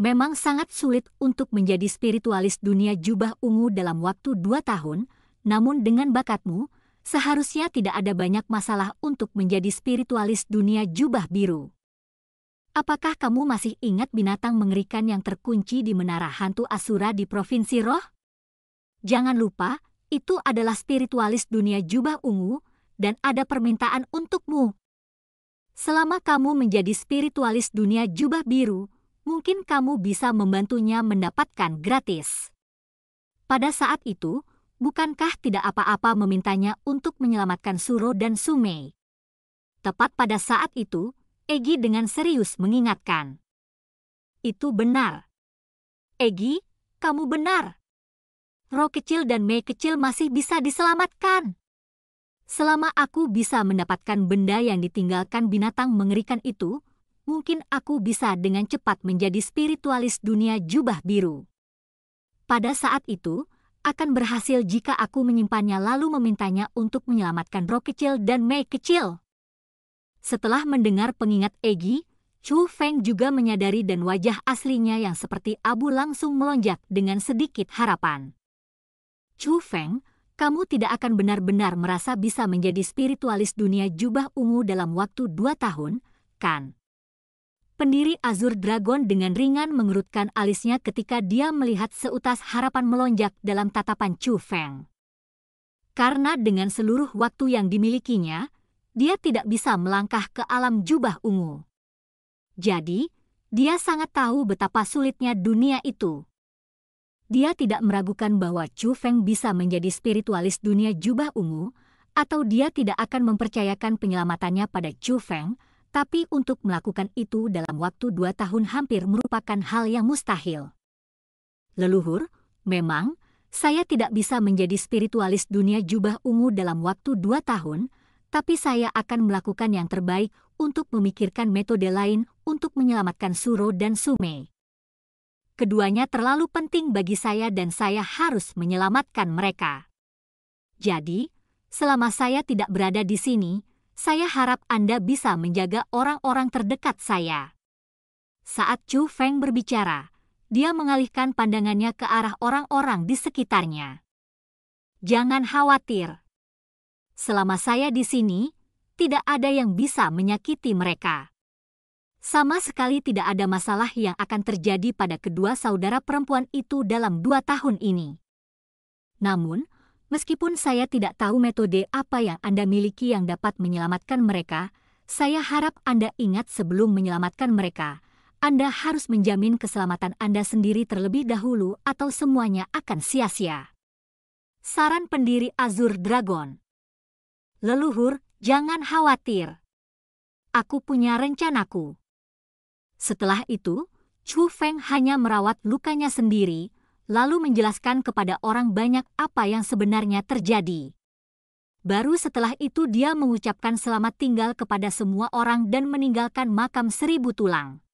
A: Memang sangat sulit untuk menjadi spiritualis dunia jubah ungu dalam waktu dua tahun, namun dengan bakatmu, seharusnya tidak ada banyak masalah untuk menjadi spiritualis dunia jubah biru. Apakah kamu masih ingat binatang mengerikan yang terkunci di menara hantu Asura di Provinsi Roh? Jangan lupa, itu adalah spiritualis dunia jubah ungu, dan ada permintaan untukmu. Selama kamu menjadi spiritualis dunia jubah biru, mungkin kamu bisa membantunya mendapatkan gratis. Pada saat itu, bukankah tidak apa-apa memintanya untuk menyelamatkan Suro dan Sumei? Tepat pada saat itu, Egi dengan serius mengingatkan. Itu benar. Egi, kamu benar. Roh kecil dan Mei kecil masih bisa diselamatkan. Selama aku bisa mendapatkan benda yang ditinggalkan binatang mengerikan itu, mungkin aku bisa dengan cepat menjadi spiritualis dunia jubah biru. Pada saat itu, akan berhasil jika aku menyimpannya lalu memintanya untuk menyelamatkan rok kecil dan Mei kecil. Setelah mendengar pengingat Egi, Chu Feng juga menyadari dan wajah aslinya yang seperti abu langsung melonjak dengan sedikit harapan. Chu Feng, kamu tidak akan benar-benar merasa bisa menjadi spiritualis dunia jubah ungu dalam waktu dua tahun, kan? Pendiri Azur Dragon dengan ringan mengerutkan alisnya ketika dia melihat seutas harapan melonjak dalam tatapan Chu Feng. Karena dengan seluruh waktu yang dimilikinya, dia tidak bisa melangkah ke alam jubah ungu. Jadi, dia sangat tahu betapa sulitnya dunia itu. Dia tidak meragukan bahwa Chu Feng bisa menjadi spiritualis dunia jubah ungu, atau dia tidak akan mempercayakan penyelamatannya pada Chu Feng, tapi untuk melakukan itu dalam waktu dua tahun hampir merupakan hal yang mustahil. Leluhur, memang, saya tidak bisa menjadi spiritualis dunia jubah ungu dalam waktu dua tahun, tapi saya akan melakukan yang terbaik untuk memikirkan metode lain untuk menyelamatkan Suro dan Sume. Keduanya terlalu penting bagi saya dan saya harus menyelamatkan mereka. Jadi, selama saya tidak berada di sini, saya harap Anda bisa menjaga orang-orang terdekat saya. Saat Chu Feng berbicara, dia mengalihkan pandangannya ke arah orang-orang di sekitarnya. Jangan khawatir. Selama saya di sini, tidak ada yang bisa menyakiti mereka. Sama sekali tidak ada masalah yang akan terjadi pada kedua saudara perempuan itu dalam dua tahun ini. Namun, Meskipun saya tidak tahu metode apa yang Anda miliki yang dapat menyelamatkan mereka, saya harap Anda ingat sebelum menyelamatkan mereka, Anda harus menjamin keselamatan Anda sendiri terlebih dahulu atau semuanya akan sia-sia. Saran pendiri Azur Dragon Leluhur, jangan khawatir. Aku punya rencanaku. Setelah itu, Chu Feng hanya merawat lukanya sendiri, lalu menjelaskan kepada orang banyak apa yang sebenarnya terjadi. Baru setelah itu dia mengucapkan selamat tinggal kepada semua orang dan meninggalkan makam seribu tulang.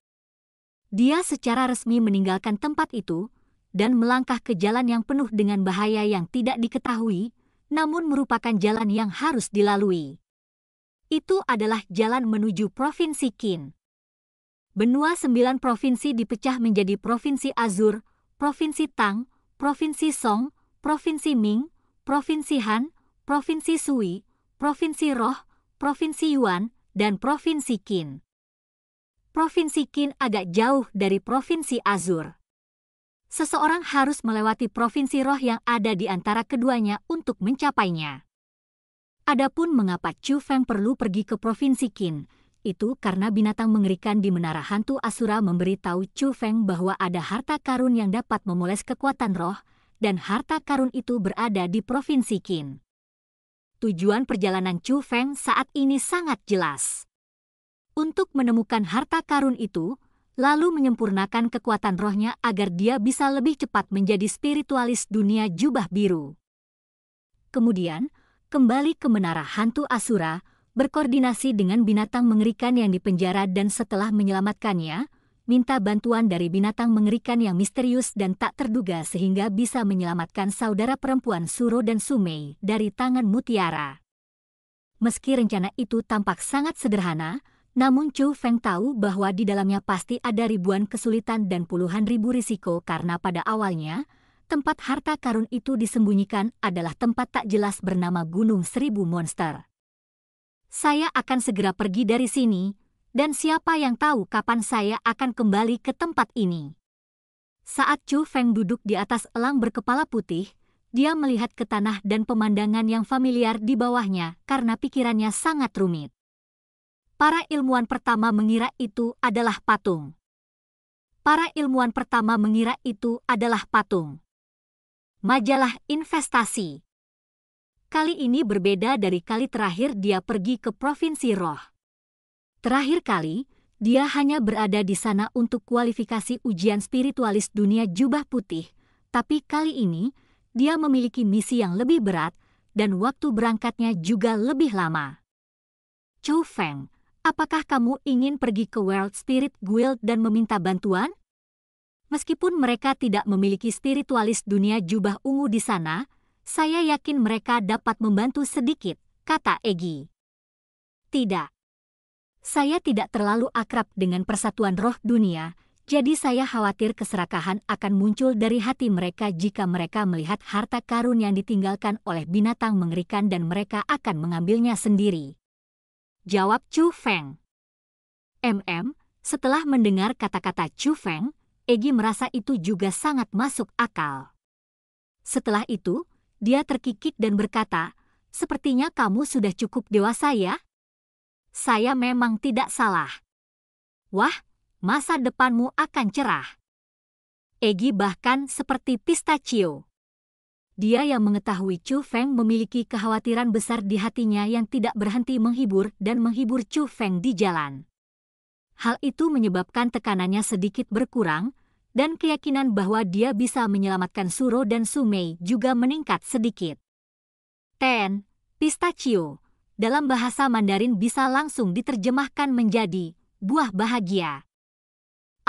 A: Dia secara resmi meninggalkan tempat itu dan melangkah ke jalan yang penuh dengan bahaya yang tidak diketahui, namun merupakan jalan yang harus dilalui. Itu adalah jalan menuju Provinsi Qin. Benua sembilan provinsi dipecah menjadi Provinsi Azur, Provinsi Tang, Provinsi Song, Provinsi Ming, Provinsi Han, Provinsi Sui, Provinsi Roh, Provinsi Yuan, dan Provinsi Qin. Provinsi Qin agak jauh dari Provinsi Azur. Seseorang harus melewati Provinsi Roh yang ada di antara keduanya untuk mencapainya. Adapun mengapa Chu Feng perlu pergi ke Provinsi Qin, itu karena binatang mengerikan di menara hantu Asura memberitahu Chu Feng bahwa ada harta karun yang dapat memoles kekuatan roh, dan harta karun itu berada di Provinsi Qin. Tujuan perjalanan Chu Feng saat ini sangat jelas. Untuk menemukan harta karun itu, lalu menyempurnakan kekuatan rohnya agar dia bisa lebih cepat menjadi spiritualis dunia jubah biru. Kemudian, kembali ke menara hantu Asura, berkoordinasi dengan binatang mengerikan yang dipenjara dan setelah menyelamatkannya, minta bantuan dari binatang mengerikan yang misterius dan tak terduga sehingga bisa menyelamatkan saudara perempuan Suro dan Sumei dari tangan mutiara. Meski rencana itu tampak sangat sederhana, namun Chu Feng tahu bahwa di dalamnya pasti ada ribuan kesulitan dan puluhan ribu risiko karena pada awalnya, tempat harta karun itu disembunyikan adalah tempat tak jelas bernama Gunung Seribu Monster saya akan segera pergi dari sini, dan siapa yang tahu kapan saya akan kembali ke tempat ini. Saat Chu Feng duduk di atas elang berkepala putih, dia melihat ke tanah dan pemandangan yang familiar di bawahnya karena pikirannya sangat rumit. Para ilmuwan pertama mengira itu adalah patung. Para ilmuwan pertama mengira itu adalah patung. Majalah investasi kali ini berbeda dari kali terakhir dia pergi ke Provinsi Roh. Terakhir kali, dia hanya berada di sana untuk kualifikasi ujian spiritualis dunia jubah putih, tapi kali ini dia memiliki misi yang lebih berat dan waktu berangkatnya juga lebih lama. Chou Feng, apakah kamu ingin pergi ke World Spirit Guild dan meminta bantuan? Meskipun mereka tidak memiliki spiritualis dunia jubah ungu di sana, saya yakin mereka dapat membantu sedikit, kata Egi. Tidak. Saya tidak terlalu akrab dengan persatuan roh dunia, jadi saya khawatir keserakahan akan muncul dari hati mereka jika mereka melihat harta karun yang ditinggalkan oleh binatang mengerikan dan mereka akan mengambilnya sendiri. Jawab Chu Feng. MM, setelah mendengar kata-kata Chu Feng, Egi merasa itu juga sangat masuk akal. Setelah itu, dia terkikik dan berkata, Sepertinya kamu sudah cukup dewasa ya? Saya memang tidak salah. Wah, masa depanmu akan cerah. Egi bahkan seperti pistachio. Dia yang mengetahui Chu Feng memiliki kekhawatiran besar di hatinya yang tidak berhenti menghibur dan menghibur Chu Feng di jalan. Hal itu menyebabkan tekanannya sedikit berkurang, dan keyakinan bahwa dia bisa menyelamatkan Suro dan Sumei juga meningkat sedikit. Ten, pistachio, dalam bahasa Mandarin bisa langsung diterjemahkan menjadi buah bahagia.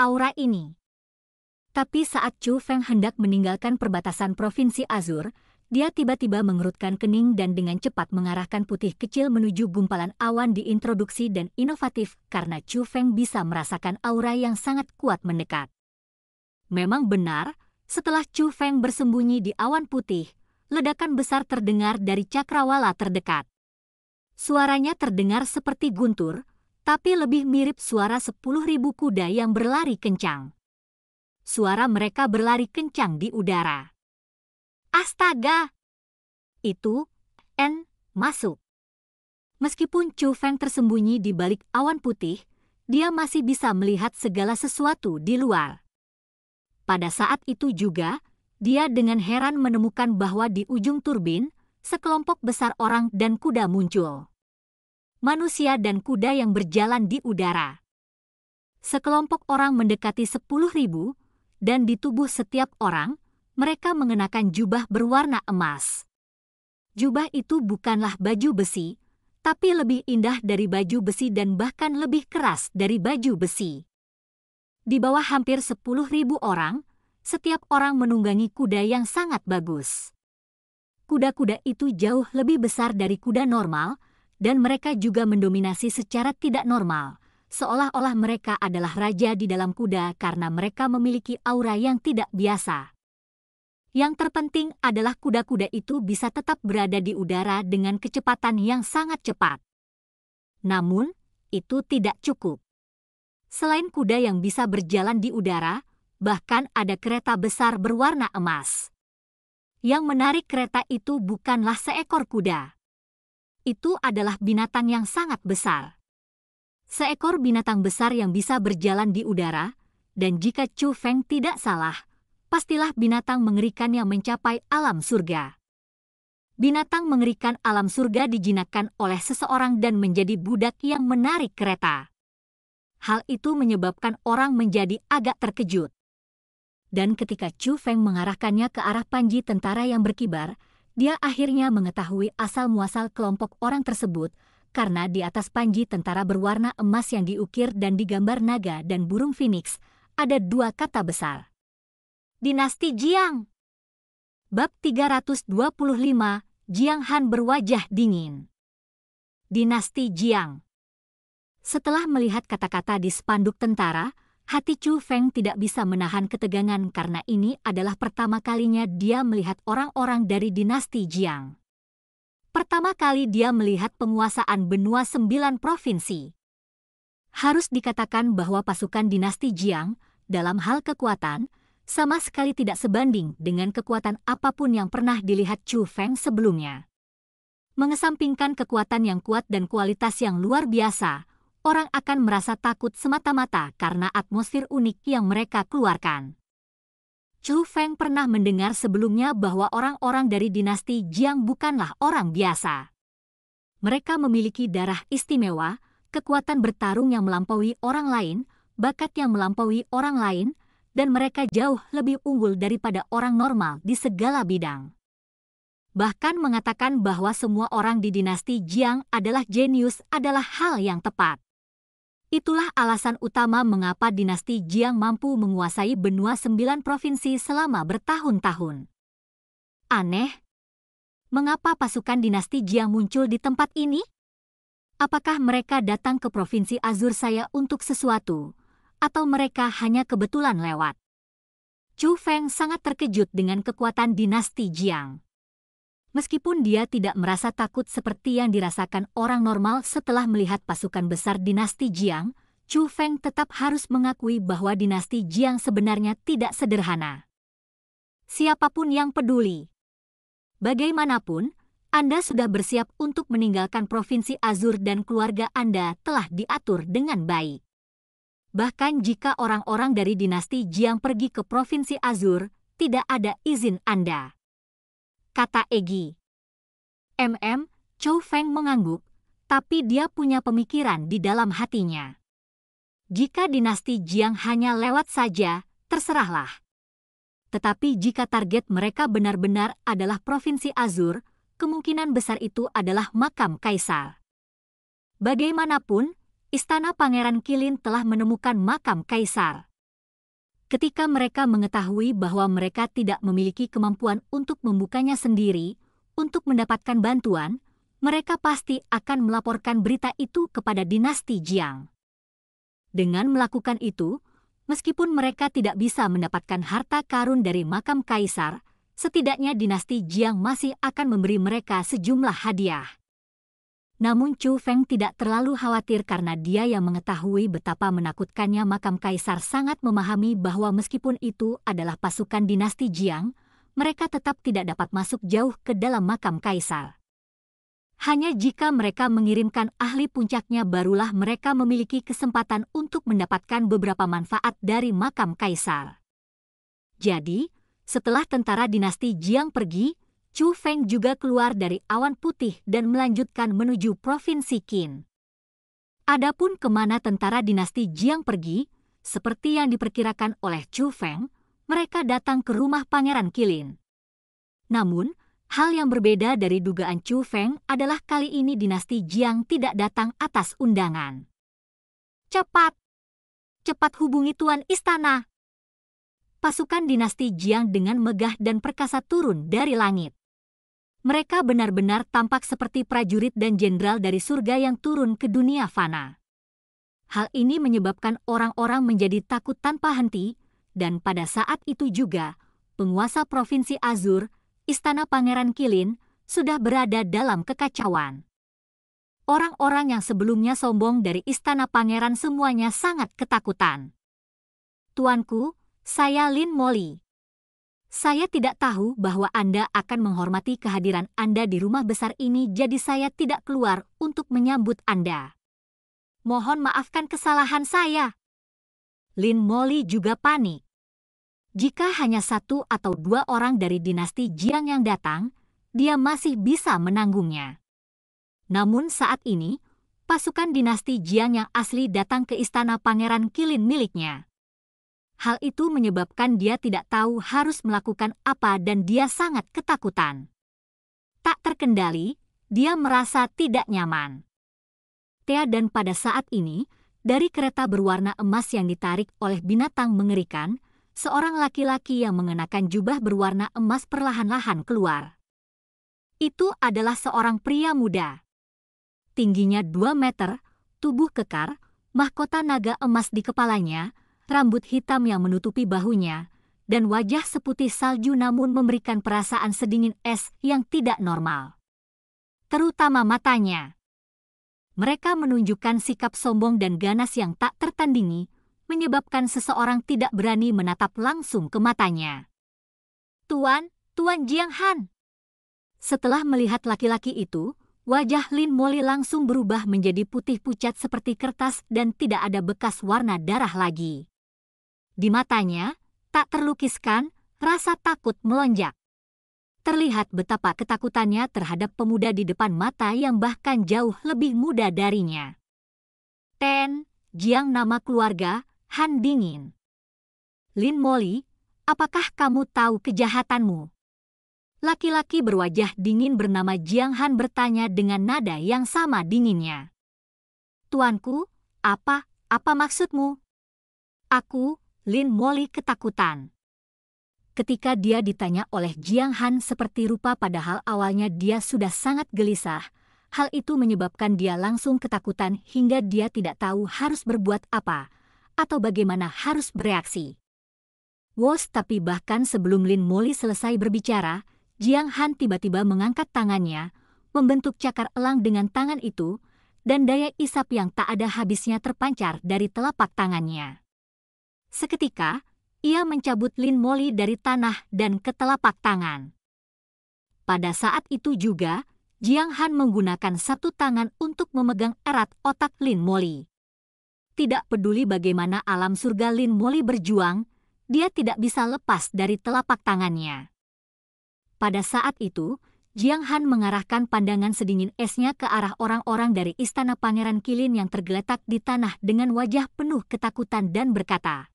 A: Aura ini. Tapi saat Chu Feng hendak meninggalkan perbatasan Provinsi Azur, dia tiba-tiba mengerutkan kening dan dengan cepat mengarahkan putih kecil menuju gumpalan awan di introduksi dan inovatif karena Chu Feng bisa merasakan aura yang sangat kuat mendekat. Memang benar, setelah Chu Feng bersembunyi di awan putih, ledakan besar terdengar dari cakrawala terdekat. Suaranya terdengar seperti guntur, tapi lebih mirip suara sepuluh ribu kuda yang berlari kencang. Suara mereka berlari kencang di udara. Astaga! Itu, N, masuk. Meskipun Chu Feng tersembunyi di balik awan putih, dia masih bisa melihat segala sesuatu di luar. Pada saat itu juga, dia dengan heran menemukan bahwa di ujung turbin, sekelompok besar orang dan kuda muncul. Manusia dan kuda yang berjalan di udara. Sekelompok orang mendekati sepuluh ribu, dan di tubuh setiap orang, mereka mengenakan jubah berwarna emas. Jubah itu bukanlah baju besi, tapi lebih indah dari baju besi dan bahkan lebih keras dari baju besi di bawah hampir 10.000 orang, setiap orang menunggangi kuda yang sangat bagus. Kuda-kuda itu jauh lebih besar dari kuda normal, dan mereka juga mendominasi secara tidak normal, seolah-olah mereka adalah raja di dalam kuda karena mereka memiliki aura yang tidak biasa. Yang terpenting adalah kuda-kuda itu bisa tetap berada di udara dengan kecepatan yang sangat cepat. Namun, itu tidak cukup. Selain kuda yang bisa berjalan di udara, bahkan ada kereta besar berwarna emas. Yang menarik kereta itu bukanlah seekor kuda. Itu adalah binatang yang sangat besar. Seekor binatang besar yang bisa berjalan di udara, dan jika Chu Feng tidak salah, pastilah binatang mengerikan yang mencapai alam surga binatang mengerikan alam surga dijinakkan oleh seseorang dan menjadi budak yang menarik kereta. Hal itu menyebabkan orang menjadi agak terkejut. Dan ketika Chu Feng mengarahkannya ke arah panji tentara yang berkibar, dia akhirnya mengetahui asal-muasal kelompok orang tersebut karena di atas panji tentara berwarna emas yang diukir dan digambar naga dan burung phoenix, ada dua kata besar. Dinasti Jiang Bab 325, Jiang Han berwajah dingin. Dinasti Jiang setelah melihat kata-kata di spanduk tentara, hati Chu Feng tidak bisa menahan ketegangan karena ini adalah pertama kalinya dia melihat orang-orang dari dinasti Jiang. Pertama kali dia melihat penguasaan benua sembilan provinsi. Harus dikatakan bahwa pasukan dinasti Jiang, dalam hal kekuatan, sama sekali tidak sebanding dengan kekuatan apapun yang pernah dilihat Chu Feng sebelumnya. Mengesampingkan kekuatan yang kuat dan kualitas yang luar biasa, orang akan merasa takut semata-mata karena atmosfer unik yang mereka keluarkan. Chu Feng pernah mendengar sebelumnya bahwa orang-orang dari dinasti Jiang bukanlah orang biasa. Mereka memiliki darah istimewa, kekuatan bertarung yang melampaui orang lain, bakat yang melampaui orang lain, dan mereka jauh lebih unggul daripada orang normal di segala bidang. Bahkan mengatakan bahwa semua orang di dinasti Jiang adalah jenius adalah hal yang tepat. Itulah alasan utama mengapa dinasti Jiang mampu menguasai benua sembilan provinsi selama bertahun-tahun. Aneh, mengapa pasukan dinasti Jiang muncul di tempat ini? Apakah mereka datang ke provinsi Azur saya untuk sesuatu, atau mereka hanya kebetulan lewat? Chu Feng sangat terkejut dengan kekuatan dinasti Jiang meskipun dia tidak merasa takut seperti yang dirasakan orang normal setelah melihat pasukan besar dinasti Jiang, Chu Feng tetap harus mengakui bahwa dinasti Jiang sebenarnya tidak sederhana. Siapapun yang peduli. Bagaimanapun, Anda sudah bersiap untuk meninggalkan Provinsi Azur dan keluarga Anda telah diatur dengan baik. Bahkan jika orang-orang dari dinasti Jiang pergi ke Provinsi Azur, tidak ada izin Anda kata Egi. MM, Chou Feng mengangguk, tapi dia punya pemikiran di dalam hatinya. Jika dinasti Jiang hanya lewat saja, terserahlah. Tetapi jika target mereka benar-benar adalah Provinsi Azur, kemungkinan besar itu adalah makam Kaisar. Bagaimanapun, Istana Pangeran Kilin telah menemukan makam Kaisar. Ketika mereka mengetahui bahwa mereka tidak memiliki kemampuan untuk membukanya sendiri, untuk mendapatkan bantuan, mereka pasti akan melaporkan berita itu kepada dinasti Jiang. Dengan melakukan itu, meskipun mereka tidak bisa mendapatkan harta karun dari makam kaisar, setidaknya dinasti Jiang masih akan memberi mereka sejumlah hadiah. Namun Chu Feng tidak terlalu khawatir karena dia yang mengetahui betapa menakutkannya makam kaisar sangat memahami bahwa meskipun itu adalah pasukan dinasti Jiang, mereka tetap tidak dapat masuk jauh ke dalam makam kaisar. Hanya jika mereka mengirimkan ahli puncaknya barulah mereka memiliki kesempatan untuk mendapatkan beberapa manfaat dari makam kaisar. Jadi, setelah tentara dinasti Jiang pergi, Chu Feng juga keluar dari awan putih dan melanjutkan menuju Provinsi Qin. Adapun kemana tentara dinasti Jiang pergi, seperti yang diperkirakan oleh Chu Feng, mereka datang ke rumah Pangeran Kilin. Namun, hal yang berbeda dari dugaan Chu Feng adalah kali ini dinasti Jiang tidak datang atas undangan. Cepat! Cepat hubungi Tuan Istana! Pasukan dinasti Jiang dengan megah dan perkasa turun dari langit mereka benar-benar tampak seperti prajurit dan jenderal dari surga yang turun ke dunia fana. Hal ini menyebabkan orang-orang menjadi takut tanpa henti, dan pada saat itu juga, penguasa Provinsi Azur, Istana Pangeran Kilin, sudah berada dalam kekacauan. Orang-orang yang sebelumnya sombong dari Istana Pangeran semuanya sangat ketakutan. Tuanku, saya Lin Molly. Saya tidak tahu bahwa Anda akan menghormati kehadiran Anda di rumah besar ini, jadi saya tidak keluar untuk menyambut Anda. Mohon maafkan kesalahan saya. Lin Molly juga panik. Jika hanya satu atau dua orang dari dinasti Jiang yang datang, dia masih bisa menanggungnya. Namun saat ini, pasukan dinasti Jiang yang asli datang ke istana pangeran Kilin miliknya. Hal itu menyebabkan dia tidak tahu harus melakukan apa dan dia sangat ketakutan. Tak terkendali, dia merasa tidak nyaman. Thea dan pada saat ini, dari kereta berwarna emas yang ditarik oleh binatang mengerikan, seorang laki-laki yang mengenakan jubah berwarna emas perlahan-lahan keluar. Itu adalah seorang pria muda. Tingginya 2 meter, tubuh kekar, mahkota naga emas di kepalanya, rambut hitam yang menutupi bahunya, dan wajah seputih salju namun memberikan perasaan sedingin es yang tidak normal. Terutama matanya. Mereka menunjukkan sikap sombong dan ganas yang tak tertandingi, menyebabkan seseorang tidak berani menatap langsung ke matanya. Tuan, Tuan Jiang Han. Setelah melihat laki-laki itu, wajah Lin Moli langsung berubah menjadi putih pucat seperti kertas dan tidak ada bekas warna darah lagi. Di matanya, tak terlukiskan rasa takut melonjak. Terlihat betapa ketakutannya terhadap pemuda di depan mata yang bahkan jauh lebih muda darinya. Ten, Jiang nama keluarga, Han Dingin. Lin Moli, apakah kamu tahu kejahatanmu? Laki-laki berwajah dingin bernama Jiang Han bertanya dengan nada yang sama dinginnya. Tuanku, apa, apa maksudmu? Aku, Lin Molly ketakutan. Ketika dia ditanya oleh Jiang Han seperti rupa padahal awalnya dia sudah sangat gelisah, hal itu menyebabkan dia langsung ketakutan hingga dia tidak tahu harus berbuat apa atau bagaimana harus bereaksi. Wos tapi bahkan sebelum Lin Molly selesai berbicara, Jiang Han tiba-tiba mengangkat tangannya, membentuk cakar elang dengan tangan itu, dan daya isap yang tak ada habisnya terpancar dari telapak tangannya. Seketika, ia mencabut Lin Moli dari tanah dan ke telapak tangan. Pada saat itu juga, Jiang Han menggunakan satu tangan untuk memegang erat otak Lin Moli. Tidak peduli bagaimana alam surga Lin Moli berjuang, dia tidak bisa lepas dari telapak tangannya. Pada saat itu, Jiang Han mengarahkan pandangan sedingin esnya ke arah orang-orang dari istana Pangeran Kilin yang tergeletak di tanah dengan wajah penuh ketakutan dan berkata,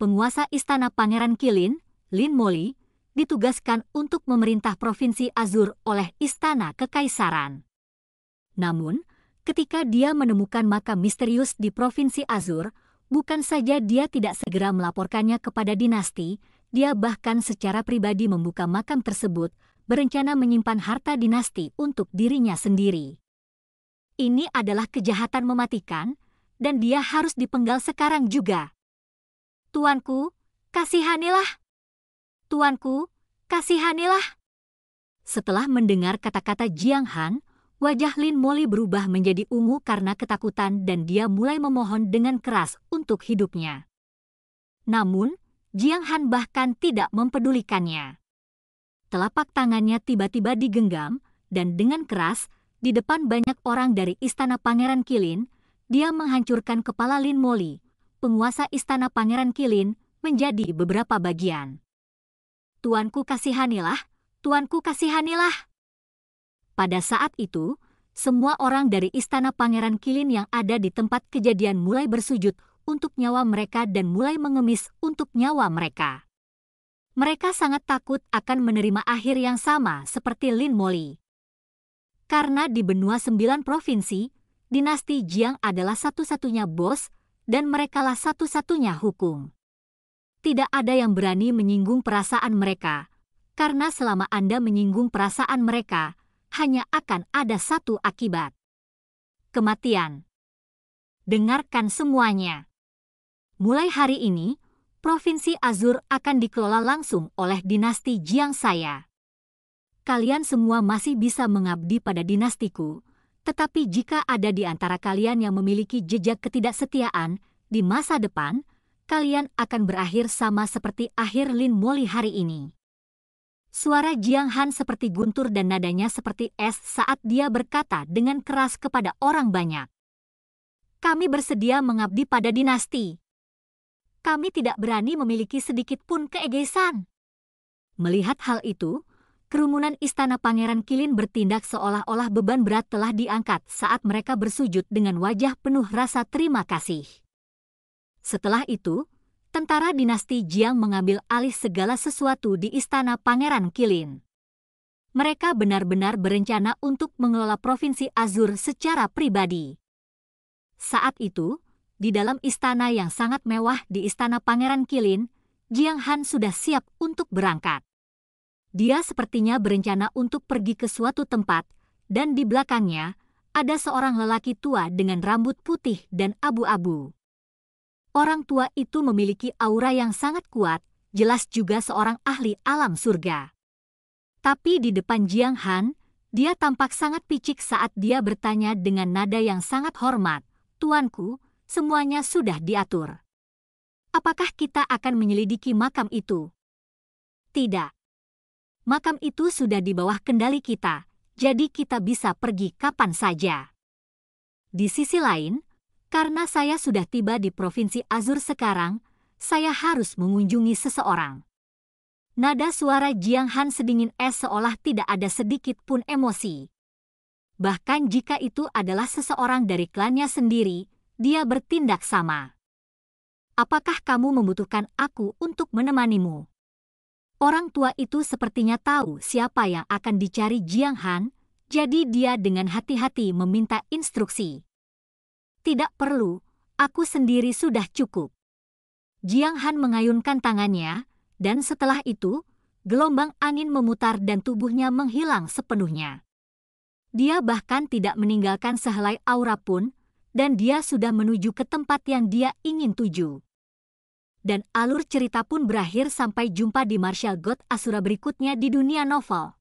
A: penguasa istana Pangeran Kilin, Lin Moli, ditugaskan untuk memerintah Provinsi Azur oleh Istana Kekaisaran. Namun, ketika dia menemukan makam misterius di Provinsi Azur, bukan saja dia tidak segera melaporkannya kepada dinasti, dia bahkan secara pribadi membuka makam tersebut, berencana menyimpan harta dinasti untuk dirinya sendiri. Ini adalah kejahatan mematikan, dan dia harus dipenggal sekarang juga. Tuanku, kasihanilah. Tuanku, kasihanilah. Setelah mendengar kata-kata Jiang Han, wajah Lin Moli berubah menjadi ungu karena ketakutan dan dia mulai memohon dengan keras untuk hidupnya. Namun, Jiang Han bahkan tidak mempedulikannya. Telapak tangannya tiba-tiba digenggam, dan dengan keras, di depan banyak orang dari istana Pangeran Kilin, dia menghancurkan kepala Lin Moli, penguasa istana Pangeran Kilin, menjadi beberapa bagian. Tuanku kasihanilah, tuanku kasihanilah. Pada saat itu, semua orang dari istana Pangeran Kilin yang ada di tempat kejadian mulai bersujud untuk nyawa mereka dan mulai mengemis untuk nyawa mereka. Mereka sangat takut akan menerima akhir yang sama seperti Lin Moli. Karena di benua sembilan provinsi, dinasti Jiang adalah satu-satunya bos dan merekalah satu-satunya hukum. Tidak ada yang berani menyinggung perasaan mereka, karena selama Anda menyinggung perasaan mereka, hanya akan ada satu akibat. Kematian. Dengarkan semuanya. Mulai hari ini, Provinsi Azur akan dikelola langsung oleh dinasti Jiang saya. Kalian semua masih bisa mengabdi pada dinastiku, tetapi jika ada di antara kalian yang memiliki jejak ketidaksetiaan, di masa depan, kalian akan berakhir sama seperti akhir Lin Moli hari ini. Suara Jiang Han seperti guntur dan nadanya seperti es saat dia berkata dengan keras kepada orang banyak. Kami bersedia mengabdi pada dinasti. Kami tidak berani memiliki sedikit pun keegesan. Melihat hal itu, Kerumunan istana Pangeran Kilin bertindak seolah-olah beban berat telah diangkat saat mereka bersujud dengan wajah penuh rasa terima kasih. Setelah itu, tentara dinasti Jiang mengambil alih segala sesuatu di istana Pangeran Kilin. Mereka benar-benar berencana untuk mengelola provinsi Azur secara pribadi. Saat itu, di dalam istana yang sangat mewah di istana Pangeran Kilin, Jiang Han sudah siap untuk berangkat. Dia sepertinya berencana untuk pergi ke suatu tempat, dan di belakangnya ada seorang lelaki tua dengan rambut putih dan abu-abu. Orang tua itu memiliki aura yang sangat kuat, jelas juga seorang ahli alam surga. Tapi di depan Jiang Han, dia tampak sangat picik saat dia bertanya dengan nada yang sangat hormat, Tuanku, semuanya sudah diatur. Apakah kita akan menyelidiki makam itu? Tidak makam itu sudah di bawah kendali kita, jadi kita bisa pergi kapan saja. Di sisi lain, karena saya sudah tiba di Provinsi Azur sekarang, saya harus mengunjungi seseorang. Nada suara Jiang Han sedingin es seolah tidak ada sedikit pun emosi. Bahkan jika itu adalah seseorang dari klannya sendiri, dia bertindak sama. Apakah kamu membutuhkan aku untuk menemanimu? Orang tua itu sepertinya tahu siapa yang akan dicari Jiang Han, jadi dia dengan hati-hati meminta instruksi. Tidak perlu, aku sendiri sudah cukup. Jiang Han mengayunkan tangannya, dan setelah itu, gelombang angin memutar dan tubuhnya menghilang sepenuhnya. Dia bahkan tidak meninggalkan sehelai aura pun, dan dia sudah menuju ke tempat yang dia ingin tuju dan alur cerita pun berakhir sampai jumpa di Marshall God Asura berikutnya di dunia novel.